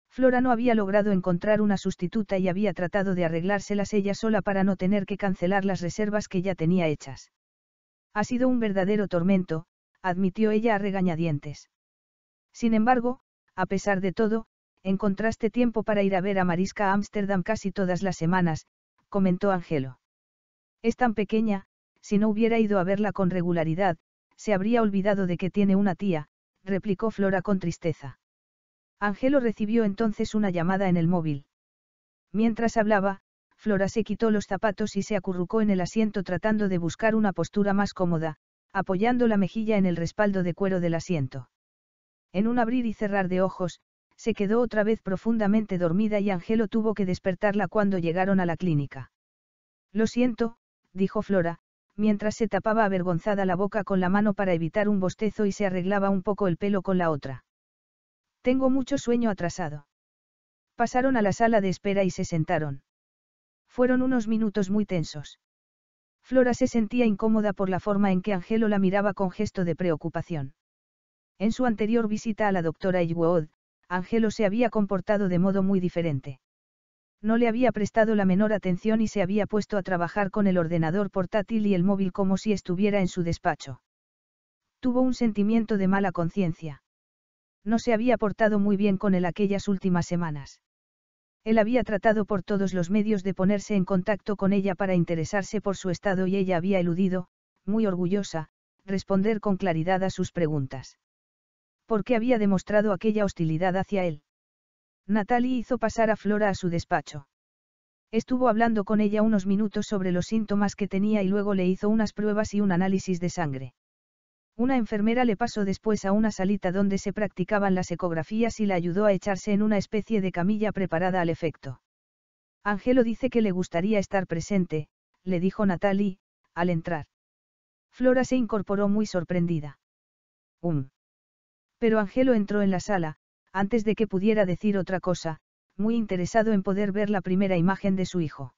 Flora no había logrado encontrar una sustituta y había tratado de arreglárselas ella sola para no tener que cancelar las reservas que ya tenía hechas. Ha sido un verdadero tormento, admitió ella a regañadientes. Sin embargo, a pesar de todo, Encontraste tiempo para ir a ver a Marisca a Ámsterdam casi todas las semanas, comentó Angelo. Es tan pequeña, si no hubiera ido a verla con regularidad, se habría olvidado de que tiene una tía, replicó Flora con tristeza. Angelo recibió entonces una llamada en el móvil. Mientras hablaba, Flora se quitó los zapatos y se acurrucó en el asiento tratando de buscar una postura más cómoda, apoyando la mejilla en el respaldo de cuero del asiento. En un abrir y cerrar de ojos, se quedó otra vez profundamente dormida y Angelo tuvo que despertarla cuando llegaron a la clínica. Lo siento, dijo Flora, mientras se tapaba avergonzada la boca con la mano para evitar un bostezo y se arreglaba un poco el pelo con la otra. Tengo mucho sueño atrasado. Pasaron a la sala de espera y se sentaron. Fueron unos minutos muy tensos. Flora se sentía incómoda por la forma en que Angelo la miraba con gesto de preocupación. En su anterior visita a la doctora Yuod Angelo se había comportado de modo muy diferente. No le había prestado la menor atención y se había puesto a trabajar con el ordenador portátil y el móvil como si estuviera en su despacho. Tuvo un sentimiento de mala conciencia. No se había portado muy bien con él aquellas últimas semanas. Él había tratado por todos los medios de ponerse en contacto con ella para interesarse por su estado y ella había eludido, muy orgullosa, responder con claridad a sus preguntas. ¿Por qué había demostrado aquella hostilidad hacia él? Natalie hizo pasar a Flora a su despacho. Estuvo hablando con ella unos minutos sobre los síntomas que tenía y luego le hizo unas pruebas y un análisis de sangre. Una enfermera le pasó después a una salita donde se practicaban las ecografías y la ayudó a echarse en una especie de camilla preparada al efecto. Angelo dice que le gustaría estar presente, le dijo Natalie, al entrar. Flora se incorporó muy sorprendida. Um. Pero Angelo entró en la sala, antes de que pudiera decir otra cosa, muy interesado en poder ver la primera imagen de su hijo.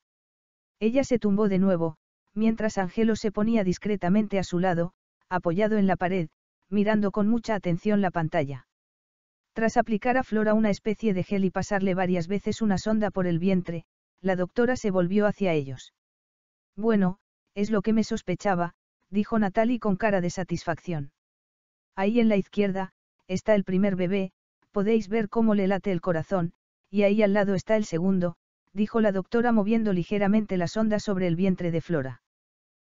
Ella se tumbó de nuevo, mientras Angelo se ponía discretamente a su lado, apoyado en la pared, mirando con mucha atención la pantalla. Tras aplicar a Flora una especie de gel y pasarle varias veces una sonda por el vientre, la doctora se volvió hacia ellos. Bueno, es lo que me sospechaba, dijo Natalie con cara de satisfacción. Ahí en la izquierda, está el primer bebé, podéis ver cómo le late el corazón, y ahí al lado está el segundo, dijo la doctora moviendo ligeramente las ondas sobre el vientre de Flora.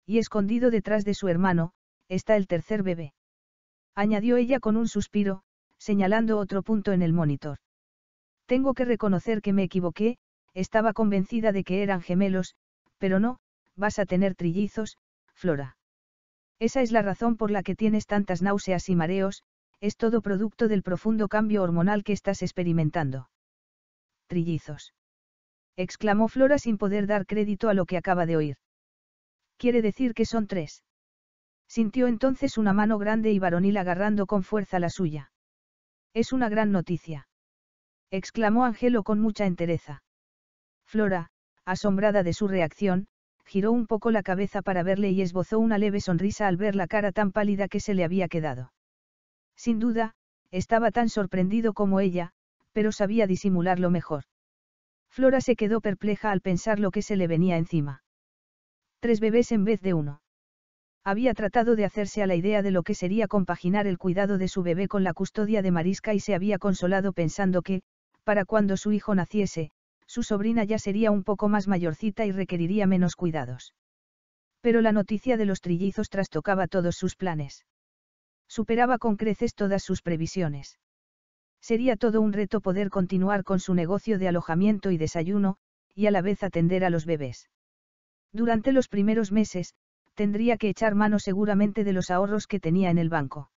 Y escondido detrás de su hermano, está el tercer bebé. Añadió ella con un suspiro, señalando otro punto en el monitor. Tengo que reconocer que me equivoqué, estaba convencida de que eran gemelos, pero no, vas a tener trillizos, Flora. Esa es la razón por la que tienes tantas náuseas y mareos, es todo producto del profundo cambio hormonal que estás experimentando. Trillizos. Exclamó Flora sin poder dar crédito a lo que acaba de oír. Quiere decir que son tres. Sintió entonces una mano grande y varonil agarrando con fuerza la suya. Es una gran noticia. Exclamó Angelo con mucha entereza. Flora, asombrada de su reacción, giró un poco la cabeza para verle y esbozó una leve sonrisa al ver la cara tan pálida que se le había quedado. Sin duda, estaba tan sorprendido como ella, pero sabía disimularlo mejor. Flora se quedó perpleja al pensar lo que se le venía encima. Tres bebés en vez de uno. Había tratado de hacerse a la idea de lo que sería compaginar el cuidado de su bebé con la custodia de Marisca y se había consolado pensando que, para cuando su hijo naciese, su sobrina ya sería un poco más mayorcita y requeriría menos cuidados. Pero la noticia de los trillizos trastocaba todos sus planes. Superaba con creces todas sus previsiones. Sería todo un reto poder continuar con su negocio de alojamiento y desayuno, y a la vez atender a los bebés. Durante los primeros meses, tendría que echar mano seguramente de los ahorros que tenía en el banco.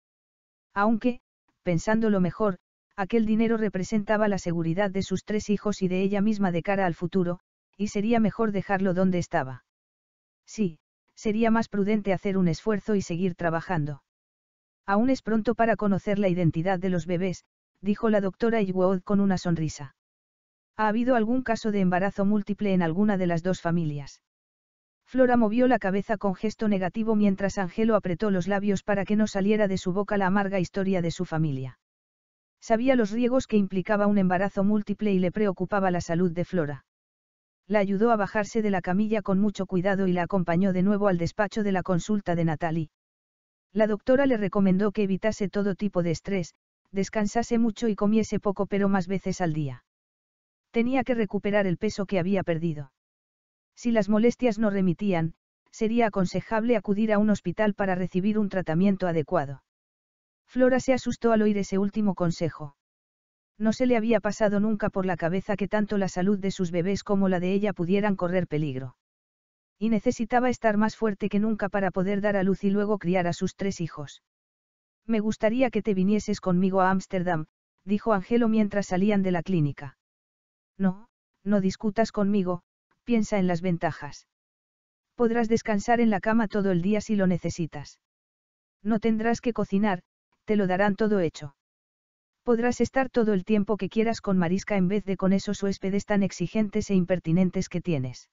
Aunque, pensándolo mejor, aquel dinero representaba la seguridad de sus tres hijos y de ella misma de cara al futuro, y sería mejor dejarlo donde estaba. Sí, sería más prudente hacer un esfuerzo y seguir trabajando. Aún es pronto para conocer la identidad de los bebés, dijo la doctora Iwood con una sonrisa. ¿Ha habido algún caso de embarazo múltiple en alguna de las dos familias? Flora movió la cabeza con gesto negativo mientras Angelo apretó los labios para que no saliera de su boca la amarga historia de su familia. Sabía los riesgos que implicaba un embarazo múltiple y le preocupaba la salud de Flora. La ayudó a bajarse de la camilla con mucho cuidado y la acompañó de nuevo al despacho de la consulta de Natalie. La doctora le recomendó que evitase todo tipo de estrés, descansase mucho y comiese poco pero más veces al día. Tenía que recuperar el peso que había perdido. Si las molestias no remitían, sería aconsejable acudir a un hospital para recibir un tratamiento adecuado. Flora se asustó al oír ese último consejo. No se le había pasado nunca por la cabeza que tanto la salud de sus bebés como la de ella pudieran correr peligro. Y necesitaba estar más fuerte que nunca para poder dar a luz y luego criar a sus tres hijos. Me gustaría que te vinieses conmigo a Ámsterdam, dijo Angelo mientras salían de la clínica. No, no discutas conmigo, piensa en las ventajas. Podrás descansar en la cama todo el día si lo necesitas. No tendrás que cocinar, te lo darán todo hecho. Podrás estar todo el tiempo que quieras con Marisca en vez de con esos huéspedes tan exigentes e impertinentes que tienes.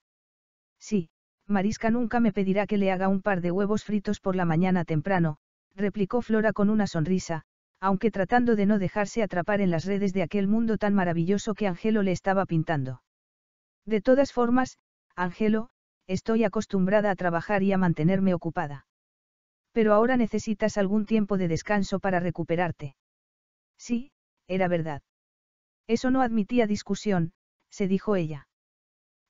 Sí, Marisca nunca me pedirá que le haga un par de huevos fritos por la mañana temprano, replicó Flora con una sonrisa, aunque tratando de no dejarse atrapar en las redes de aquel mundo tan maravilloso que Angelo le estaba pintando. De todas formas, Angelo, estoy acostumbrada a trabajar y a mantenerme ocupada. Pero ahora necesitas algún tiempo de descanso para recuperarte. Sí, era verdad. Eso no admitía discusión, se dijo ella.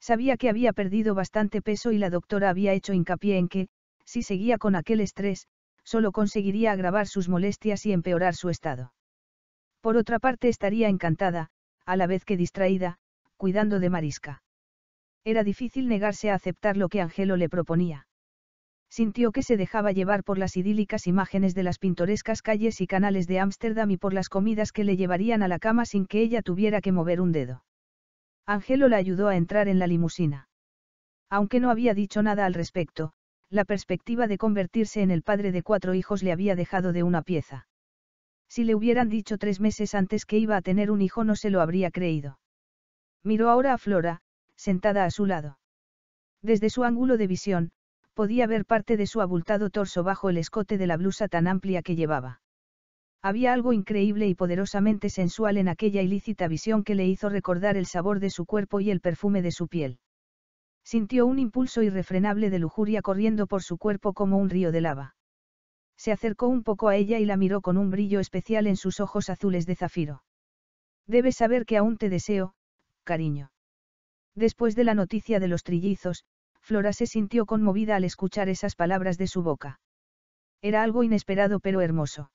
Sabía que había perdido bastante peso y la doctora había hecho hincapié en que, si seguía con aquel estrés, solo conseguiría agravar sus molestias y empeorar su estado. Por otra parte estaría encantada, a la vez que distraída, cuidando de Marisca. Era difícil negarse a aceptar lo que Angelo le proponía. Sintió que se dejaba llevar por las idílicas imágenes de las pintorescas calles y canales de Ámsterdam y por las comidas que le llevarían a la cama sin que ella tuviera que mover un dedo. Angelo la ayudó a entrar en la limusina. Aunque no había dicho nada al respecto, la perspectiva de convertirse en el padre de cuatro hijos le había dejado de una pieza. Si le hubieran dicho tres meses antes que iba a tener un hijo no se lo habría creído. Miró ahora a Flora, sentada a su lado. Desde su ángulo de visión, podía ver parte de su abultado torso bajo el escote de la blusa tan amplia que llevaba. Había algo increíble y poderosamente sensual en aquella ilícita visión que le hizo recordar el sabor de su cuerpo y el perfume de su piel. Sintió un impulso irrefrenable de lujuria corriendo por su cuerpo como un río de lava. Se acercó un poco a ella y la miró con un brillo especial en sus ojos azules de zafiro. Debes saber que aún te deseo, cariño. Después de la noticia de los trillizos, Flora se sintió conmovida al escuchar esas palabras de su boca. Era algo inesperado pero hermoso.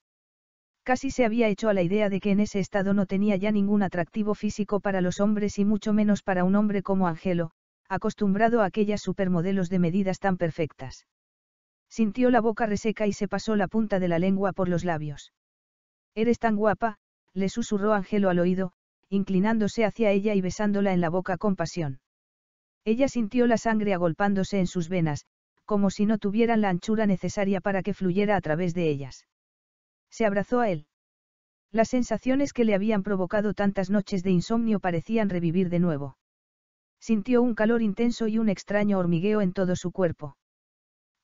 Casi se había hecho a la idea de que en ese estado no tenía ya ningún atractivo físico para los hombres y mucho menos para un hombre como Angelo, acostumbrado a aquellas supermodelos de medidas tan perfectas. Sintió la boca reseca y se pasó la punta de la lengua por los labios. Eres tan guapa, le susurró Angelo al oído, inclinándose hacia ella y besándola en la boca con pasión. Ella sintió la sangre agolpándose en sus venas, como si no tuvieran la anchura necesaria para que fluyera a través de ellas. Se abrazó a él. Las sensaciones que le habían provocado tantas noches de insomnio parecían revivir de nuevo. Sintió un calor intenso y un extraño hormigueo en todo su cuerpo.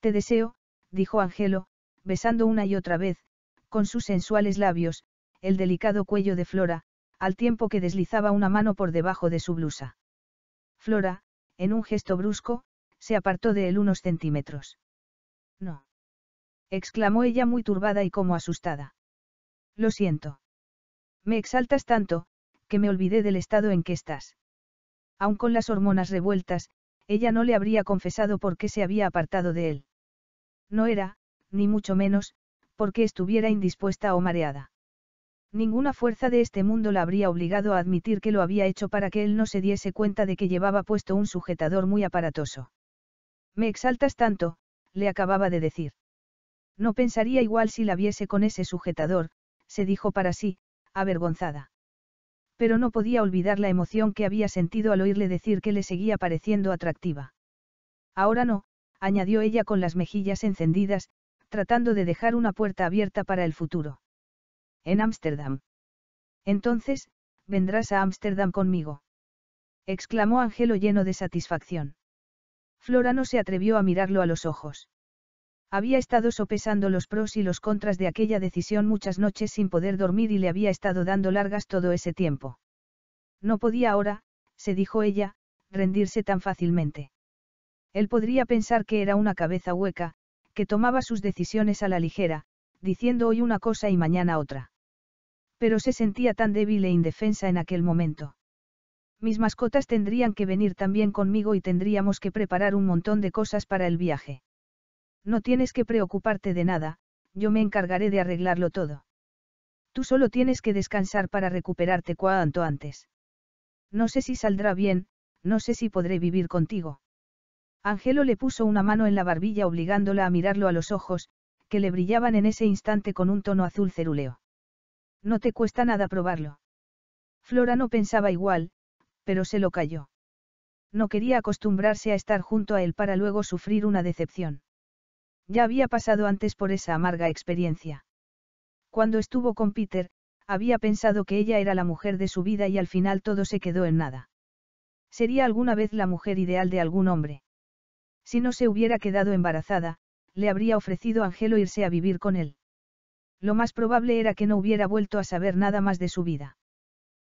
Te deseo, dijo Angelo, besando una y otra vez, con sus sensuales labios, el delicado cuello de Flora, al tiempo que deslizaba una mano por debajo de su blusa. Flora, en un gesto brusco, se apartó de él unos centímetros. No exclamó ella muy turbada y como asustada. Lo siento. Me exaltas tanto, que me olvidé del estado en que estás. Aun con las hormonas revueltas, ella no le habría confesado por qué se había apartado de él. No era, ni mucho menos, porque estuviera indispuesta o mareada. Ninguna fuerza de este mundo la habría obligado a admitir que lo había hecho para que él no se diese cuenta de que llevaba puesto un sujetador muy aparatoso. Me exaltas tanto, le acababa de decir. No pensaría igual si la viese con ese sujetador, se dijo para sí, avergonzada. Pero no podía olvidar la emoción que había sentido al oírle decir que le seguía pareciendo atractiva. Ahora no, añadió ella con las mejillas encendidas, tratando de dejar una puerta abierta para el futuro. En Ámsterdam. Entonces, vendrás a Ámsterdam conmigo. exclamó Angelo lleno de satisfacción. Flora no se atrevió a mirarlo a los ojos. Había estado sopesando los pros y los contras de aquella decisión muchas noches sin poder dormir y le había estado dando largas todo ese tiempo. No podía ahora, se dijo ella, rendirse tan fácilmente. Él podría pensar que era una cabeza hueca, que tomaba sus decisiones a la ligera, diciendo hoy una cosa y mañana otra. Pero se sentía tan débil e indefensa en aquel momento. Mis mascotas tendrían que venir también conmigo y tendríamos que preparar un montón de cosas para el viaje. No tienes que preocuparte de nada, yo me encargaré de arreglarlo todo. Tú solo tienes que descansar para recuperarte cuanto antes. No sé si saldrá bien, no sé si podré vivir contigo. Angelo le puso una mano en la barbilla obligándola a mirarlo a los ojos, que le brillaban en ese instante con un tono azul cerúleo. No te cuesta nada probarlo. Flora no pensaba igual, pero se lo calló. No quería acostumbrarse a estar junto a él para luego sufrir una decepción. Ya había pasado antes por esa amarga experiencia. Cuando estuvo con Peter, había pensado que ella era la mujer de su vida y al final todo se quedó en nada. Sería alguna vez la mujer ideal de algún hombre. Si no se hubiera quedado embarazada, le habría ofrecido a Angelo irse a vivir con él. Lo más probable era que no hubiera vuelto a saber nada más de su vida.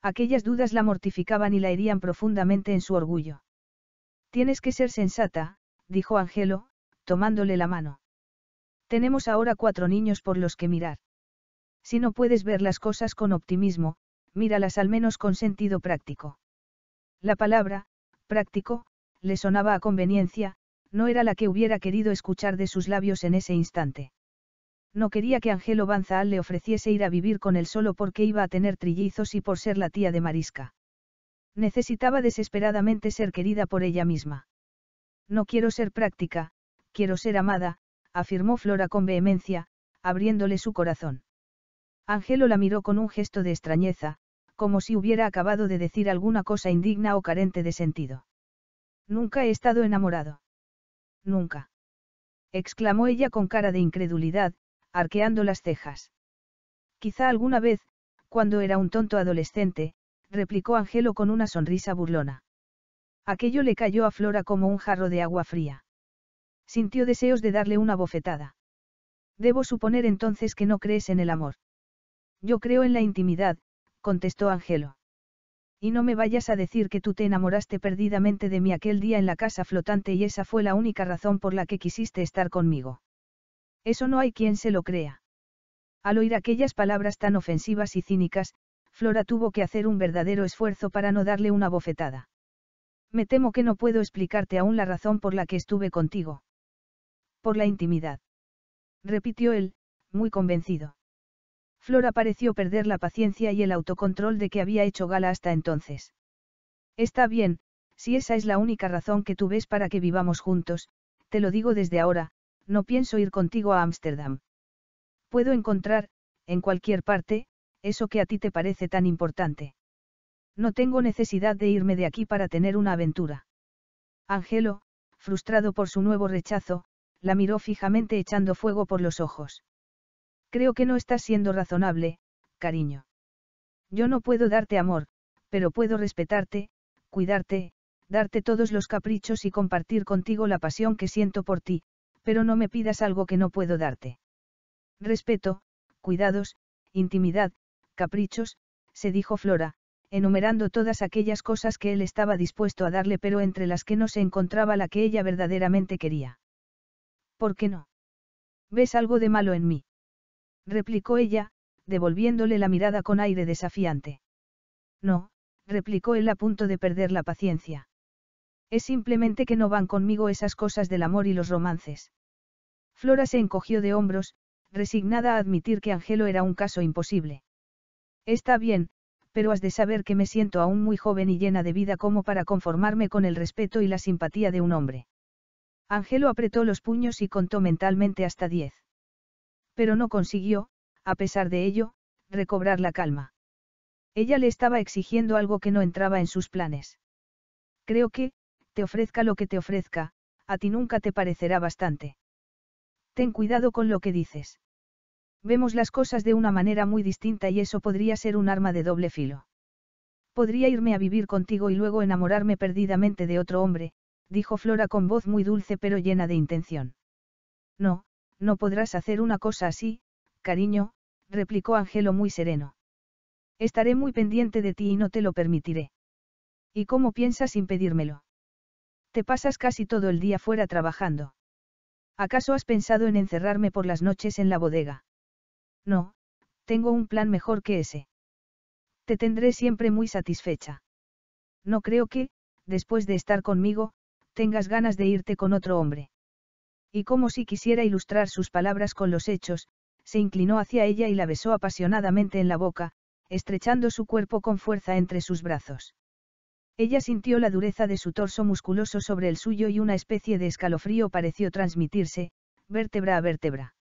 Aquellas dudas la mortificaban y la herían profundamente en su orgullo. Tienes que ser sensata, dijo Angelo, tomándole la mano. Tenemos ahora cuatro niños por los que mirar. Si no puedes ver las cosas con optimismo, míralas al menos con sentido práctico. La palabra, práctico, le sonaba a conveniencia, no era la que hubiera querido escuchar de sus labios en ese instante. No quería que Angelo Banzaal le ofreciese ir a vivir con él solo porque iba a tener trillizos y por ser la tía de Marisca. Necesitaba desesperadamente ser querida por ella misma. No quiero ser práctica, Quiero ser amada, afirmó Flora con vehemencia, abriéndole su corazón. Angelo la miró con un gesto de extrañeza, como si hubiera acabado de decir alguna cosa indigna o carente de sentido. Nunca he estado enamorado. Nunca. exclamó ella con cara de incredulidad, arqueando las cejas. Quizá alguna vez, cuando era un tonto adolescente, replicó Angelo con una sonrisa burlona. Aquello le cayó a Flora como un jarro de agua fría. Sintió deseos de darle una bofetada. Debo suponer entonces que no crees en el amor. Yo creo en la intimidad, contestó Angelo. Y no me vayas a decir que tú te enamoraste perdidamente de mí aquel día en la casa flotante y esa fue la única razón por la que quisiste estar conmigo. Eso no hay quien se lo crea. Al oír aquellas palabras tan ofensivas y cínicas, Flora tuvo que hacer un verdadero esfuerzo para no darle una bofetada. Me temo que no puedo explicarte aún la razón por la que estuve contigo. Por la intimidad. Repitió él, muy convencido. Flora pareció perder la paciencia y el autocontrol de que había hecho gala hasta entonces. Está bien, si esa es la única razón que tú ves para que vivamos juntos, te lo digo desde ahora, no pienso ir contigo a Ámsterdam. Puedo encontrar, en cualquier parte, eso que a ti te parece tan importante. No tengo necesidad de irme de aquí para tener una aventura. Angelo, frustrado por su nuevo rechazo, la miró fijamente echando fuego por los ojos. Creo que no estás siendo razonable, cariño. Yo no puedo darte amor, pero puedo respetarte, cuidarte, darte todos los caprichos y compartir contigo la pasión que siento por ti, pero no me pidas algo que no puedo darte. Respeto, cuidados, intimidad, caprichos, se dijo Flora, enumerando todas aquellas cosas que él estaba dispuesto a darle pero entre las que no se encontraba la que ella verdaderamente quería. ¿Por qué no? ¿Ves algo de malo en mí? replicó ella, devolviéndole la mirada con aire desafiante. No, replicó él a punto de perder la paciencia. Es simplemente que no van conmigo esas cosas del amor y los romances. Flora se encogió de hombros, resignada a admitir que Angelo era un caso imposible. Está bien, pero has de saber que me siento aún muy joven y llena de vida como para conformarme con el respeto y la simpatía de un hombre. Ángelo apretó los puños y contó mentalmente hasta diez. Pero no consiguió, a pesar de ello, recobrar la calma. Ella le estaba exigiendo algo que no entraba en sus planes. Creo que, te ofrezca lo que te ofrezca, a ti nunca te parecerá bastante. Ten cuidado con lo que dices. Vemos las cosas de una manera muy distinta y eso podría ser un arma de doble filo. Podría irme a vivir contigo y luego enamorarme perdidamente de otro hombre, dijo Flora con voz muy dulce pero llena de intención. No, no podrás hacer una cosa así, cariño, replicó Angelo muy sereno. Estaré muy pendiente de ti y no te lo permitiré. ¿Y cómo piensas impedírmelo? Te pasas casi todo el día fuera trabajando. ¿Acaso has pensado en encerrarme por las noches en la bodega? No, tengo un plan mejor que ese. Te tendré siempre muy satisfecha. No creo que, después de estar conmigo, tengas ganas de irte con otro hombre. Y como si quisiera ilustrar sus palabras con los hechos, se inclinó hacia ella y la besó apasionadamente en la boca, estrechando su cuerpo con fuerza entre sus brazos. Ella sintió la dureza de su torso musculoso sobre el suyo y una especie de escalofrío pareció transmitirse, vértebra a vértebra.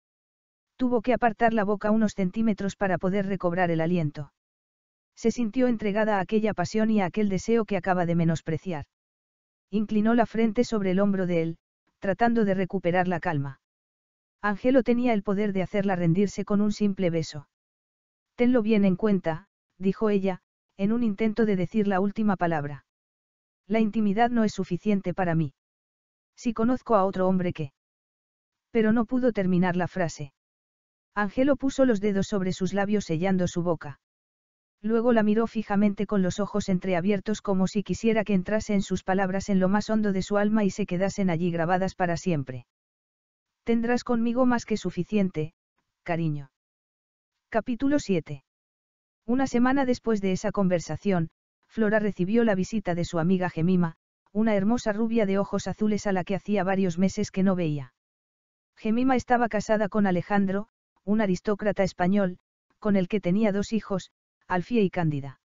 Tuvo que apartar la boca unos centímetros para poder recobrar el aliento. Se sintió entregada a aquella pasión y a aquel deseo que acaba de menospreciar inclinó la frente sobre el hombro de él, tratando de recuperar la calma. Angelo tenía el poder de hacerla rendirse con un simple beso. Tenlo bien en cuenta, dijo ella, en un intento de decir la última palabra. La intimidad no es suficiente para mí. Si conozco a otro hombre que... Pero no pudo terminar la frase. Angelo puso los dedos sobre sus labios sellando su boca. Luego la miró fijamente con los ojos entreabiertos como si quisiera que entrase en sus palabras en lo más hondo de su alma y se quedasen allí grabadas para siempre. Tendrás conmigo más que suficiente, cariño. Capítulo 7. Una semana después de esa conversación, Flora recibió la visita de su amiga Gemima, una hermosa rubia de ojos azules a la que hacía varios meses que no veía. Gemima estaba casada con Alejandro, un aristócrata español, con el que tenía dos hijos, Alfie y Cándida.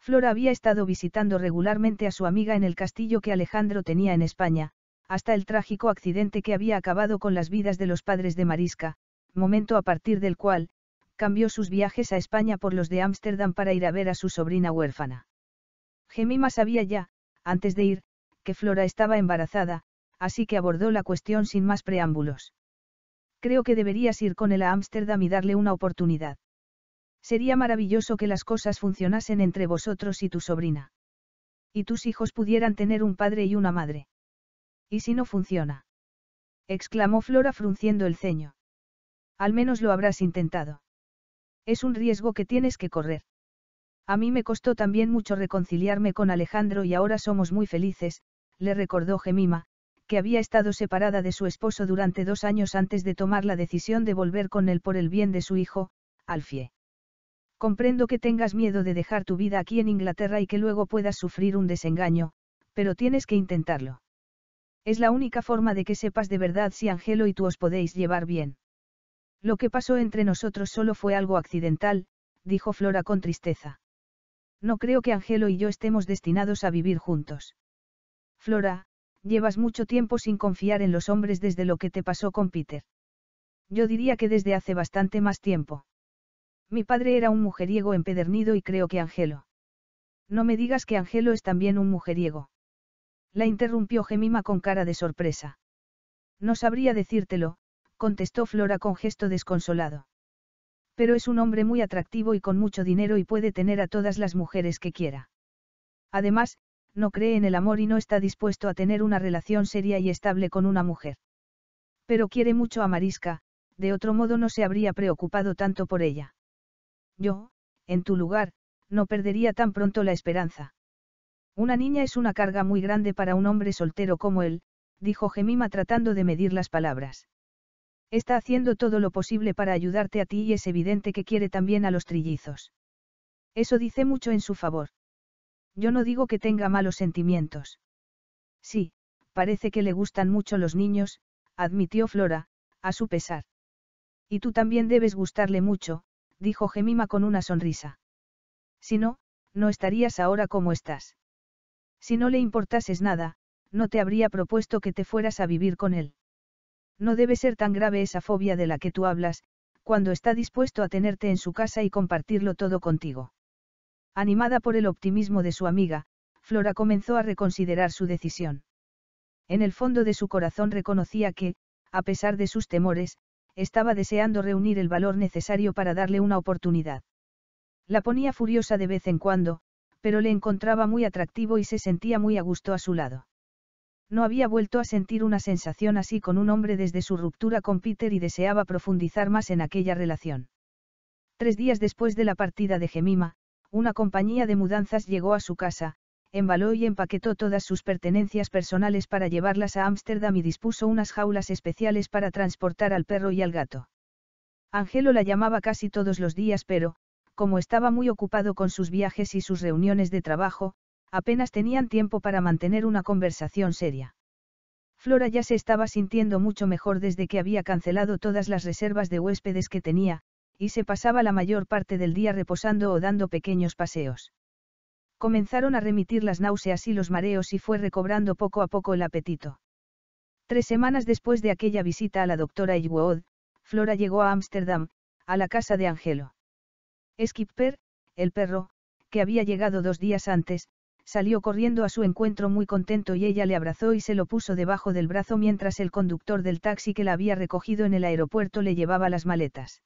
Flora había estado visitando regularmente a su amiga en el castillo que Alejandro tenía en España, hasta el trágico accidente que había acabado con las vidas de los padres de Marisca, momento a partir del cual, cambió sus viajes a España por los de Ámsterdam para ir a ver a su sobrina huérfana. Gemima sabía ya, antes de ir, que Flora estaba embarazada, así que abordó la cuestión sin más preámbulos. Creo que deberías ir con él a Ámsterdam y darle una oportunidad. Sería maravilloso que las cosas funcionasen entre vosotros y tu sobrina. Y tus hijos pudieran tener un padre y una madre. ¿Y si no funciona? exclamó Flora frunciendo el ceño. Al menos lo habrás intentado. Es un riesgo que tienes que correr. A mí me costó también mucho reconciliarme con Alejandro y ahora somos muy felices, le recordó Gemima, que había estado separada de su esposo durante dos años antes de tomar la decisión de volver con él por el bien de su hijo, Alfie. Comprendo que tengas miedo de dejar tu vida aquí en Inglaterra y que luego puedas sufrir un desengaño, pero tienes que intentarlo. Es la única forma de que sepas de verdad si Angelo y tú os podéis llevar bien. Lo que pasó entre nosotros solo fue algo accidental, dijo Flora con tristeza. No creo que Angelo y yo estemos destinados a vivir juntos. Flora, llevas mucho tiempo sin confiar en los hombres desde lo que te pasó con Peter. Yo diría que desde hace bastante más tiempo. Mi padre era un mujeriego empedernido y creo que Angelo. No me digas que Angelo es también un mujeriego. La interrumpió Gemima con cara de sorpresa. No sabría decírtelo, contestó Flora con gesto desconsolado. Pero es un hombre muy atractivo y con mucho dinero y puede tener a todas las mujeres que quiera. Además, no cree en el amor y no está dispuesto a tener una relación seria y estable con una mujer. Pero quiere mucho a Marisca, de otro modo no se habría preocupado tanto por ella. Yo, en tu lugar, no perdería tan pronto la esperanza. Una niña es una carga muy grande para un hombre soltero como él, dijo Gemima tratando de medir las palabras. Está haciendo todo lo posible para ayudarte a ti y es evidente que quiere también a los trillizos. Eso dice mucho en su favor. Yo no digo que tenga malos sentimientos. Sí, parece que le gustan mucho los niños, admitió Flora, a su pesar. Y tú también debes gustarle mucho, dijo Gemima con una sonrisa. Si no, no estarías ahora como estás. Si no le importases nada, no te habría propuesto que te fueras a vivir con él. No debe ser tan grave esa fobia de la que tú hablas, cuando está dispuesto a tenerte en su casa y compartirlo todo contigo. Animada por el optimismo de su amiga, Flora comenzó a reconsiderar su decisión. En el fondo de su corazón reconocía que, a pesar de sus temores, estaba deseando reunir el valor necesario para darle una oportunidad. La ponía furiosa de vez en cuando, pero le encontraba muy atractivo y se sentía muy a gusto a su lado. No había vuelto a sentir una sensación así con un hombre desde su ruptura con Peter y deseaba profundizar más en aquella relación. Tres días después de la partida de Gemima, una compañía de mudanzas llegó a su casa, embaló y empaquetó todas sus pertenencias personales para llevarlas a Ámsterdam y dispuso unas jaulas especiales para transportar al perro y al gato. Angelo la llamaba casi todos los días, pero, como estaba muy ocupado con sus viajes y sus reuniones de trabajo, apenas tenían tiempo para mantener una conversación seria. Flora ya se estaba sintiendo mucho mejor desde que había cancelado todas las reservas de huéspedes que tenía, y se pasaba la mayor parte del día reposando o dando pequeños paseos. Comenzaron a remitir las náuseas y los mareos y fue recobrando poco a poco el apetito. Tres semanas después de aquella visita a la doctora Edgewood, Flora llegó a Ámsterdam, a la casa de Angelo. Skipper, el perro, que había llegado dos días antes, salió corriendo a su encuentro muy contento y ella le abrazó y se lo puso debajo del brazo mientras el conductor del taxi que la había recogido en el aeropuerto le llevaba las maletas.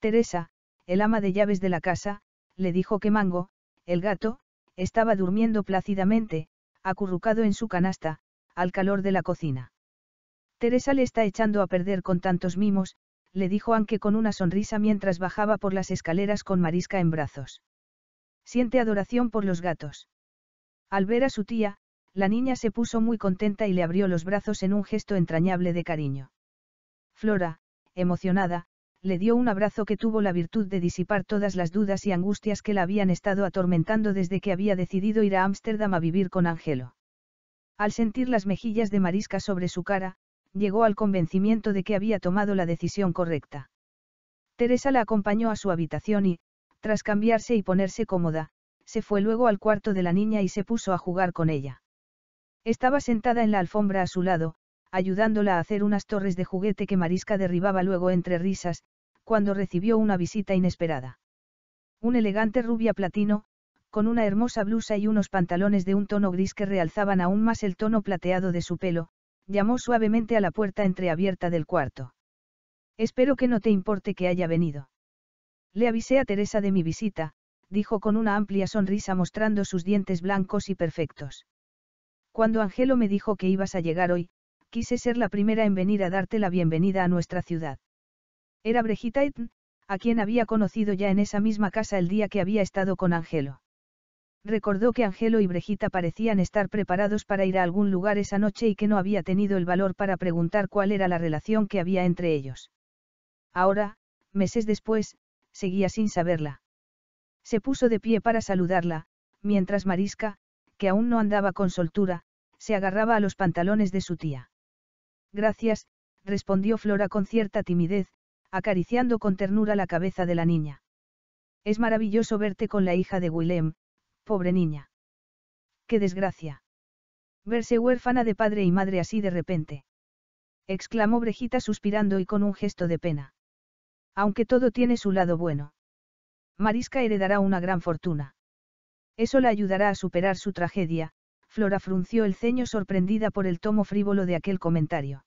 Teresa, el ama de llaves de la casa, le dijo que Mango, el gato, estaba durmiendo plácidamente, acurrucado en su canasta, al calor de la cocina. Teresa le está echando a perder con tantos mimos, le dijo aunque con una sonrisa mientras bajaba por las escaleras con Marisca en brazos. Siente adoración por los gatos. Al ver a su tía, la niña se puso muy contenta y le abrió los brazos en un gesto entrañable de cariño. Flora, emocionada, le dio un abrazo que tuvo la virtud de disipar todas las dudas y angustias que la habían estado atormentando desde que había decidido ir a Ámsterdam a vivir con Angelo. Al sentir las mejillas de Marisca sobre su cara, llegó al convencimiento de que había tomado la decisión correcta. Teresa la acompañó a su habitación y, tras cambiarse y ponerse cómoda, se fue luego al cuarto de la niña y se puso a jugar con ella. Estaba sentada en la alfombra a su lado, ayudándola a hacer unas torres de juguete que Marisca derribaba luego entre risas, cuando recibió una visita inesperada. Un elegante rubia platino, con una hermosa blusa y unos pantalones de un tono gris que realzaban aún más el tono plateado de su pelo, llamó suavemente a la puerta entreabierta del cuarto. Espero que no te importe que haya venido. Le avisé a Teresa de mi visita, dijo con una amplia sonrisa mostrando sus dientes blancos y perfectos. Cuando Angelo me dijo que ibas a llegar hoy, quise ser la primera en venir a darte la bienvenida a nuestra ciudad. Era Brejita a quien había conocido ya en esa misma casa el día que había estado con Angelo. Recordó que Angelo y Brejita parecían estar preparados para ir a algún lugar esa noche y que no había tenido el valor para preguntar cuál era la relación que había entre ellos. Ahora, meses después, seguía sin saberla. Se puso de pie para saludarla, mientras Marisca, que aún no andaba con soltura, se agarraba a los pantalones de su tía. Gracias, respondió Flora con cierta timidez, acariciando con ternura la cabeza de la niña. Es maravilloso verte con la hija de Willem, pobre niña. Qué desgracia. Verse huérfana de padre y madre así de repente. Exclamó Brejita suspirando y con un gesto de pena. Aunque todo tiene su lado bueno. Marisca heredará una gran fortuna. Eso la ayudará a superar su tragedia, Flora frunció el ceño sorprendida por el tomo frívolo de aquel comentario.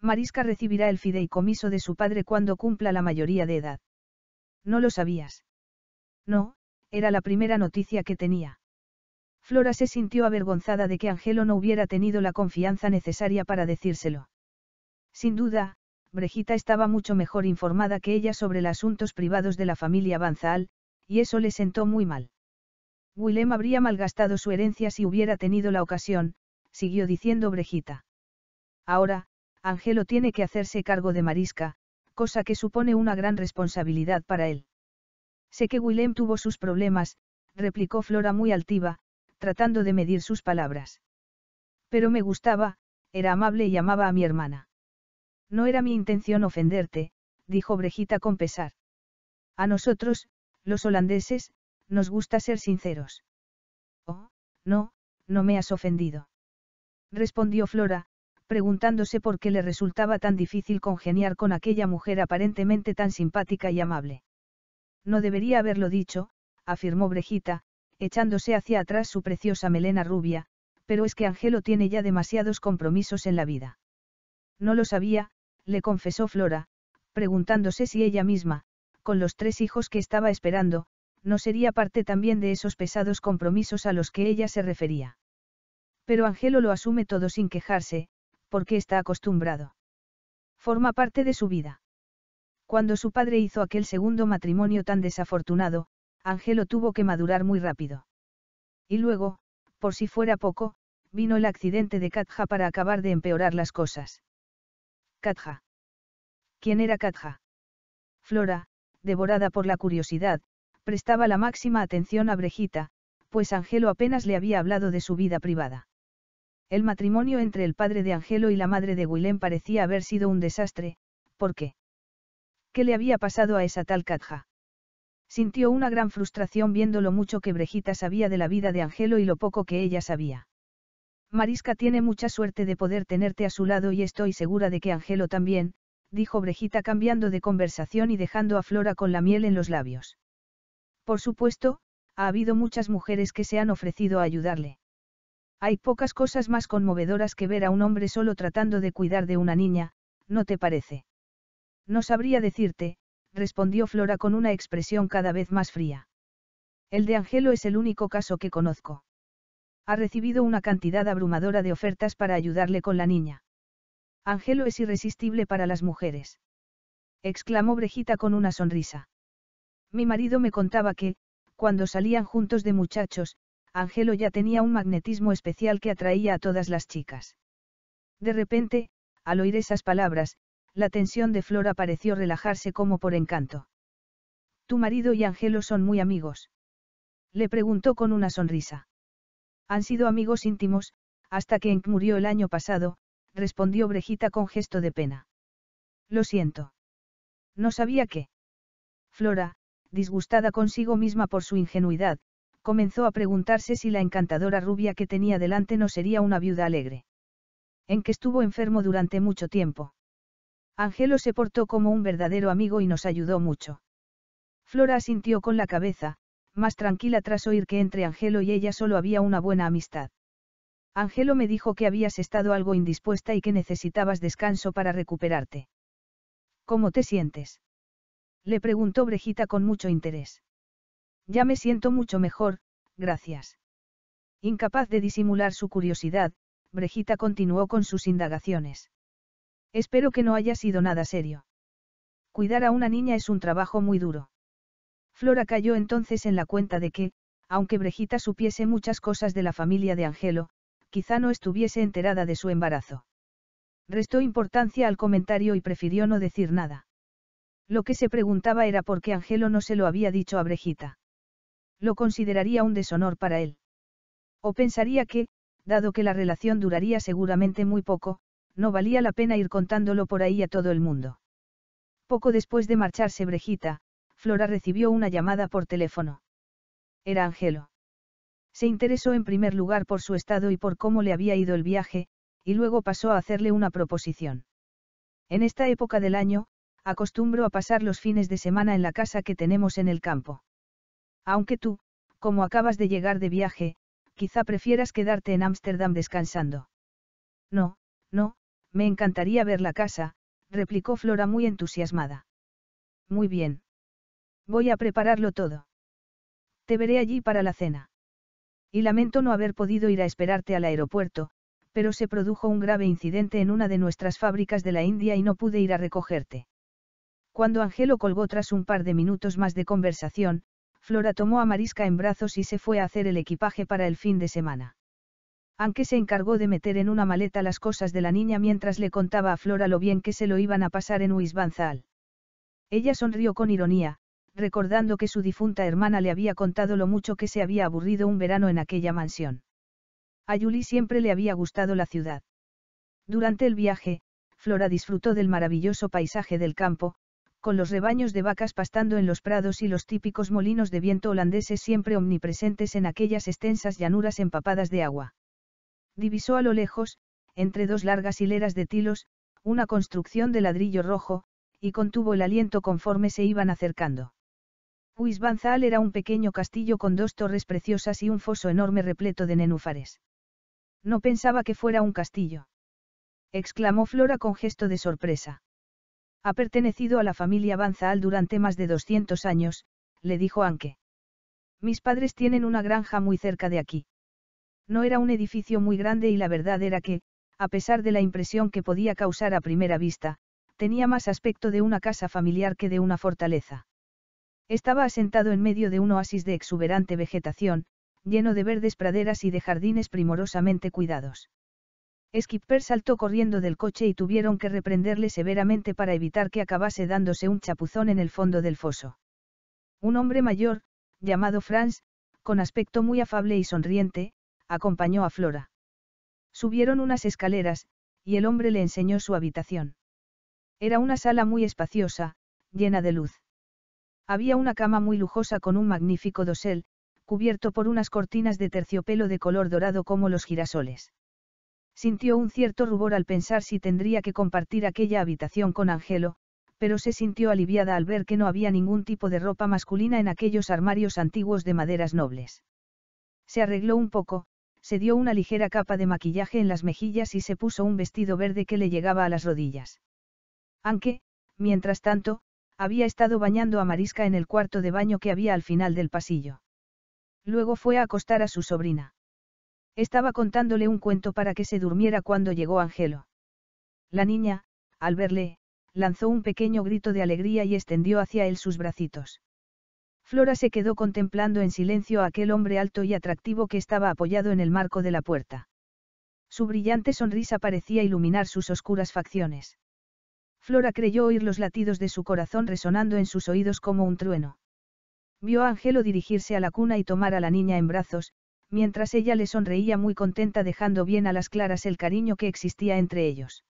Marisca recibirá el fideicomiso de su padre cuando cumpla la mayoría de edad. ¿No lo sabías? No, era la primera noticia que tenía. Flora se sintió avergonzada de que Angelo no hubiera tenido la confianza necesaria para decírselo. Sin duda, Brejita estaba mucho mejor informada que ella sobre los asuntos privados de la familia Banzal, y eso le sentó muy mal. Willem habría malgastado su herencia si hubiera tenido la ocasión, siguió diciendo Brejita. Ahora, Angelo tiene que hacerse cargo de Marisca, cosa que supone una gran responsabilidad para él. Sé que Willem tuvo sus problemas, replicó Flora muy altiva, tratando de medir sus palabras. Pero me gustaba, era amable y amaba a mi hermana. No era mi intención ofenderte, dijo Brejita con pesar. A nosotros, los holandeses, nos gusta ser sinceros. Oh, no, no me has ofendido. Respondió Flora, preguntándose por qué le resultaba tan difícil congeniar con aquella mujer aparentemente tan simpática y amable. No debería haberlo dicho, afirmó Brejita, echándose hacia atrás su preciosa melena rubia, pero es que Angelo tiene ya demasiados compromisos en la vida. No lo sabía, le confesó Flora, preguntándose si ella misma, con los tres hijos que estaba esperando, no sería parte también de esos pesados compromisos a los que ella se refería. Pero Angelo lo asume todo sin quejarse, porque está acostumbrado. Forma parte de su vida. Cuando su padre hizo aquel segundo matrimonio tan desafortunado, Angelo tuvo que madurar muy rápido. Y luego, por si fuera poco, vino el accidente de Katja para acabar de empeorar las cosas. Katja. ¿Quién era Katja? Flora, devorada por la curiosidad, prestaba la máxima atención a Brejita, pues Angelo apenas le había hablado de su vida privada. El matrimonio entre el padre de Angelo y la madre de Willem parecía haber sido un desastre, ¿por qué? ¿Qué le había pasado a esa tal Katja? Sintió una gran frustración viendo lo mucho que Brejita sabía de la vida de Angelo y lo poco que ella sabía. Marisca tiene mucha suerte de poder tenerte a su lado y estoy segura de que Angelo también, dijo Brejita cambiando de conversación y dejando a Flora con la miel en los labios. Por supuesto, ha habido muchas mujeres que se han ofrecido a ayudarle. Hay pocas cosas más conmovedoras que ver a un hombre solo tratando de cuidar de una niña, ¿no te parece? No sabría decirte, respondió Flora con una expresión cada vez más fría. El de Angelo es el único caso que conozco. Ha recibido una cantidad abrumadora de ofertas para ayudarle con la niña. Angelo es irresistible para las mujeres. Exclamó Brejita con una sonrisa. Mi marido me contaba que, cuando salían juntos de muchachos, Angelo ya tenía un magnetismo especial que atraía a todas las chicas. De repente, al oír esas palabras, la tensión de Flora pareció relajarse como por encanto. Tu marido y Angelo son muy amigos. Le preguntó con una sonrisa. Han sido amigos íntimos, hasta que Enk murió el año pasado, respondió Brejita con gesto de pena. Lo siento. No sabía qué. Flora, disgustada consigo misma por su ingenuidad, comenzó a preguntarse si la encantadora rubia que tenía delante no sería una viuda alegre. En que estuvo enfermo durante mucho tiempo. Angelo se portó como un verdadero amigo y nos ayudó mucho. Flora asintió con la cabeza, más tranquila tras oír que entre Angelo y ella solo había una buena amistad. Angelo me dijo que habías estado algo indispuesta y que necesitabas descanso para recuperarte. ¿Cómo te sientes? Le preguntó Brejita con mucho interés. Ya me siento mucho mejor, gracias. Incapaz de disimular su curiosidad, Brejita continuó con sus indagaciones. Espero que no haya sido nada serio. Cuidar a una niña es un trabajo muy duro. Flora cayó entonces en la cuenta de que, aunque Brejita supiese muchas cosas de la familia de Angelo, quizá no estuviese enterada de su embarazo. Restó importancia al comentario y prefirió no decir nada. Lo que se preguntaba era por qué Angelo no se lo había dicho a Brejita. Lo consideraría un deshonor para él. O pensaría que, dado que la relación duraría seguramente muy poco, no valía la pena ir contándolo por ahí a todo el mundo. Poco después de marcharse Brejita, Flora recibió una llamada por teléfono. Era Angelo. Se interesó en primer lugar por su estado y por cómo le había ido el viaje, y luego pasó a hacerle una proposición. En esta época del año, acostumbro a pasar los fines de semana en la casa que tenemos en el campo. Aunque tú, como acabas de llegar de viaje, quizá prefieras quedarte en Ámsterdam descansando. No, no, me encantaría ver la casa, replicó Flora muy entusiasmada. Muy bien. Voy a prepararlo todo. Te veré allí para la cena. Y lamento no haber podido ir a esperarte al aeropuerto, pero se produjo un grave incidente en una de nuestras fábricas de la India y no pude ir a recogerte. Cuando Angelo colgó tras un par de minutos más de conversación, Flora tomó a Marisca en brazos y se fue a hacer el equipaje para el fin de semana. Aunque se encargó de meter en una maleta las cosas de la niña mientras le contaba a Flora lo bien que se lo iban a pasar en Huizbanzal. Ella sonrió con ironía, recordando que su difunta hermana le había contado lo mucho que se había aburrido un verano en aquella mansión. A Julie siempre le había gustado la ciudad. Durante el viaje, Flora disfrutó del maravilloso paisaje del campo, con los rebaños de vacas pastando en los prados y los típicos molinos de viento holandeses siempre omnipresentes en aquellas extensas llanuras empapadas de agua. Divisó a lo lejos, entre dos largas hileras de tilos, una construcción de ladrillo rojo, y contuvo el aliento conforme se iban acercando. Huisbanzal era un pequeño castillo con dos torres preciosas y un foso enorme repleto de nenúfares. No pensaba que fuera un castillo. Exclamó Flora con gesto de sorpresa. Ha pertenecido a la familia Banzaal durante más de 200 años, le dijo Anke. Mis padres tienen una granja muy cerca de aquí. No era un edificio muy grande y la verdad era que, a pesar de la impresión que podía causar a primera vista, tenía más aspecto de una casa familiar que de una fortaleza. Estaba asentado en medio de un oasis de exuberante vegetación, lleno de verdes praderas y de jardines primorosamente cuidados. Skipper saltó corriendo del coche y tuvieron que reprenderle severamente para evitar que acabase dándose un chapuzón en el fondo del foso. Un hombre mayor, llamado Franz, con aspecto muy afable y sonriente, acompañó a Flora. Subieron unas escaleras, y el hombre le enseñó su habitación. Era una sala muy espaciosa, llena de luz. Había una cama muy lujosa con un magnífico dosel, cubierto por unas cortinas de terciopelo de color dorado como los girasoles. Sintió un cierto rubor al pensar si tendría que compartir aquella habitación con Angelo, pero se sintió aliviada al ver que no había ningún tipo de ropa masculina en aquellos armarios antiguos de maderas nobles. Se arregló un poco, se dio una ligera capa de maquillaje en las mejillas y se puso un vestido verde que le llegaba a las rodillas. Aunque, mientras tanto, había estado bañando a Marisca en el cuarto de baño que había al final del pasillo. Luego fue a acostar a su sobrina. Estaba contándole un cuento para que se durmiera cuando llegó Angelo. La niña, al verle, lanzó un pequeño grito de alegría y extendió hacia él sus bracitos. Flora se quedó contemplando en silencio a aquel hombre alto y atractivo que estaba apoyado en el marco de la puerta. Su brillante sonrisa parecía iluminar sus oscuras facciones. Flora creyó oír los latidos de su corazón resonando en sus oídos como un trueno. Vio a Angelo dirigirse a la cuna y tomar a la niña en brazos, mientras ella le sonreía muy contenta dejando bien a las claras el cariño que existía entre ellos.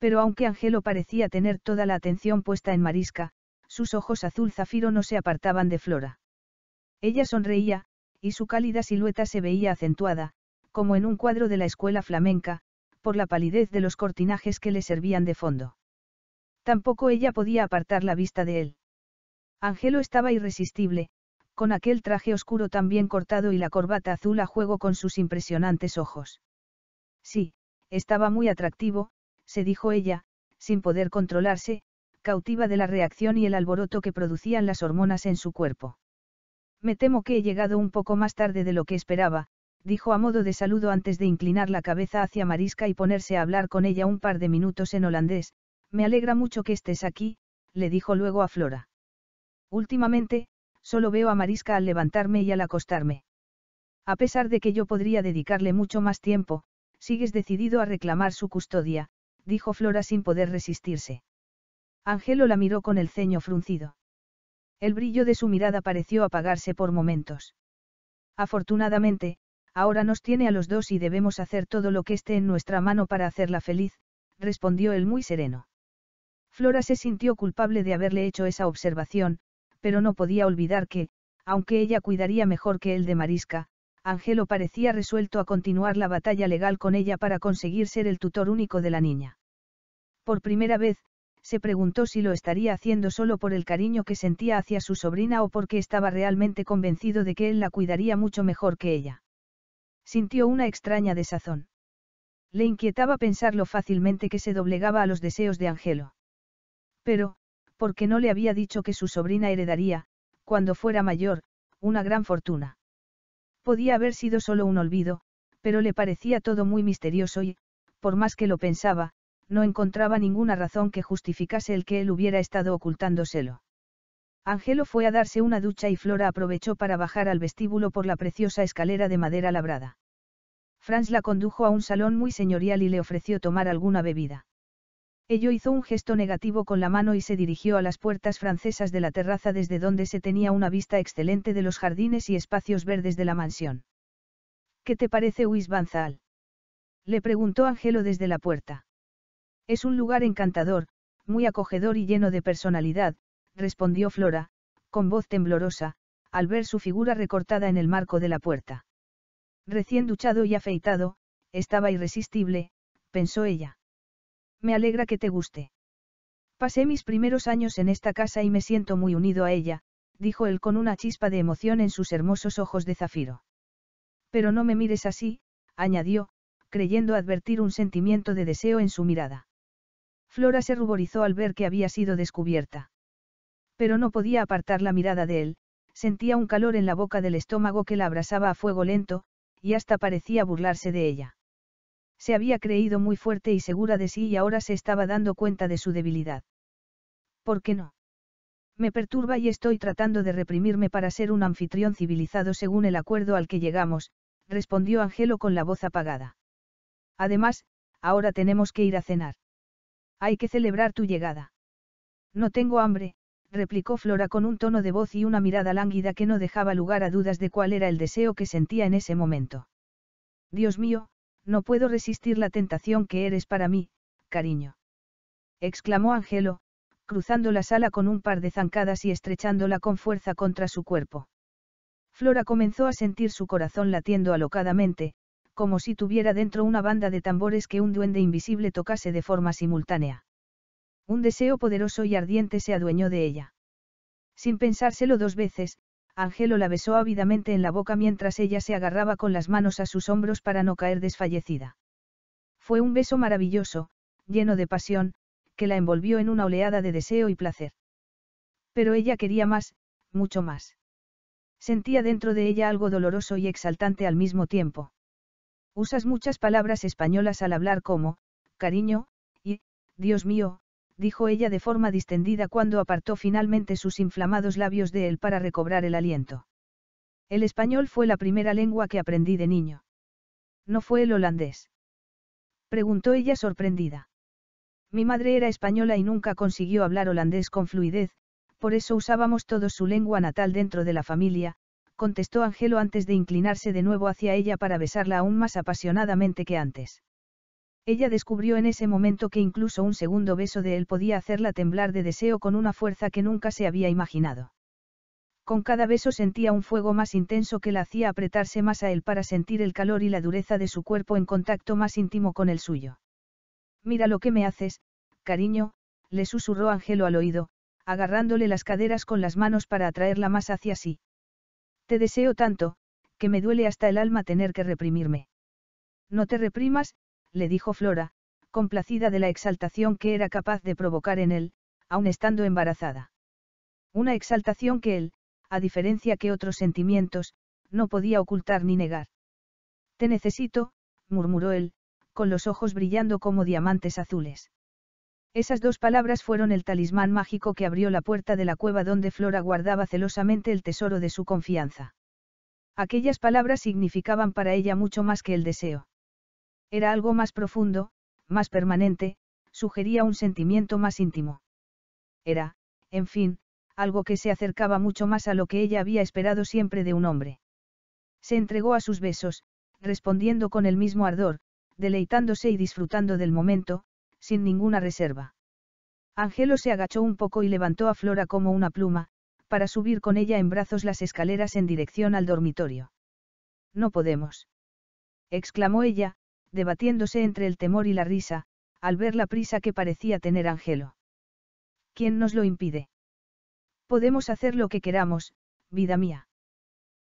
Pero aunque Angelo parecía tener toda la atención puesta en Marisca, sus ojos azul zafiro no se apartaban de Flora. Ella sonreía, y su cálida silueta se veía acentuada, como en un cuadro de la escuela flamenca, por la palidez de los cortinajes que le servían de fondo. Tampoco ella podía apartar la vista de él. Angelo estaba irresistible, con aquel traje oscuro tan bien cortado y la corbata azul a juego con sus impresionantes ojos. Sí, estaba muy atractivo, se dijo ella, sin poder controlarse, cautiva de la reacción y el alboroto que producían las hormonas en su cuerpo. Me temo que he llegado un poco más tarde de lo que esperaba, dijo a modo de saludo antes de inclinar la cabeza hacia Marisca y ponerse a hablar con ella un par de minutos en holandés, me alegra mucho que estés aquí, le dijo luego a Flora. Últimamente, Solo veo a Marisca al levantarme y al acostarme. A pesar de que yo podría dedicarle mucho más tiempo, sigues decidido a reclamar su custodia, dijo Flora sin poder resistirse. Angelo la miró con el ceño fruncido. El brillo de su mirada pareció apagarse por momentos. Afortunadamente, ahora nos tiene a los dos y debemos hacer todo lo que esté en nuestra mano para hacerla feliz, respondió él muy sereno. Flora se sintió culpable de haberle hecho esa observación, pero no podía olvidar que, aunque ella cuidaría mejor que él de Marisca, Angelo parecía resuelto a continuar la batalla legal con ella para conseguir ser el tutor único de la niña. Por primera vez, se preguntó si lo estaría haciendo solo por el cariño que sentía hacia su sobrina o porque estaba realmente convencido de que él la cuidaría mucho mejor que ella. Sintió una extraña desazón. Le inquietaba pensar lo fácilmente que se doblegaba a los deseos de Angelo. Pero, porque no le había dicho que su sobrina heredaría, cuando fuera mayor, una gran fortuna. Podía haber sido solo un olvido, pero le parecía todo muy misterioso y, por más que lo pensaba, no encontraba ninguna razón que justificase el que él hubiera estado ocultándoselo. Angelo fue a darse una ducha y Flora aprovechó para bajar al vestíbulo por la preciosa escalera de madera labrada. Franz la condujo a un salón muy señorial y le ofreció tomar alguna bebida. Ello hizo un gesto negativo con la mano y se dirigió a las puertas francesas de la terraza desde donde se tenía una vista excelente de los jardines y espacios verdes de la mansión. ¿Qué te parece Banzal? Le preguntó Ángelo desde la puerta. Es un lugar encantador, muy acogedor y lleno de personalidad, respondió Flora, con voz temblorosa, al ver su figura recortada en el marco de la puerta. Recién duchado y afeitado, estaba irresistible, pensó ella. Me alegra que te guste. Pasé mis primeros años en esta casa y me siento muy unido a ella, dijo él con una chispa de emoción en sus hermosos ojos de zafiro. Pero no me mires así, añadió, creyendo advertir un sentimiento de deseo en su mirada. Flora se ruborizó al ver que había sido descubierta. Pero no podía apartar la mirada de él, sentía un calor en la boca del estómago que la abrasaba a fuego lento, y hasta parecía burlarse de ella. Se había creído muy fuerte y segura de sí y ahora se estaba dando cuenta de su debilidad. ¿Por qué no? Me perturba y estoy tratando de reprimirme para ser un anfitrión civilizado según el acuerdo al que llegamos, respondió Angelo con la voz apagada. Además, ahora tenemos que ir a cenar. Hay que celebrar tu llegada. No tengo hambre, replicó Flora con un tono de voz y una mirada lánguida que no dejaba lugar a dudas de cuál era el deseo que sentía en ese momento. Dios mío, no puedo resistir la tentación que eres para mí, cariño. exclamó Angelo, cruzando la sala con un par de zancadas y estrechándola con fuerza contra su cuerpo. Flora comenzó a sentir su corazón latiendo alocadamente, como si tuviera dentro una banda de tambores que un duende invisible tocase de forma simultánea. Un deseo poderoso y ardiente se adueñó de ella. Sin pensárselo dos veces, Ángelo la besó ávidamente en la boca mientras ella se agarraba con las manos a sus hombros para no caer desfallecida. Fue un beso maravilloso, lleno de pasión, que la envolvió en una oleada de deseo y placer. Pero ella quería más, mucho más. Sentía dentro de ella algo doloroso y exaltante al mismo tiempo. Usas muchas palabras españolas al hablar como, cariño, y, Dios mío, dijo ella de forma distendida cuando apartó finalmente sus inflamados labios de él para recobrar el aliento. El español fue la primera lengua que aprendí de niño. ¿No fue el holandés? Preguntó ella sorprendida. Mi madre era española y nunca consiguió hablar holandés con fluidez, por eso usábamos todos su lengua natal dentro de la familia, contestó Angelo antes de inclinarse de nuevo hacia ella para besarla aún más apasionadamente que antes. Ella descubrió en ese momento que incluso un segundo beso de él podía hacerla temblar de deseo con una fuerza que nunca se había imaginado. Con cada beso sentía un fuego más intenso que la hacía apretarse más a él para sentir el calor y la dureza de su cuerpo en contacto más íntimo con el suyo. Mira lo que me haces, cariño, le susurró Angelo al oído, agarrándole las caderas con las manos para atraerla más hacia sí. Te deseo tanto, que me duele hasta el alma tener que reprimirme. No te reprimas, le dijo Flora, complacida de la exaltación que era capaz de provocar en él, aun estando embarazada. Una exaltación que él, a diferencia que otros sentimientos, no podía ocultar ni negar. Te necesito, murmuró él, con los ojos brillando como diamantes azules. Esas dos palabras fueron el talismán mágico que abrió la puerta de la cueva donde Flora guardaba celosamente el tesoro de su confianza. Aquellas palabras significaban para ella mucho más que el deseo. Era algo más profundo, más permanente, sugería un sentimiento más íntimo. Era, en fin, algo que se acercaba mucho más a lo que ella había esperado siempre de un hombre. Se entregó a sus besos, respondiendo con el mismo ardor, deleitándose y disfrutando del momento, sin ninguna reserva. Angelo se agachó un poco y levantó a Flora como una pluma, para subir con ella en brazos las escaleras en dirección al dormitorio. No podemos. exclamó ella, debatiéndose entre el temor y la risa, al ver la prisa que parecía tener Angelo. ¿Quién nos lo impide? Podemos hacer lo que queramos, vida mía.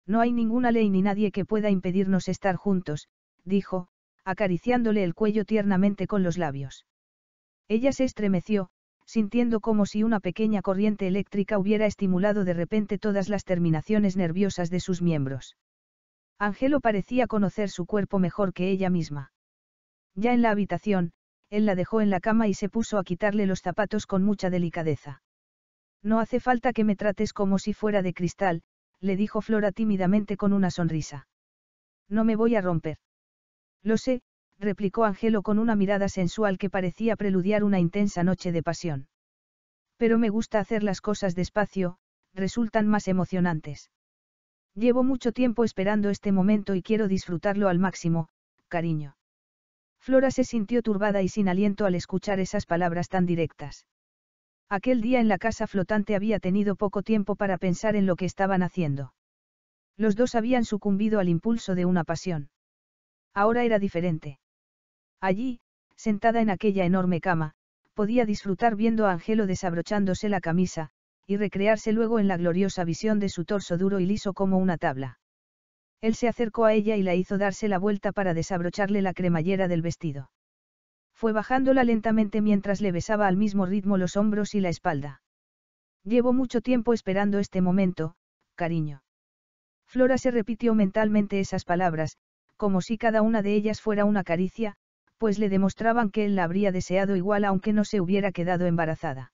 No hay ninguna ley ni nadie que pueda impedirnos estar juntos, dijo, acariciándole el cuello tiernamente con los labios. Ella se estremeció, sintiendo como si una pequeña corriente eléctrica hubiera estimulado de repente todas las terminaciones nerviosas de sus miembros. Angelo parecía conocer su cuerpo mejor que ella misma. Ya en la habitación, él la dejó en la cama y se puso a quitarle los zapatos con mucha delicadeza. No hace falta que me trates como si fuera de cristal, le dijo Flora tímidamente con una sonrisa. No me voy a romper. Lo sé, replicó Angelo con una mirada sensual que parecía preludiar una intensa noche de pasión. Pero me gusta hacer las cosas despacio, resultan más emocionantes. Llevo mucho tiempo esperando este momento y quiero disfrutarlo al máximo, cariño. Flora se sintió turbada y sin aliento al escuchar esas palabras tan directas. Aquel día en la casa flotante había tenido poco tiempo para pensar en lo que estaban haciendo. Los dos habían sucumbido al impulso de una pasión. Ahora era diferente. Allí, sentada en aquella enorme cama, podía disfrutar viendo a Angelo desabrochándose la camisa, y recrearse luego en la gloriosa visión de su torso duro y liso como una tabla. Él se acercó a ella y la hizo darse la vuelta para desabrocharle la cremallera del vestido. Fue bajándola lentamente mientras le besaba al mismo ritmo los hombros y la espalda. Llevo mucho tiempo esperando este momento, cariño. Flora se repitió mentalmente esas palabras, como si cada una de ellas fuera una caricia, pues le demostraban que él la habría deseado igual aunque no se hubiera quedado embarazada.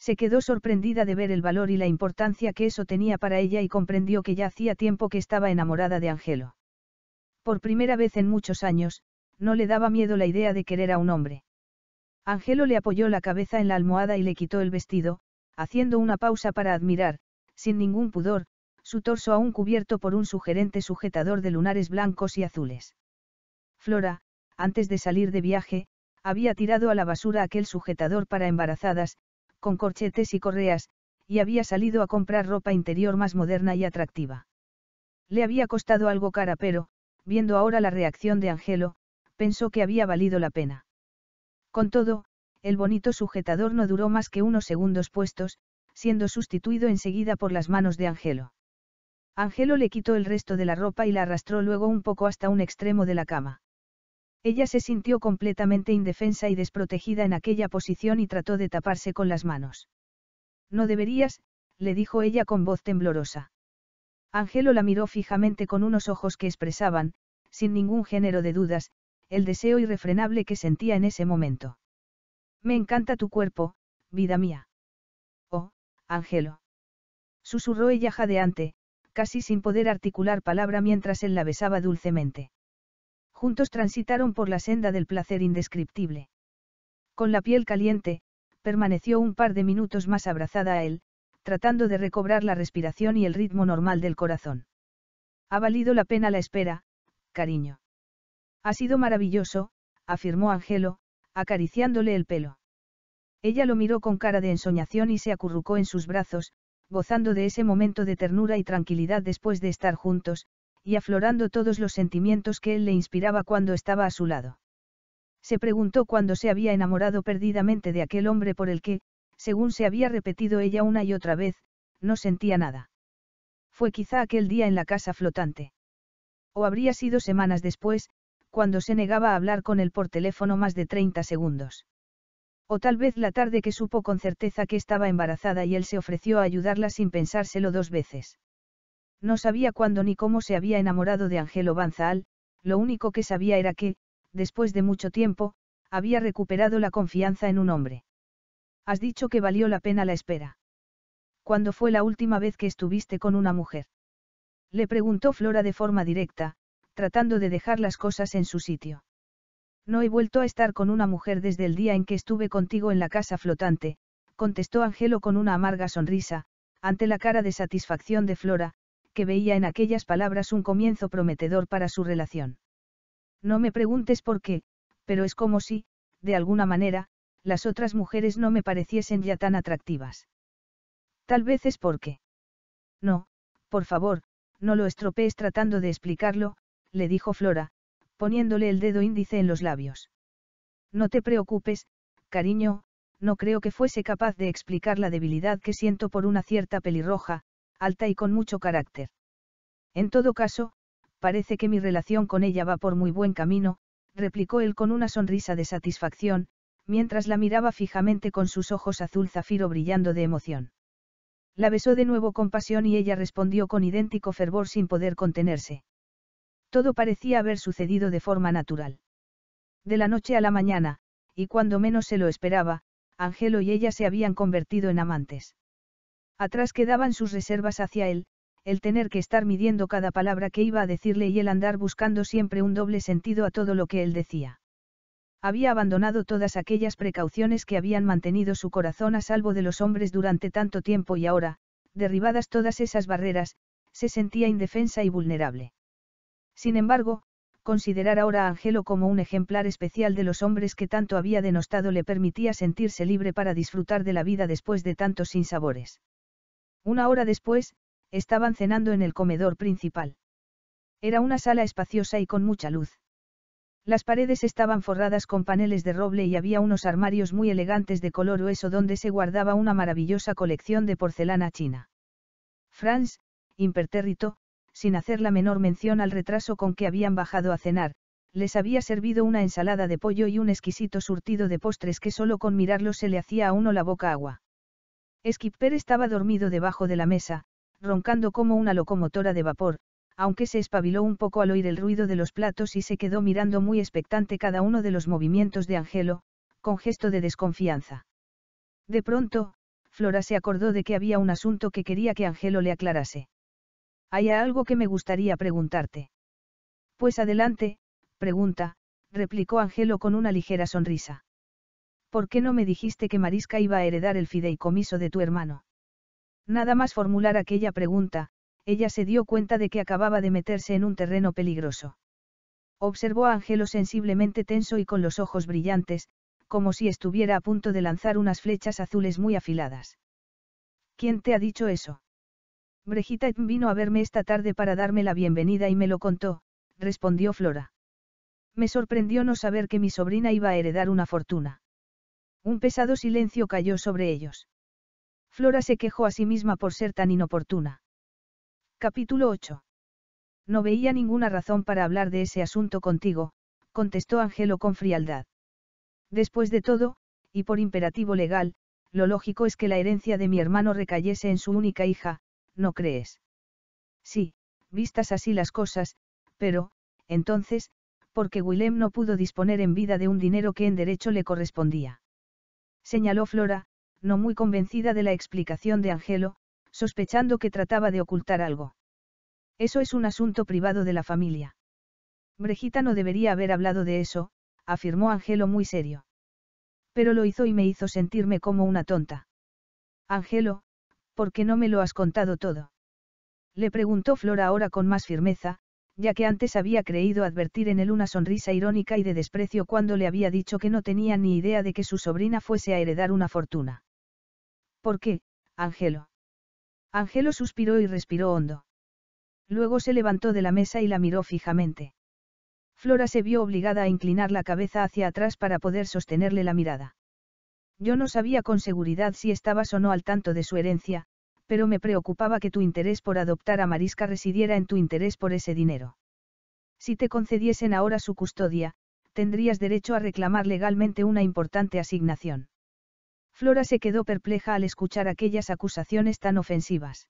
Se quedó sorprendida de ver el valor y la importancia que eso tenía para ella y comprendió que ya hacía tiempo que estaba enamorada de Angelo. Por primera vez en muchos años, no le daba miedo la idea de querer a un hombre. Angelo le apoyó la cabeza en la almohada y le quitó el vestido, haciendo una pausa para admirar, sin ningún pudor, su torso aún cubierto por un sugerente sujetador de lunares blancos y azules. Flora, antes de salir de viaje, había tirado a la basura aquel sujetador para embarazadas, con corchetes y correas, y había salido a comprar ropa interior más moderna y atractiva. Le había costado algo cara, pero, viendo ahora la reacción de Angelo, pensó que había valido la pena. Con todo, el bonito sujetador no duró más que unos segundos puestos, siendo sustituido enseguida por las manos de Angelo. Angelo le quitó el resto de la ropa y la arrastró luego un poco hasta un extremo de la cama. Ella se sintió completamente indefensa y desprotegida en aquella posición y trató de taparse con las manos. No deberías, le dijo ella con voz temblorosa. Ángelo la miró fijamente con unos ojos que expresaban, sin ningún género de dudas, el deseo irrefrenable que sentía en ese momento. Me encanta tu cuerpo, vida mía. Oh, Ángelo». Susurró ella jadeante, casi sin poder articular palabra mientras él la besaba dulcemente. Juntos transitaron por la senda del placer indescriptible. Con la piel caliente, permaneció un par de minutos más abrazada a él, tratando de recobrar la respiración y el ritmo normal del corazón. Ha valido la pena la espera, cariño. Ha sido maravilloso, afirmó Angelo, acariciándole el pelo. Ella lo miró con cara de ensoñación y se acurrucó en sus brazos, gozando de ese momento de ternura y tranquilidad después de estar juntos, y aflorando todos los sentimientos que él le inspiraba cuando estaba a su lado. Se preguntó cuándo se había enamorado perdidamente de aquel hombre por el que, según se había repetido ella una y otra vez, no sentía nada. Fue quizá aquel día en la casa flotante. O habría sido semanas después, cuando se negaba a hablar con él por teléfono más de 30 segundos. O tal vez la tarde que supo con certeza que estaba embarazada y él se ofreció a ayudarla sin pensárselo dos veces. No sabía cuándo ni cómo se había enamorado de Angelo Banzal, lo único que sabía era que, después de mucho tiempo, había recuperado la confianza en un hombre. Has dicho que valió la pena la espera. ¿Cuándo fue la última vez que estuviste con una mujer? Le preguntó Flora de forma directa, tratando de dejar las cosas en su sitio. No he vuelto a estar con una mujer desde el día en que estuve contigo en la casa flotante, contestó Angelo con una amarga sonrisa, ante la cara de satisfacción de Flora, que veía en aquellas palabras un comienzo prometedor para su relación. No me preguntes por qué, pero es como si, de alguna manera, las otras mujeres no me pareciesen ya tan atractivas. Tal vez es porque. No, por favor, no lo estropees tratando de explicarlo, le dijo Flora, poniéndole el dedo índice en los labios. No te preocupes, cariño, no creo que fuese capaz de explicar la debilidad que siento por una cierta pelirroja, alta y con mucho carácter. En todo caso, parece que mi relación con ella va por muy buen camino, replicó él con una sonrisa de satisfacción, mientras la miraba fijamente con sus ojos azul zafiro brillando de emoción. La besó de nuevo con pasión y ella respondió con idéntico fervor sin poder contenerse. Todo parecía haber sucedido de forma natural. De la noche a la mañana, y cuando menos se lo esperaba, Angelo y ella se habían convertido en amantes. Atrás quedaban sus reservas hacia él, el tener que estar midiendo cada palabra que iba a decirle y el andar buscando siempre un doble sentido a todo lo que él decía. Había abandonado todas aquellas precauciones que habían mantenido su corazón a salvo de los hombres durante tanto tiempo y ahora, derribadas todas esas barreras, se sentía indefensa y vulnerable. Sin embargo, considerar ahora a Angelo como un ejemplar especial de los hombres que tanto había denostado le permitía sentirse libre para disfrutar de la vida después de tantos sinsabores. Una hora después, estaban cenando en el comedor principal. Era una sala espaciosa y con mucha luz. Las paredes estaban forradas con paneles de roble y había unos armarios muy elegantes de color hueso donde se guardaba una maravillosa colección de porcelana china. Franz, impertérrito, sin hacer la menor mención al retraso con que habían bajado a cenar, les había servido una ensalada de pollo y un exquisito surtido de postres que solo con mirarlo se le hacía a uno la boca agua. Skipper estaba dormido debajo de la mesa, roncando como una locomotora de vapor, aunque se espabiló un poco al oír el ruido de los platos y se quedó mirando muy expectante cada uno de los movimientos de Angelo, con gesto de desconfianza. De pronto, Flora se acordó de que había un asunto que quería que Angelo le aclarase. Hay algo que me gustaría preguntarte. Pues adelante, pregunta, replicó Angelo con una ligera sonrisa. ¿Por qué no me dijiste que Marisca iba a heredar el fideicomiso de tu hermano? Nada más formular aquella pregunta, ella se dio cuenta de que acababa de meterse en un terreno peligroso. Observó a Angelo sensiblemente tenso y con los ojos brillantes, como si estuviera a punto de lanzar unas flechas azules muy afiladas. ¿Quién te ha dicho eso? Brejita vino a verme esta tarde para darme la bienvenida y me lo contó, respondió Flora. Me sorprendió no saber que mi sobrina iba a heredar una fortuna. Un pesado silencio cayó sobre ellos. Flora se quejó a sí misma por ser tan inoportuna. Capítulo 8. No veía ninguna razón para hablar de ese asunto contigo, contestó Angelo con frialdad. Después de todo, y por imperativo legal, lo lógico es que la herencia de mi hermano recayese en su única hija, ¿no crees? Sí, vistas así las cosas, pero, entonces, porque Willem no pudo disponer en vida de un dinero que en derecho le correspondía señaló Flora, no muy convencida de la explicación de Angelo, sospechando que trataba de ocultar algo. Eso es un asunto privado de la familia. Brejita no debería haber hablado de eso, afirmó Angelo muy serio. Pero lo hizo y me hizo sentirme como una tonta. Angelo, ¿por qué no me lo has contado todo? Le preguntó Flora ahora con más firmeza, ya que antes había creído advertir en él una sonrisa irónica y de desprecio cuando le había dicho que no tenía ni idea de que su sobrina fuese a heredar una fortuna. ¿Por qué, Angelo? Angelo suspiró y respiró hondo. Luego se levantó de la mesa y la miró fijamente. Flora se vio obligada a inclinar la cabeza hacia atrás para poder sostenerle la mirada. Yo no sabía con seguridad si estabas o no al tanto de su herencia, pero me preocupaba que tu interés por adoptar a Marisca residiera en tu interés por ese dinero. Si te concediesen ahora su custodia, tendrías derecho a reclamar legalmente una importante asignación. Flora se quedó perpleja al escuchar aquellas acusaciones tan ofensivas.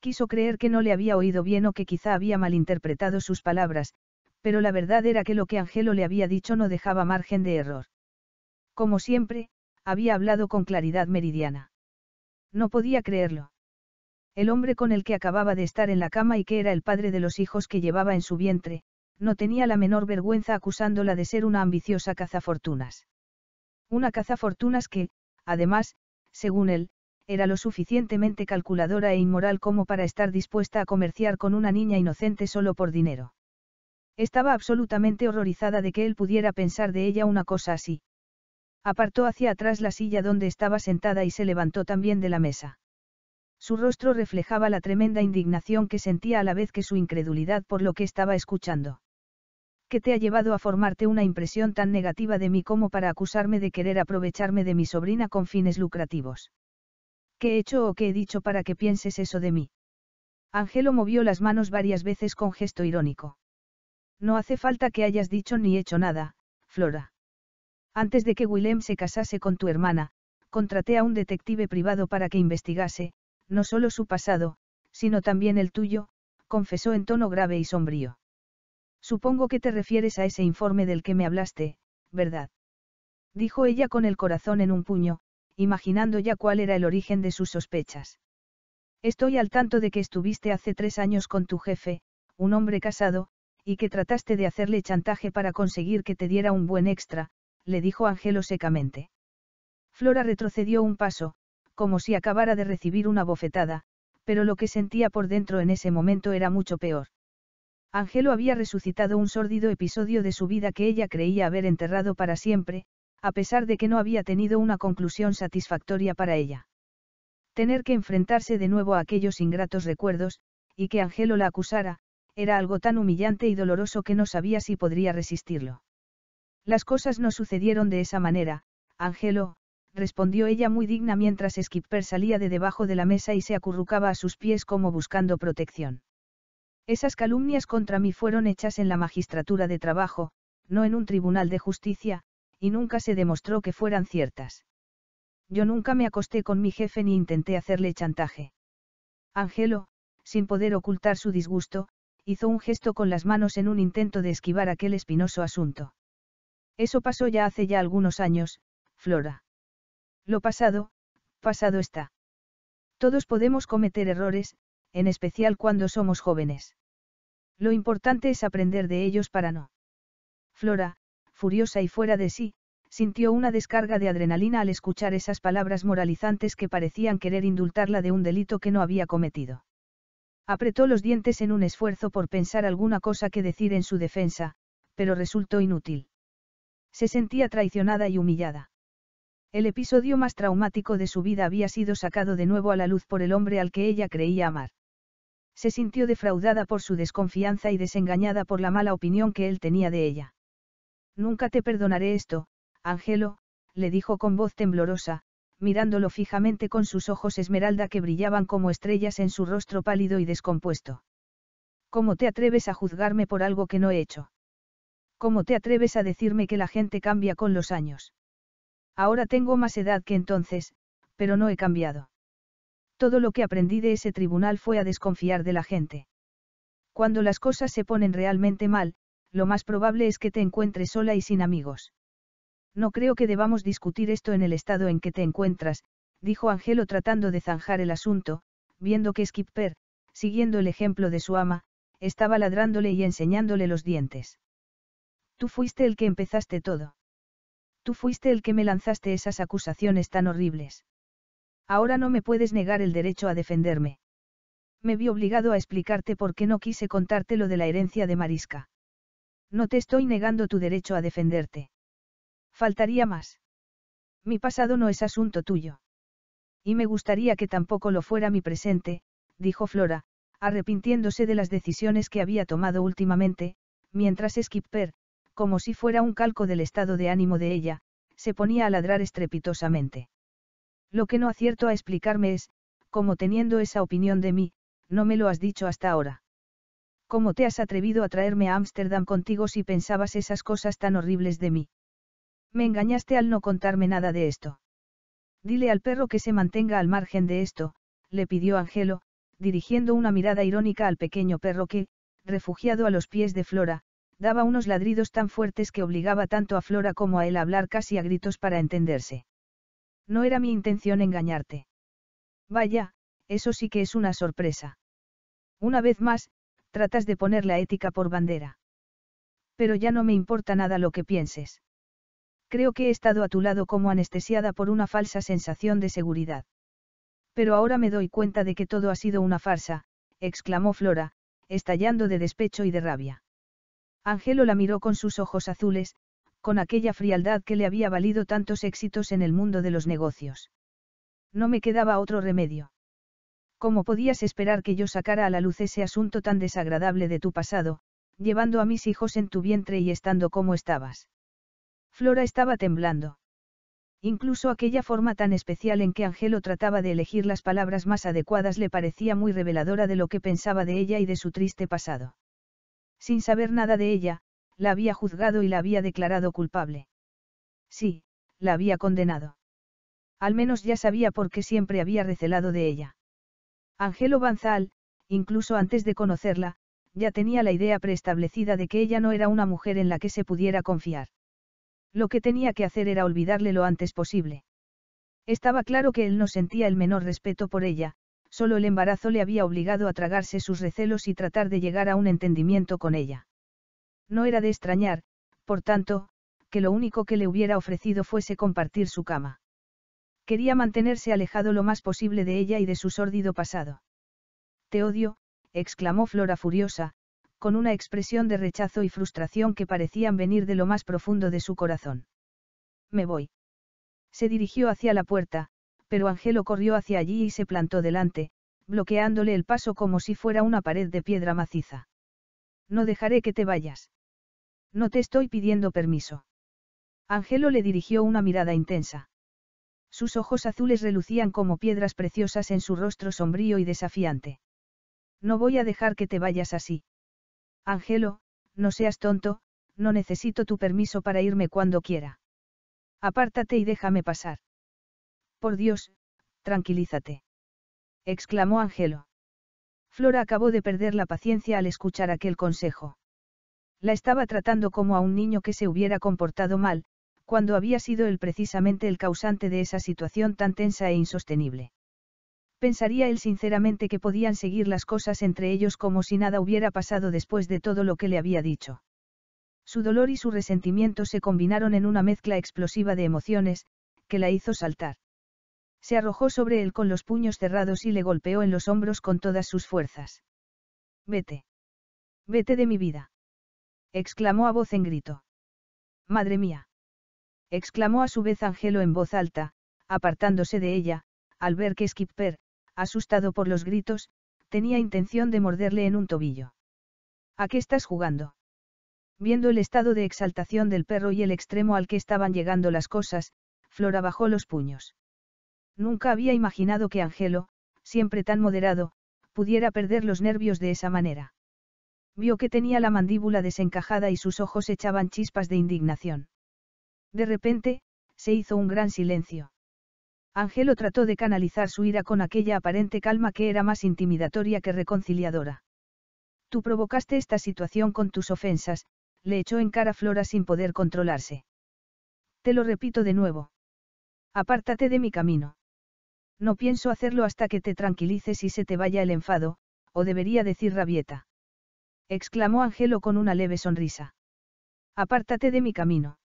Quiso creer que no le había oído bien o que quizá había malinterpretado sus palabras, pero la verdad era que lo que Angelo le había dicho no dejaba margen de error. Como siempre, había hablado con claridad meridiana. No podía creerlo. El hombre con el que acababa de estar en la cama y que era el padre de los hijos que llevaba en su vientre, no tenía la menor vergüenza acusándola de ser una ambiciosa cazafortunas. Una cazafortunas que, además, según él, era lo suficientemente calculadora e inmoral como para estar dispuesta a comerciar con una niña inocente solo por dinero. Estaba absolutamente horrorizada de que él pudiera pensar de ella una cosa así. Apartó hacia atrás la silla donde estaba sentada y se levantó también de la mesa. Su rostro reflejaba la tremenda indignación que sentía a la vez que su incredulidad por lo que estaba escuchando. ¿Qué te ha llevado a formarte una impresión tan negativa de mí como para acusarme de querer aprovecharme de mi sobrina con fines lucrativos? ¿Qué he hecho o qué he dicho para que pienses eso de mí? Angelo movió las manos varias veces con gesto irónico. No hace falta que hayas dicho ni hecho nada, Flora. Antes de que Willem se casase con tu hermana, contraté a un detective privado para que investigase, no solo su pasado, sino también el tuyo, confesó en tono grave y sombrío. Supongo que te refieres a ese informe del que me hablaste, ¿verdad? Dijo ella con el corazón en un puño, imaginando ya cuál era el origen de sus sospechas. Estoy al tanto de que estuviste hace tres años con tu jefe, un hombre casado, y que trataste de hacerle chantaje para conseguir que te diera un buen extra, le dijo Angelo secamente. Flora retrocedió un paso, como si acabara de recibir una bofetada, pero lo que sentía por dentro en ese momento era mucho peor. Angelo había resucitado un sórdido episodio de su vida que ella creía haber enterrado para siempre, a pesar de que no había tenido una conclusión satisfactoria para ella. Tener que enfrentarse de nuevo a aquellos ingratos recuerdos, y que Angelo la acusara, era algo tan humillante y doloroso que no sabía si podría resistirlo. Las cosas no sucedieron de esa manera, Angelo, respondió ella muy digna mientras Skipper salía de debajo de la mesa y se acurrucaba a sus pies como buscando protección. Esas calumnias contra mí fueron hechas en la magistratura de trabajo, no en un tribunal de justicia, y nunca se demostró que fueran ciertas. Yo nunca me acosté con mi jefe ni intenté hacerle chantaje. Ángelo, sin poder ocultar su disgusto, hizo un gesto con las manos en un intento de esquivar aquel espinoso asunto. Eso pasó ya hace ya algunos años, Flora. Lo pasado, pasado está. Todos podemos cometer errores, en especial cuando somos jóvenes. Lo importante es aprender de ellos para no. Flora, furiosa y fuera de sí, sintió una descarga de adrenalina al escuchar esas palabras moralizantes que parecían querer indultarla de un delito que no había cometido. Apretó los dientes en un esfuerzo por pensar alguna cosa que decir en su defensa, pero resultó inútil. Se sentía traicionada y humillada. El episodio más traumático de su vida había sido sacado de nuevo a la luz por el hombre al que ella creía amar. Se sintió defraudada por su desconfianza y desengañada por la mala opinión que él tenía de ella. Nunca te perdonaré esto, Angelo, le dijo con voz temblorosa, mirándolo fijamente con sus ojos esmeralda que brillaban como estrellas en su rostro pálido y descompuesto. ¿Cómo te atreves a juzgarme por algo que no he hecho? ¿Cómo te atreves a decirme que la gente cambia con los años? Ahora tengo más edad que entonces, pero no he cambiado. Todo lo que aprendí de ese tribunal fue a desconfiar de la gente. Cuando las cosas se ponen realmente mal, lo más probable es que te encuentres sola y sin amigos. No creo que debamos discutir esto en el estado en que te encuentras, dijo Angelo tratando de zanjar el asunto, viendo que Skipper, siguiendo el ejemplo de su ama, estaba ladrándole y enseñándole los dientes fuiste el que empezaste todo. Tú fuiste el que me lanzaste esas acusaciones tan horribles. Ahora no me puedes negar el derecho a defenderme. Me vi obligado a explicarte por qué no quise contarte lo de la herencia de Marisca. No te estoy negando tu derecho a defenderte. Faltaría más. Mi pasado no es asunto tuyo. Y me gustaría que tampoco lo fuera mi presente, dijo Flora, arrepintiéndose de las decisiones que había tomado últimamente, mientras Skipper, como si fuera un calco del estado de ánimo de ella, se ponía a ladrar estrepitosamente. Lo que no acierto a explicarme es, como teniendo esa opinión de mí, no me lo has dicho hasta ahora. ¿Cómo te has atrevido a traerme a Ámsterdam contigo si pensabas esas cosas tan horribles de mí? Me engañaste al no contarme nada de esto. Dile al perro que se mantenga al margen de esto, le pidió Angelo, dirigiendo una mirada irónica al pequeño perro que, refugiado a los pies de Flora, daba unos ladridos tan fuertes que obligaba tanto a Flora como a él a hablar casi a gritos para entenderse. No era mi intención engañarte. Vaya, eso sí que es una sorpresa. Una vez más, tratas de poner la ética por bandera. Pero ya no me importa nada lo que pienses. Creo que he estado a tu lado como anestesiada por una falsa sensación de seguridad. Pero ahora me doy cuenta de que todo ha sido una farsa, exclamó Flora, estallando de despecho y de rabia. Angelo la miró con sus ojos azules, con aquella frialdad que le había valido tantos éxitos en el mundo de los negocios. No me quedaba otro remedio. ¿Cómo podías esperar que yo sacara a la luz ese asunto tan desagradable de tu pasado, llevando a mis hijos en tu vientre y estando como estabas? Flora estaba temblando. Incluso aquella forma tan especial en que Angelo trataba de elegir las palabras más adecuadas le parecía muy reveladora de lo que pensaba de ella y de su triste pasado. Sin saber nada de ella, la había juzgado y la había declarado culpable. Sí, la había condenado. Al menos ya sabía por qué siempre había recelado de ella. Angelo Banzal, incluso antes de conocerla, ya tenía la idea preestablecida de que ella no era una mujer en la que se pudiera confiar. Lo que tenía que hacer era olvidarle lo antes posible. Estaba claro que él no sentía el menor respeto por ella, solo el embarazo le había obligado a tragarse sus recelos y tratar de llegar a un entendimiento con ella. No era de extrañar, por tanto, que lo único que le hubiera ofrecido fuese compartir su cama. Quería mantenerse alejado lo más posible de ella y de su sórdido pasado. Te odio, exclamó Flora furiosa, con una expresión de rechazo y frustración que parecían venir de lo más profundo de su corazón. Me voy. Se dirigió hacia la puerta, pero Angelo corrió hacia allí y se plantó delante, bloqueándole el paso como si fuera una pared de piedra maciza. No dejaré que te vayas. No te estoy pidiendo permiso. Angelo le dirigió una mirada intensa. Sus ojos azules relucían como piedras preciosas en su rostro sombrío y desafiante. No voy a dejar que te vayas así. Angelo, no seas tonto, no necesito tu permiso para irme cuando quiera. Apártate y déjame pasar. Por Dios, tranquilízate. exclamó Angelo. Flora acabó de perder la paciencia al escuchar aquel consejo. La estaba tratando como a un niño que se hubiera comportado mal, cuando había sido él precisamente el causante de esa situación tan tensa e insostenible. Pensaría él sinceramente que podían seguir las cosas entre ellos como si nada hubiera pasado después de todo lo que le había dicho. Su dolor y su resentimiento se combinaron en una mezcla explosiva de emociones, que la hizo saltar. Se arrojó sobre él con los puños cerrados y le golpeó en los hombros con todas sus fuerzas. Vete. Vete de mi vida. exclamó a voz en grito. Madre mía. exclamó a su vez Angelo en voz alta, apartándose de ella, al ver que Skipper, asustado por los gritos, tenía intención de morderle en un tobillo. ¿A qué estás jugando? Viendo el estado de exaltación del perro y el extremo al que estaban llegando las cosas, Flora bajó los puños. Nunca había imaginado que Angelo, siempre tan moderado, pudiera perder los nervios de esa manera. Vio que tenía la mandíbula desencajada y sus ojos echaban chispas de indignación. De repente, se hizo un gran silencio. Angelo trató de canalizar su ira con aquella aparente calma que era más intimidatoria que reconciliadora. Tú provocaste esta situación con tus ofensas, le echó en cara Flora sin poder controlarse. Te lo repito de nuevo. Apártate de mi camino. No pienso hacerlo hasta que te tranquilices y se te vaya el enfado, o debería decir rabieta. Exclamó Angelo con una leve sonrisa. Apártate de mi camino.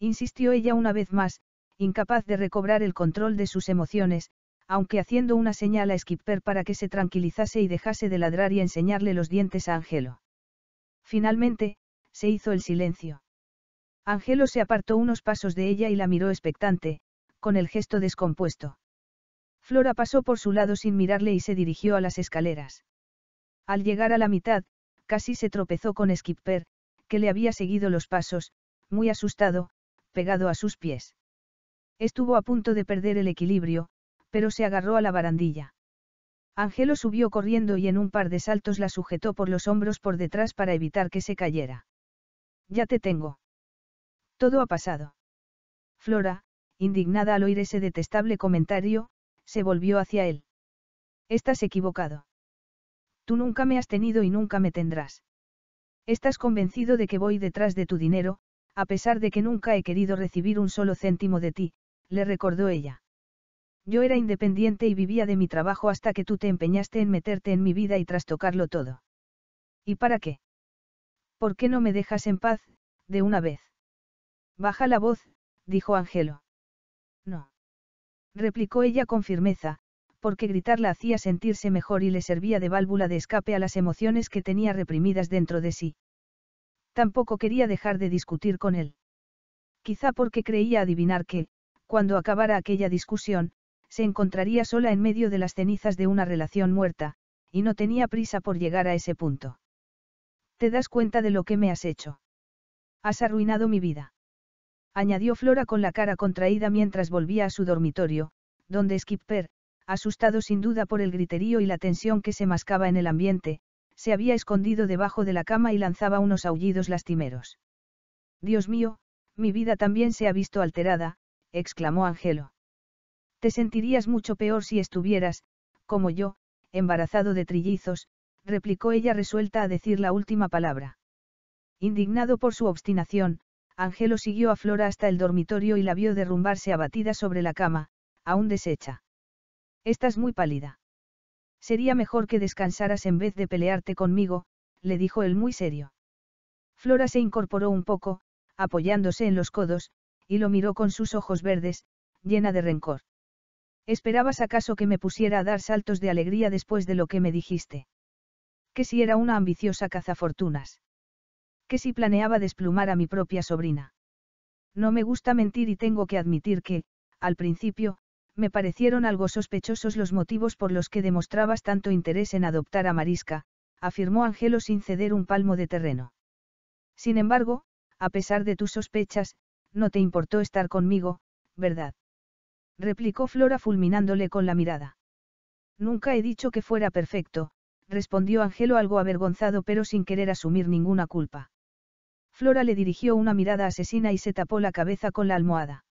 Insistió ella una vez más, incapaz de recobrar el control de sus emociones, aunque haciendo una señal a Skipper para que se tranquilizase y dejase de ladrar y enseñarle los dientes a Angelo. Finalmente, se hizo el silencio. Angelo se apartó unos pasos de ella y la miró expectante, con el gesto descompuesto. Flora pasó por su lado sin mirarle y se dirigió a las escaleras. Al llegar a la mitad, casi se tropezó con Skipper, que le había seguido los pasos, muy asustado, pegado a sus pies. Estuvo a punto de perder el equilibrio, pero se agarró a la barandilla. Angelo subió corriendo y en un par de saltos la sujetó por los hombros por detrás para evitar que se cayera. Ya te tengo. Todo ha pasado. Flora, indignada al oír ese detestable comentario, se volvió hacia él. Estás equivocado. Tú nunca me has tenido y nunca me tendrás. Estás convencido de que voy detrás de tu dinero, a pesar de que nunca he querido recibir un solo céntimo de ti, le recordó ella. Yo era independiente y vivía de mi trabajo hasta que tú te empeñaste en meterte en mi vida y trastocarlo todo. ¿Y para qué? ¿Por qué no me dejas en paz, de una vez? Baja la voz, dijo Angelo replicó ella con firmeza, porque gritarla hacía sentirse mejor y le servía de válvula de escape a las emociones que tenía reprimidas dentro de sí. Tampoco quería dejar de discutir con él. Quizá porque creía adivinar que, cuando acabara aquella discusión, se encontraría sola en medio de las cenizas de una relación muerta, y no tenía prisa por llegar a ese punto. ¿Te das cuenta de lo que me has hecho? Has arruinado mi vida añadió Flora con la cara contraída mientras volvía a su dormitorio, donde Skipper, asustado sin duda por el griterío y la tensión que se mascaba en el ambiente, se había escondido debajo de la cama y lanzaba unos aullidos lastimeros. Dios mío, mi vida también se ha visto alterada, exclamó Angelo. Te sentirías mucho peor si estuvieras, como yo, embarazado de trillizos, replicó ella resuelta a decir la última palabra. Indignado por su obstinación, Ángelo siguió a Flora hasta el dormitorio y la vio derrumbarse abatida sobre la cama, aún deshecha. Estás muy pálida. Sería mejor que descansaras en vez de pelearte conmigo, le dijo él muy serio. Flora se incorporó un poco, apoyándose en los codos, y lo miró con sus ojos verdes, llena de rencor. ¿Esperabas acaso que me pusiera a dar saltos de alegría después de lo que me dijiste? Que si era una ambiciosa cazafortunas que si planeaba desplumar a mi propia sobrina. No me gusta mentir y tengo que admitir que, al principio, me parecieron algo sospechosos los motivos por los que demostrabas tanto interés en adoptar a Marisca, afirmó Angelo sin ceder un palmo de terreno. Sin embargo, a pesar de tus sospechas, no te importó estar conmigo, ¿verdad? replicó Flora fulminándole con la mirada. Nunca he dicho que fuera perfecto, respondió Angelo algo avergonzado pero sin querer asumir ninguna culpa. Flora le dirigió una mirada asesina y se tapó la cabeza con la almohada.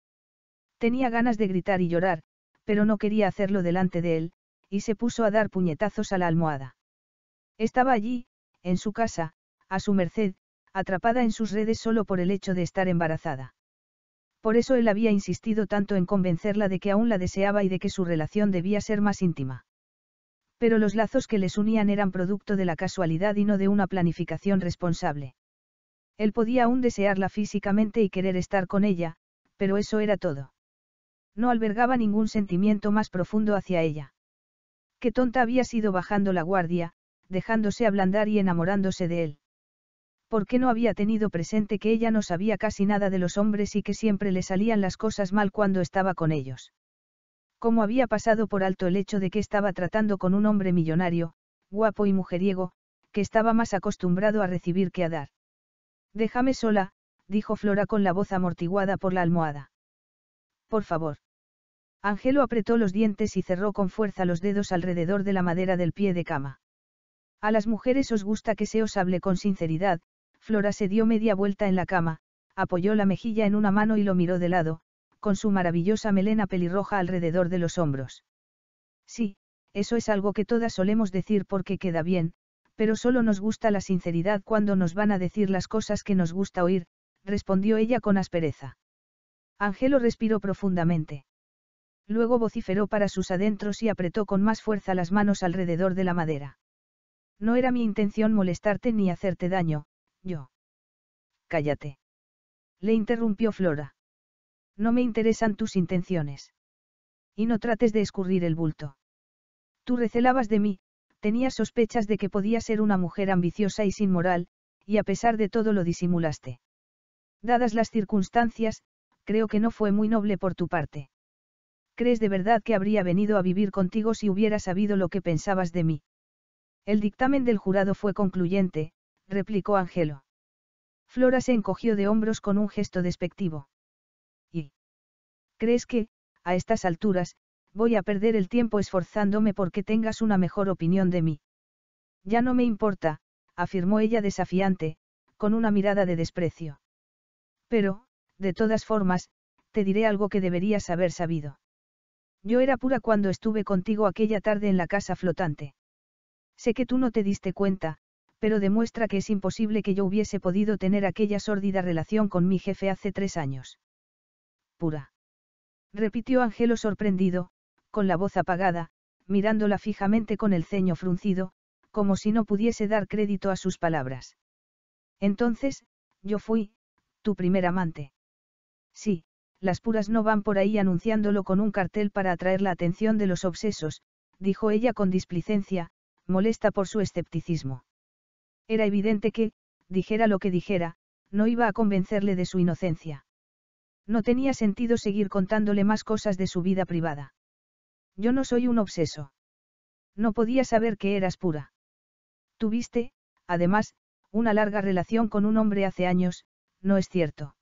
Tenía ganas de gritar y llorar, pero no quería hacerlo delante de él, y se puso a dar puñetazos a la almohada. Estaba allí, en su casa, a su merced, atrapada en sus redes solo por el hecho de estar embarazada. Por eso él había insistido tanto en convencerla de que aún la deseaba y de que su relación debía ser más íntima. Pero los lazos que les unían eran producto de la casualidad y no de una planificación responsable. Él podía aún desearla físicamente y querer estar con ella, pero eso era todo. No albergaba ningún sentimiento más profundo hacia ella. Qué tonta había sido bajando la guardia, dejándose ablandar y enamorándose de él. ¿Por qué no había tenido presente que ella no sabía casi nada de los hombres y que siempre le salían las cosas mal cuando estaba con ellos? ¿Cómo había pasado por alto el hecho de que estaba tratando con un hombre millonario, guapo y mujeriego, que estaba más acostumbrado a recibir que a dar? Déjame sola, dijo Flora con la voz amortiguada por la almohada. Por favor. Ángelo apretó los dientes y cerró con fuerza los dedos alrededor de la madera del pie de cama. A las mujeres os gusta que se os hable con sinceridad, Flora se dio media vuelta en la cama, apoyó la mejilla en una mano y lo miró de lado, con su maravillosa melena pelirroja alrededor de los hombros. Sí, eso es algo que todas solemos decir porque queda bien, pero solo nos gusta la sinceridad cuando nos van a decir las cosas que nos gusta oír, respondió ella con aspereza. Angelo respiró profundamente. Luego vociferó para sus adentros y apretó con más fuerza las manos alrededor de la madera. No era mi intención molestarte ni hacerte daño, yo. Cállate. Le interrumpió Flora. No me interesan tus intenciones. Y no trates de escurrir el bulto. Tú recelabas de mí, Tenía sospechas de que podía ser una mujer ambiciosa y sin moral, y a pesar de todo lo disimulaste. Dadas las circunstancias, creo que no fue muy noble por tu parte. ¿Crees de verdad que habría venido a vivir contigo si hubiera sabido lo que pensabas de mí? El dictamen del jurado fue concluyente, replicó Angelo. Flora se encogió de hombros con un gesto despectivo. ¿Y? ¿Crees que, a estas alturas, voy a perder el tiempo esforzándome porque tengas una mejor opinión de mí. Ya no me importa, afirmó ella desafiante, con una mirada de desprecio. Pero, de todas formas, te diré algo que deberías haber sabido. Yo era pura cuando estuve contigo aquella tarde en la casa flotante. Sé que tú no te diste cuenta, pero demuestra que es imposible que yo hubiese podido tener aquella sórdida relación con mi jefe hace tres años. Pura. Repitió Angelo sorprendido, con la voz apagada, mirándola fijamente con el ceño fruncido, como si no pudiese dar crédito a sus palabras. Entonces, yo fui, tu primer amante. Sí, las puras no van por ahí anunciándolo con un cartel para atraer la atención de los obsesos, dijo ella con displicencia, molesta por su escepticismo. Era evidente que, dijera lo que dijera, no iba a convencerle de su inocencia. No tenía sentido seguir contándole más cosas de su vida privada. Yo no soy un obseso. No podía saber que eras pura. Tuviste, además, una larga relación con un hombre hace años, ¿no es cierto?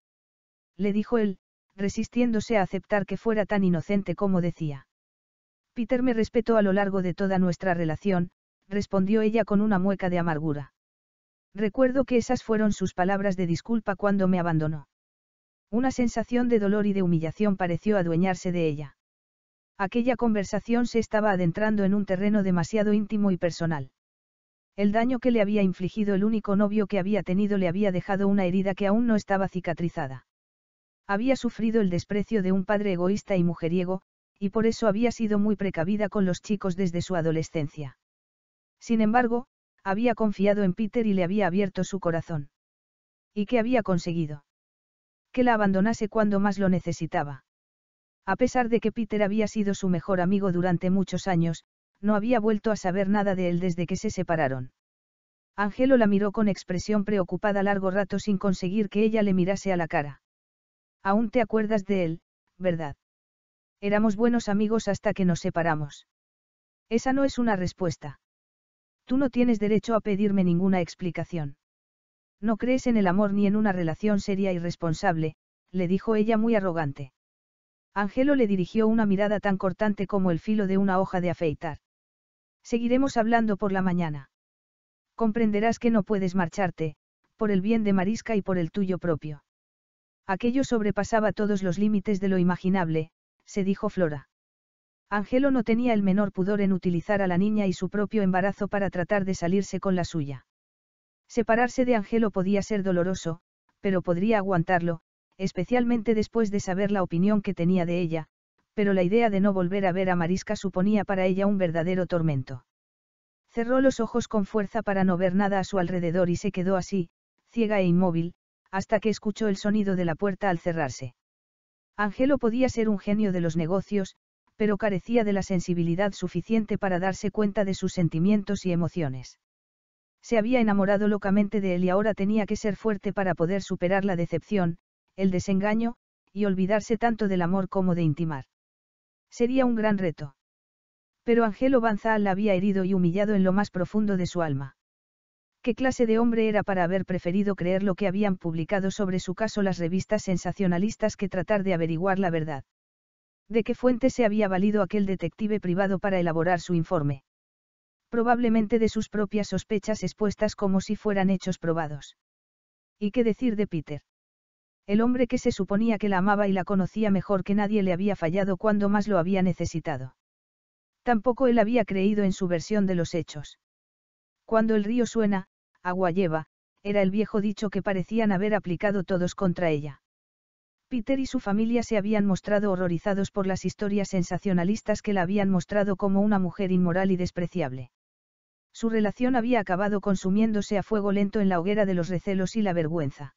Le dijo él, resistiéndose a aceptar que fuera tan inocente como decía. Peter me respetó a lo largo de toda nuestra relación, respondió ella con una mueca de amargura. Recuerdo que esas fueron sus palabras de disculpa cuando me abandonó. Una sensación de dolor y de humillación pareció adueñarse de ella. Aquella conversación se estaba adentrando en un terreno demasiado íntimo y personal. El daño que le había infligido el único novio que había tenido le había dejado una herida que aún no estaba cicatrizada. Había sufrido el desprecio de un padre egoísta y mujeriego, y por eso había sido muy precavida con los chicos desde su adolescencia. Sin embargo, había confiado en Peter y le había abierto su corazón. ¿Y qué había conseguido? Que la abandonase cuando más lo necesitaba. A pesar de que Peter había sido su mejor amigo durante muchos años, no había vuelto a saber nada de él desde que se separaron. Angelo la miró con expresión preocupada largo rato sin conseguir que ella le mirase a la cara. Aún te acuerdas de él, ¿verdad? Éramos buenos amigos hasta que nos separamos. Esa no es una respuesta. Tú no tienes derecho a pedirme ninguna explicación. No crees en el amor ni en una relación seria y responsable, le dijo ella muy arrogante. Angelo le dirigió una mirada tan cortante como el filo de una hoja de afeitar. Seguiremos hablando por la mañana. Comprenderás que no puedes marcharte, por el bien de Marisca y por el tuyo propio. Aquello sobrepasaba todos los límites de lo imaginable, se dijo Flora. Angelo no tenía el menor pudor en utilizar a la niña y su propio embarazo para tratar de salirse con la suya. Separarse de Angelo podía ser doloroso, pero podría aguantarlo, especialmente después de saber la opinión que tenía de ella, pero la idea de no volver a ver a Marisca suponía para ella un verdadero tormento. Cerró los ojos con fuerza para no ver nada a su alrededor y se quedó así, ciega e inmóvil, hasta que escuchó el sonido de la puerta al cerrarse. Angelo podía ser un genio de los negocios, pero carecía de la sensibilidad suficiente para darse cuenta de sus sentimientos y emociones. Se había enamorado locamente de él y ahora tenía que ser fuerte para poder superar la decepción, el desengaño, y olvidarse tanto del amor como de intimar. Sería un gran reto. Pero Angelo Banzal la había herido y humillado en lo más profundo de su alma. ¿Qué clase de hombre era para haber preferido creer lo que habían publicado sobre su caso las revistas sensacionalistas que tratar de averiguar la verdad? ¿De qué fuente se había valido aquel detective privado para elaborar su informe? Probablemente de sus propias sospechas expuestas como si fueran hechos probados. ¿Y qué decir de Peter? El hombre que se suponía que la amaba y la conocía mejor que nadie le había fallado cuando más lo había necesitado. Tampoco él había creído en su versión de los hechos. Cuando el río suena, agua lleva, era el viejo dicho que parecían haber aplicado todos contra ella. Peter y su familia se habían mostrado horrorizados por las historias sensacionalistas que la habían mostrado como una mujer inmoral y despreciable. Su relación había acabado consumiéndose a fuego lento en la hoguera de los recelos y la vergüenza.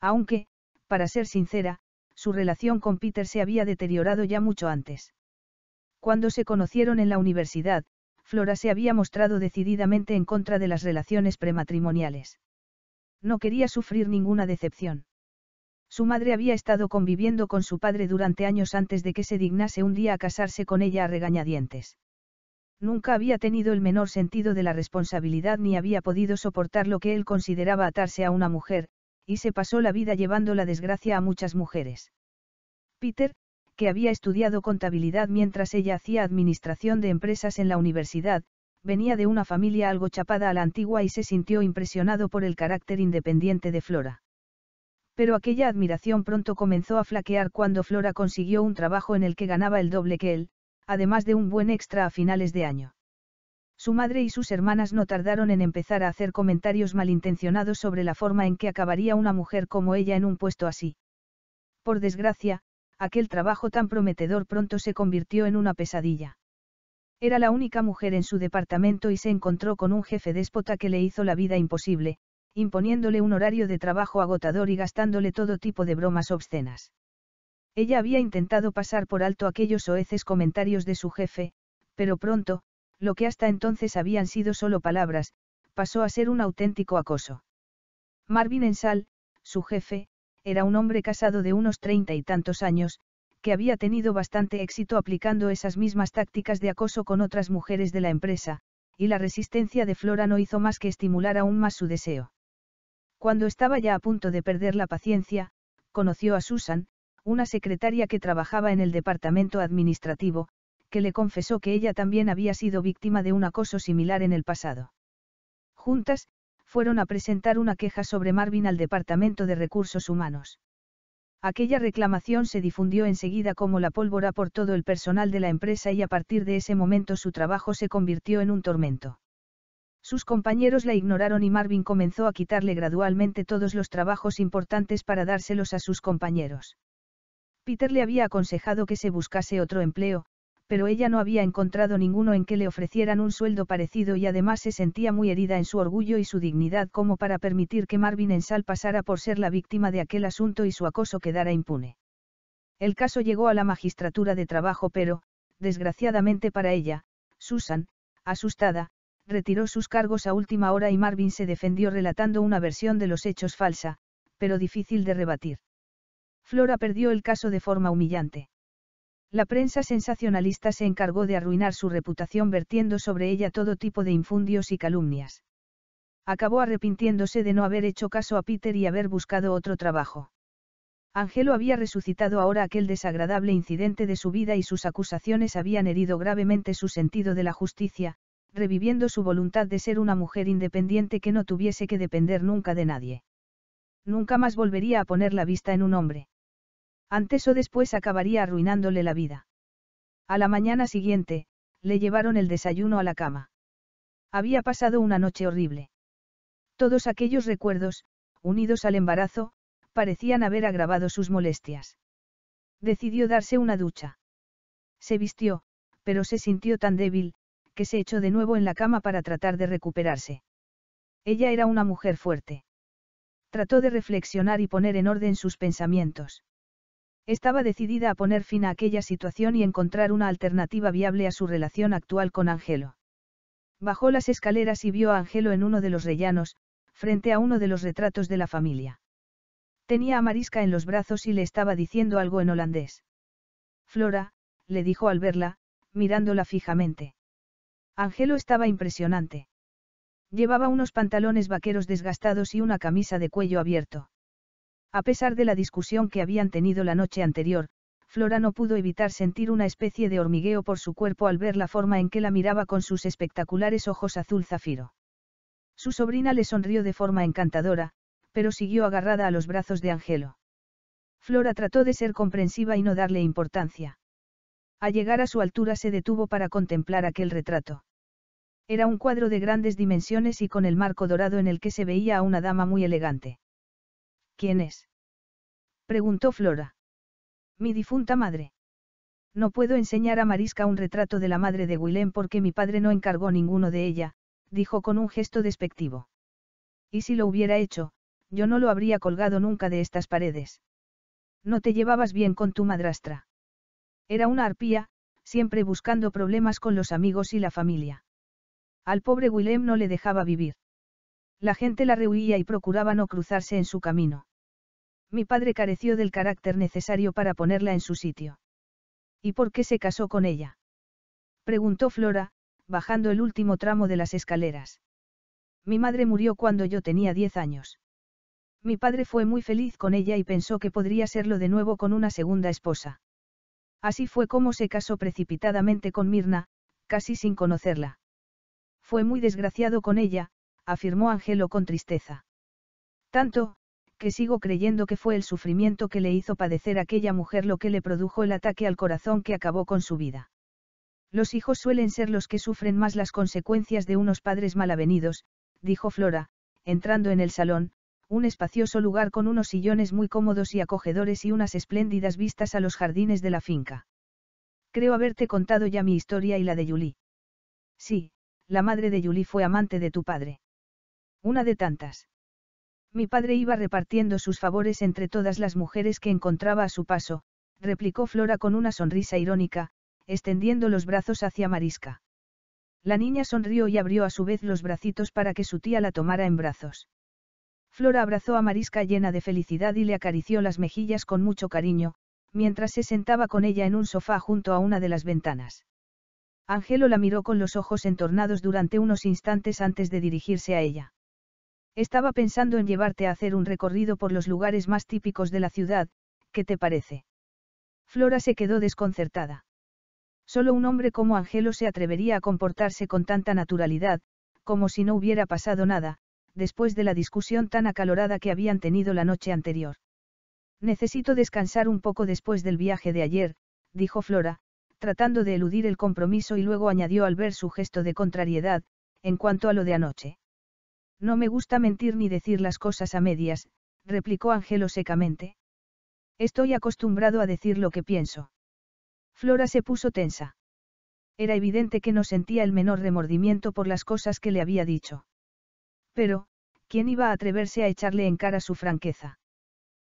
Aunque, para ser sincera, su relación con Peter se había deteriorado ya mucho antes. Cuando se conocieron en la universidad, Flora se había mostrado decididamente en contra de las relaciones prematrimoniales. No quería sufrir ninguna decepción. Su madre había estado conviviendo con su padre durante años antes de que se dignase un día a casarse con ella a regañadientes. Nunca había tenido el menor sentido de la responsabilidad ni había podido soportar lo que él consideraba atarse a una mujer, y se pasó la vida llevando la desgracia a muchas mujeres. Peter, que había estudiado contabilidad mientras ella hacía administración de empresas en la universidad, venía de una familia algo chapada a la antigua y se sintió impresionado por el carácter independiente de Flora. Pero aquella admiración pronto comenzó a flaquear cuando Flora consiguió un trabajo en el que ganaba el doble que él, además de un buen extra a finales de año. Su madre y sus hermanas no tardaron en empezar a hacer comentarios malintencionados sobre la forma en que acabaría una mujer como ella en un puesto así. Por desgracia, aquel trabajo tan prometedor pronto se convirtió en una pesadilla. Era la única mujer en su departamento y se encontró con un jefe déspota que le hizo la vida imposible, imponiéndole un horario de trabajo agotador y gastándole todo tipo de bromas obscenas. Ella había intentado pasar por alto aquellos oeces comentarios de su jefe, pero pronto, lo que hasta entonces habían sido solo palabras, pasó a ser un auténtico acoso. Marvin Ensal, su jefe, era un hombre casado de unos treinta y tantos años, que había tenido bastante éxito aplicando esas mismas tácticas de acoso con otras mujeres de la empresa, y la resistencia de Flora no hizo más que estimular aún más su deseo. Cuando estaba ya a punto de perder la paciencia, conoció a Susan, una secretaria que trabajaba en el departamento administrativo, que le confesó que ella también había sido víctima de un acoso similar en el pasado. Juntas, fueron a presentar una queja sobre Marvin al Departamento de Recursos Humanos. Aquella reclamación se difundió enseguida como la pólvora por todo el personal de la empresa y a partir de ese momento su trabajo se convirtió en un tormento. Sus compañeros la ignoraron y Marvin comenzó a quitarle gradualmente todos los trabajos importantes para dárselos a sus compañeros. Peter le había aconsejado que se buscase otro empleo, pero ella no había encontrado ninguno en que le ofrecieran un sueldo parecido y además se sentía muy herida en su orgullo y su dignidad como para permitir que Marvin Ensal pasara por ser la víctima de aquel asunto y su acoso quedara impune. El caso llegó a la magistratura de trabajo pero, desgraciadamente para ella, Susan, asustada, retiró sus cargos a última hora y Marvin se defendió relatando una versión de los hechos falsa, pero difícil de rebatir. Flora perdió el caso de forma humillante. La prensa sensacionalista se encargó de arruinar su reputación vertiendo sobre ella todo tipo de infundios y calumnias. Acabó arrepintiéndose de no haber hecho caso a Peter y haber buscado otro trabajo. Angelo había resucitado ahora aquel desagradable incidente de su vida y sus acusaciones habían herido gravemente su sentido de la justicia, reviviendo su voluntad de ser una mujer independiente que no tuviese que depender nunca de nadie. Nunca más volvería a poner la vista en un hombre. Antes o después acabaría arruinándole la vida. A la mañana siguiente, le llevaron el desayuno a la cama. Había pasado una noche horrible. Todos aquellos recuerdos, unidos al embarazo, parecían haber agravado sus molestias. Decidió darse una ducha. Se vistió, pero se sintió tan débil, que se echó de nuevo en la cama para tratar de recuperarse. Ella era una mujer fuerte. Trató de reflexionar y poner en orden sus pensamientos. Estaba decidida a poner fin a aquella situación y encontrar una alternativa viable a su relación actual con Angelo. Bajó las escaleras y vio a Angelo en uno de los rellanos, frente a uno de los retratos de la familia. Tenía a Marisca en los brazos y le estaba diciendo algo en holandés. Flora, le dijo al verla, mirándola fijamente. Angelo estaba impresionante. Llevaba unos pantalones vaqueros desgastados y una camisa de cuello abierto. A pesar de la discusión que habían tenido la noche anterior, Flora no pudo evitar sentir una especie de hormigueo por su cuerpo al ver la forma en que la miraba con sus espectaculares ojos azul zafiro. Su sobrina le sonrió de forma encantadora, pero siguió agarrada a los brazos de Angelo. Flora trató de ser comprensiva y no darle importancia. Al llegar a su altura se detuvo para contemplar aquel retrato. Era un cuadro de grandes dimensiones y con el marco dorado en el que se veía a una dama muy elegante. ¿Quién es? preguntó Flora. Mi difunta madre. No puedo enseñar a Marisca un retrato de la madre de Willem porque mi padre no encargó ninguno de ella, dijo con un gesto despectivo. Y si lo hubiera hecho, yo no lo habría colgado nunca de estas paredes. No te llevabas bien con tu madrastra. Era una arpía, siempre buscando problemas con los amigos y la familia. Al pobre Willem no le dejaba vivir. La gente la rehuía y procuraba no cruzarse en su camino. Mi padre careció del carácter necesario para ponerla en su sitio. ¿Y por qué se casó con ella? Preguntó Flora, bajando el último tramo de las escaleras. Mi madre murió cuando yo tenía diez años. Mi padre fue muy feliz con ella y pensó que podría serlo de nuevo con una segunda esposa. Así fue como se casó precipitadamente con Mirna, casi sin conocerla. Fue muy desgraciado con ella, afirmó Angelo con tristeza. Tanto, que sigo creyendo que fue el sufrimiento que le hizo padecer aquella mujer lo que le produjo el ataque al corazón que acabó con su vida. Los hijos suelen ser los que sufren más las consecuencias de unos padres malavenidos, dijo Flora, entrando en el salón, un espacioso lugar con unos sillones muy cómodos y acogedores y unas espléndidas vistas a los jardines de la finca. Creo haberte contado ya mi historia y la de Yuli. Sí, la madre de Yuli fue amante de tu padre. Una de tantas. Mi padre iba repartiendo sus favores entre todas las mujeres que encontraba a su paso, replicó Flora con una sonrisa irónica, extendiendo los brazos hacia Marisca. La niña sonrió y abrió a su vez los bracitos para que su tía la tomara en brazos. Flora abrazó a Marisca llena de felicidad y le acarició las mejillas con mucho cariño, mientras se sentaba con ella en un sofá junto a una de las ventanas. Ángelo la miró con los ojos entornados durante unos instantes antes de dirigirse a ella. Estaba pensando en llevarte a hacer un recorrido por los lugares más típicos de la ciudad, ¿qué te parece? Flora se quedó desconcertada. Solo un hombre como Angelo se atrevería a comportarse con tanta naturalidad, como si no hubiera pasado nada, después de la discusión tan acalorada que habían tenido la noche anterior. Necesito descansar un poco después del viaje de ayer, dijo Flora, tratando de eludir el compromiso y luego añadió al ver su gesto de contrariedad, en cuanto a lo de anoche. No me gusta mentir ni decir las cosas a medias, replicó Angelo secamente. Estoy acostumbrado a decir lo que pienso. Flora se puso tensa. Era evidente que no sentía el menor remordimiento por las cosas que le había dicho. Pero, ¿quién iba a atreverse a echarle en cara su franqueza?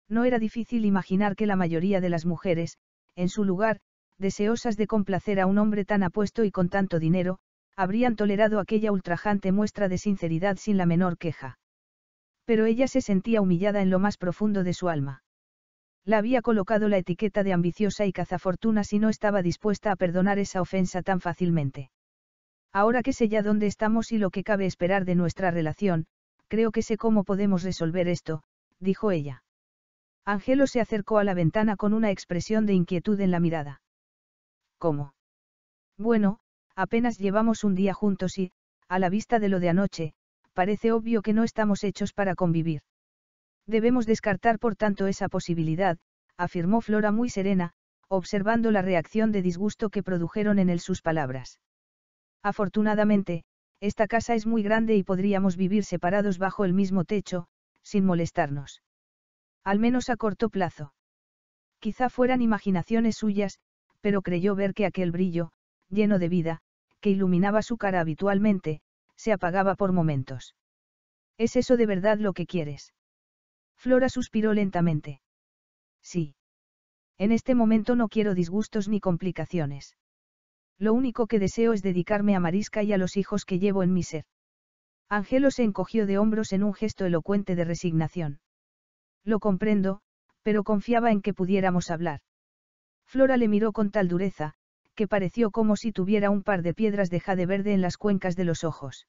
No era difícil imaginar que la mayoría de las mujeres, en su lugar, deseosas de complacer a un hombre tan apuesto y con tanto dinero, habrían tolerado aquella ultrajante muestra de sinceridad sin la menor queja. Pero ella se sentía humillada en lo más profundo de su alma. La había colocado la etiqueta de ambiciosa y cazafortuna si no estaba dispuesta a perdonar esa ofensa tan fácilmente. Ahora que sé ya dónde estamos y lo que cabe esperar de nuestra relación, creo que sé cómo podemos resolver esto, dijo ella. Ángelo se acercó a la ventana con una expresión de inquietud en la mirada. ¿Cómo? Bueno, Apenas llevamos un día juntos y, a la vista de lo de anoche, parece obvio que no estamos hechos para convivir. Debemos descartar por tanto esa posibilidad, afirmó Flora muy serena, observando la reacción de disgusto que produjeron en él sus palabras. Afortunadamente, esta casa es muy grande y podríamos vivir separados bajo el mismo techo, sin molestarnos. Al menos a corto plazo. Quizá fueran imaginaciones suyas, pero creyó ver que aquel brillo, lleno de vida, que iluminaba su cara habitualmente, se apagaba por momentos. ¿Es eso de verdad lo que quieres? Flora suspiró lentamente. Sí. En este momento no quiero disgustos ni complicaciones. Lo único que deseo es dedicarme a Marisca y a los hijos que llevo en mi ser. Angelo se encogió de hombros en un gesto elocuente de resignación. Lo comprendo, pero confiaba en que pudiéramos hablar. Flora le miró con tal dureza, que pareció como si tuviera un par de piedras de jade verde en las cuencas de los ojos.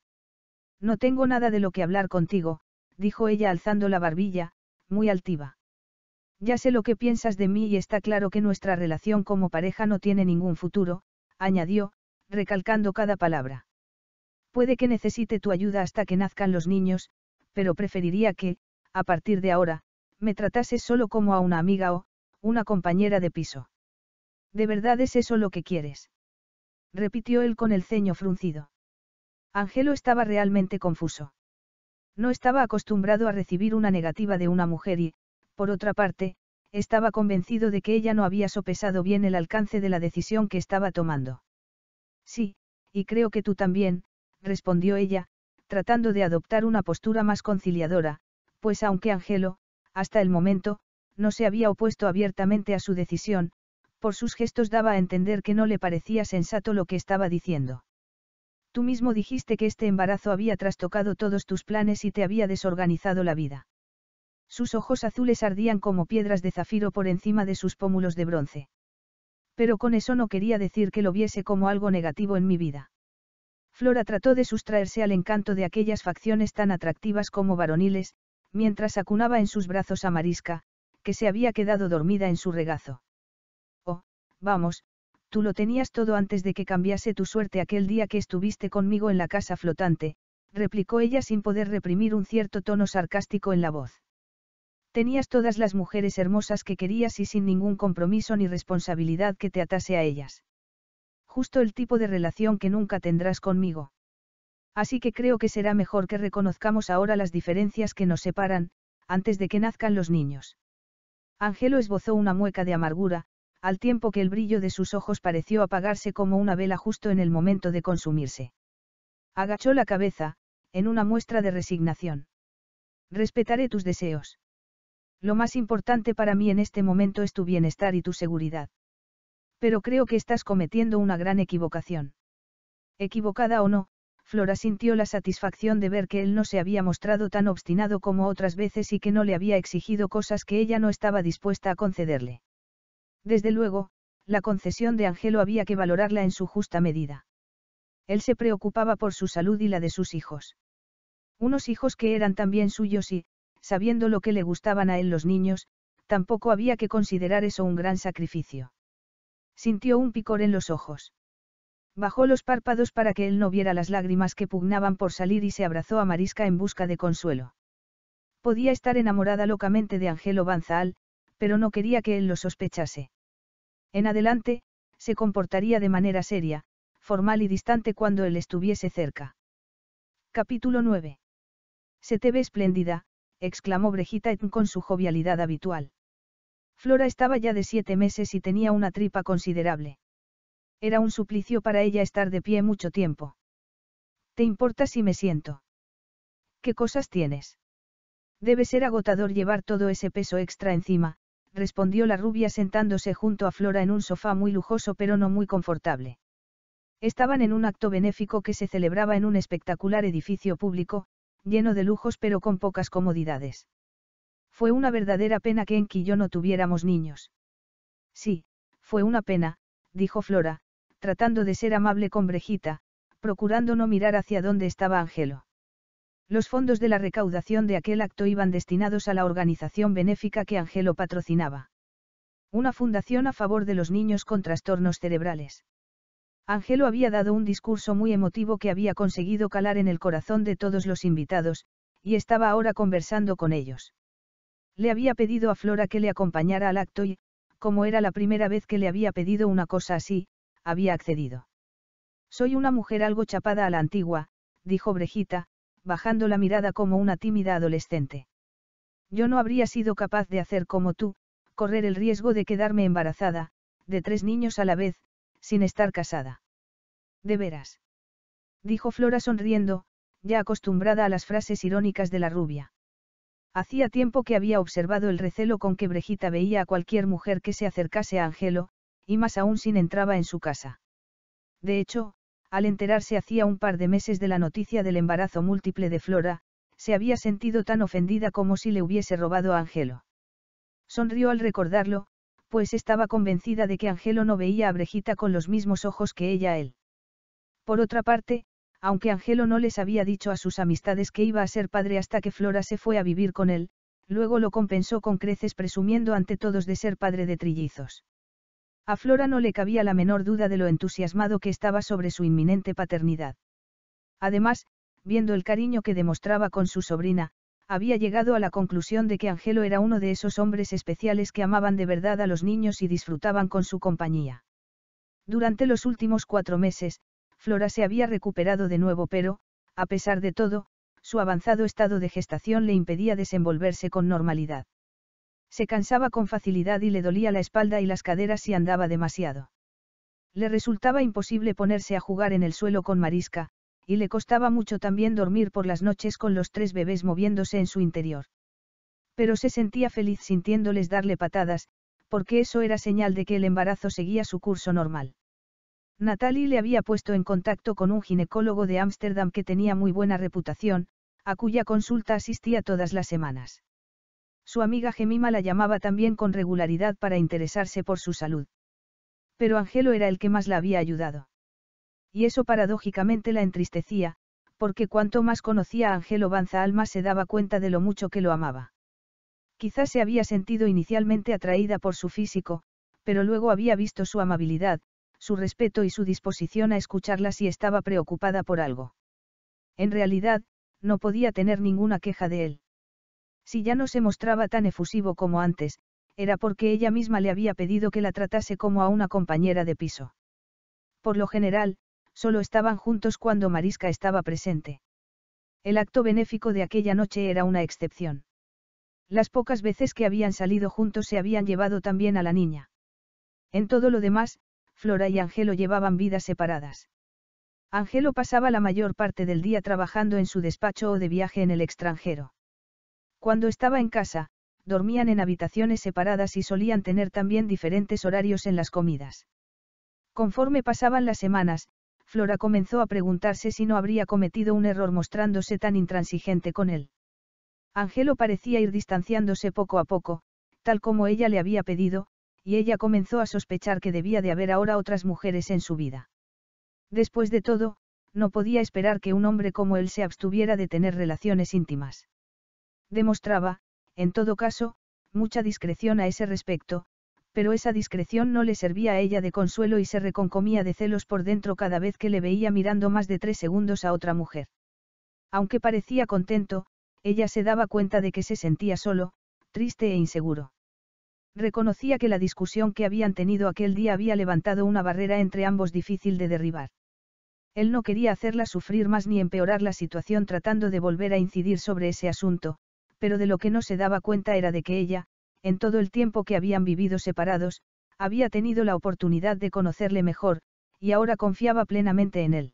No tengo nada de lo que hablar contigo, dijo ella alzando la barbilla, muy altiva. Ya sé lo que piensas de mí y está claro que nuestra relación como pareja no tiene ningún futuro, añadió, recalcando cada palabra. Puede que necesite tu ayuda hasta que nazcan los niños, pero preferiría que, a partir de ahora, me tratases solo como a una amiga o, una compañera de piso. ¿De verdad es eso lo que quieres? repitió él con el ceño fruncido. Angelo estaba realmente confuso. No estaba acostumbrado a recibir una negativa de una mujer y, por otra parte, estaba convencido de que ella no había sopesado bien el alcance de la decisión que estaba tomando. Sí, y creo que tú también, respondió ella, tratando de adoptar una postura más conciliadora, pues aunque Angelo, hasta el momento, no se había opuesto abiertamente a su decisión, por sus gestos daba a entender que no le parecía sensato lo que estaba diciendo. Tú mismo dijiste que este embarazo había trastocado todos tus planes y te había desorganizado la vida. Sus ojos azules ardían como piedras de zafiro por encima de sus pómulos de bronce. Pero con eso no quería decir que lo viese como algo negativo en mi vida. Flora trató de sustraerse al encanto de aquellas facciones tan atractivas como varoniles, mientras acunaba en sus brazos a Marisca, que se había quedado dormida en su regazo. Vamos, tú lo tenías todo antes de que cambiase tu suerte aquel día que estuviste conmigo en la casa flotante, replicó ella sin poder reprimir un cierto tono sarcástico en la voz. Tenías todas las mujeres hermosas que querías y sin ningún compromiso ni responsabilidad que te atase a ellas. Justo el tipo de relación que nunca tendrás conmigo. Así que creo que será mejor que reconozcamos ahora las diferencias que nos separan, antes de que nazcan los niños. Ángelo esbozó una mueca de amargura, al tiempo que el brillo de sus ojos pareció apagarse como una vela justo en el momento de consumirse. Agachó la cabeza, en una muestra de resignación. Respetaré tus deseos. Lo más importante para mí en este momento es tu bienestar y tu seguridad. Pero creo que estás cometiendo una gran equivocación. Equivocada o no, Flora sintió la satisfacción de ver que él no se había mostrado tan obstinado como otras veces y que no le había exigido cosas que ella no estaba dispuesta a concederle. Desde luego, la concesión de Angelo había que valorarla en su justa medida. Él se preocupaba por su salud y la de sus hijos. Unos hijos que eran también suyos y, sabiendo lo que le gustaban a él los niños, tampoco había que considerar eso un gran sacrificio. Sintió un picor en los ojos. Bajó los párpados para que él no viera las lágrimas que pugnaban por salir y se abrazó a Marisca en busca de consuelo. Podía estar enamorada locamente de Angelo Banzal, pero no quería que él lo sospechase. En adelante, se comportaría de manera seria, formal y distante cuando él estuviese cerca. Capítulo 9. Se te ve espléndida, exclamó Brejita con su jovialidad habitual. Flora estaba ya de siete meses y tenía una tripa considerable. Era un suplicio para ella estar de pie mucho tiempo. ¿Te importa si me siento? ¿Qué cosas tienes? Debe ser agotador llevar todo ese peso extra encima, respondió la rubia sentándose junto a Flora en un sofá muy lujoso pero no muy confortable. Estaban en un acto benéfico que se celebraba en un espectacular edificio público, lleno de lujos pero con pocas comodidades. Fue una verdadera pena que y yo no tuviéramos niños. Sí, fue una pena, dijo Flora, tratando de ser amable con Brejita, procurando no mirar hacia dónde estaba Angelo. Los fondos de la recaudación de aquel acto iban destinados a la organización benéfica que Angelo patrocinaba. Una fundación a favor de los niños con trastornos cerebrales. Angelo había dado un discurso muy emotivo que había conseguido calar en el corazón de todos los invitados, y estaba ahora conversando con ellos. Le había pedido a Flora que le acompañara al acto y, como era la primera vez que le había pedido una cosa así, había accedido. Soy una mujer algo chapada a la antigua, dijo Brejita, bajando la mirada como una tímida adolescente. Yo no habría sido capaz de hacer como tú, correr el riesgo de quedarme embarazada, de tres niños a la vez, sin estar casada. De veras. Dijo Flora sonriendo, ya acostumbrada a las frases irónicas de la rubia. Hacía tiempo que había observado el recelo con que Brejita veía a cualquier mujer que se acercase a Angelo, y más aún sin entraba en su casa. De hecho, al enterarse hacía un par de meses de la noticia del embarazo múltiple de Flora, se había sentido tan ofendida como si le hubiese robado a Angelo. Sonrió al recordarlo, pues estaba convencida de que Angelo no veía a Brejita con los mismos ojos que ella a él. Por otra parte, aunque Angelo no les había dicho a sus amistades que iba a ser padre hasta que Flora se fue a vivir con él, luego lo compensó con creces presumiendo ante todos de ser padre de trillizos. A Flora no le cabía la menor duda de lo entusiasmado que estaba sobre su inminente paternidad. Además, viendo el cariño que demostraba con su sobrina, había llegado a la conclusión de que Angelo era uno de esos hombres especiales que amaban de verdad a los niños y disfrutaban con su compañía. Durante los últimos cuatro meses, Flora se había recuperado de nuevo, pero, a pesar de todo, su avanzado estado de gestación le impedía desenvolverse con normalidad. Se cansaba con facilidad y le dolía la espalda y las caderas si andaba demasiado. Le resultaba imposible ponerse a jugar en el suelo con Marisca, y le costaba mucho también dormir por las noches con los tres bebés moviéndose en su interior. Pero se sentía feliz sintiéndoles darle patadas, porque eso era señal de que el embarazo seguía su curso normal. Natalie le había puesto en contacto con un ginecólogo de Ámsterdam que tenía muy buena reputación, a cuya consulta asistía todas las semanas. Su amiga Gemima la llamaba también con regularidad para interesarse por su salud. Pero Angelo era el que más la había ayudado. Y eso paradójicamente la entristecía, porque cuanto más conocía a Angelo Banzaal se daba cuenta de lo mucho que lo amaba. Quizás se había sentido inicialmente atraída por su físico, pero luego había visto su amabilidad, su respeto y su disposición a escucharla si estaba preocupada por algo. En realidad, no podía tener ninguna queja de él. Si ya no se mostraba tan efusivo como antes, era porque ella misma le había pedido que la tratase como a una compañera de piso. Por lo general, solo estaban juntos cuando Marisca estaba presente. El acto benéfico de aquella noche era una excepción. Las pocas veces que habían salido juntos se habían llevado también a la niña. En todo lo demás, Flora y Angelo llevaban vidas separadas. Angelo pasaba la mayor parte del día trabajando en su despacho o de viaje en el extranjero. Cuando estaba en casa, dormían en habitaciones separadas y solían tener también diferentes horarios en las comidas. Conforme pasaban las semanas, Flora comenzó a preguntarse si no habría cometido un error mostrándose tan intransigente con él. Angelo parecía ir distanciándose poco a poco, tal como ella le había pedido, y ella comenzó a sospechar que debía de haber ahora otras mujeres en su vida. Después de todo, no podía esperar que un hombre como él se abstuviera de tener relaciones íntimas. Demostraba, en todo caso, mucha discreción a ese respecto, pero esa discreción no le servía a ella de consuelo y se reconcomía de celos por dentro cada vez que le veía mirando más de tres segundos a otra mujer. Aunque parecía contento, ella se daba cuenta de que se sentía solo, triste e inseguro. Reconocía que la discusión que habían tenido aquel día había levantado una barrera entre ambos difícil de derribar. Él no quería hacerla sufrir más ni empeorar la situación tratando de volver a incidir sobre ese asunto, pero de lo que no se daba cuenta era de que ella, en todo el tiempo que habían vivido separados, había tenido la oportunidad de conocerle mejor, y ahora confiaba plenamente en él.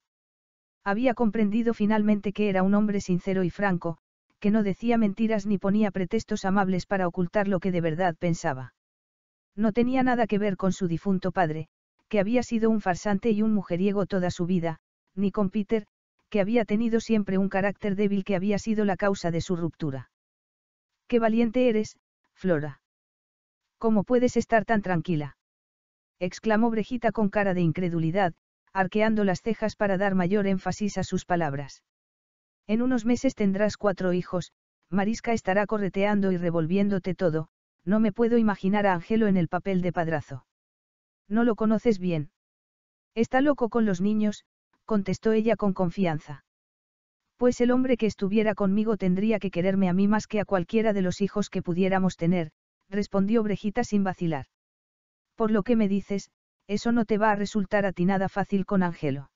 Había comprendido finalmente que era un hombre sincero y franco, que no decía mentiras ni ponía pretextos amables para ocultar lo que de verdad pensaba. No tenía nada que ver con su difunto padre, que había sido un farsante y un mujeriego toda su vida, ni con Peter, que había tenido siempre un carácter débil que había sido la causa de su ruptura. Qué valiente eres, Flora. ¿Cómo puedes estar tan tranquila? exclamó Brejita con cara de incredulidad, arqueando las cejas para dar mayor énfasis a sus palabras. En unos meses tendrás cuatro hijos, Marisca estará correteando y revolviéndote todo, no me puedo imaginar a Angelo en el papel de padrazo. No lo conoces bien. Está loco con los niños, contestó ella con confianza pues el hombre que estuviera conmigo tendría que quererme a mí más que a cualquiera de los hijos que pudiéramos tener, respondió Brejita sin vacilar. Por lo que me dices, eso no te va a resultar a ti nada fácil con Angelo.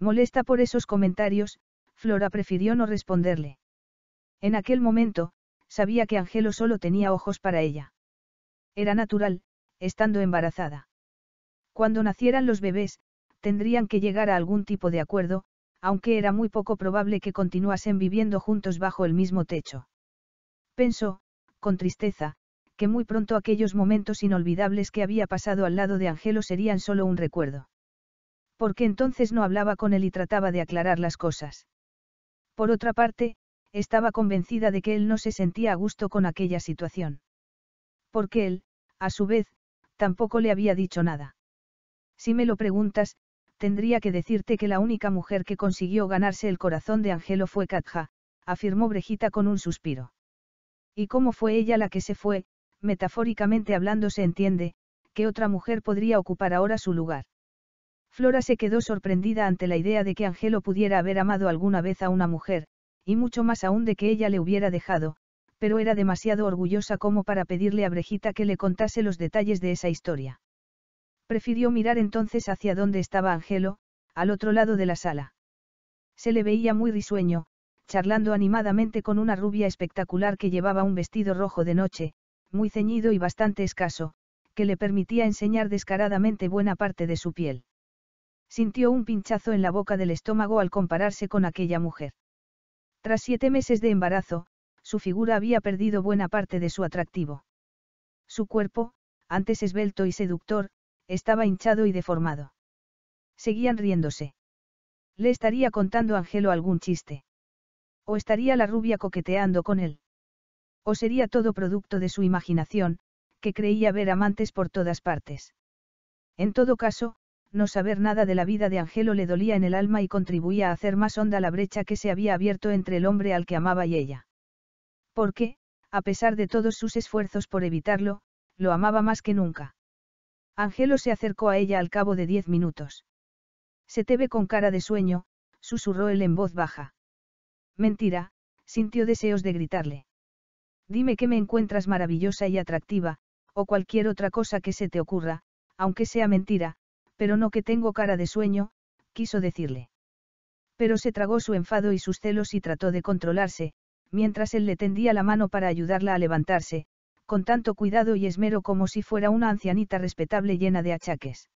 Molesta por esos comentarios, Flora prefirió no responderle. En aquel momento, sabía que Angelo solo tenía ojos para ella. Era natural, estando embarazada. Cuando nacieran los bebés, tendrían que llegar a algún tipo de acuerdo, aunque era muy poco probable que continuasen viviendo juntos bajo el mismo techo. Pensó, con tristeza, que muy pronto aquellos momentos inolvidables que había pasado al lado de Angelo serían solo un recuerdo. Porque entonces no hablaba con él y trataba de aclarar las cosas. Por otra parte, estaba convencida de que él no se sentía a gusto con aquella situación. Porque él, a su vez, tampoco le había dicho nada. Si me lo preguntas, Tendría que decirte que la única mujer que consiguió ganarse el corazón de Angelo fue Katja, afirmó Brejita con un suspiro. ¿Y cómo fue ella la que se fue? Metafóricamente hablando se entiende, que otra mujer podría ocupar ahora su lugar. Flora se quedó sorprendida ante la idea de que Angelo pudiera haber amado alguna vez a una mujer, y mucho más aún de que ella le hubiera dejado, pero era demasiado orgullosa como para pedirle a Brejita que le contase los detalles de esa historia. Prefirió mirar entonces hacia donde estaba Angelo, al otro lado de la sala. Se le veía muy risueño, charlando animadamente con una rubia espectacular que llevaba un vestido rojo de noche, muy ceñido y bastante escaso, que le permitía enseñar descaradamente buena parte de su piel. Sintió un pinchazo en la boca del estómago al compararse con aquella mujer. Tras siete meses de embarazo, su figura había perdido buena parte de su atractivo. Su cuerpo, antes esbelto y seductor, estaba hinchado y deformado. Seguían riéndose. Le estaría contando Angelo algún chiste. O estaría la rubia coqueteando con él. O sería todo producto de su imaginación, que creía ver amantes por todas partes. En todo caso, no saber nada de la vida de Angelo le dolía en el alma y contribuía a hacer más honda la brecha que se había abierto entre el hombre al que amaba y ella. Porque, a pesar de todos sus esfuerzos por evitarlo, lo amaba más que nunca. Angelo se acercó a ella al cabo de diez minutos. Se te ve con cara de sueño, susurró él en voz baja. Mentira, sintió deseos de gritarle. Dime que me encuentras maravillosa y atractiva, o cualquier otra cosa que se te ocurra, aunque sea mentira, pero no que tengo cara de sueño, quiso decirle. Pero se tragó su enfado y sus celos y trató de controlarse, mientras él le tendía la mano para ayudarla a levantarse, con tanto cuidado y esmero como si fuera una ancianita respetable llena de achaques.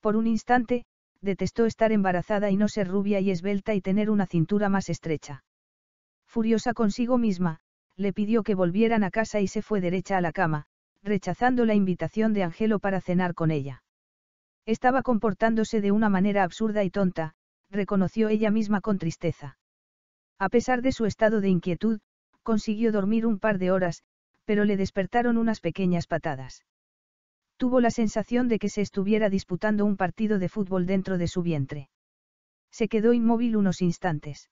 Por un instante, detestó estar embarazada y no ser rubia y esbelta y tener una cintura más estrecha. Furiosa consigo misma, le pidió que volvieran a casa y se fue derecha a la cama, rechazando la invitación de Angelo para cenar con ella. Estaba comportándose de una manera absurda y tonta, reconoció ella misma con tristeza. A pesar de su estado de inquietud, consiguió dormir un par de horas, pero le despertaron unas pequeñas patadas. Tuvo la sensación de que se estuviera disputando un partido de fútbol dentro de su vientre. Se quedó inmóvil unos instantes.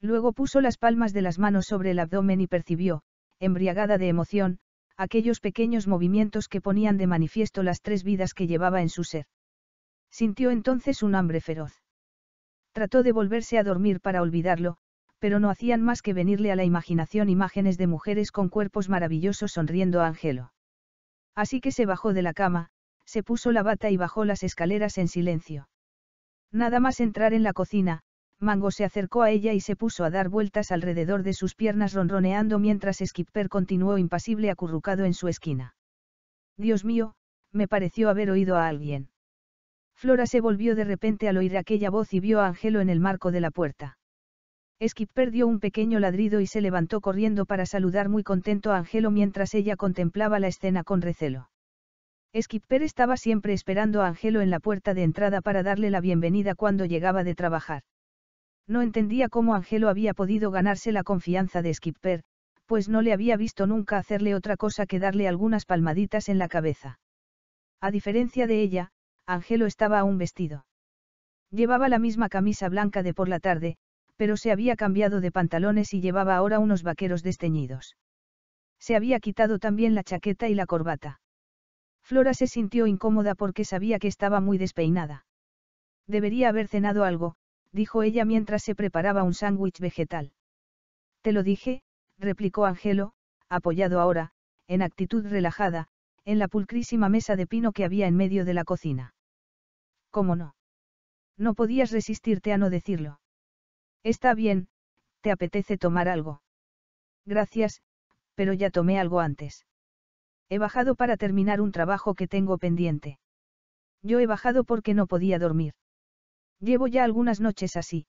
Luego puso las palmas de las manos sobre el abdomen y percibió, embriagada de emoción, aquellos pequeños movimientos que ponían de manifiesto las tres vidas que llevaba en su ser. Sintió entonces un hambre feroz. Trató de volverse a dormir para olvidarlo, pero no hacían más que venirle a la imaginación imágenes de mujeres con cuerpos maravillosos sonriendo a Angelo. Así que se bajó de la cama, se puso la bata y bajó las escaleras en silencio. Nada más entrar en la cocina, Mango se acercó a ella y se puso a dar vueltas alrededor de sus piernas ronroneando mientras Skipper continuó impasible acurrucado en su esquina. Dios mío, me pareció haber oído a alguien. Flora se volvió de repente al oír aquella voz y vio a Angelo en el marco de la puerta. Skipper dio un pequeño ladrido y se levantó corriendo para saludar muy contento a Angelo mientras ella contemplaba la escena con recelo. Skipper estaba siempre esperando a Angelo en la puerta de entrada para darle la bienvenida cuando llegaba de trabajar. No entendía cómo Angelo había podido ganarse la confianza de Skipper, pues no le había visto nunca hacerle otra cosa que darle algunas palmaditas en la cabeza. A diferencia de ella, Angelo estaba aún vestido. Llevaba la misma camisa blanca de por la tarde, pero se había cambiado de pantalones y llevaba ahora unos vaqueros desteñidos. Se había quitado también la chaqueta y la corbata. Flora se sintió incómoda porque sabía que estaba muy despeinada. Debería haber cenado algo, dijo ella mientras se preparaba un sándwich vegetal. Te lo dije, replicó Angelo, apoyado ahora, en actitud relajada, en la pulcrísima mesa de pino que había en medio de la cocina. ¿Cómo no? No podías resistirte a no decirlo. Está bien, ¿te apetece tomar algo? Gracias, pero ya tomé algo antes. He bajado para terminar un trabajo que tengo pendiente. Yo he bajado porque no podía dormir. Llevo ya algunas noches así.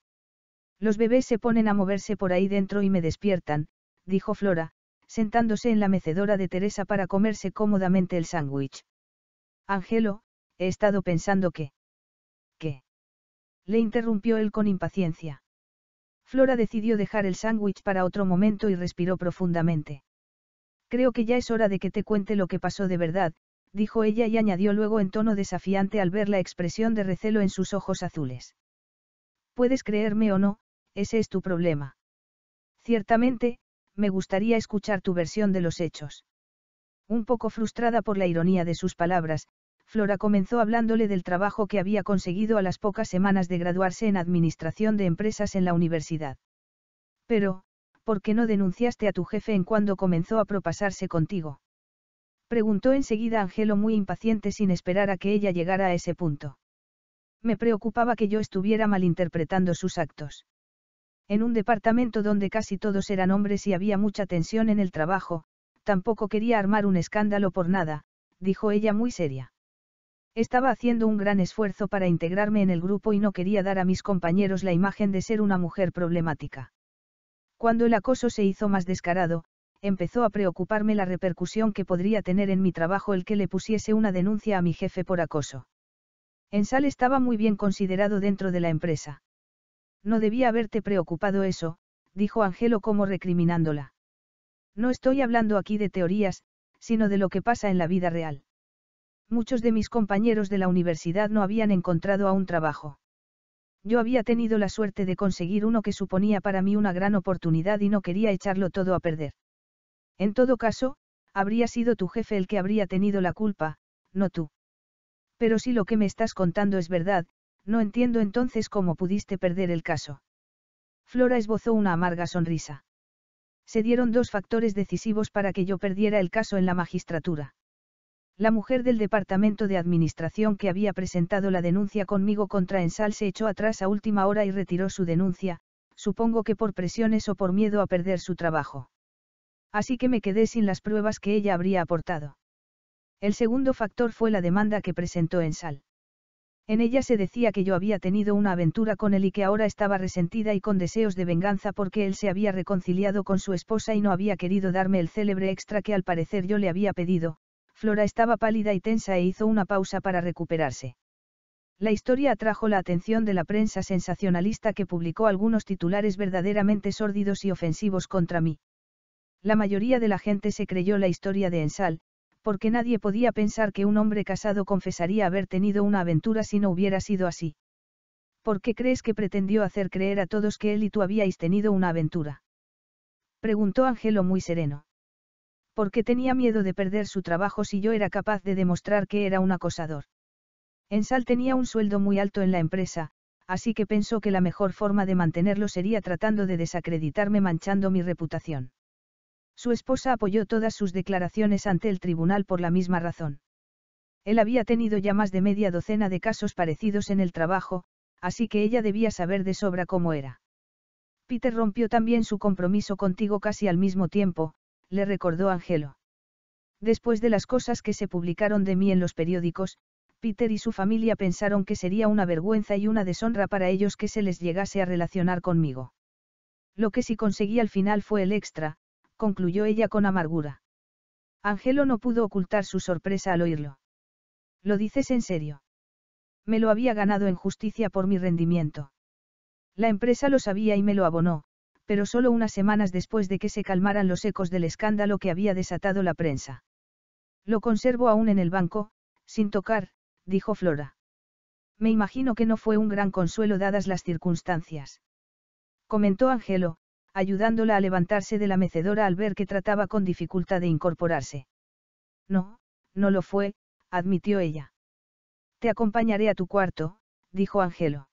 Los bebés se ponen a moverse por ahí dentro y me despiertan, dijo Flora, sentándose en la mecedora de Teresa para comerse cómodamente el sándwich. Angelo, he estado pensando que... ¿Qué? Le interrumpió él con impaciencia. Flora decidió dejar el sándwich para otro momento y respiró profundamente. Creo que ya es hora de que te cuente lo que pasó de verdad, dijo ella y añadió luego en tono desafiante al ver la expresión de recelo en sus ojos azules. Puedes creerme o no, ese es tu problema. Ciertamente, me gustaría escuchar tu versión de los hechos. Un poco frustrada por la ironía de sus palabras, Flora comenzó hablándole del trabajo que había conseguido a las pocas semanas de graduarse en Administración de Empresas en la universidad. Pero, ¿por qué no denunciaste a tu jefe en cuando comenzó a propasarse contigo? Preguntó enseguida Angelo muy impaciente sin esperar a que ella llegara a ese punto. Me preocupaba que yo estuviera malinterpretando sus actos. En un departamento donde casi todos eran hombres y había mucha tensión en el trabajo, tampoco quería armar un escándalo por nada, dijo ella muy seria. Estaba haciendo un gran esfuerzo para integrarme en el grupo y no quería dar a mis compañeros la imagen de ser una mujer problemática. Cuando el acoso se hizo más descarado, empezó a preocuparme la repercusión que podría tener en mi trabajo el que le pusiese una denuncia a mi jefe por acoso. Ensal estaba muy bien considerado dentro de la empresa. No debía haberte preocupado eso, dijo Angelo como recriminándola. No estoy hablando aquí de teorías, sino de lo que pasa en la vida real muchos de mis compañeros de la universidad no habían encontrado aún trabajo. Yo había tenido la suerte de conseguir uno que suponía para mí una gran oportunidad y no quería echarlo todo a perder. En todo caso, habría sido tu jefe el que habría tenido la culpa, no tú. Pero si lo que me estás contando es verdad, no entiendo entonces cómo pudiste perder el caso. Flora esbozó una amarga sonrisa. Se dieron dos factores decisivos para que yo perdiera el caso en la magistratura. La mujer del departamento de administración que había presentado la denuncia conmigo contra Ensal se echó atrás a última hora y retiró su denuncia, supongo que por presiones o por miedo a perder su trabajo. Así que me quedé sin las pruebas que ella habría aportado. El segundo factor fue la demanda que presentó Ensal. En ella se decía que yo había tenido una aventura con él y que ahora estaba resentida y con deseos de venganza porque él se había reconciliado con su esposa y no había querido darme el célebre extra que al parecer yo le había pedido, Flora estaba pálida y tensa e hizo una pausa para recuperarse. La historia atrajo la atención de la prensa sensacionalista que publicó algunos titulares verdaderamente sórdidos y ofensivos contra mí. La mayoría de la gente se creyó la historia de Ensal, porque nadie podía pensar que un hombre casado confesaría haber tenido una aventura si no hubiera sido así. ¿Por qué crees que pretendió hacer creer a todos que él y tú habíais tenido una aventura? Preguntó Angelo muy sereno porque tenía miedo de perder su trabajo si yo era capaz de demostrar que era un acosador. Ensal tenía un sueldo muy alto en la empresa, así que pensó que la mejor forma de mantenerlo sería tratando de desacreditarme manchando mi reputación. Su esposa apoyó todas sus declaraciones ante el tribunal por la misma razón. Él había tenido ya más de media docena de casos parecidos en el trabajo, así que ella debía saber de sobra cómo era. Peter rompió también su compromiso contigo casi al mismo tiempo, le recordó Angelo. Después de las cosas que se publicaron de mí en los periódicos, Peter y su familia pensaron que sería una vergüenza y una deshonra para ellos que se les llegase a relacionar conmigo. Lo que sí conseguí al final fue el extra, concluyó ella con amargura. Angelo no pudo ocultar su sorpresa al oírlo. ¿Lo dices en serio? Me lo había ganado en justicia por mi rendimiento. La empresa lo sabía y me lo abonó, pero solo unas semanas después de que se calmaran los ecos del escándalo que había desatado la prensa. Lo conservo aún en el banco, sin tocar, dijo Flora. Me imagino que no fue un gran consuelo dadas las circunstancias. Comentó Angelo, ayudándola a levantarse de la mecedora al ver que trataba con dificultad de incorporarse. No, no lo fue, admitió ella. Te acompañaré a tu cuarto, dijo Angelo.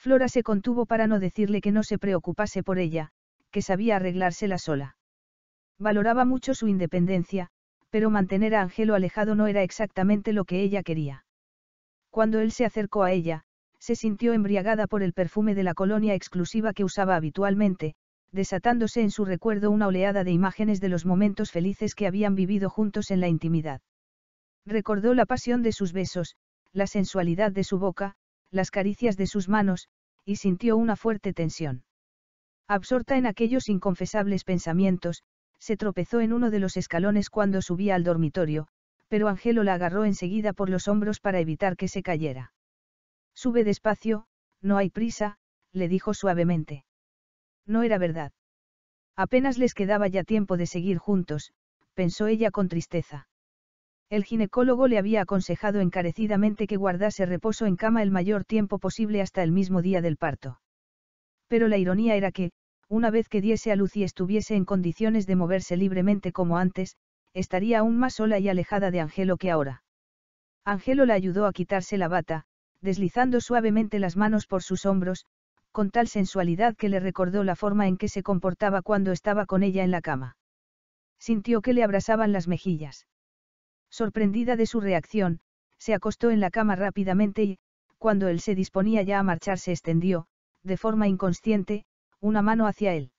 Flora se contuvo para no decirle que no se preocupase por ella, que sabía arreglársela sola. Valoraba mucho su independencia, pero mantener a Angelo alejado no era exactamente lo que ella quería. Cuando él se acercó a ella, se sintió embriagada por el perfume de la colonia exclusiva que usaba habitualmente, desatándose en su recuerdo una oleada de imágenes de los momentos felices que habían vivido juntos en la intimidad. Recordó la pasión de sus besos, la sensualidad de su boca, las caricias de sus manos, y sintió una fuerte tensión. Absorta en aquellos inconfesables pensamientos, se tropezó en uno de los escalones cuando subía al dormitorio, pero Angelo la agarró enseguida por los hombros para evitar que se cayera. Sube despacio, no hay prisa, le dijo suavemente. No era verdad. Apenas les quedaba ya tiempo de seguir juntos, pensó ella con tristeza. El ginecólogo le había aconsejado encarecidamente que guardase reposo en cama el mayor tiempo posible hasta el mismo día del parto. Pero la ironía era que, una vez que diese a luz y estuviese en condiciones de moverse libremente como antes, estaría aún más sola y alejada de Angelo que ahora. Angelo la ayudó a quitarse la bata, deslizando suavemente las manos por sus hombros, con tal sensualidad que le recordó la forma en que se comportaba cuando estaba con ella en la cama. Sintió que le abrasaban las mejillas. Sorprendida de su reacción, se acostó en la cama rápidamente y, cuando él se disponía ya a marchar, se extendió, de forma inconsciente, una mano hacia él.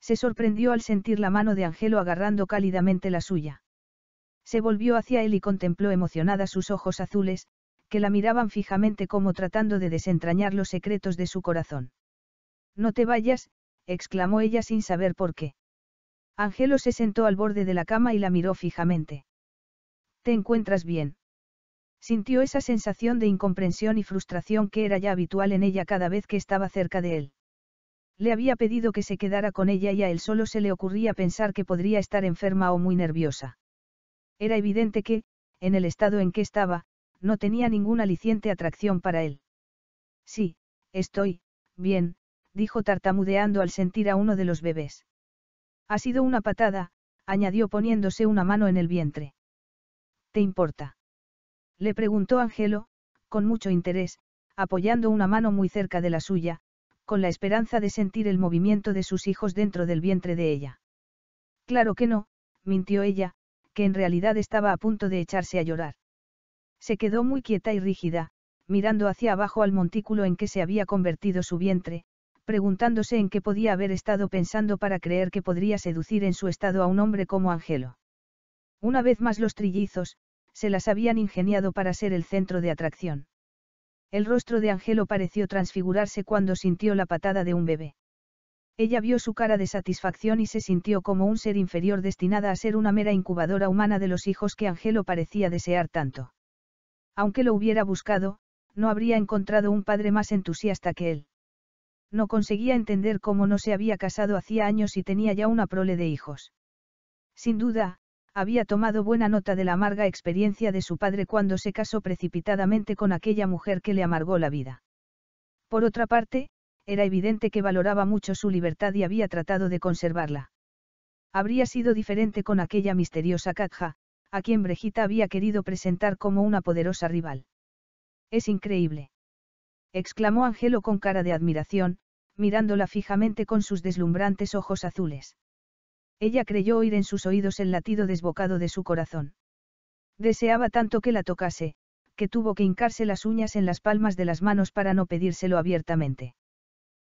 Se sorprendió al sentir la mano de Angelo agarrando cálidamente la suya. Se volvió hacia él y contempló emocionada sus ojos azules, que la miraban fijamente como tratando de desentrañar los secretos de su corazón. No te vayas, exclamó ella sin saber por qué. Angelo se sentó al borde de la cama y la miró fijamente. ¿Te encuentras bien? Sintió esa sensación de incomprensión y frustración que era ya habitual en ella cada vez que estaba cerca de él. Le había pedido que se quedara con ella y a él solo se le ocurría pensar que podría estar enferma o muy nerviosa. Era evidente que, en el estado en que estaba, no tenía ninguna aliciente atracción para él. Sí, estoy, bien, dijo tartamudeando al sentir a uno de los bebés. Ha sido una patada, añadió poniéndose una mano en el vientre. ¿Te importa? Le preguntó Angelo, con mucho interés, apoyando una mano muy cerca de la suya, con la esperanza de sentir el movimiento de sus hijos dentro del vientre de ella. Claro que no, mintió ella, que en realidad estaba a punto de echarse a llorar. Se quedó muy quieta y rígida, mirando hacia abajo al montículo en que se había convertido su vientre, preguntándose en qué podía haber estado pensando para creer que podría seducir en su estado a un hombre como Angelo. Una vez más los trillizos, se las habían ingeniado para ser el centro de atracción. El rostro de Angelo pareció transfigurarse cuando sintió la patada de un bebé. Ella vio su cara de satisfacción y se sintió como un ser inferior destinada a ser una mera incubadora humana de los hijos que Angelo parecía desear tanto. Aunque lo hubiera buscado, no habría encontrado un padre más entusiasta que él. No conseguía entender cómo no se había casado hacía años y tenía ya una prole de hijos. Sin duda, había tomado buena nota de la amarga experiencia de su padre cuando se casó precipitadamente con aquella mujer que le amargó la vida. Por otra parte, era evidente que valoraba mucho su libertad y había tratado de conservarla. Habría sido diferente con aquella misteriosa Katja, a quien Brejita había querido presentar como una poderosa rival. Es increíble. exclamó Angelo con cara de admiración, mirándola fijamente con sus deslumbrantes ojos azules ella creyó oír en sus oídos el latido desbocado de su corazón. Deseaba tanto que la tocase, que tuvo que hincarse las uñas en las palmas de las manos para no pedírselo abiertamente.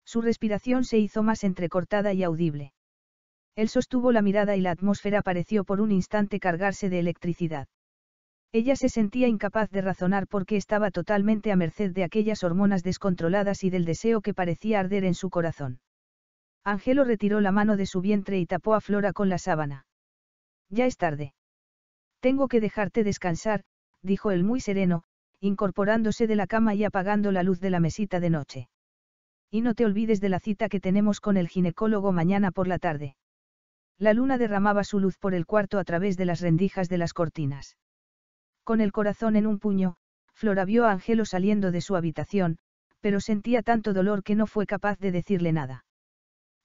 Su respiración se hizo más entrecortada y audible. Él sostuvo la mirada y la atmósfera pareció por un instante cargarse de electricidad. Ella se sentía incapaz de razonar porque estaba totalmente a merced de aquellas hormonas descontroladas y del deseo que parecía arder en su corazón. Angelo retiró la mano de su vientre y tapó a Flora con la sábana. Ya es tarde. Tengo que dejarte descansar, dijo él muy sereno, incorporándose de la cama y apagando la luz de la mesita de noche. Y no te olvides de la cita que tenemos con el ginecólogo mañana por la tarde. La luna derramaba su luz por el cuarto a través de las rendijas de las cortinas. Con el corazón en un puño, Flora vio a Angelo saliendo de su habitación, pero sentía tanto dolor que no fue capaz de decirle nada.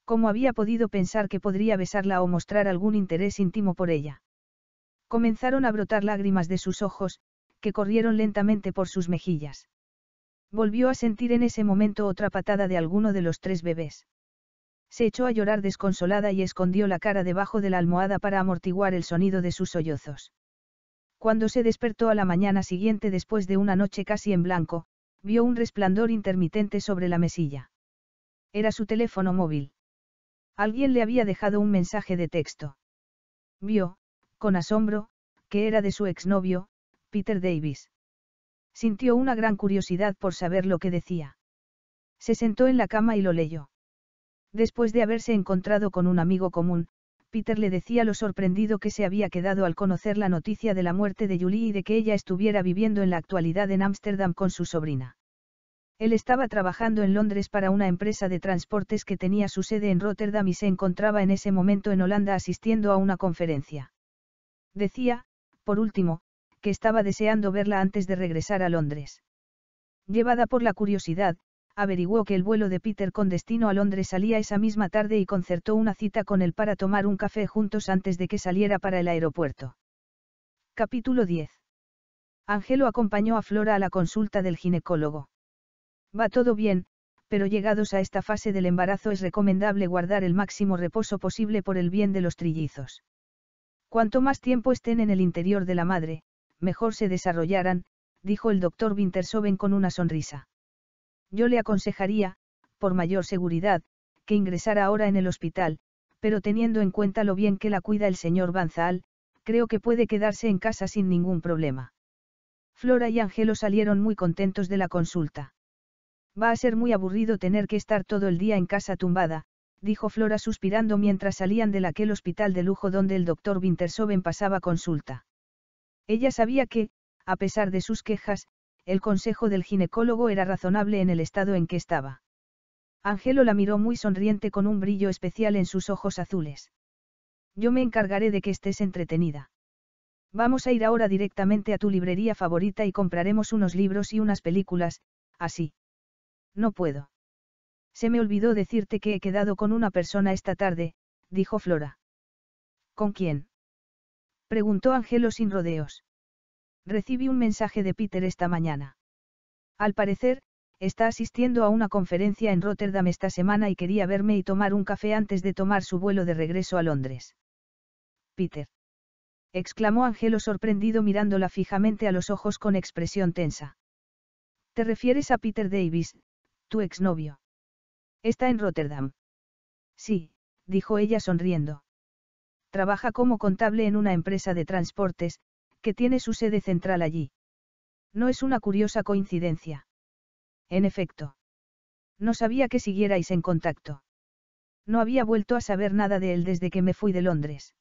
¿Cómo había podido pensar que podría besarla o mostrar algún interés íntimo por ella? Comenzaron a brotar lágrimas de sus ojos, que corrieron lentamente por sus mejillas. Volvió a sentir en ese momento otra patada de alguno de los tres bebés. Se echó a llorar desconsolada y escondió la cara debajo de la almohada para amortiguar el sonido de sus sollozos. Cuando se despertó a la mañana siguiente después de una noche casi en blanco, vio un resplandor intermitente sobre la mesilla. Era su teléfono móvil. Alguien le había dejado un mensaje de texto. Vio, con asombro, que era de su exnovio, Peter Davis. Sintió una gran curiosidad por saber lo que decía. Se sentó en la cama y lo leyó. Después de haberse encontrado con un amigo común, Peter le decía lo sorprendido que se había quedado al conocer la noticia de la muerte de Julie y de que ella estuviera viviendo en la actualidad en Ámsterdam con su sobrina. Él estaba trabajando en Londres para una empresa de transportes que tenía su sede en Rotterdam y se encontraba en ese momento en Holanda asistiendo a una conferencia. Decía, por último, que estaba deseando verla antes de regresar a Londres. Llevada por la curiosidad, averiguó que el vuelo de Peter con destino a Londres salía esa misma tarde y concertó una cita con él para tomar un café juntos antes de que saliera para el aeropuerto. Capítulo 10. Angelo acompañó a Flora a la consulta del ginecólogo. Va todo bien, pero llegados a esta fase del embarazo es recomendable guardar el máximo reposo posible por el bien de los trillizos. Cuanto más tiempo estén en el interior de la madre, mejor se desarrollarán, dijo el doctor Wintersoven con una sonrisa. Yo le aconsejaría, por mayor seguridad, que ingresara ahora en el hospital, pero teniendo en cuenta lo bien que la cuida el señor Banzal, creo que puede quedarse en casa sin ningún problema. Flora y Angelo salieron muy contentos de la consulta. Va a ser muy aburrido tener que estar todo el día en casa tumbada, dijo Flora suspirando mientras salían del aquel hospital de lujo donde el doctor Wintersoven pasaba consulta. Ella sabía que, a pesar de sus quejas, el consejo del ginecólogo era razonable en el estado en que estaba. Angelo la miró muy sonriente con un brillo especial en sus ojos azules. Yo me encargaré de que estés entretenida. Vamos a ir ahora directamente a tu librería favorita y compraremos unos libros y unas películas, así. No puedo. Se me olvidó decirte que he quedado con una persona esta tarde, dijo Flora. ¿Con quién? preguntó Angelo sin rodeos. Recibí un mensaje de Peter esta mañana. Al parecer, está asistiendo a una conferencia en Rotterdam esta semana y quería verme y tomar un café antes de tomar su vuelo de regreso a Londres. Peter. exclamó Angelo sorprendido mirándola fijamente a los ojos con expresión tensa. ¿Te refieres a Peter Davis, tu exnovio. Está en Rotterdam. Sí, dijo ella sonriendo. Trabaja como contable en una empresa de transportes, que tiene su sede central allí. No es una curiosa coincidencia. En efecto. No sabía que siguierais en contacto. No había vuelto a saber nada de él desde que me fui de Londres.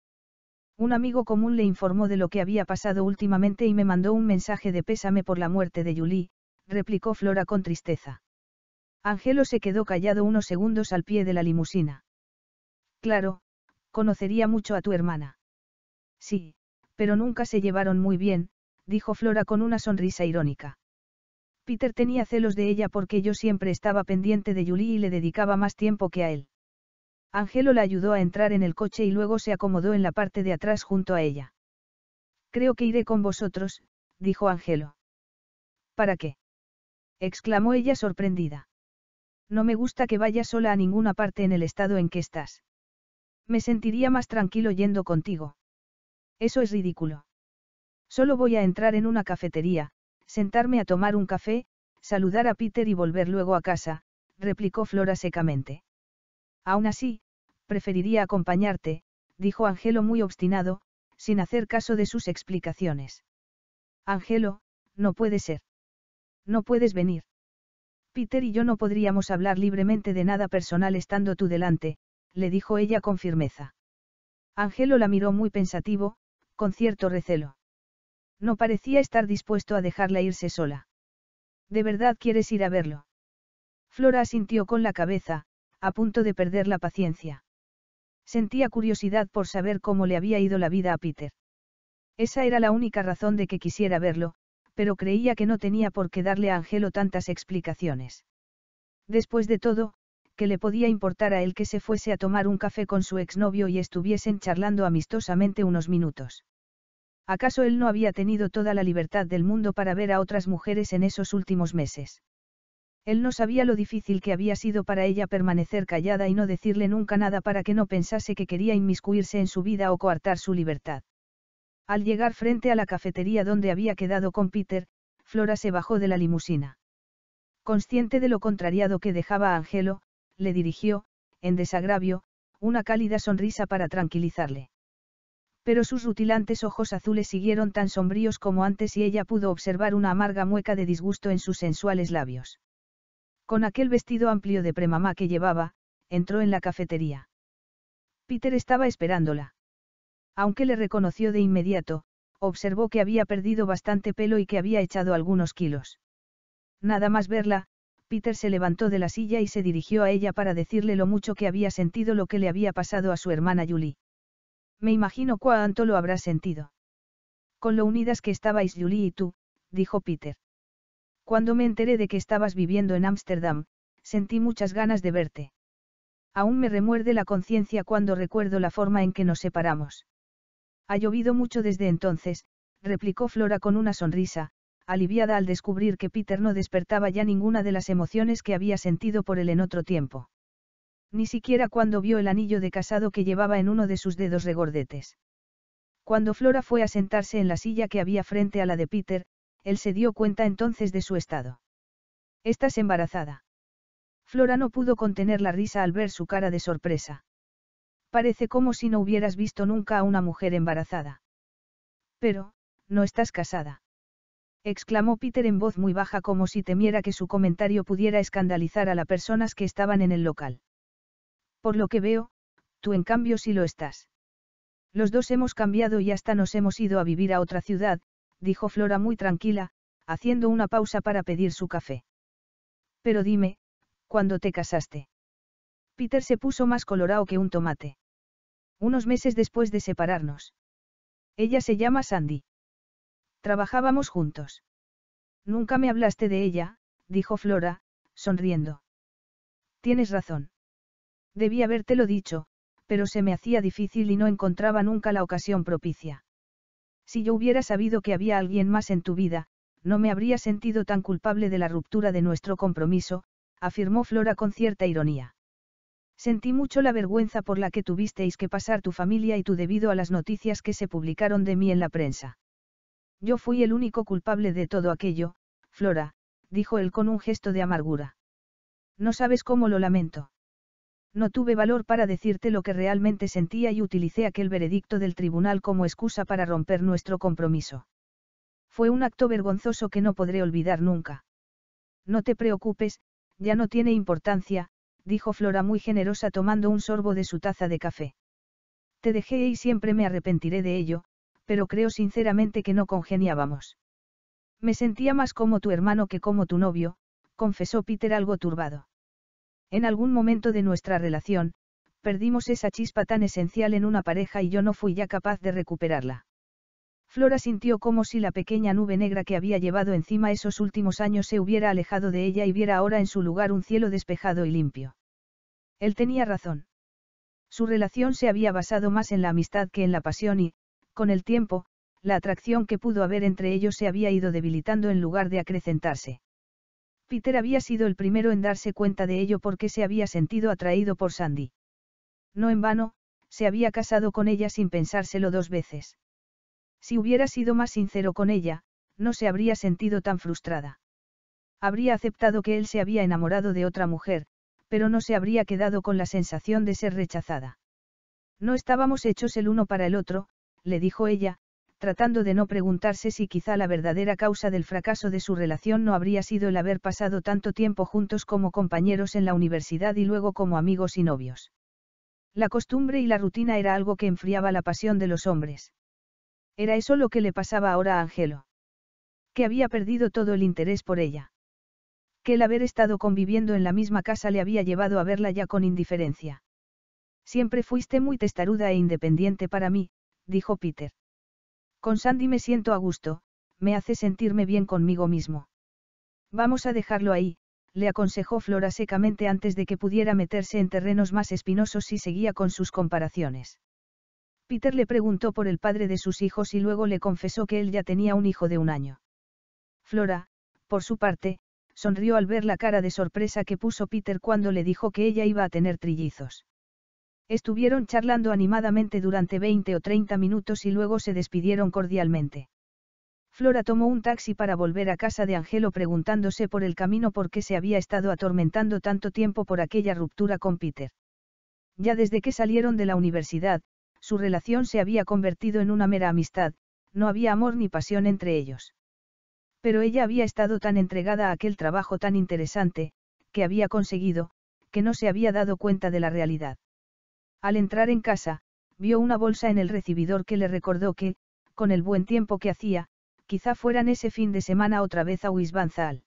Un amigo común le informó de lo que había pasado últimamente y me mandó un mensaje de pésame por la muerte de Julie, replicó Flora con tristeza. Angelo se quedó callado unos segundos al pie de la limusina. Claro, conocería mucho a tu hermana. Sí, pero nunca se llevaron muy bien, dijo Flora con una sonrisa irónica. Peter tenía celos de ella porque yo siempre estaba pendiente de Julie y le dedicaba más tiempo que a él. Angelo la ayudó a entrar en el coche y luego se acomodó en la parte de atrás junto a ella. Creo que iré con vosotros, dijo Angelo. ¿Para qué? exclamó ella sorprendida. No me gusta que vayas sola a ninguna parte en el estado en que estás. Me sentiría más tranquilo yendo contigo. Eso es ridículo. Solo voy a entrar en una cafetería, sentarme a tomar un café, saludar a Peter y volver luego a casa, replicó Flora secamente. Aún así, preferiría acompañarte, dijo Angelo muy obstinado, sin hacer caso de sus explicaciones. Angelo, no puede ser. No puedes venir. Peter y yo no podríamos hablar libremente de nada personal estando tú delante, le dijo ella con firmeza. Angelo la miró muy pensativo, con cierto recelo. No parecía estar dispuesto a dejarla irse sola. ¿De verdad quieres ir a verlo? Flora asintió con la cabeza, a punto de perder la paciencia. Sentía curiosidad por saber cómo le había ido la vida a Peter. Esa era la única razón de que quisiera verlo, pero creía que no tenía por qué darle a Angelo tantas explicaciones. Después de todo, ¿qué le podía importar a él que se fuese a tomar un café con su exnovio y estuviesen charlando amistosamente unos minutos? ¿Acaso él no había tenido toda la libertad del mundo para ver a otras mujeres en esos últimos meses? Él no sabía lo difícil que había sido para ella permanecer callada y no decirle nunca nada para que no pensase que quería inmiscuirse en su vida o coartar su libertad. Al llegar frente a la cafetería donde había quedado con Peter, Flora se bajó de la limusina. Consciente de lo contrariado que dejaba a Angelo, le dirigió, en desagravio, una cálida sonrisa para tranquilizarle. Pero sus rutilantes ojos azules siguieron tan sombríos como antes y ella pudo observar una amarga mueca de disgusto en sus sensuales labios. Con aquel vestido amplio de premamá que llevaba, entró en la cafetería. Peter estaba esperándola. Aunque le reconoció de inmediato, observó que había perdido bastante pelo y que había echado algunos kilos. Nada más verla, Peter se levantó de la silla y se dirigió a ella para decirle lo mucho que había sentido lo que le había pasado a su hermana Julie. Me imagino cuánto lo habrás sentido. Con lo unidas que estabais Julie y tú, dijo Peter. Cuando me enteré de que estabas viviendo en Ámsterdam, sentí muchas ganas de verte. Aún me remuerde la conciencia cuando recuerdo la forma en que nos separamos. Ha llovido mucho desde entonces, replicó Flora con una sonrisa, aliviada al descubrir que Peter no despertaba ya ninguna de las emociones que había sentido por él en otro tiempo. Ni siquiera cuando vio el anillo de casado que llevaba en uno de sus dedos regordetes. Cuando Flora fue a sentarse en la silla que había frente a la de Peter, él se dio cuenta entonces de su estado. Estás embarazada. Flora no pudo contener la risa al ver su cara de sorpresa. Parece como si no hubieras visto nunca a una mujer embarazada. Pero, no estás casada. Exclamó Peter en voz muy baja como si temiera que su comentario pudiera escandalizar a las personas que estaban en el local. Por lo que veo, tú en cambio sí lo estás. Los dos hemos cambiado y hasta nos hemos ido a vivir a otra ciudad, dijo Flora muy tranquila, haciendo una pausa para pedir su café. Pero dime, ¿cuándo te casaste? Peter se puso más colorado que un tomate. Unos meses después de separarnos. Ella se llama Sandy. Trabajábamos juntos. Nunca me hablaste de ella, dijo Flora, sonriendo. Tienes razón. Debí habértelo dicho, pero se me hacía difícil y no encontraba nunca la ocasión propicia. Si yo hubiera sabido que había alguien más en tu vida, no me habría sentido tan culpable de la ruptura de nuestro compromiso, afirmó Flora con cierta ironía. Sentí mucho la vergüenza por la que tuvisteis que pasar tu familia y tú debido a las noticias que se publicaron de mí en la prensa. Yo fui el único culpable de todo aquello, Flora, dijo él con un gesto de amargura. No sabes cómo lo lamento. No tuve valor para decirte lo que realmente sentía y utilicé aquel veredicto del tribunal como excusa para romper nuestro compromiso. Fue un acto vergonzoso que no podré olvidar nunca. No te preocupes, ya no tiene importancia, dijo Flora muy generosa tomando un sorbo de su taza de café. Te dejé y siempre me arrepentiré de ello, pero creo sinceramente que no congeniábamos. Me sentía más como tu hermano que como tu novio, confesó Peter algo turbado. En algún momento de nuestra relación, perdimos esa chispa tan esencial en una pareja y yo no fui ya capaz de recuperarla. Flora sintió como si la pequeña nube negra que había llevado encima esos últimos años se hubiera alejado de ella y viera ahora en su lugar un cielo despejado y limpio. Él tenía razón. Su relación se había basado más en la amistad que en la pasión y, con el tiempo, la atracción que pudo haber entre ellos se había ido debilitando en lugar de acrecentarse. Peter había sido el primero en darse cuenta de ello porque se había sentido atraído por Sandy. No en vano, se había casado con ella sin pensárselo dos veces. Si hubiera sido más sincero con ella, no se habría sentido tan frustrada. Habría aceptado que él se había enamorado de otra mujer, pero no se habría quedado con la sensación de ser rechazada. No estábamos hechos el uno para el otro, le dijo ella, tratando de no preguntarse si quizá la verdadera causa del fracaso de su relación no habría sido el haber pasado tanto tiempo juntos como compañeros en la universidad y luego como amigos y novios. La costumbre y la rutina era algo que enfriaba la pasión de los hombres. Era eso lo que le pasaba ahora a Angelo. Que había perdido todo el interés por ella. Que el haber estado conviviendo en la misma casa le había llevado a verla ya con indiferencia. Siempre fuiste muy testaruda e independiente para mí, dijo Peter. Con Sandy me siento a gusto, me hace sentirme bien conmigo mismo. Vamos a dejarlo ahí, le aconsejó Flora secamente antes de que pudiera meterse en terrenos más espinosos si seguía con sus comparaciones. Peter le preguntó por el padre de sus hijos y luego le confesó que él ya tenía un hijo de un año. Flora, por su parte, sonrió al ver la cara de sorpresa que puso Peter cuando le dijo que ella iba a tener trillizos. Estuvieron charlando animadamente durante 20 o 30 minutos y luego se despidieron cordialmente. Flora tomó un taxi para volver a casa de Angelo preguntándose por el camino por qué se había estado atormentando tanto tiempo por aquella ruptura con Peter. Ya desde que salieron de la universidad, su relación se había convertido en una mera amistad, no había amor ni pasión entre ellos. Pero ella había estado tan entregada a aquel trabajo tan interesante, que había conseguido, que no se había dado cuenta de la realidad. Al entrar en casa, vio una bolsa en el recibidor que le recordó que, con el buen tiempo que hacía, quizá fueran ese fin de semana otra vez a Wisbanzal.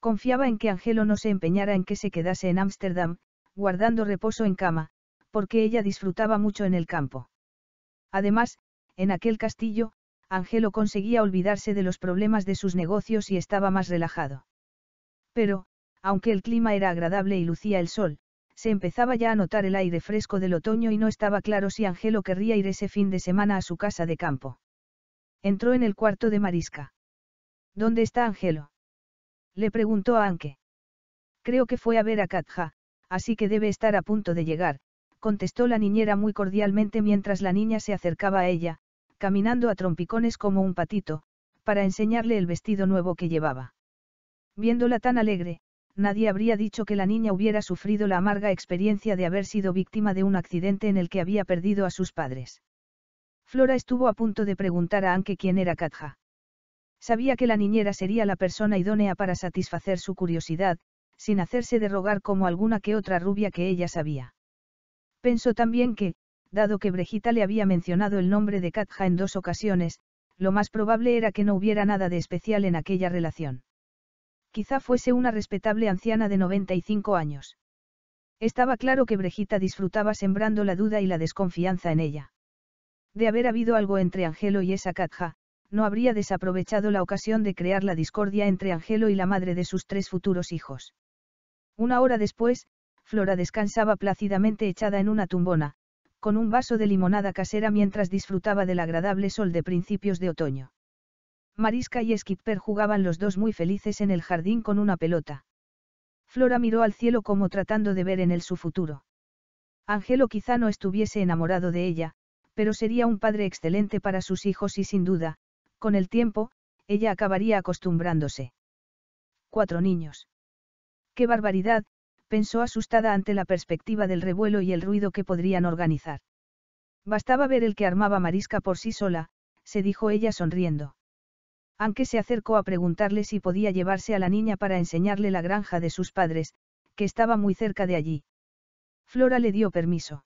Confiaba en que Angelo no se empeñara en que se quedase en Ámsterdam, guardando reposo en cama, porque ella disfrutaba mucho en el campo. Además, en aquel castillo, Angelo conseguía olvidarse de los problemas de sus negocios y estaba más relajado. Pero, aunque el clima era agradable y lucía el sol, se empezaba ya a notar el aire fresco del otoño y no estaba claro si Angelo querría ir ese fin de semana a su casa de campo. Entró en el cuarto de Marisca. ¿Dónde está Angelo? Le preguntó a Anke. Creo que fue a ver a Katja, así que debe estar a punto de llegar, contestó la niñera muy cordialmente mientras la niña se acercaba a ella, caminando a trompicones como un patito, para enseñarle el vestido nuevo que llevaba. Viéndola tan alegre, nadie habría dicho que la niña hubiera sufrido la amarga experiencia de haber sido víctima de un accidente en el que había perdido a sus padres. Flora estuvo a punto de preguntar a Anke quién era Katja. Sabía que la niñera sería la persona idónea para satisfacer su curiosidad, sin hacerse de rogar como alguna que otra rubia que ella sabía. Pensó también que, dado que Brejita le había mencionado el nombre de Katja en dos ocasiones, lo más probable era que no hubiera nada de especial en aquella relación. Quizá fuese una respetable anciana de 95 años. Estaba claro que Brejita disfrutaba sembrando la duda y la desconfianza en ella. De haber habido algo entre Angelo y esa Katja, no habría desaprovechado la ocasión de crear la discordia entre Angelo y la madre de sus tres futuros hijos. Una hora después, Flora descansaba plácidamente echada en una tumbona, con un vaso de limonada casera mientras disfrutaba del agradable sol de principios de otoño. Marisca y Skipper jugaban los dos muy felices en el jardín con una pelota. Flora miró al cielo como tratando de ver en él su futuro. Angelo quizá no estuviese enamorado de ella, pero sería un padre excelente para sus hijos y sin duda, con el tiempo, ella acabaría acostumbrándose. Cuatro niños. ¡Qué barbaridad! pensó asustada ante la perspectiva del revuelo y el ruido que podrían organizar. Bastaba ver el que armaba Marisca por sí sola, se dijo ella sonriendo. Aunque se acercó a preguntarle si podía llevarse a la niña para enseñarle la granja de sus padres, que estaba muy cerca de allí. Flora le dio permiso.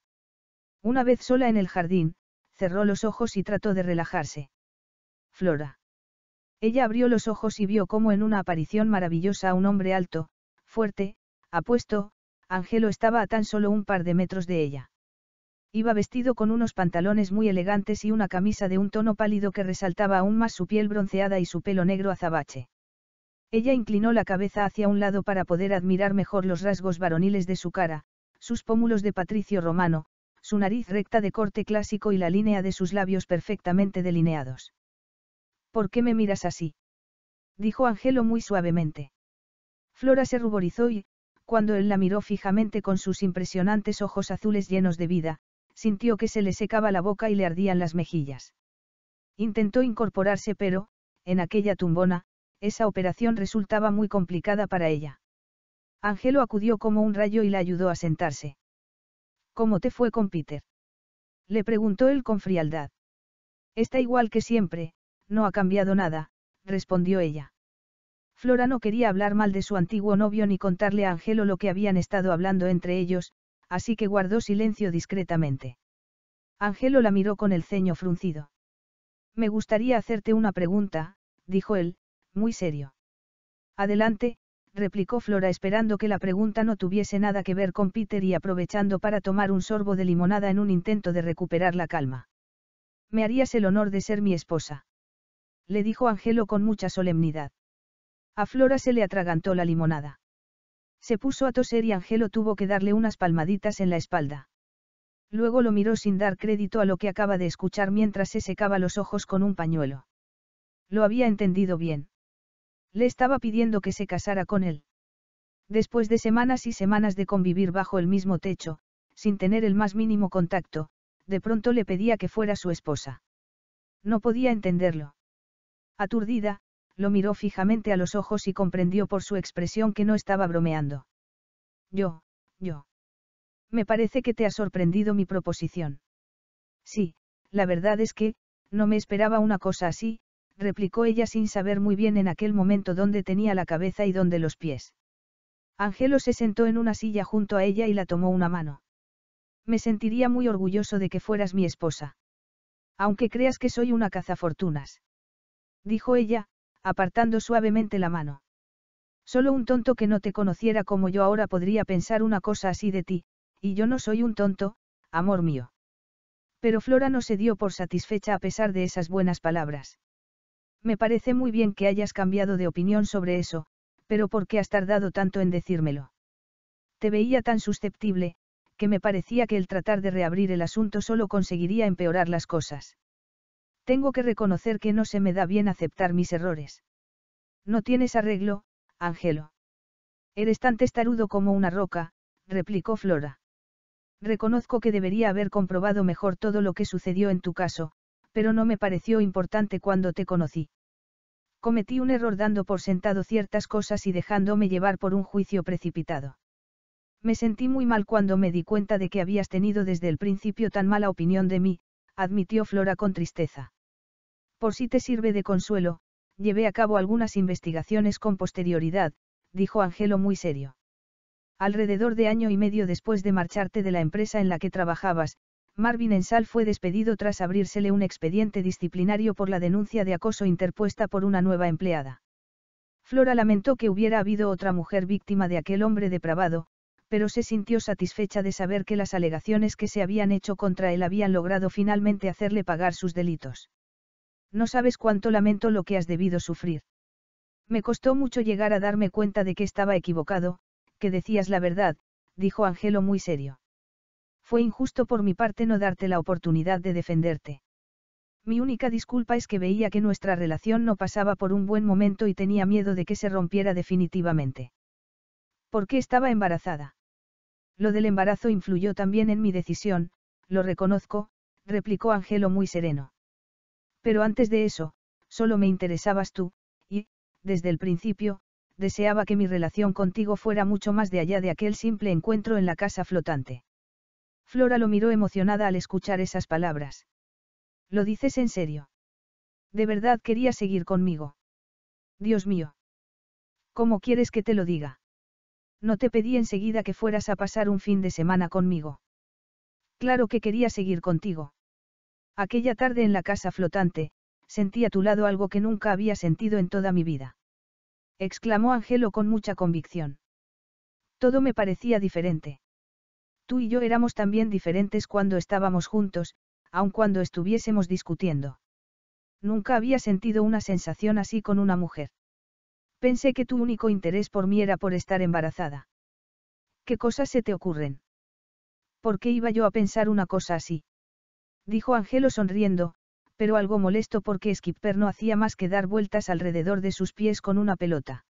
Una vez sola en el jardín, cerró los ojos y trató de relajarse. Flora. Ella abrió los ojos y vio como en una aparición maravillosa un hombre alto, fuerte, apuesto, Angelo estaba a tan solo un par de metros de ella. Iba vestido con unos pantalones muy elegantes y una camisa de un tono pálido que resaltaba aún más su piel bronceada y su pelo negro azabache. Ella inclinó la cabeza hacia un lado para poder admirar mejor los rasgos varoniles de su cara, sus pómulos de patricio romano, su nariz recta de corte clásico y la línea de sus labios perfectamente delineados. ¿Por qué me miras así? dijo Angelo muy suavemente. Flora se ruborizó y, cuando él la miró fijamente con sus impresionantes ojos azules llenos de vida, sintió que se le secaba la boca y le ardían las mejillas. Intentó incorporarse pero, en aquella tumbona, esa operación resultaba muy complicada para ella. Ángelo acudió como un rayo y la ayudó a sentarse. ¿Cómo te fue con Peter? Le preguntó él con frialdad. Está igual que siempre, no ha cambiado nada, respondió ella. Flora no quería hablar mal de su antiguo novio ni contarle a Angelo lo que habían estado hablando entre ellos, así que guardó silencio discretamente. Angelo la miró con el ceño fruncido. Me gustaría hacerte una pregunta, dijo él, muy serio. Adelante, replicó Flora esperando que la pregunta no tuviese nada que ver con Peter y aprovechando para tomar un sorbo de limonada en un intento de recuperar la calma. Me harías el honor de ser mi esposa. Le dijo Angelo con mucha solemnidad. A Flora se le atragantó la limonada. Se puso a toser y Angelo tuvo que darle unas palmaditas en la espalda. Luego lo miró sin dar crédito a lo que acaba de escuchar mientras se secaba los ojos con un pañuelo. Lo había entendido bien. Le estaba pidiendo que se casara con él. Después de semanas y semanas de convivir bajo el mismo techo, sin tener el más mínimo contacto, de pronto le pedía que fuera su esposa. No podía entenderlo. Aturdida, lo miró fijamente a los ojos y comprendió por su expresión que no estaba bromeando. Yo, yo. Me parece que te ha sorprendido mi proposición. Sí, la verdad es que, no me esperaba una cosa así, replicó ella sin saber muy bien en aquel momento dónde tenía la cabeza y dónde los pies. Angelo se sentó en una silla junto a ella y la tomó una mano. Me sentiría muy orgulloso de que fueras mi esposa. Aunque creas que soy una cazafortunas. Dijo ella, apartando suavemente la mano. Solo un tonto que no te conociera como yo ahora podría pensar una cosa así de ti, y yo no soy un tonto, amor mío. Pero Flora no se dio por satisfecha a pesar de esas buenas palabras. Me parece muy bien que hayas cambiado de opinión sobre eso, pero ¿por qué has tardado tanto en decírmelo? Te veía tan susceptible, que me parecía que el tratar de reabrir el asunto solo conseguiría empeorar las cosas. Tengo que reconocer que no se me da bien aceptar mis errores. No tienes arreglo, Ángelo. Eres tan testarudo como una roca, replicó Flora. Reconozco que debería haber comprobado mejor todo lo que sucedió en tu caso, pero no me pareció importante cuando te conocí. Cometí un error dando por sentado ciertas cosas y dejándome llevar por un juicio precipitado. Me sentí muy mal cuando me di cuenta de que habías tenido desde el principio tan mala opinión de mí, admitió Flora con tristeza. Por si te sirve de consuelo, llevé a cabo algunas investigaciones con posterioridad, dijo Angelo muy serio. Alrededor de año y medio después de marcharte de la empresa en la que trabajabas, Marvin Ensal fue despedido tras abrírsele un expediente disciplinario por la denuncia de acoso interpuesta por una nueva empleada. Flora lamentó que hubiera habido otra mujer víctima de aquel hombre depravado, pero se sintió satisfecha de saber que las alegaciones que se habían hecho contra él habían logrado finalmente hacerle pagar sus delitos. No sabes cuánto lamento lo que has debido sufrir. Me costó mucho llegar a darme cuenta de que estaba equivocado, que decías la verdad, dijo Angelo muy serio. Fue injusto por mi parte no darte la oportunidad de defenderte. Mi única disculpa es que veía que nuestra relación no pasaba por un buen momento y tenía miedo de que se rompiera definitivamente. ¿Por qué estaba embarazada? Lo del embarazo influyó también en mi decisión, lo reconozco, replicó Angelo muy sereno. Pero antes de eso, solo me interesabas tú, y, desde el principio, deseaba que mi relación contigo fuera mucho más de allá de aquel simple encuentro en la casa flotante. Flora lo miró emocionada al escuchar esas palabras. ¿Lo dices en serio? ¿De verdad quería seguir conmigo? Dios mío. ¿Cómo quieres que te lo diga? No te pedí enseguida que fueras a pasar un fin de semana conmigo. Claro que quería seguir contigo. Aquella tarde en la casa flotante, sentí a tu lado algo que nunca había sentido en toda mi vida. Exclamó Angelo con mucha convicción. Todo me parecía diferente. Tú y yo éramos también diferentes cuando estábamos juntos, aun cuando estuviésemos discutiendo. Nunca había sentido una sensación así con una mujer. Pensé que tu único interés por mí era por estar embarazada. ¿Qué cosas se te ocurren? ¿Por qué iba yo a pensar una cosa así? dijo Angelo sonriendo, pero algo molesto porque Skipper no hacía más que dar vueltas alrededor de sus pies con una pelota.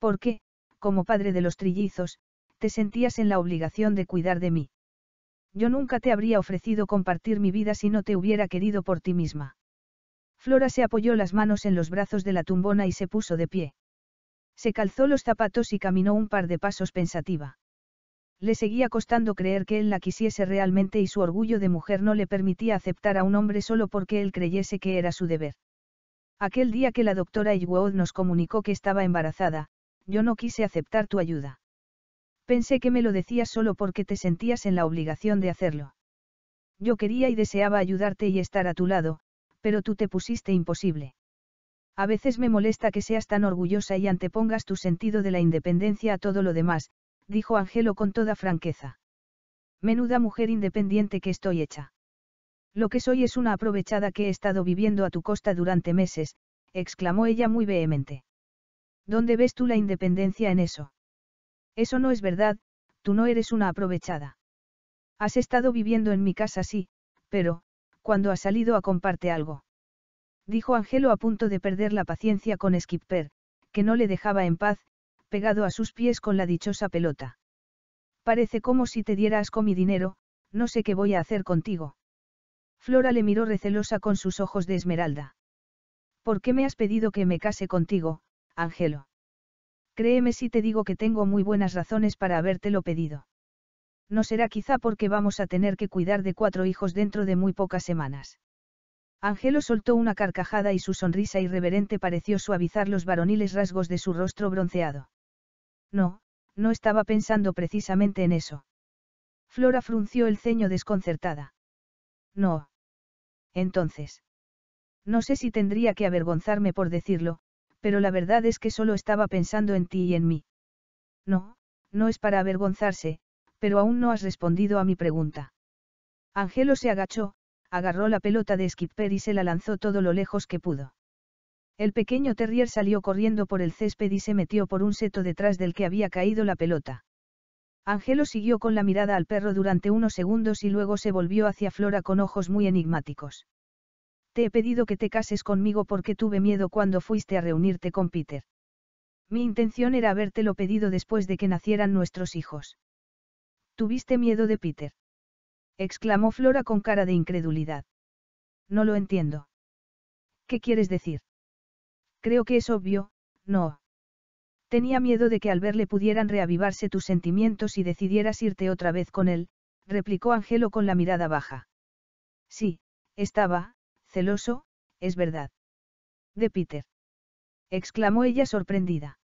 Porque, como padre de los trillizos, te sentías en la obligación de cuidar de mí. Yo nunca te habría ofrecido compartir mi vida si no te hubiera querido por ti misma. Flora se apoyó las manos en los brazos de la tumbona y se puso de pie. Se calzó los zapatos y caminó un par de pasos pensativa le seguía costando creer que él la quisiese realmente y su orgullo de mujer no le permitía aceptar a un hombre solo porque él creyese que era su deber. Aquel día que la doctora Edgewood nos comunicó que estaba embarazada, yo no quise aceptar tu ayuda. Pensé que me lo decías solo porque te sentías en la obligación de hacerlo. Yo quería y deseaba ayudarte y estar a tu lado, pero tú te pusiste imposible. A veces me molesta que seas tan orgullosa y antepongas tu sentido de la independencia a todo lo demás, dijo Angelo con toda franqueza. Menuda mujer independiente que estoy hecha. Lo que soy es una aprovechada que he estado viviendo a tu costa durante meses, exclamó ella muy vehemente. ¿Dónde ves tú la independencia en eso? Eso no es verdad, tú no eres una aprovechada. Has estado viviendo en mi casa sí, pero, cuando has salido a comparte algo. Dijo Angelo a punto de perder la paciencia con Skipper, que no le dejaba en paz, pegado a sus pies con la dichosa pelota. Parece como si te diera asco mi dinero, no sé qué voy a hacer contigo. Flora le miró recelosa con sus ojos de esmeralda. ¿Por qué me has pedido que me case contigo, Ángelo? Créeme si te digo que tengo muy buenas razones para habértelo pedido. No será quizá porque vamos a tener que cuidar de cuatro hijos dentro de muy pocas semanas. Ángelo soltó una carcajada y su sonrisa irreverente pareció suavizar los varoniles rasgos de su rostro bronceado. No, no estaba pensando precisamente en eso. Flora frunció el ceño desconcertada. No. Entonces. No sé si tendría que avergonzarme por decirlo, pero la verdad es que solo estaba pensando en ti y en mí. No, no es para avergonzarse, pero aún no has respondido a mi pregunta. Angelo se agachó, agarró la pelota de Skipper y se la lanzó todo lo lejos que pudo. El pequeño terrier salió corriendo por el césped y se metió por un seto detrás del que había caído la pelota. Angelo siguió con la mirada al perro durante unos segundos y luego se volvió hacia Flora con ojos muy enigmáticos. Te he pedido que te cases conmigo porque tuve miedo cuando fuiste a reunirte con Peter. Mi intención era habértelo pedido después de que nacieran nuestros hijos. ¿Tuviste miedo de Peter? exclamó Flora con cara de incredulidad. No lo entiendo. ¿Qué quieres decir? Creo que es obvio, no. Tenía miedo de que al verle pudieran reavivarse tus sentimientos y decidieras irte otra vez con él, replicó Angelo con la mirada baja. Sí, estaba, celoso, es verdad. De Peter. exclamó ella sorprendida.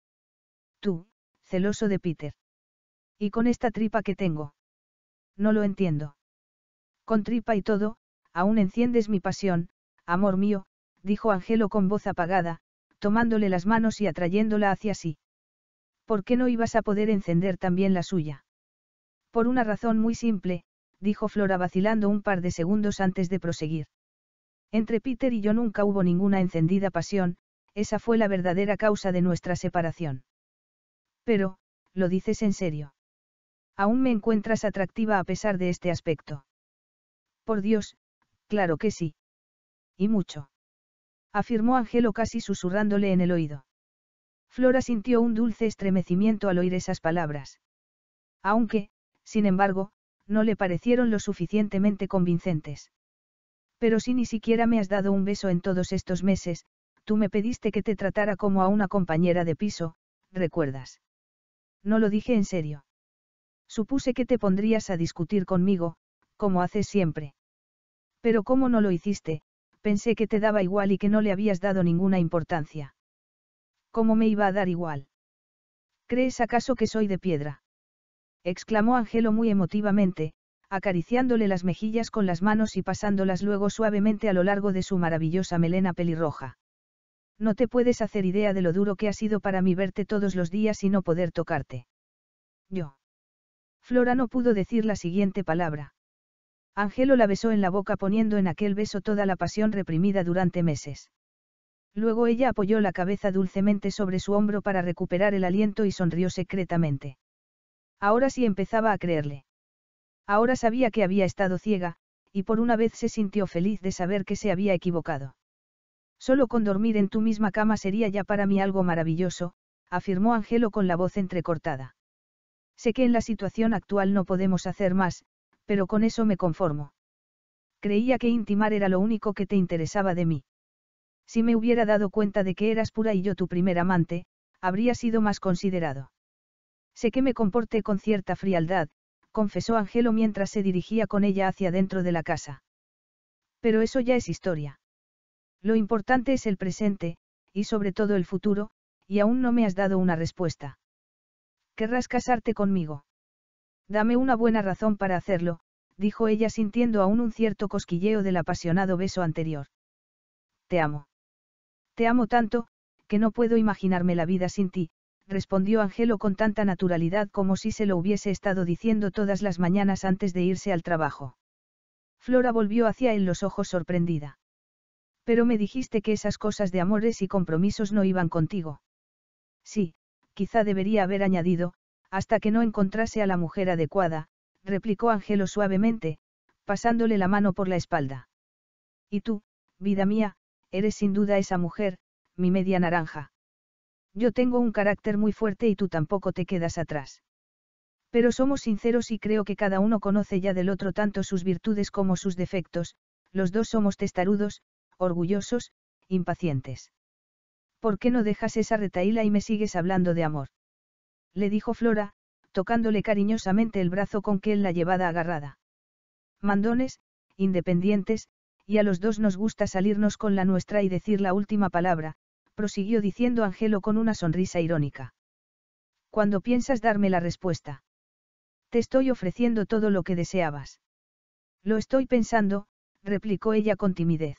Tú, celoso de Peter. ¿Y con esta tripa que tengo? No lo entiendo. Con tripa y todo, aún enciendes mi pasión, amor mío, dijo Angelo con voz apagada, tomándole las manos y atrayéndola hacia sí. ¿Por qué no ibas a poder encender también la suya? Por una razón muy simple, dijo Flora vacilando un par de segundos antes de proseguir. Entre Peter y yo nunca hubo ninguna encendida pasión, esa fue la verdadera causa de nuestra separación. Pero, lo dices en serio. Aún me encuentras atractiva a pesar de este aspecto. Por Dios, claro que sí. Y mucho afirmó Angelo casi susurrándole en el oído. Flora sintió un dulce estremecimiento al oír esas palabras. Aunque, sin embargo, no le parecieron lo suficientemente convincentes. Pero si ni siquiera me has dado un beso en todos estos meses, tú me pediste que te tratara como a una compañera de piso, ¿recuerdas? No lo dije en serio. Supuse que te pondrías a discutir conmigo, como haces siempre. Pero ¿cómo no lo hiciste, pensé que te daba igual y que no le habías dado ninguna importancia. ¿Cómo me iba a dar igual? ¿Crees acaso que soy de piedra? exclamó Angelo muy emotivamente, acariciándole las mejillas con las manos y pasándolas luego suavemente a lo largo de su maravillosa melena pelirroja. No te puedes hacer idea de lo duro que ha sido para mí verte todos los días y no poder tocarte. Yo. Flora no pudo decir la siguiente palabra. Angelo la besó en la boca poniendo en aquel beso toda la pasión reprimida durante meses. Luego ella apoyó la cabeza dulcemente sobre su hombro para recuperar el aliento y sonrió secretamente. Ahora sí empezaba a creerle. Ahora sabía que había estado ciega, y por una vez se sintió feliz de saber que se había equivocado. Solo con dormir en tu misma cama sería ya para mí algo maravilloso, afirmó Angelo con la voz entrecortada. Sé que en la situación actual no podemos hacer más, pero con eso me conformo. Creía que intimar era lo único que te interesaba de mí. Si me hubiera dado cuenta de que eras pura y yo tu primer amante, habría sido más considerado. Sé que me comporté con cierta frialdad, confesó Angelo mientras se dirigía con ella hacia dentro de la casa. Pero eso ya es historia. Lo importante es el presente, y sobre todo el futuro, y aún no me has dado una respuesta. ¿Querrás casarte conmigo? Dame una buena razón para hacerlo, dijo ella sintiendo aún un cierto cosquilleo del apasionado beso anterior. Te amo. Te amo tanto, que no puedo imaginarme la vida sin ti, respondió Angelo con tanta naturalidad como si se lo hubiese estado diciendo todas las mañanas antes de irse al trabajo. Flora volvió hacia él los ojos sorprendida. Pero me dijiste que esas cosas de amores y compromisos no iban contigo. Sí, quizá debería haber añadido, hasta que no encontrase a la mujer adecuada, replicó Angelo suavemente, pasándole la mano por la espalda. Y tú, vida mía, eres sin duda esa mujer, mi media naranja. Yo tengo un carácter muy fuerte y tú tampoco te quedas atrás. Pero somos sinceros y creo que cada uno conoce ya del otro tanto sus virtudes como sus defectos, los dos somos testarudos, orgullosos, impacientes. ¿Por qué no dejas esa retaíla y me sigues hablando de amor? le dijo Flora, tocándole cariñosamente el brazo con que él la llevaba agarrada. Mandones, independientes, y a los dos nos gusta salirnos con la nuestra y decir la última palabra, prosiguió diciendo Angelo con una sonrisa irónica. Cuando piensas darme la respuesta? Te estoy ofreciendo todo lo que deseabas. Lo estoy pensando, replicó ella con timidez.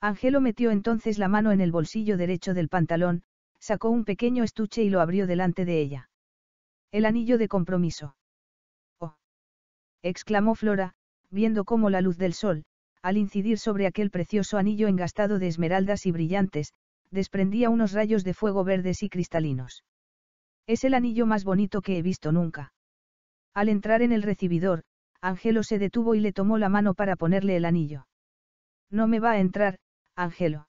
Angelo metió entonces la mano en el bolsillo derecho del pantalón, sacó un pequeño estuche y lo abrió delante de ella. El anillo de compromiso. Oh. exclamó Flora, viendo cómo la luz del sol, al incidir sobre aquel precioso anillo engastado de esmeraldas y brillantes, desprendía unos rayos de fuego verdes y cristalinos. Es el anillo más bonito que he visto nunca. Al entrar en el recibidor, Angelo se detuvo y le tomó la mano para ponerle el anillo. No me va a entrar, Ángelo.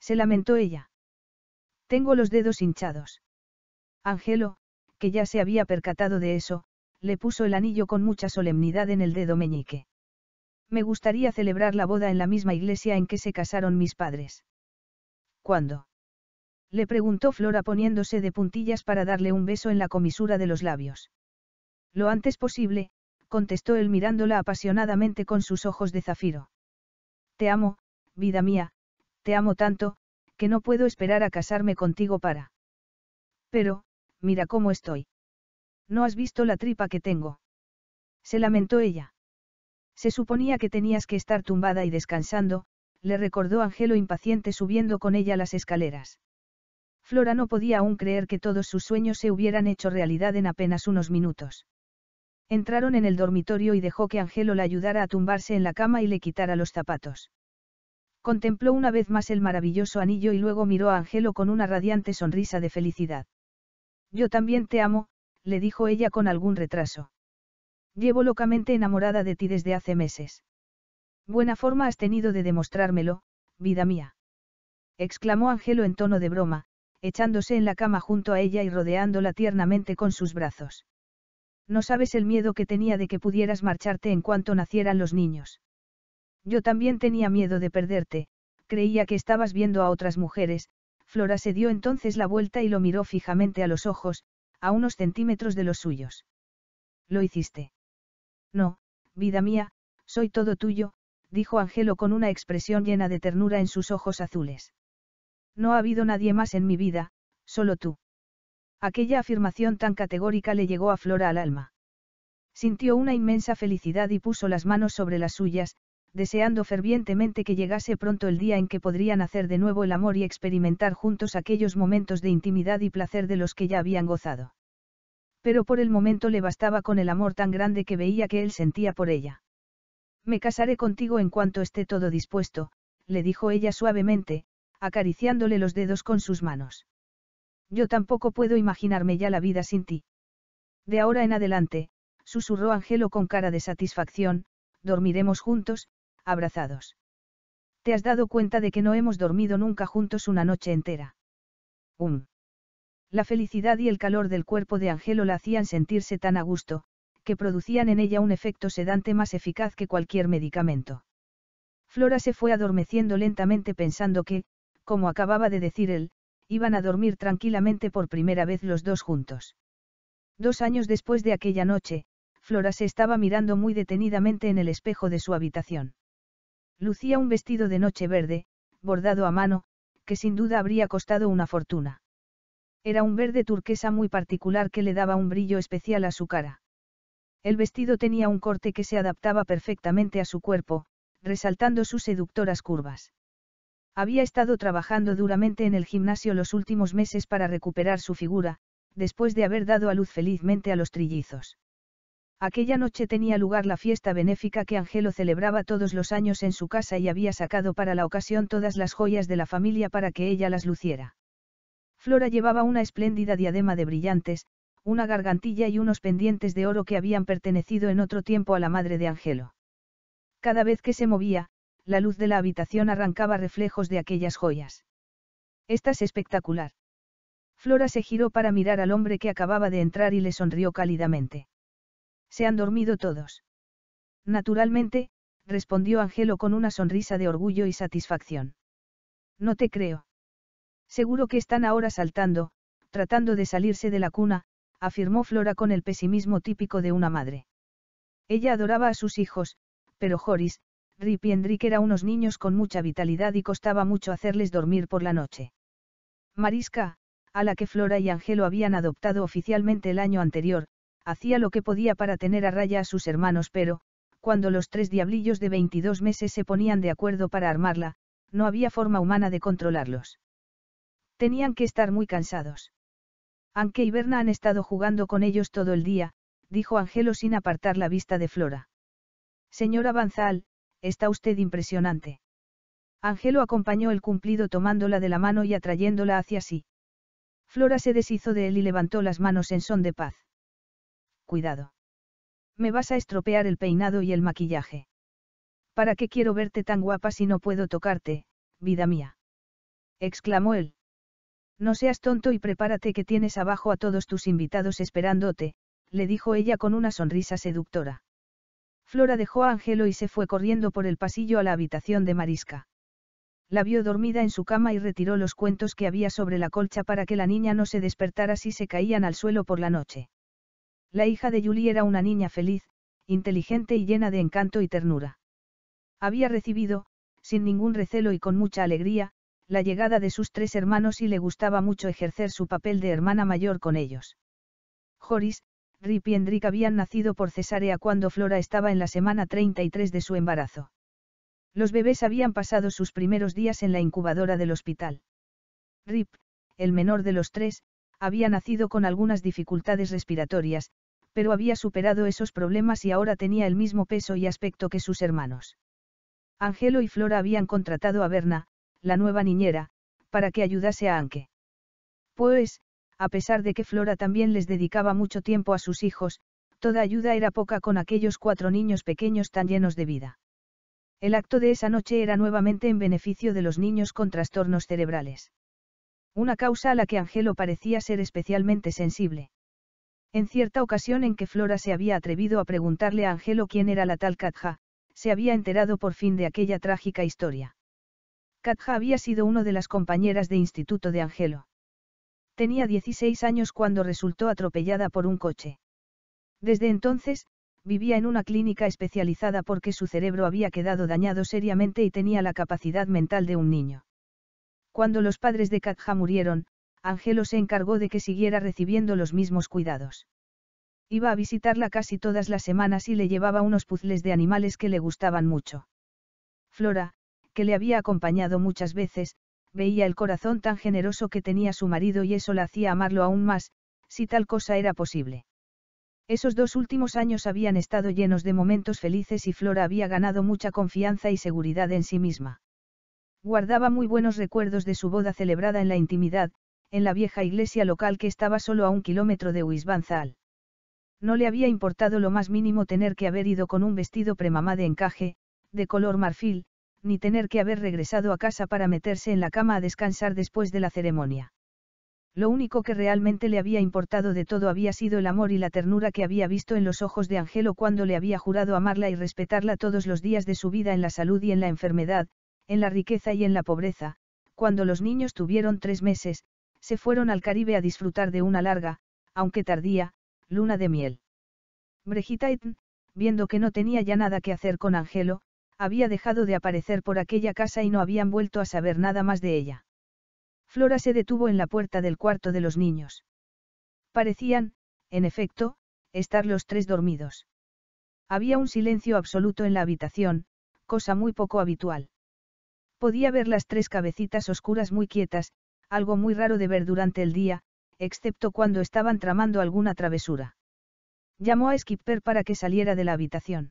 Se lamentó ella. Tengo los dedos hinchados. Angelo, que ya se había percatado de eso, le puso el anillo con mucha solemnidad en el dedo meñique. Me gustaría celebrar la boda en la misma iglesia en que se casaron mis padres. ¿Cuándo? Le preguntó Flora poniéndose de puntillas para darle un beso en la comisura de los labios. Lo antes posible, contestó él mirándola apasionadamente con sus ojos de zafiro. Te amo, vida mía, te amo tanto, que no puedo esperar a casarme contigo para. Pero, mira cómo estoy. No has visto la tripa que tengo. Se lamentó ella. Se suponía que tenías que estar tumbada y descansando, le recordó Angelo impaciente subiendo con ella las escaleras. Flora no podía aún creer que todos sus sueños se hubieran hecho realidad en apenas unos minutos. Entraron en el dormitorio y dejó que Angelo la ayudara a tumbarse en la cama y le quitara los zapatos. Contempló una vez más el maravilloso anillo y luego miró a Angelo con una radiante sonrisa de felicidad. Yo también te amo, le dijo ella con algún retraso. Llevo locamente enamorada de ti desde hace meses. Buena forma has tenido de demostrármelo, vida mía. exclamó Angelo en tono de broma, echándose en la cama junto a ella y rodeándola tiernamente con sus brazos. No sabes el miedo que tenía de que pudieras marcharte en cuanto nacieran los niños. Yo también tenía miedo de perderte, creía que estabas viendo a otras mujeres, Flora se dio entonces la vuelta y lo miró fijamente a los ojos, a unos centímetros de los suyos. Lo hiciste. No, vida mía, soy todo tuyo, dijo Angelo con una expresión llena de ternura en sus ojos azules. No ha habido nadie más en mi vida, solo tú. Aquella afirmación tan categórica le llegó a Flora al alma. Sintió una inmensa felicidad y puso las manos sobre las suyas, deseando fervientemente que llegase pronto el día en que podrían hacer de nuevo el amor y experimentar juntos aquellos momentos de intimidad y placer de los que ya habían gozado. Pero por el momento le bastaba con el amor tan grande que veía que él sentía por ella. Me casaré contigo en cuanto esté todo dispuesto, le dijo ella suavemente, acariciándole los dedos con sus manos. Yo tampoco puedo imaginarme ya la vida sin ti. De ahora en adelante, susurró Angelo con cara de satisfacción, dormiremos juntos, abrazados. ¿Te has dado cuenta de que no hemos dormido nunca juntos una noche entera? Um. La felicidad y el calor del cuerpo de Angelo la hacían sentirse tan a gusto, que producían en ella un efecto sedante más eficaz que cualquier medicamento. Flora se fue adormeciendo lentamente pensando que, como acababa de decir él, iban a dormir tranquilamente por primera vez los dos juntos. Dos años después de aquella noche, Flora se estaba mirando muy detenidamente en el espejo de su habitación. Lucía un vestido de noche verde, bordado a mano, que sin duda habría costado una fortuna. Era un verde turquesa muy particular que le daba un brillo especial a su cara. El vestido tenía un corte que se adaptaba perfectamente a su cuerpo, resaltando sus seductoras curvas. Había estado trabajando duramente en el gimnasio los últimos meses para recuperar su figura, después de haber dado a luz felizmente a los trillizos. Aquella noche tenía lugar la fiesta benéfica que Angelo celebraba todos los años en su casa y había sacado para la ocasión todas las joyas de la familia para que ella las luciera. Flora llevaba una espléndida diadema de brillantes, una gargantilla y unos pendientes de oro que habían pertenecido en otro tiempo a la madre de Angelo. Cada vez que se movía, la luz de la habitación arrancaba reflejos de aquellas joyas. Estás espectacular. Flora se giró para mirar al hombre que acababa de entrar y le sonrió cálidamente. Se han dormido todos. Naturalmente, respondió Angelo con una sonrisa de orgullo y satisfacción. No te creo. Seguro que están ahora saltando, tratando de salirse de la cuna, afirmó Flora con el pesimismo típico de una madre. Ella adoraba a sus hijos, pero Joris, Rip y Enrique eran unos niños con mucha vitalidad y costaba mucho hacerles dormir por la noche. Marisca, a la que Flora y Angelo habían adoptado oficialmente el año anterior, hacía lo que podía para tener a raya a sus hermanos, pero, cuando los tres diablillos de 22 meses se ponían de acuerdo para armarla, no había forma humana de controlarlos. Tenían que estar muy cansados. Aunque y han estado jugando con ellos todo el día, dijo Angelo sin apartar la vista de Flora. Señora Banzal, está usted impresionante. Angelo acompañó el cumplido tomándola de la mano y atrayéndola hacia sí. Flora se deshizo de él y levantó las manos en son de paz cuidado. Me vas a estropear el peinado y el maquillaje. ¿Para qué quiero verte tan guapa si no puedo tocarte, vida mía? exclamó él. No seas tonto y prepárate que tienes abajo a todos tus invitados esperándote, le dijo ella con una sonrisa seductora. Flora dejó a Angelo y se fue corriendo por el pasillo a la habitación de Marisca. La vio dormida en su cama y retiró los cuentos que había sobre la colcha para que la niña no se despertara si se caían al suelo por la noche. La hija de Julie era una niña feliz, inteligente y llena de encanto y ternura. Había recibido, sin ningún recelo y con mucha alegría, la llegada de sus tres hermanos y le gustaba mucho ejercer su papel de hermana mayor con ellos. Joris, Rip y Hendrik habían nacido por cesárea cuando Flora estaba en la semana 33 de su embarazo. Los bebés habían pasado sus primeros días en la incubadora del hospital. Rip, el menor de los tres, había nacido con algunas dificultades respiratorias, pero había superado esos problemas y ahora tenía el mismo peso y aspecto que sus hermanos. Angelo y Flora habían contratado a Berna, la nueva niñera, para que ayudase a Anke. Pues, a pesar de que Flora también les dedicaba mucho tiempo a sus hijos, toda ayuda era poca con aquellos cuatro niños pequeños tan llenos de vida. El acto de esa noche era nuevamente en beneficio de los niños con trastornos cerebrales. Una causa a la que Angelo parecía ser especialmente sensible. En cierta ocasión en que Flora se había atrevido a preguntarle a Angelo quién era la tal Katja, se había enterado por fin de aquella trágica historia. Katja había sido una de las compañeras de instituto de Angelo. Tenía 16 años cuando resultó atropellada por un coche. Desde entonces, vivía en una clínica especializada porque su cerebro había quedado dañado seriamente y tenía la capacidad mental de un niño. Cuando los padres de Katja murieron, Angelo se encargó de que siguiera recibiendo los mismos cuidados. Iba a visitarla casi todas las semanas y le llevaba unos puzles de animales que le gustaban mucho. Flora, que le había acompañado muchas veces, veía el corazón tan generoso que tenía su marido y eso la hacía amarlo aún más, si tal cosa era posible. Esos dos últimos años habían estado llenos de momentos felices y Flora había ganado mucha confianza y seguridad en sí misma. Guardaba muy buenos recuerdos de su boda celebrada en la intimidad, en la vieja iglesia local que estaba solo a un kilómetro de Huisbanzal. No le había importado lo más mínimo tener que haber ido con un vestido premamá de encaje, de color marfil, ni tener que haber regresado a casa para meterse en la cama a descansar después de la ceremonia. Lo único que realmente le había importado de todo había sido el amor y la ternura que había visto en los ojos de Angelo cuando le había jurado amarla y respetarla todos los días de su vida en la salud y en la enfermedad, en la riqueza y en la pobreza, cuando los niños tuvieron tres meses, se fueron al Caribe a disfrutar de una larga, aunque tardía, luna de miel. Brejitaitn, viendo que no tenía ya nada que hacer con Angelo, había dejado de aparecer por aquella casa y no habían vuelto a saber nada más de ella. Flora se detuvo en la puerta del cuarto de los niños. Parecían, en efecto, estar los tres dormidos. Había un silencio absoluto en la habitación, cosa muy poco habitual. Podía ver las tres cabecitas oscuras muy quietas, algo muy raro de ver durante el día, excepto cuando estaban tramando alguna travesura. Llamó a Skipper para que saliera de la habitación.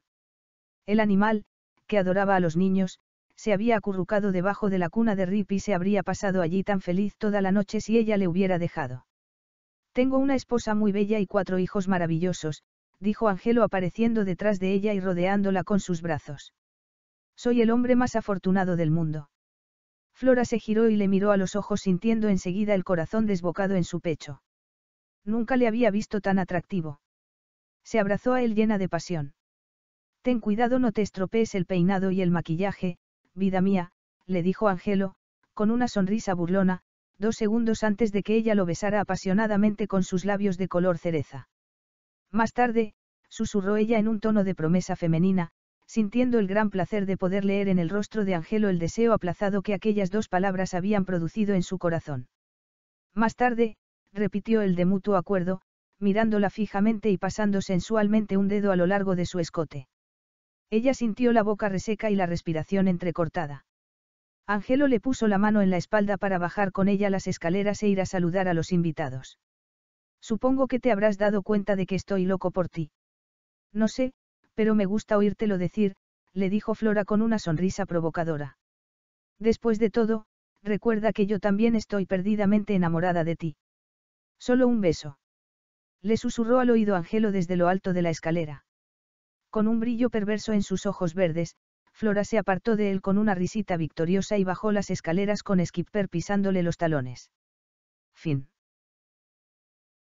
El animal, que adoraba a los niños, se había acurrucado debajo de la cuna de Rip y se habría pasado allí tan feliz toda la noche si ella le hubiera dejado. Tengo una esposa muy bella y cuatro hijos maravillosos, dijo Angelo apareciendo detrás de ella y rodeándola con sus brazos. Soy el hombre más afortunado del mundo. Flora se giró y le miró a los ojos sintiendo enseguida el corazón desbocado en su pecho. Nunca le había visto tan atractivo. Se abrazó a él llena de pasión. Ten cuidado no te estropees el peinado y el maquillaje, vida mía, le dijo Angelo, con una sonrisa burlona, dos segundos antes de que ella lo besara apasionadamente con sus labios de color cereza. Más tarde, susurró ella en un tono de promesa femenina, sintiendo el gran placer de poder leer en el rostro de Angelo el deseo aplazado que aquellas dos palabras habían producido en su corazón. Más tarde, repitió el de mutuo acuerdo, mirándola fijamente y pasando sensualmente un dedo a lo largo de su escote. Ella sintió la boca reseca y la respiración entrecortada. Angelo le puso la mano en la espalda para bajar con ella las escaleras e ir a saludar a los invitados. Supongo que te habrás dado cuenta de que estoy loco por ti. No sé, pero me gusta oírtelo decir, le dijo Flora con una sonrisa provocadora. Después de todo, recuerda que yo también estoy perdidamente enamorada de ti. Solo un beso. Le susurró al oído Angelo desde lo alto de la escalera. Con un brillo perverso en sus ojos verdes, Flora se apartó de él con una risita victoriosa y bajó las escaleras con Skipper pisándole los talones. Fin.